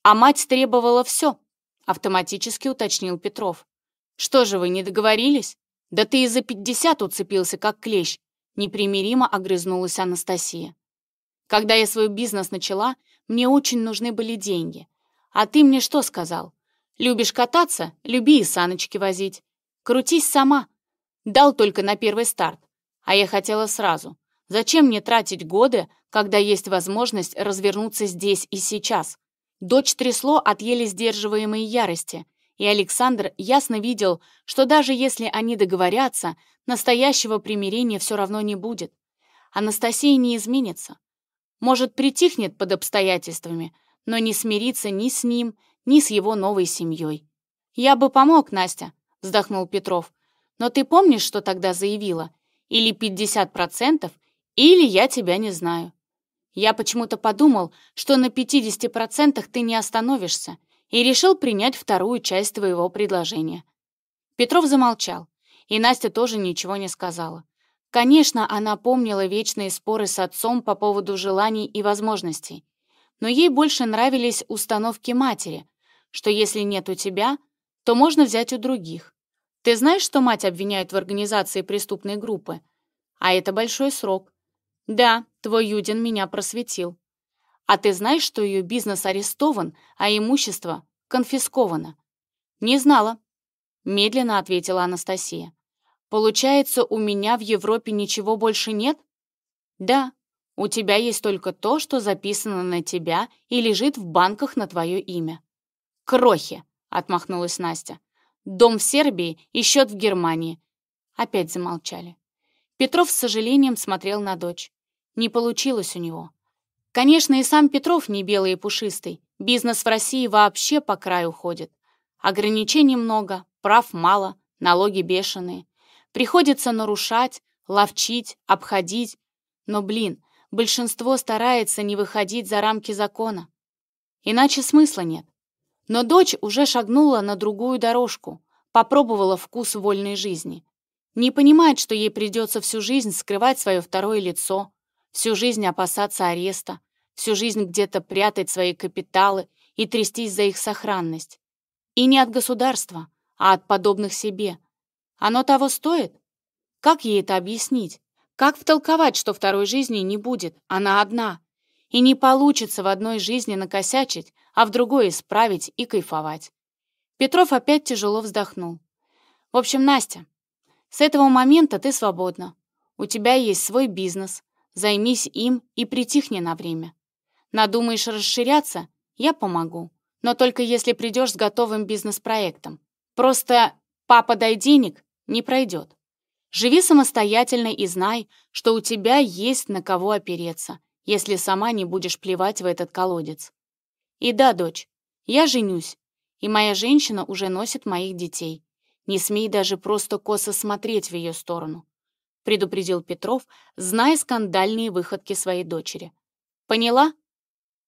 Speaker 1: А мать требовала все, автоматически уточнил Петров. Что же вы, не договорились? Да ты и за пятьдесят уцепился, как клещ, непримиримо огрызнулась Анастасия. Когда я свой бизнес начала, мне очень нужны были деньги. А ты мне что сказал? Любишь кататься? Люби и саночки возить. Крутись сама. Дал только на первый старт. А я хотела сразу. Зачем мне тратить годы, когда есть возможность развернуться здесь и сейчас? Дочь трясло от еле сдерживаемой ярости, и Александр ясно видел, что даже если они договорятся, настоящего примирения все равно не будет. Анастасия не изменится. Может, притихнет под обстоятельствами, но не смирится ни с ним, ни с его новой семьей. «Я бы помог, Настя», — вздохнул Петров. «Но ты помнишь, что тогда заявила? Или 50%, или я тебя не знаю». Я почему-то подумал, что на 50% ты не остановишься, и решил принять вторую часть твоего предложения». Петров замолчал, и Настя тоже ничего не сказала. Конечно, она помнила вечные споры с отцом по поводу желаний и возможностей, но ей больше нравились установки матери, что если нет у тебя, то можно взять у других. Ты знаешь, что мать обвиняют в организации преступной группы? А это большой срок. «Да, твой Юдин меня просветил. А ты знаешь, что ее бизнес арестован, а имущество конфисковано?» «Не знала», — медленно ответила Анастасия. «Получается, у меня в Европе ничего больше нет?» «Да, у тебя есть только то, что записано на тебя и лежит в банках на твое имя». «Крохи!» — отмахнулась Настя. «Дом в Сербии и счет в Германии». Опять замолчали. Петров с сожалением смотрел на дочь. Не получилось у него. Конечно, и сам Петров не белый и пушистый. Бизнес в России вообще по краю ходит. Ограничений много, прав мало, налоги бешеные. Приходится нарушать, ловчить, обходить. Но, блин, большинство старается не выходить за рамки закона. Иначе смысла нет. Но дочь уже шагнула на другую дорожку, попробовала вкус вольной жизни. Не понимает, что ей придется всю жизнь скрывать свое второе лицо, всю жизнь опасаться ареста, всю жизнь где-то прятать свои капиталы и трястись за их сохранность. И не от государства, а от подобных себе. Оно того стоит? Как ей это объяснить? Как втолковать, что второй жизни не будет, она одна? И не получится в одной жизни накосячить, а в другой исправить и кайфовать. Петров опять тяжело вздохнул. В общем, Настя, с этого момента ты свободна. У тебя есть свой бизнес, Займись им и притихни на время. Надумаешь расширяться? Я помогу. Но только если придешь с готовым бизнес-проектом. Просто «папа, дай денег» не пройдет. Живи самостоятельно и знай, что у тебя есть на кого опереться, если сама не будешь плевать в этот колодец. И да, дочь, я женюсь, и моя женщина уже носит моих детей. Не смей даже просто косо смотреть в ее сторону. — предупредил Петров, зная скандальные выходки своей дочери. «Поняла?»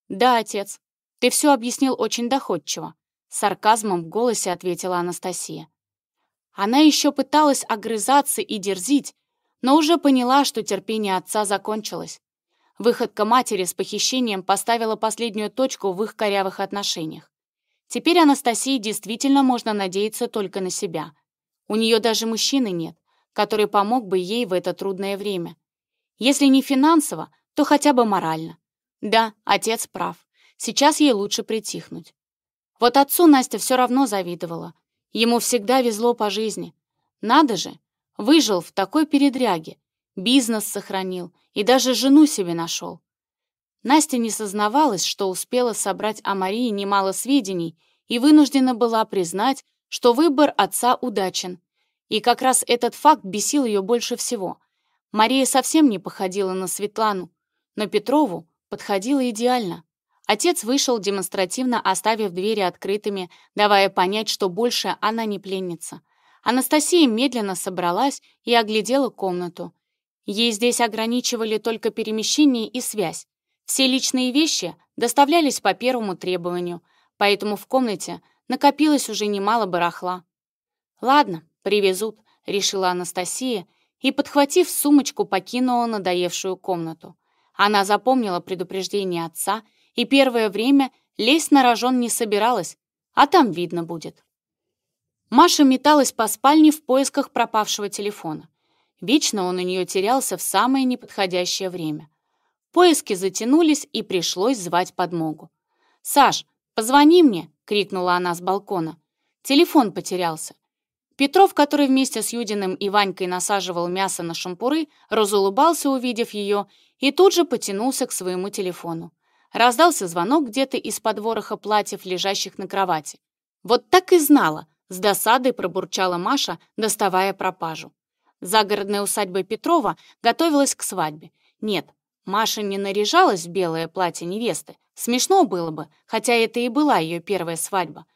Speaker 1: «Да, отец. Ты все объяснил очень доходчиво», — сарказмом в голосе ответила Анастасия. Она еще пыталась огрызаться и дерзить, но уже поняла, что терпение отца закончилось. Выходка матери с похищением поставила последнюю точку в их корявых отношениях. Теперь Анастасии действительно можно надеяться только на себя. У нее даже мужчины нет который помог бы ей в это трудное время. Если не финансово, то хотя бы морально. Да, отец прав. Сейчас ей лучше притихнуть. Вот отцу Настя все равно завидовала. Ему всегда везло по жизни. Надо же, выжил в такой передряге. Бизнес сохранил и даже жену себе нашел. Настя не сознавалась, что успела собрать о Марии немало сведений и вынуждена была признать, что выбор отца удачен, и как раз этот факт бесил ее больше всего. Мария совсем не походила на Светлану, но Петрову подходила идеально. Отец вышел, демонстративно оставив двери открытыми, давая понять, что больше она не пленница. Анастасия медленно собралась и оглядела комнату. Ей здесь ограничивали только перемещение и связь. Все личные вещи доставлялись по первому требованию, поэтому в комнате накопилось уже немало барахла. «Ладно, «Привезут», — решила Анастасия, и, подхватив сумочку, покинула надоевшую комнату. Она запомнила предупреждение отца и первое время лезть на рожон не собиралась, а там видно будет. Маша металась по спальне в поисках пропавшего телефона. Вечно он у нее терялся в самое неподходящее время. Поиски затянулись, и пришлось звать подмогу. «Саш, позвони мне!» — крикнула она с балкона. Телефон потерялся. Петров, который вместе с Юдиным и Ванькой насаживал мясо на шампуры, разулыбался, увидев ее, и тут же потянулся к своему телефону. Раздался звонок где-то из-под вороха платьев, лежащих на кровати. «Вот так и знала!» — с досадой пробурчала Маша, доставая пропажу. Загородная усадьба Петрова готовилась к свадьбе. Нет, Маша не наряжалась в белое платье невесты. Смешно было бы, хотя это и была ее первая свадьба.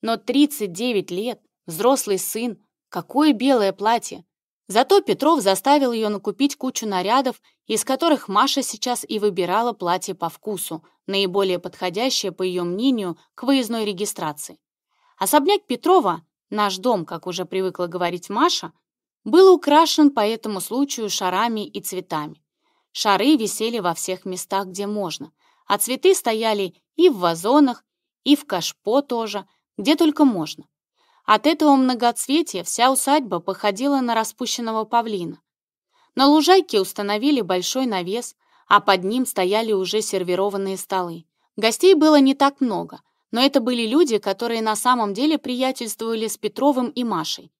Speaker 1: Но 39 лет взрослый сын, какое белое платье. Зато Петров заставил ее накупить кучу нарядов, из которых Маша сейчас и выбирала платье по вкусу, наиболее подходящее, по ее мнению, к выездной регистрации. Особняк Петрова, наш дом, как уже привыкла говорить Маша, был украшен по этому случаю шарами и цветами. Шары висели во всех местах, где можно, а цветы стояли и в вазонах, и в кашпо тоже, где только можно. От этого многоцветия вся усадьба походила на распущенного павлина. На лужайке установили большой навес, а под ним стояли уже сервированные столы. Гостей было не так много, но это были люди, которые на самом деле приятельствовали с Петровым и Машей.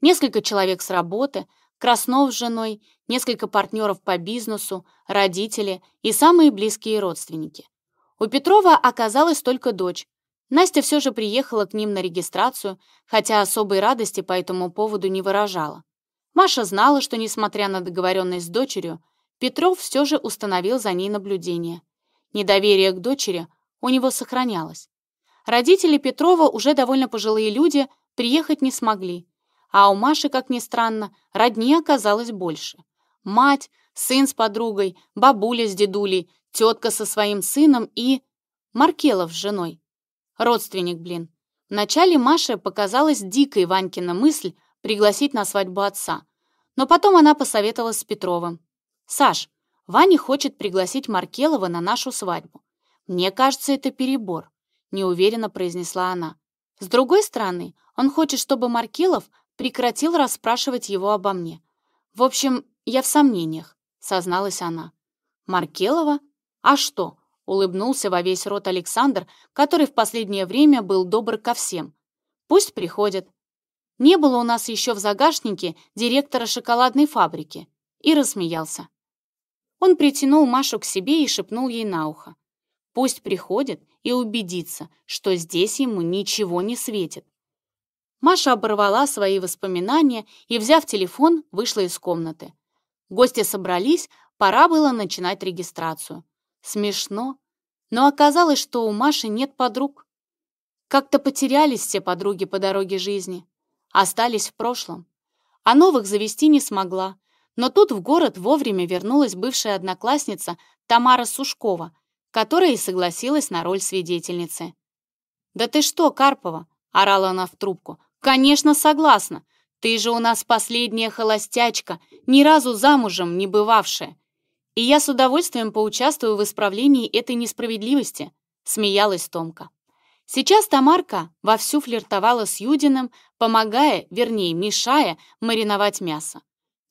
Speaker 1: Несколько человек с работы, Краснов с женой, несколько партнеров по бизнесу, родители и самые близкие родственники. У Петрова оказалась только дочь, Настя все же приехала к ним на регистрацию, хотя особой радости по этому поводу не выражала. Маша знала, что, несмотря на договоренность с дочерью, Петров все же установил за ней наблюдение. Недоверие к дочери у него сохранялось. Родители Петрова, уже довольно пожилые люди, приехать не смогли. А у Маши, как ни странно, родни оказалось больше. Мать, сын с подругой, бабуля с дедулей, тетка со своим сыном и... Маркелов с женой. Родственник, блин. Вначале Маше показалась дикой Ванькина мысль пригласить на свадьбу отца. Но потом она посоветовалась с Петровым. «Саш, Ваня хочет пригласить Маркелова на нашу свадьбу. Мне кажется, это перебор», — неуверенно произнесла она. «С другой стороны, он хочет, чтобы Маркелов прекратил расспрашивать его обо мне. В общем, я в сомнениях», — созналась она. «Маркелова? А что? Улыбнулся во весь рот Александр, который в последнее время был добр ко всем. «Пусть приходят». Не было у нас еще в загашнике директора шоколадной фабрики. И рассмеялся. Он притянул Машу к себе и шепнул ей на ухо. «Пусть приходит и убедится, что здесь ему ничего не светит». Маша оборвала свои воспоминания и, взяв телефон, вышла из комнаты. Гости собрались, пора было начинать регистрацию. Смешно, но оказалось, что у Маши нет подруг. Как-то потерялись все подруги по дороге жизни, остались в прошлом. А новых завести не смогла. Но тут в город вовремя вернулась бывшая одноклассница Тамара Сушкова, которая и согласилась на роль свидетельницы. «Да ты что, Карпова?» — орала она в трубку. «Конечно, согласна. Ты же у нас последняя холостячка, ни разу замужем не бывавшая. И я с удовольствием поучаствую в исправлении этой несправедливости», — смеялась Томка. Сейчас Тамарка вовсю флиртовала с Юдиным, помогая, вернее, мешая мариновать мясо.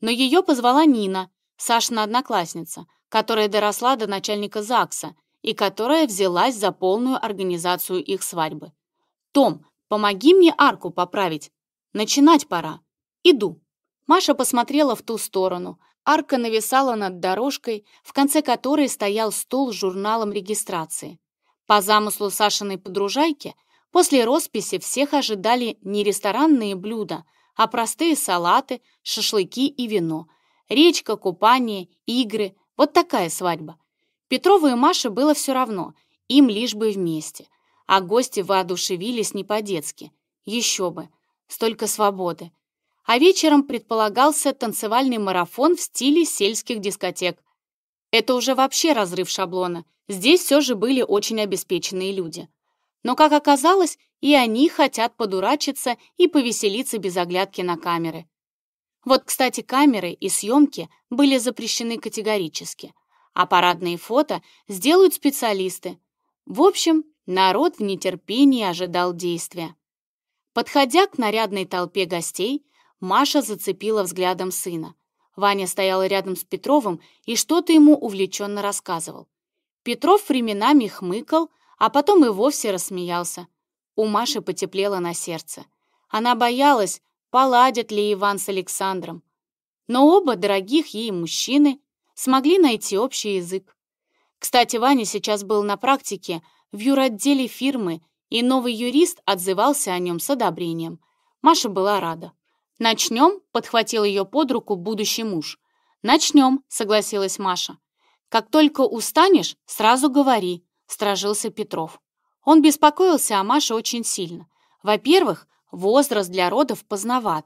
Speaker 1: Но ее позвала Нина, Сашина одноклассница, которая доросла до начальника ЗАГСа и которая взялась за полную организацию их свадьбы. «Том, помоги мне арку поправить. Начинать пора. Иду». Маша посмотрела в ту сторону, Арка нависала над дорожкой, в конце которой стоял стол с журналом регистрации. По замыслу Сашиной подружайки, после росписи всех ожидали не ресторанные блюда, а простые салаты, шашлыки и вино. Речка, купание, игры – вот такая свадьба. Петрову и Маше было все равно, им лишь бы вместе. А гости воодушевились не по-детски. Еще бы, столько свободы а вечером предполагался танцевальный марафон в стиле сельских дискотек. Это уже вообще разрыв шаблона, здесь все же были очень обеспеченные люди. Но, как оказалось, и они хотят подурачиться и повеселиться без оглядки на камеры. Вот, кстати, камеры и съемки были запрещены категорически, Аппаратные фото сделают специалисты. В общем, народ в нетерпении ожидал действия. Подходя к нарядной толпе гостей, Маша зацепила взглядом сына. Ваня стоял рядом с Петровым и что-то ему увлеченно рассказывал. Петров временами хмыкал, а потом и вовсе рассмеялся. У Маши потеплело на сердце. Она боялась, поладят ли Иван с Александром. Но оба дорогих ей мужчины смогли найти общий язык. Кстати, Ваня сейчас был на практике в юротделе фирмы, и новый юрист отзывался о нем с одобрением. Маша была рада. «Начнем?» — подхватил ее под руку будущий муж. «Начнем», — согласилась Маша. «Как только устанешь, сразу говори», — стражился Петров. Он беспокоился о Маше очень сильно. Во-первых, возраст для родов поздноват.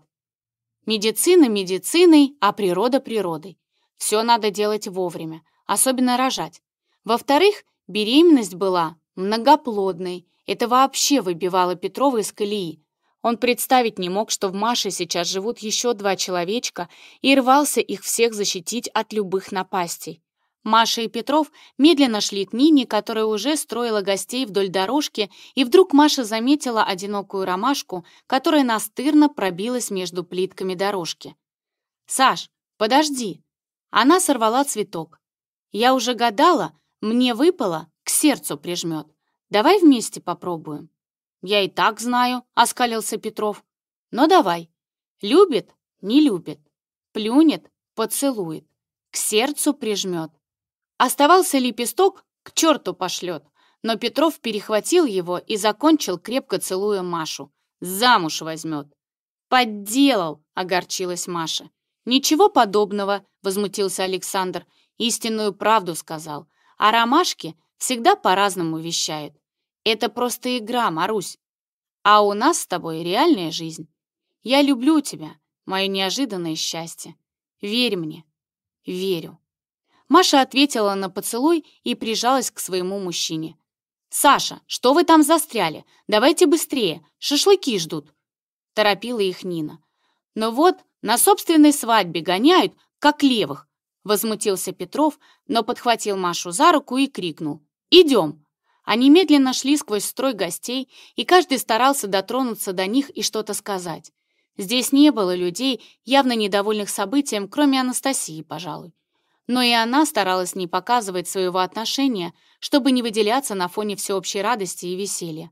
Speaker 1: Медицина медициной, а природа природой. Все надо делать вовремя, особенно рожать. Во-вторых, беременность была многоплодной. Это вообще выбивало Петрова из колеи. Он представить не мог, что в Маше сейчас живут еще два человечка и рвался их всех защитить от любых напастей. Маша и Петров медленно шли к Нине, которая уже строила гостей вдоль дорожки, и вдруг Маша заметила одинокую ромашку, которая настырно пробилась между плитками дорожки. «Саш, подожди!» Она сорвала цветок. «Я уже гадала, мне выпало, к сердцу прижмет. Давай вместе попробуем». «Я и так знаю», — оскалился Петров. «Но ну, давай. Любит — не любит. Плюнет — поцелует. К сердцу прижмет. Оставался лепесток — к черту пошлет». Но Петров перехватил его и закончил, крепко целуя Машу. «Замуж возьмет». «Подделал!» — огорчилась Маша. «Ничего подобного!» — возмутился Александр. «Истинную правду сказал. А ромашки всегда по-разному вещают. Это просто игра, Марусь. А у нас с тобой реальная жизнь. Я люблю тебя, мое неожиданное счастье. Верь мне. Верю. Маша ответила на поцелуй и прижалась к своему мужчине. «Саша, что вы там застряли? Давайте быстрее, шашлыки ждут!» Торопила их Нина. «Но «Ну вот на собственной свадьбе гоняют, как левых!» Возмутился Петров, но подхватил Машу за руку и крикнул. «Идем!» Они медленно шли сквозь строй гостей, и каждый старался дотронуться до них и что-то сказать. Здесь не было людей, явно недовольных событием, кроме Анастасии, пожалуй. Но и она старалась не показывать своего отношения, чтобы не выделяться на фоне всеобщей радости и веселья.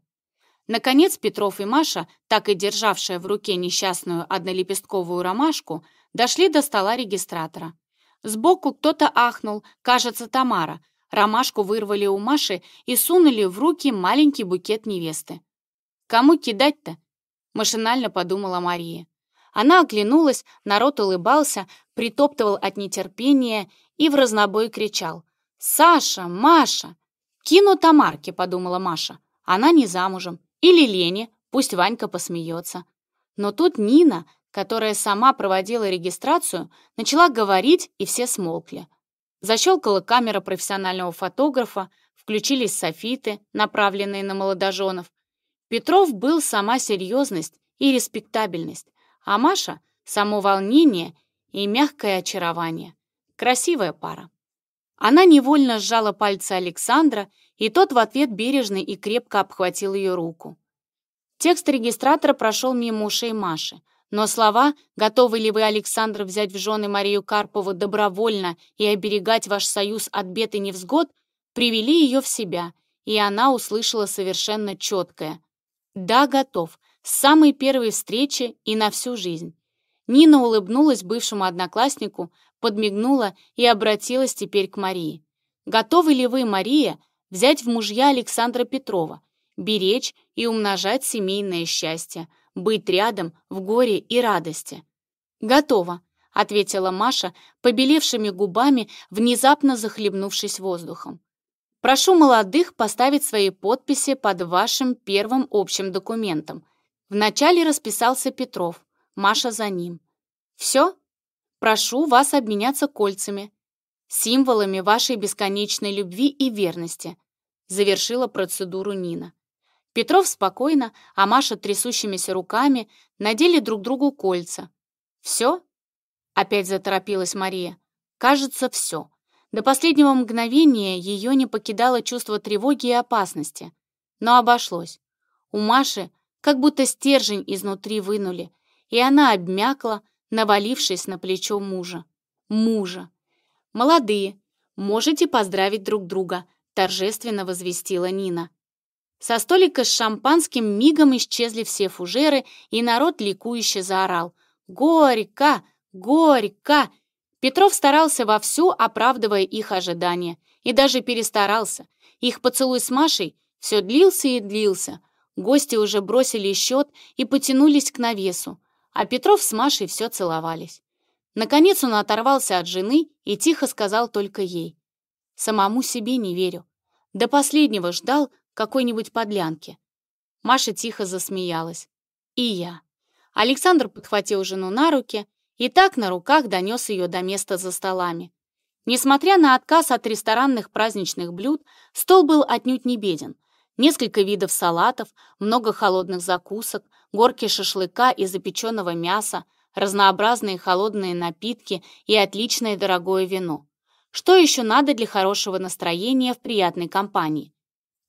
Speaker 1: Наконец Петров и Маша, так и державшая в руке несчастную однолепестковую ромашку, дошли до стола регистратора. Сбоку кто-то ахнул, кажется, Тамара, Ромашку вырвали у Маши и сунули в руки маленький букет невесты. «Кому кидать-то?» — машинально подумала Мария. Она оглянулась, народ улыбался, притоптывал от нетерпения и в разнобой кричал. «Саша! Маша!» «Кину Тамарке», — подумала Маша. «Она не замужем. Или Лене, пусть Ванька посмеется». Но тут Нина, которая сама проводила регистрацию, начала говорить, и все смолкли. Защелкала камера профессионального фотографа, включились софиты, направленные на молодоженов. Петров был сама серьезность и респектабельность, а Маша — само волнение и мягкое очарование. Красивая пара. Она невольно сжала пальцы Александра, и тот в ответ бережно и крепко обхватил ее руку. Текст регистратора прошел мимо ушей Маши — но слова «Готовы ли вы, Александр, взять в жены Марию Карпову добровольно и оберегать ваш союз от бед и невзгод?» привели ее в себя, и она услышала совершенно четкое. «Да, готов. С самой первой встречи и на всю жизнь». Нина улыбнулась бывшему однокласснику, подмигнула и обратилась теперь к Марии. «Готовы ли вы, Мария, взять в мужья Александра Петрова, беречь и умножать семейное счастье, быть рядом в горе и радости. «Готово», — ответила Маша, побелевшими губами, внезапно захлебнувшись воздухом. «Прошу молодых поставить свои подписи под вашим первым общим документом. Вначале расписался Петров, Маша за ним. Все? Прошу вас обменяться кольцами, символами вашей бесконечной любви и верности», — завершила процедуру Нина. Петров спокойно, а Маша трясущимися руками надели друг другу кольца. «Все?» — опять заторопилась Мария. «Кажется, все». До последнего мгновения ее не покидало чувство тревоги и опасности. Но обошлось. У Маши как будто стержень изнутри вынули, и она обмякла, навалившись на плечо мужа. Мужа. «Молодые, можете поздравить друг друга», — торжественно возвестила Нина. Со столика с шампанским мигом исчезли все фужеры, и народ ликующе заорал «Горько! Горько!». Петров старался вовсю, оправдывая их ожидания, и даже перестарался. Их поцелуй с Машей все длился и длился. Гости уже бросили счет и потянулись к навесу, а Петров с Машей все целовались. Наконец он оторвался от жены и тихо сказал только ей. «Самому себе не верю. До последнего ждал, какой-нибудь подлянки. Маша тихо засмеялась. И я. Александр подхватил жену на руки и так на руках донес ее до места за столами. Несмотря на отказ от ресторанных праздничных блюд, стол был отнюдь не беден. Несколько видов салатов, много холодных закусок, горки шашлыка и запеченного мяса, разнообразные холодные напитки и отличное дорогое вино. Что еще надо для хорошего настроения в приятной компании?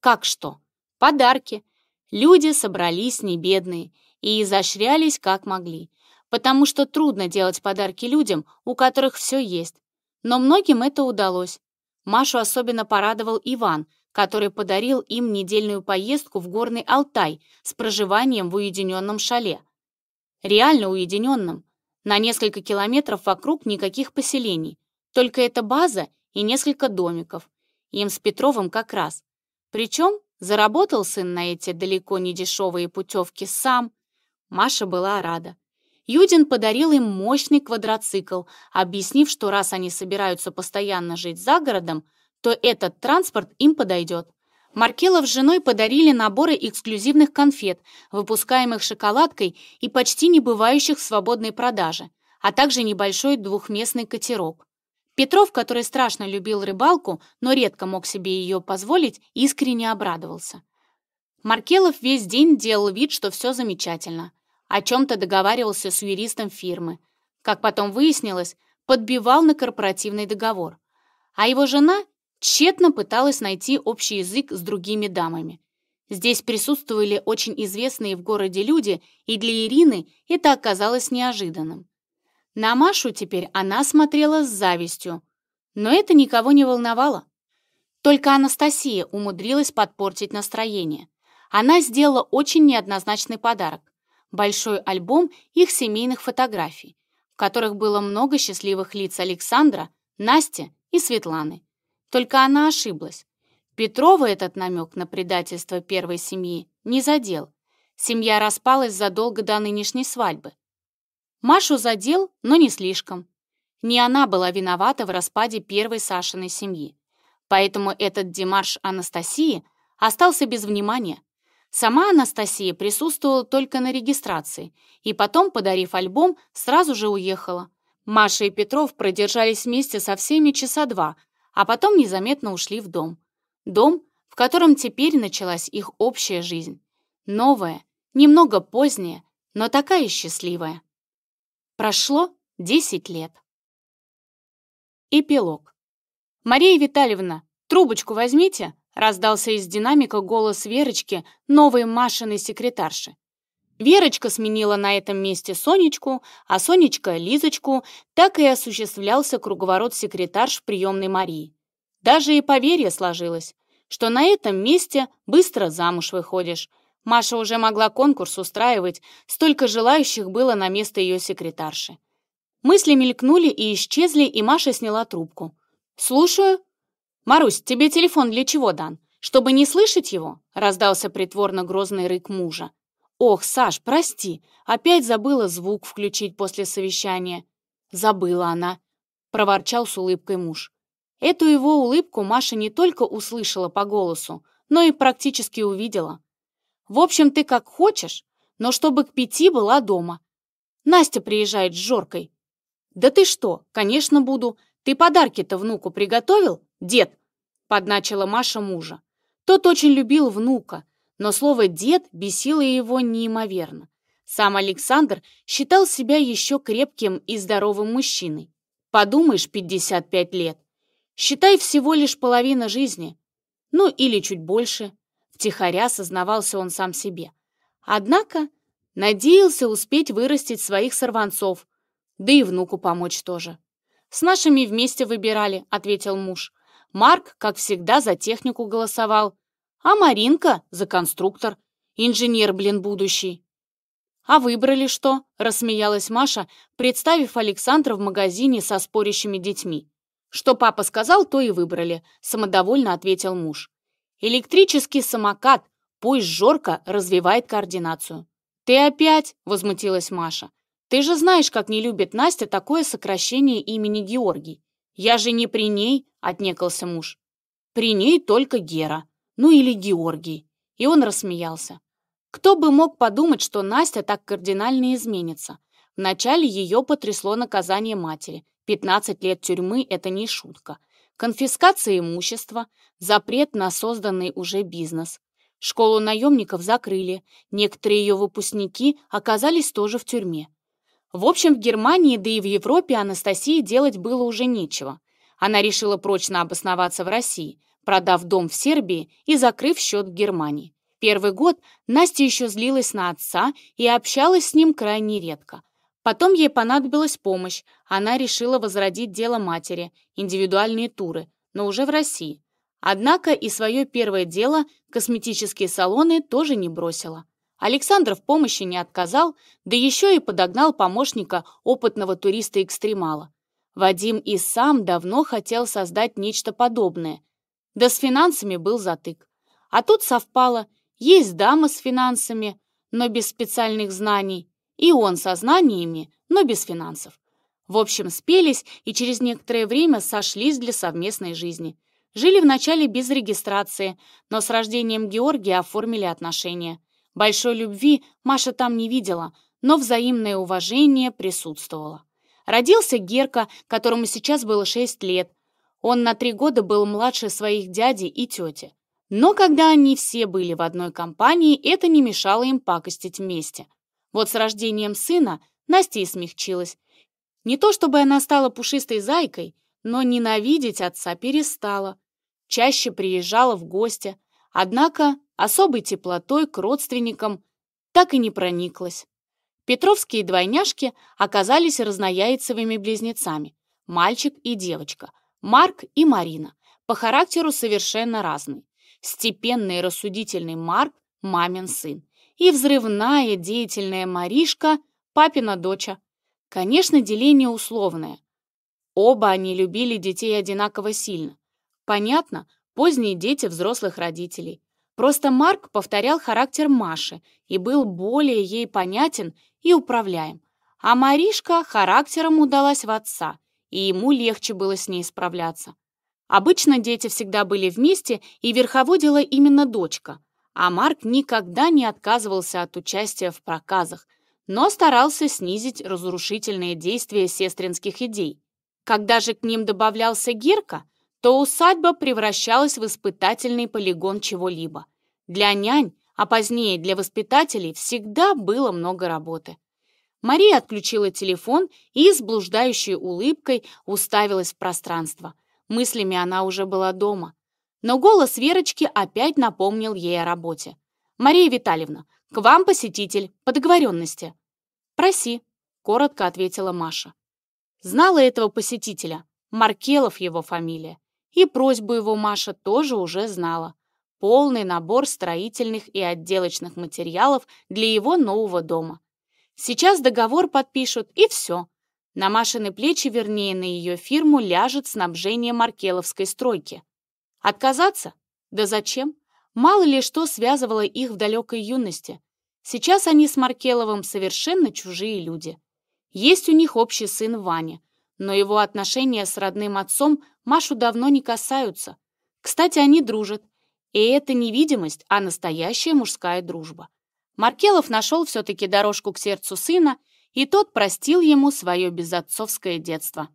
Speaker 1: Как что? Подарки. Люди собрались небедные и изощрялись как могли, потому что трудно делать подарки людям, у которых все есть. Но многим это удалось. Машу особенно порадовал Иван, который подарил им недельную поездку в горный Алтай с проживанием в уединенном шале. Реально уединенном. На несколько километров вокруг никаких поселений. Только это база и несколько домиков. Им с Петровым как раз. Причем заработал сын на эти далеко не дешевые путевки сам. Маша была рада. Юдин подарил им мощный квадроцикл, объяснив, что раз они собираются постоянно жить за городом, то этот транспорт им подойдет. Маркелов с женой подарили наборы эксклюзивных конфет, выпускаемых шоколадкой и почти не бывающих в свободной продаже, а также небольшой двухместный катерок. Петров, который страшно любил рыбалку, но редко мог себе ее позволить, искренне обрадовался. Маркелов весь день делал вид, что все замечательно. О чем-то договаривался с юристом фирмы. Как потом выяснилось, подбивал на корпоративный договор. А его жена тщетно пыталась найти общий язык с другими дамами. Здесь присутствовали очень известные в городе люди, и для Ирины это оказалось неожиданным. На Машу теперь она смотрела с завистью, но это никого не волновало. Только Анастасия умудрилась подпортить настроение. Она сделала очень неоднозначный подарок – большой альбом их семейных фотографий, в которых было много счастливых лиц Александра, Насти и Светланы. Только она ошиблась. Петрова этот намек на предательство первой семьи не задел. Семья распалась задолго до нынешней свадьбы. Машу задел, но не слишком. Не она была виновата в распаде первой Сашиной семьи. Поэтому этот демарш Анастасии остался без внимания. Сама Анастасия присутствовала только на регистрации и потом, подарив альбом, сразу же уехала. Маша и Петров продержались вместе со всеми часа два, а потом незаметно ушли в дом. Дом, в котором теперь началась их общая жизнь. Новая, немного поздняя, но такая счастливая. Прошло 10 лет. Эпилог. «Мария Витальевна, трубочку возьмите!» раздался из динамика голос Верочки, новой Машиной секретарши. Верочка сменила на этом месте Сонечку, а Сонечка — Лизочку, так и осуществлялся круговорот секретарш в приемной Марии. Даже и поверье сложилось, что на этом месте быстро замуж выходишь, Маша уже могла конкурс устраивать, столько желающих было на место ее секретарши. Мысли мелькнули и исчезли, и Маша сняла трубку. «Слушаю». «Марусь, тебе телефон для чего дан? Чтобы не слышать его?» — раздался притворно грозный рык мужа. «Ох, Саш, прости, опять забыла звук включить после совещания». «Забыла она», — проворчал с улыбкой муж. Эту его улыбку Маша не только услышала по голосу, но и практически увидела — в общем, ты как хочешь, но чтобы к пяти была дома. Настя приезжает с Жоркой. Да ты что, конечно, буду. Ты подарки-то внуку приготовил, дед? Подначила Маша мужа. Тот очень любил внука, но слово «дед» бесило его неимоверно. Сам Александр считал себя еще крепким и здоровым мужчиной. Подумаешь, 55 лет. Считай всего лишь половина жизни. Ну или чуть больше втихаря сознавался он сам себе. Однако надеялся успеть вырастить своих сорванцов, да и внуку помочь тоже. «С нашими вместе выбирали», — ответил муж. Марк, как всегда, за технику голосовал, а Маринка — за конструктор, инженер, блин, будущий. «А выбрали что?» — рассмеялась Маша, представив Александра в магазине со спорящими детьми. «Что папа сказал, то и выбрали», — самодовольно ответил муж. Электрический самокат, пусть Жорка развивает координацию. «Ты опять?» – возмутилась Маша. «Ты же знаешь, как не любит Настя такое сокращение имени Георгий. Я же не при ней», – отнекался муж. «При ней только Гера. Ну или Георгий». И он рассмеялся. Кто бы мог подумать, что Настя так кардинально изменится. Вначале ее потрясло наказание матери. 15 лет тюрьмы – это не шутка – конфискация имущества, запрет на созданный уже бизнес. Школу наемников закрыли, некоторые ее выпускники оказались тоже в тюрьме. В общем, в Германии, да и в Европе Анастасии делать было уже нечего. Она решила прочно обосноваться в России, продав дом в Сербии и закрыв счет в Германии. Первый год Настя еще злилась на отца и общалась с ним крайне редко. Потом ей понадобилась помощь. Она решила возродить дело матери, индивидуальные туры, но уже в России. Однако и свое первое дело, косметические салоны, тоже не бросила. Александр в помощи не отказал, да еще и подогнал помощника опытного туриста-экстремала. Вадим и сам давно хотел создать нечто подобное. Да с финансами был затык. А тут совпало. Есть дама с финансами, но без специальных знаний. И он со знаниями, но без финансов. В общем, спелись и через некоторое время сошлись для совместной жизни. Жили вначале без регистрации, но с рождением Георгия оформили отношения. Большой любви Маша там не видела, но взаимное уважение присутствовало. Родился Герка, которому сейчас было 6 лет. Он на три года был младше своих дяди и тети. Но когда они все были в одной компании, это не мешало им пакостить вместе – вот с рождением сына Настя и смягчилась. Не то чтобы она стала пушистой зайкой, но ненавидеть отца перестала. Чаще приезжала в гости, однако особой теплотой к родственникам так и не прониклась. Петровские двойняшки оказались разнояйцевыми близнецами – мальчик и девочка, Марк и Марина, по характеру совершенно разные. Степенный рассудительный Марк – мамин сын, и взрывная деятельная Маришка, папина доча. Конечно, деление условное. Оба они любили детей одинаково сильно. Понятно, поздние дети взрослых родителей. Просто Марк повторял характер Маши и был более ей понятен и управляем. А Маришка характером удалась в отца, и ему легче было с ней справляться. Обычно дети всегда были вместе, и верховодила именно дочка. А Марк никогда не отказывался от участия в проказах, но старался снизить разрушительные действия сестринских идей. Когда же к ним добавлялся Гирка, то усадьба превращалась в испытательный полигон чего-либо. Для нянь, а позднее для воспитателей, всегда было много работы. Мария отключила телефон и с блуждающей улыбкой уставилась в пространство. Мыслями она уже была дома. Но голос Верочки опять напомнил ей о работе. «Мария Витальевна, к вам посетитель, по договоренности». «Проси», — коротко ответила Маша. Знала этого посетителя, Маркелов его фамилия. И просьбу его Маша тоже уже знала. Полный набор строительных и отделочных материалов для его нового дома. Сейчас договор подпишут, и все. На Машины плечи, вернее, на ее фирму ляжет снабжение маркеловской стройки. Отказаться? Да зачем? Мало ли что связывало их в далекой юности. Сейчас они с Маркеловым совершенно чужие люди. Есть у них общий сын Ваня, но его отношения с родным отцом Машу давно не касаются. Кстати, они дружат. И это не видимость, а настоящая мужская дружба. Маркелов нашел все-таки дорожку к сердцу сына, и тот простил ему свое безотцовское детство.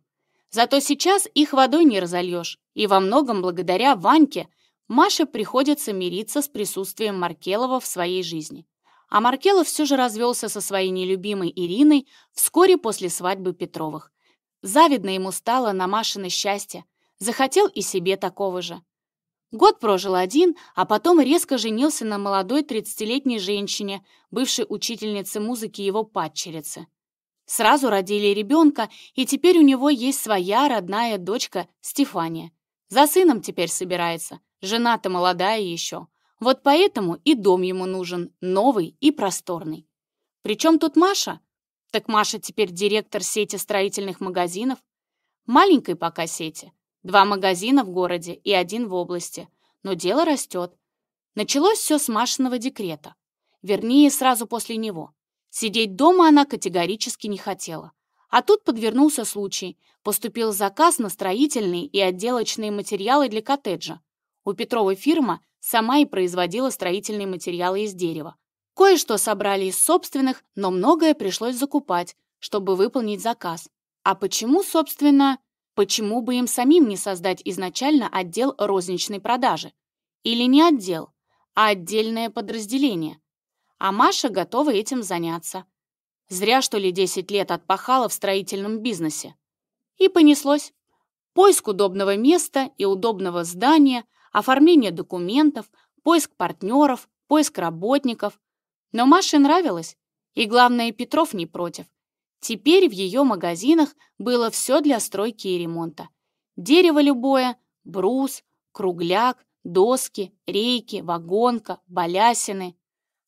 Speaker 1: Зато сейчас их водой не разольешь, и во многом благодаря Ваньке Маше приходится мириться с присутствием Маркелова в своей жизни. А Маркелов все же развелся со своей нелюбимой Ириной вскоре после свадьбы Петровых. Завидно ему стало на Машино счастье, захотел и себе такого же. Год прожил один, а потом резко женился на молодой 30-летней женщине, бывшей учительнице музыки его падчерицы. Сразу родили ребенка, и теперь у него есть своя родная дочка Стефания. За сыном теперь собирается, жена-то молодая еще. Вот поэтому и дом ему нужен, новый и просторный. Причем тут Маша? Так Маша теперь директор сети строительных магазинов. Маленькой пока сети. Два магазина в городе и один в области. Но дело растет. Началось все с Машиного декрета. Вернее, сразу после него. Сидеть дома она категорически не хотела. А тут подвернулся случай. Поступил заказ на строительные и отделочные материалы для коттеджа. У Петрова фирма сама и производила строительные материалы из дерева. Кое-что собрали из собственных, но многое пришлось закупать, чтобы выполнить заказ. А почему, собственно, почему бы им самим не создать изначально отдел розничной продажи? Или не отдел, а отдельное подразделение – а Маша готова этим заняться. Зря, что ли, 10 лет отпахала в строительном бизнесе. И понеслось. Поиск удобного места и удобного здания, оформление документов, поиск партнеров, поиск работников. Но Маше нравилось, и, главное, Петров не против. Теперь в ее магазинах было все для стройки и ремонта. Дерево любое, брус, кругляк, доски, рейки, вагонка, балясины.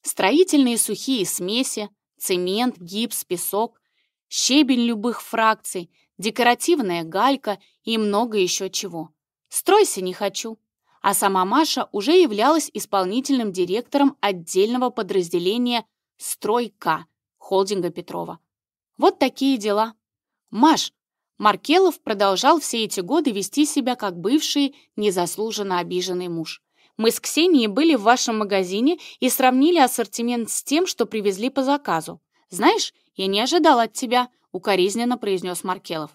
Speaker 1: Строительные сухие смеси, цемент, гипс, песок, щебень любых фракций, декоративная галька и много еще чего. Стройся не хочу. А сама Маша уже являлась исполнительным директором отдельного подразделения «Стройка» холдинга Петрова. Вот такие дела. Маш, Маркелов продолжал все эти годы вести себя как бывший незаслуженно обиженный муж. Мы с Ксенией были в вашем магазине и сравнили ассортимент с тем, что привезли по заказу. Знаешь, я не ожидал от тебя», — укоризненно произнес Маркелов.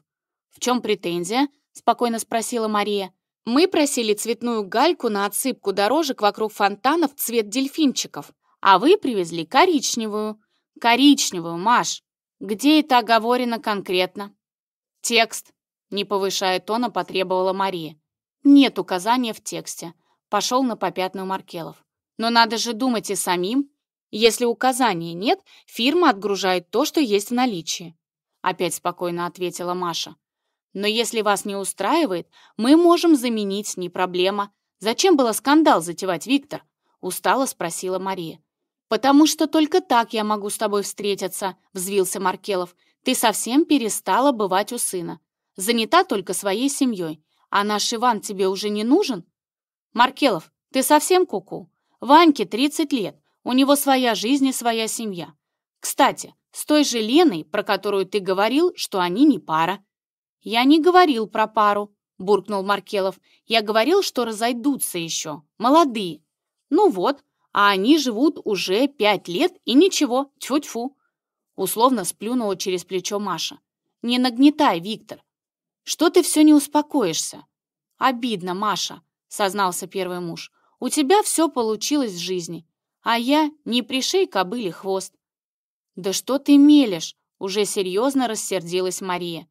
Speaker 1: «В чем претензия?» — спокойно спросила Мария. «Мы просили цветную гальку на отсыпку дорожек вокруг фонтанов цвет дельфинчиков, а вы привезли коричневую». «Коричневую, Маш! Где это оговорено конкретно?» «Текст», — не повышая тона, потребовала Мария. «Нет указания в тексте пошел на попятную Маркелов. Но надо же думать и самим. Если указания нет, фирма отгружает то, что есть в наличии. Опять спокойно ответила Маша. Но если вас не устраивает, мы можем заменить, не проблема. Зачем было скандал затевать, Виктор? Устало спросила Мария. «Потому что только так я могу с тобой встретиться», — взвился Маркелов. «Ты совсем перестала бывать у сына. Занята только своей семьей. А наш Иван тебе уже не нужен? «Маркелов, ты совсем куку? -ку? Ваньке 30 лет, у него своя жизнь и своя семья. Кстати, с той же Леной, про которую ты говорил, что они не пара». «Я не говорил про пару», — буркнул Маркелов. «Я говорил, что разойдутся еще, молодые». «Ну вот, а они живут уже пять лет и ничего, тьфу-тьфу». Условно сплюнула через плечо Маша. «Не нагнетай, Виктор. Что ты все не успокоишься?» «Обидно, Маша сознался первый муж. «У тебя все получилось в жизни, а я не пришей кобыле хвост». «Да что ты мелешь?» — уже серьезно рассердилась Мария.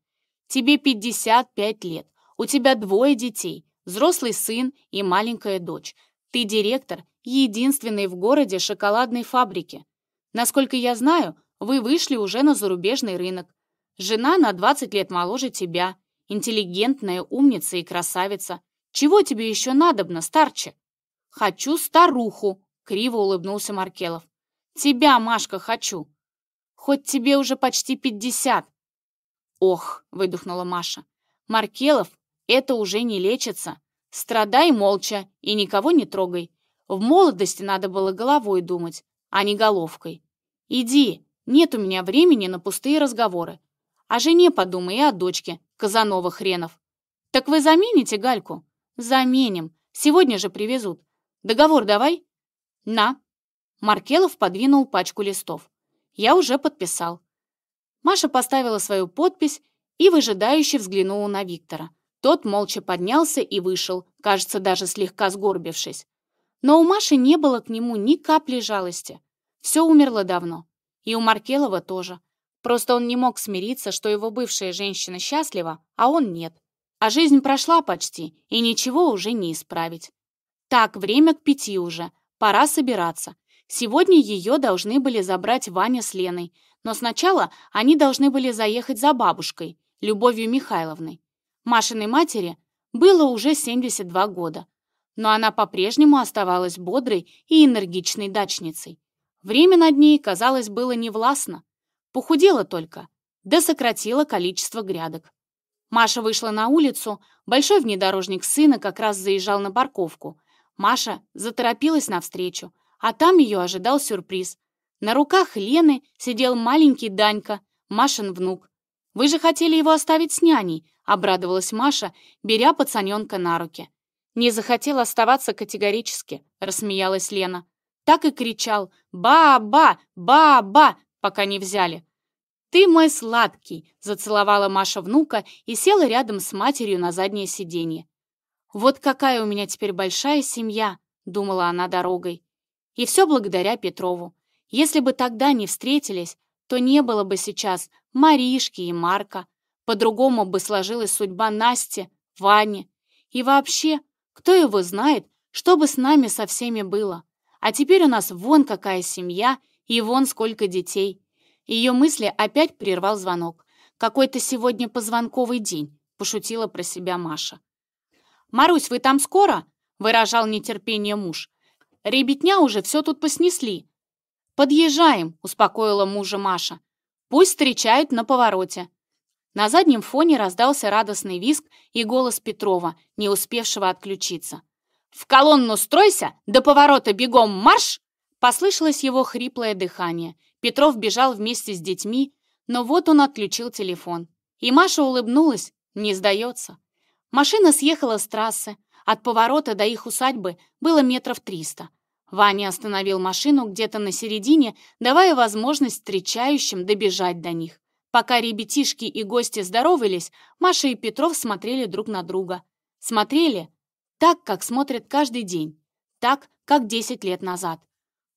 Speaker 1: «Тебе 55 лет, у тебя двое детей, взрослый сын и маленькая дочь. Ты директор единственной в городе шоколадной фабрики. Насколько я знаю, вы вышли уже на зарубежный рынок. Жена на 20 лет моложе тебя, интеллигентная умница и красавица. Чего тебе еще надобно, старче? Хочу старуху, криво улыбнулся Маркелов. Тебя, Машка, хочу. Хоть тебе уже почти пятьдесят. Ох, выдохнула Маша. Маркелов, это уже не лечится. Страдай молча и никого не трогай. В молодости надо было головой думать, а не головкой. Иди, нет у меня времени на пустые разговоры. О жене подумай и о дочке, Казанова хренов. Так вы замените Гальку? «Заменим. Сегодня же привезут. Договор давай?» «На». Маркелов подвинул пачку листов. «Я уже подписал». Маша поставила свою подпись и выжидающе взглянула на Виктора. Тот молча поднялся и вышел, кажется, даже слегка сгорбившись. Но у Маши не было к нему ни капли жалости. Все умерло давно. И у Маркелова тоже. Просто он не мог смириться, что его бывшая женщина счастлива, а он нет. А жизнь прошла почти, и ничего уже не исправить. Так, время к пяти уже, пора собираться. Сегодня ее должны были забрать Ваня с Леной, но сначала они должны были заехать за бабушкой, Любовью Михайловной. Машиной матери было уже 72 года, но она по-прежнему оставалась бодрой и энергичной дачницей. Время над ней, казалось, было невластно. Похудела только, да сократила количество грядок. Маша вышла на улицу, большой внедорожник сына как раз заезжал на парковку. Маша заторопилась навстречу, а там ее ожидал сюрприз. На руках Лены сидел маленький Данька, Машин внук. «Вы же хотели его оставить с няней», — обрадовалась Маша, беря пацаненка на руки. «Не захотел оставаться категорически», — рассмеялась Лена. Так и кричал «Ба-ба! Ба-ба!», пока не взяли. «Ты мой сладкий!» – зацеловала Маша внука и села рядом с матерью на заднее сиденье. «Вот какая у меня теперь большая семья!» – думала она дорогой. И все благодаря Петрову. Если бы тогда не встретились, то не было бы сейчас Маришки и Марка. По-другому бы сложилась судьба Насти, Вани. И вообще, кто его знает, что бы с нами со всеми было. А теперь у нас вон какая семья и вон сколько детей. Ее мысли опять прервал звонок. «Какой-то сегодня позвонковый день», — пошутила про себя Маша. «Марусь, вы там скоро?» — выражал нетерпение муж. «Ребятня уже все тут поснесли». «Подъезжаем», — успокоила мужа Маша. «Пусть встречают на повороте». На заднем фоне раздался радостный визг и голос Петрова, не успевшего отключиться. «В колонну стройся! До поворота бегом марш!» Послышалось его хриплое дыхание, Петров бежал вместе с детьми, но вот он отключил телефон. И Маша улыбнулась, не сдается. Машина съехала с трассы. От поворота до их усадьбы было метров триста. Ваня остановил машину где-то на середине, давая возможность встречающим добежать до них. Пока ребятишки и гости здоровались, Маша и Петров смотрели друг на друга. Смотрели так, как смотрят каждый день. Так, как 10 лет назад.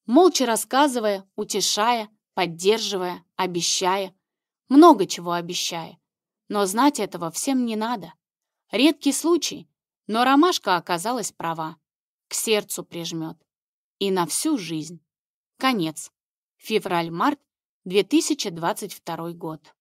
Speaker 1: Молча рассказывая, утешая, поддерживая, обещая, много чего обещая. Но знать этого всем не надо. Редкий случай, но ромашка оказалась права. К сердцу прижмет. И на всю жизнь. Конец. Февраль-март 2022 год.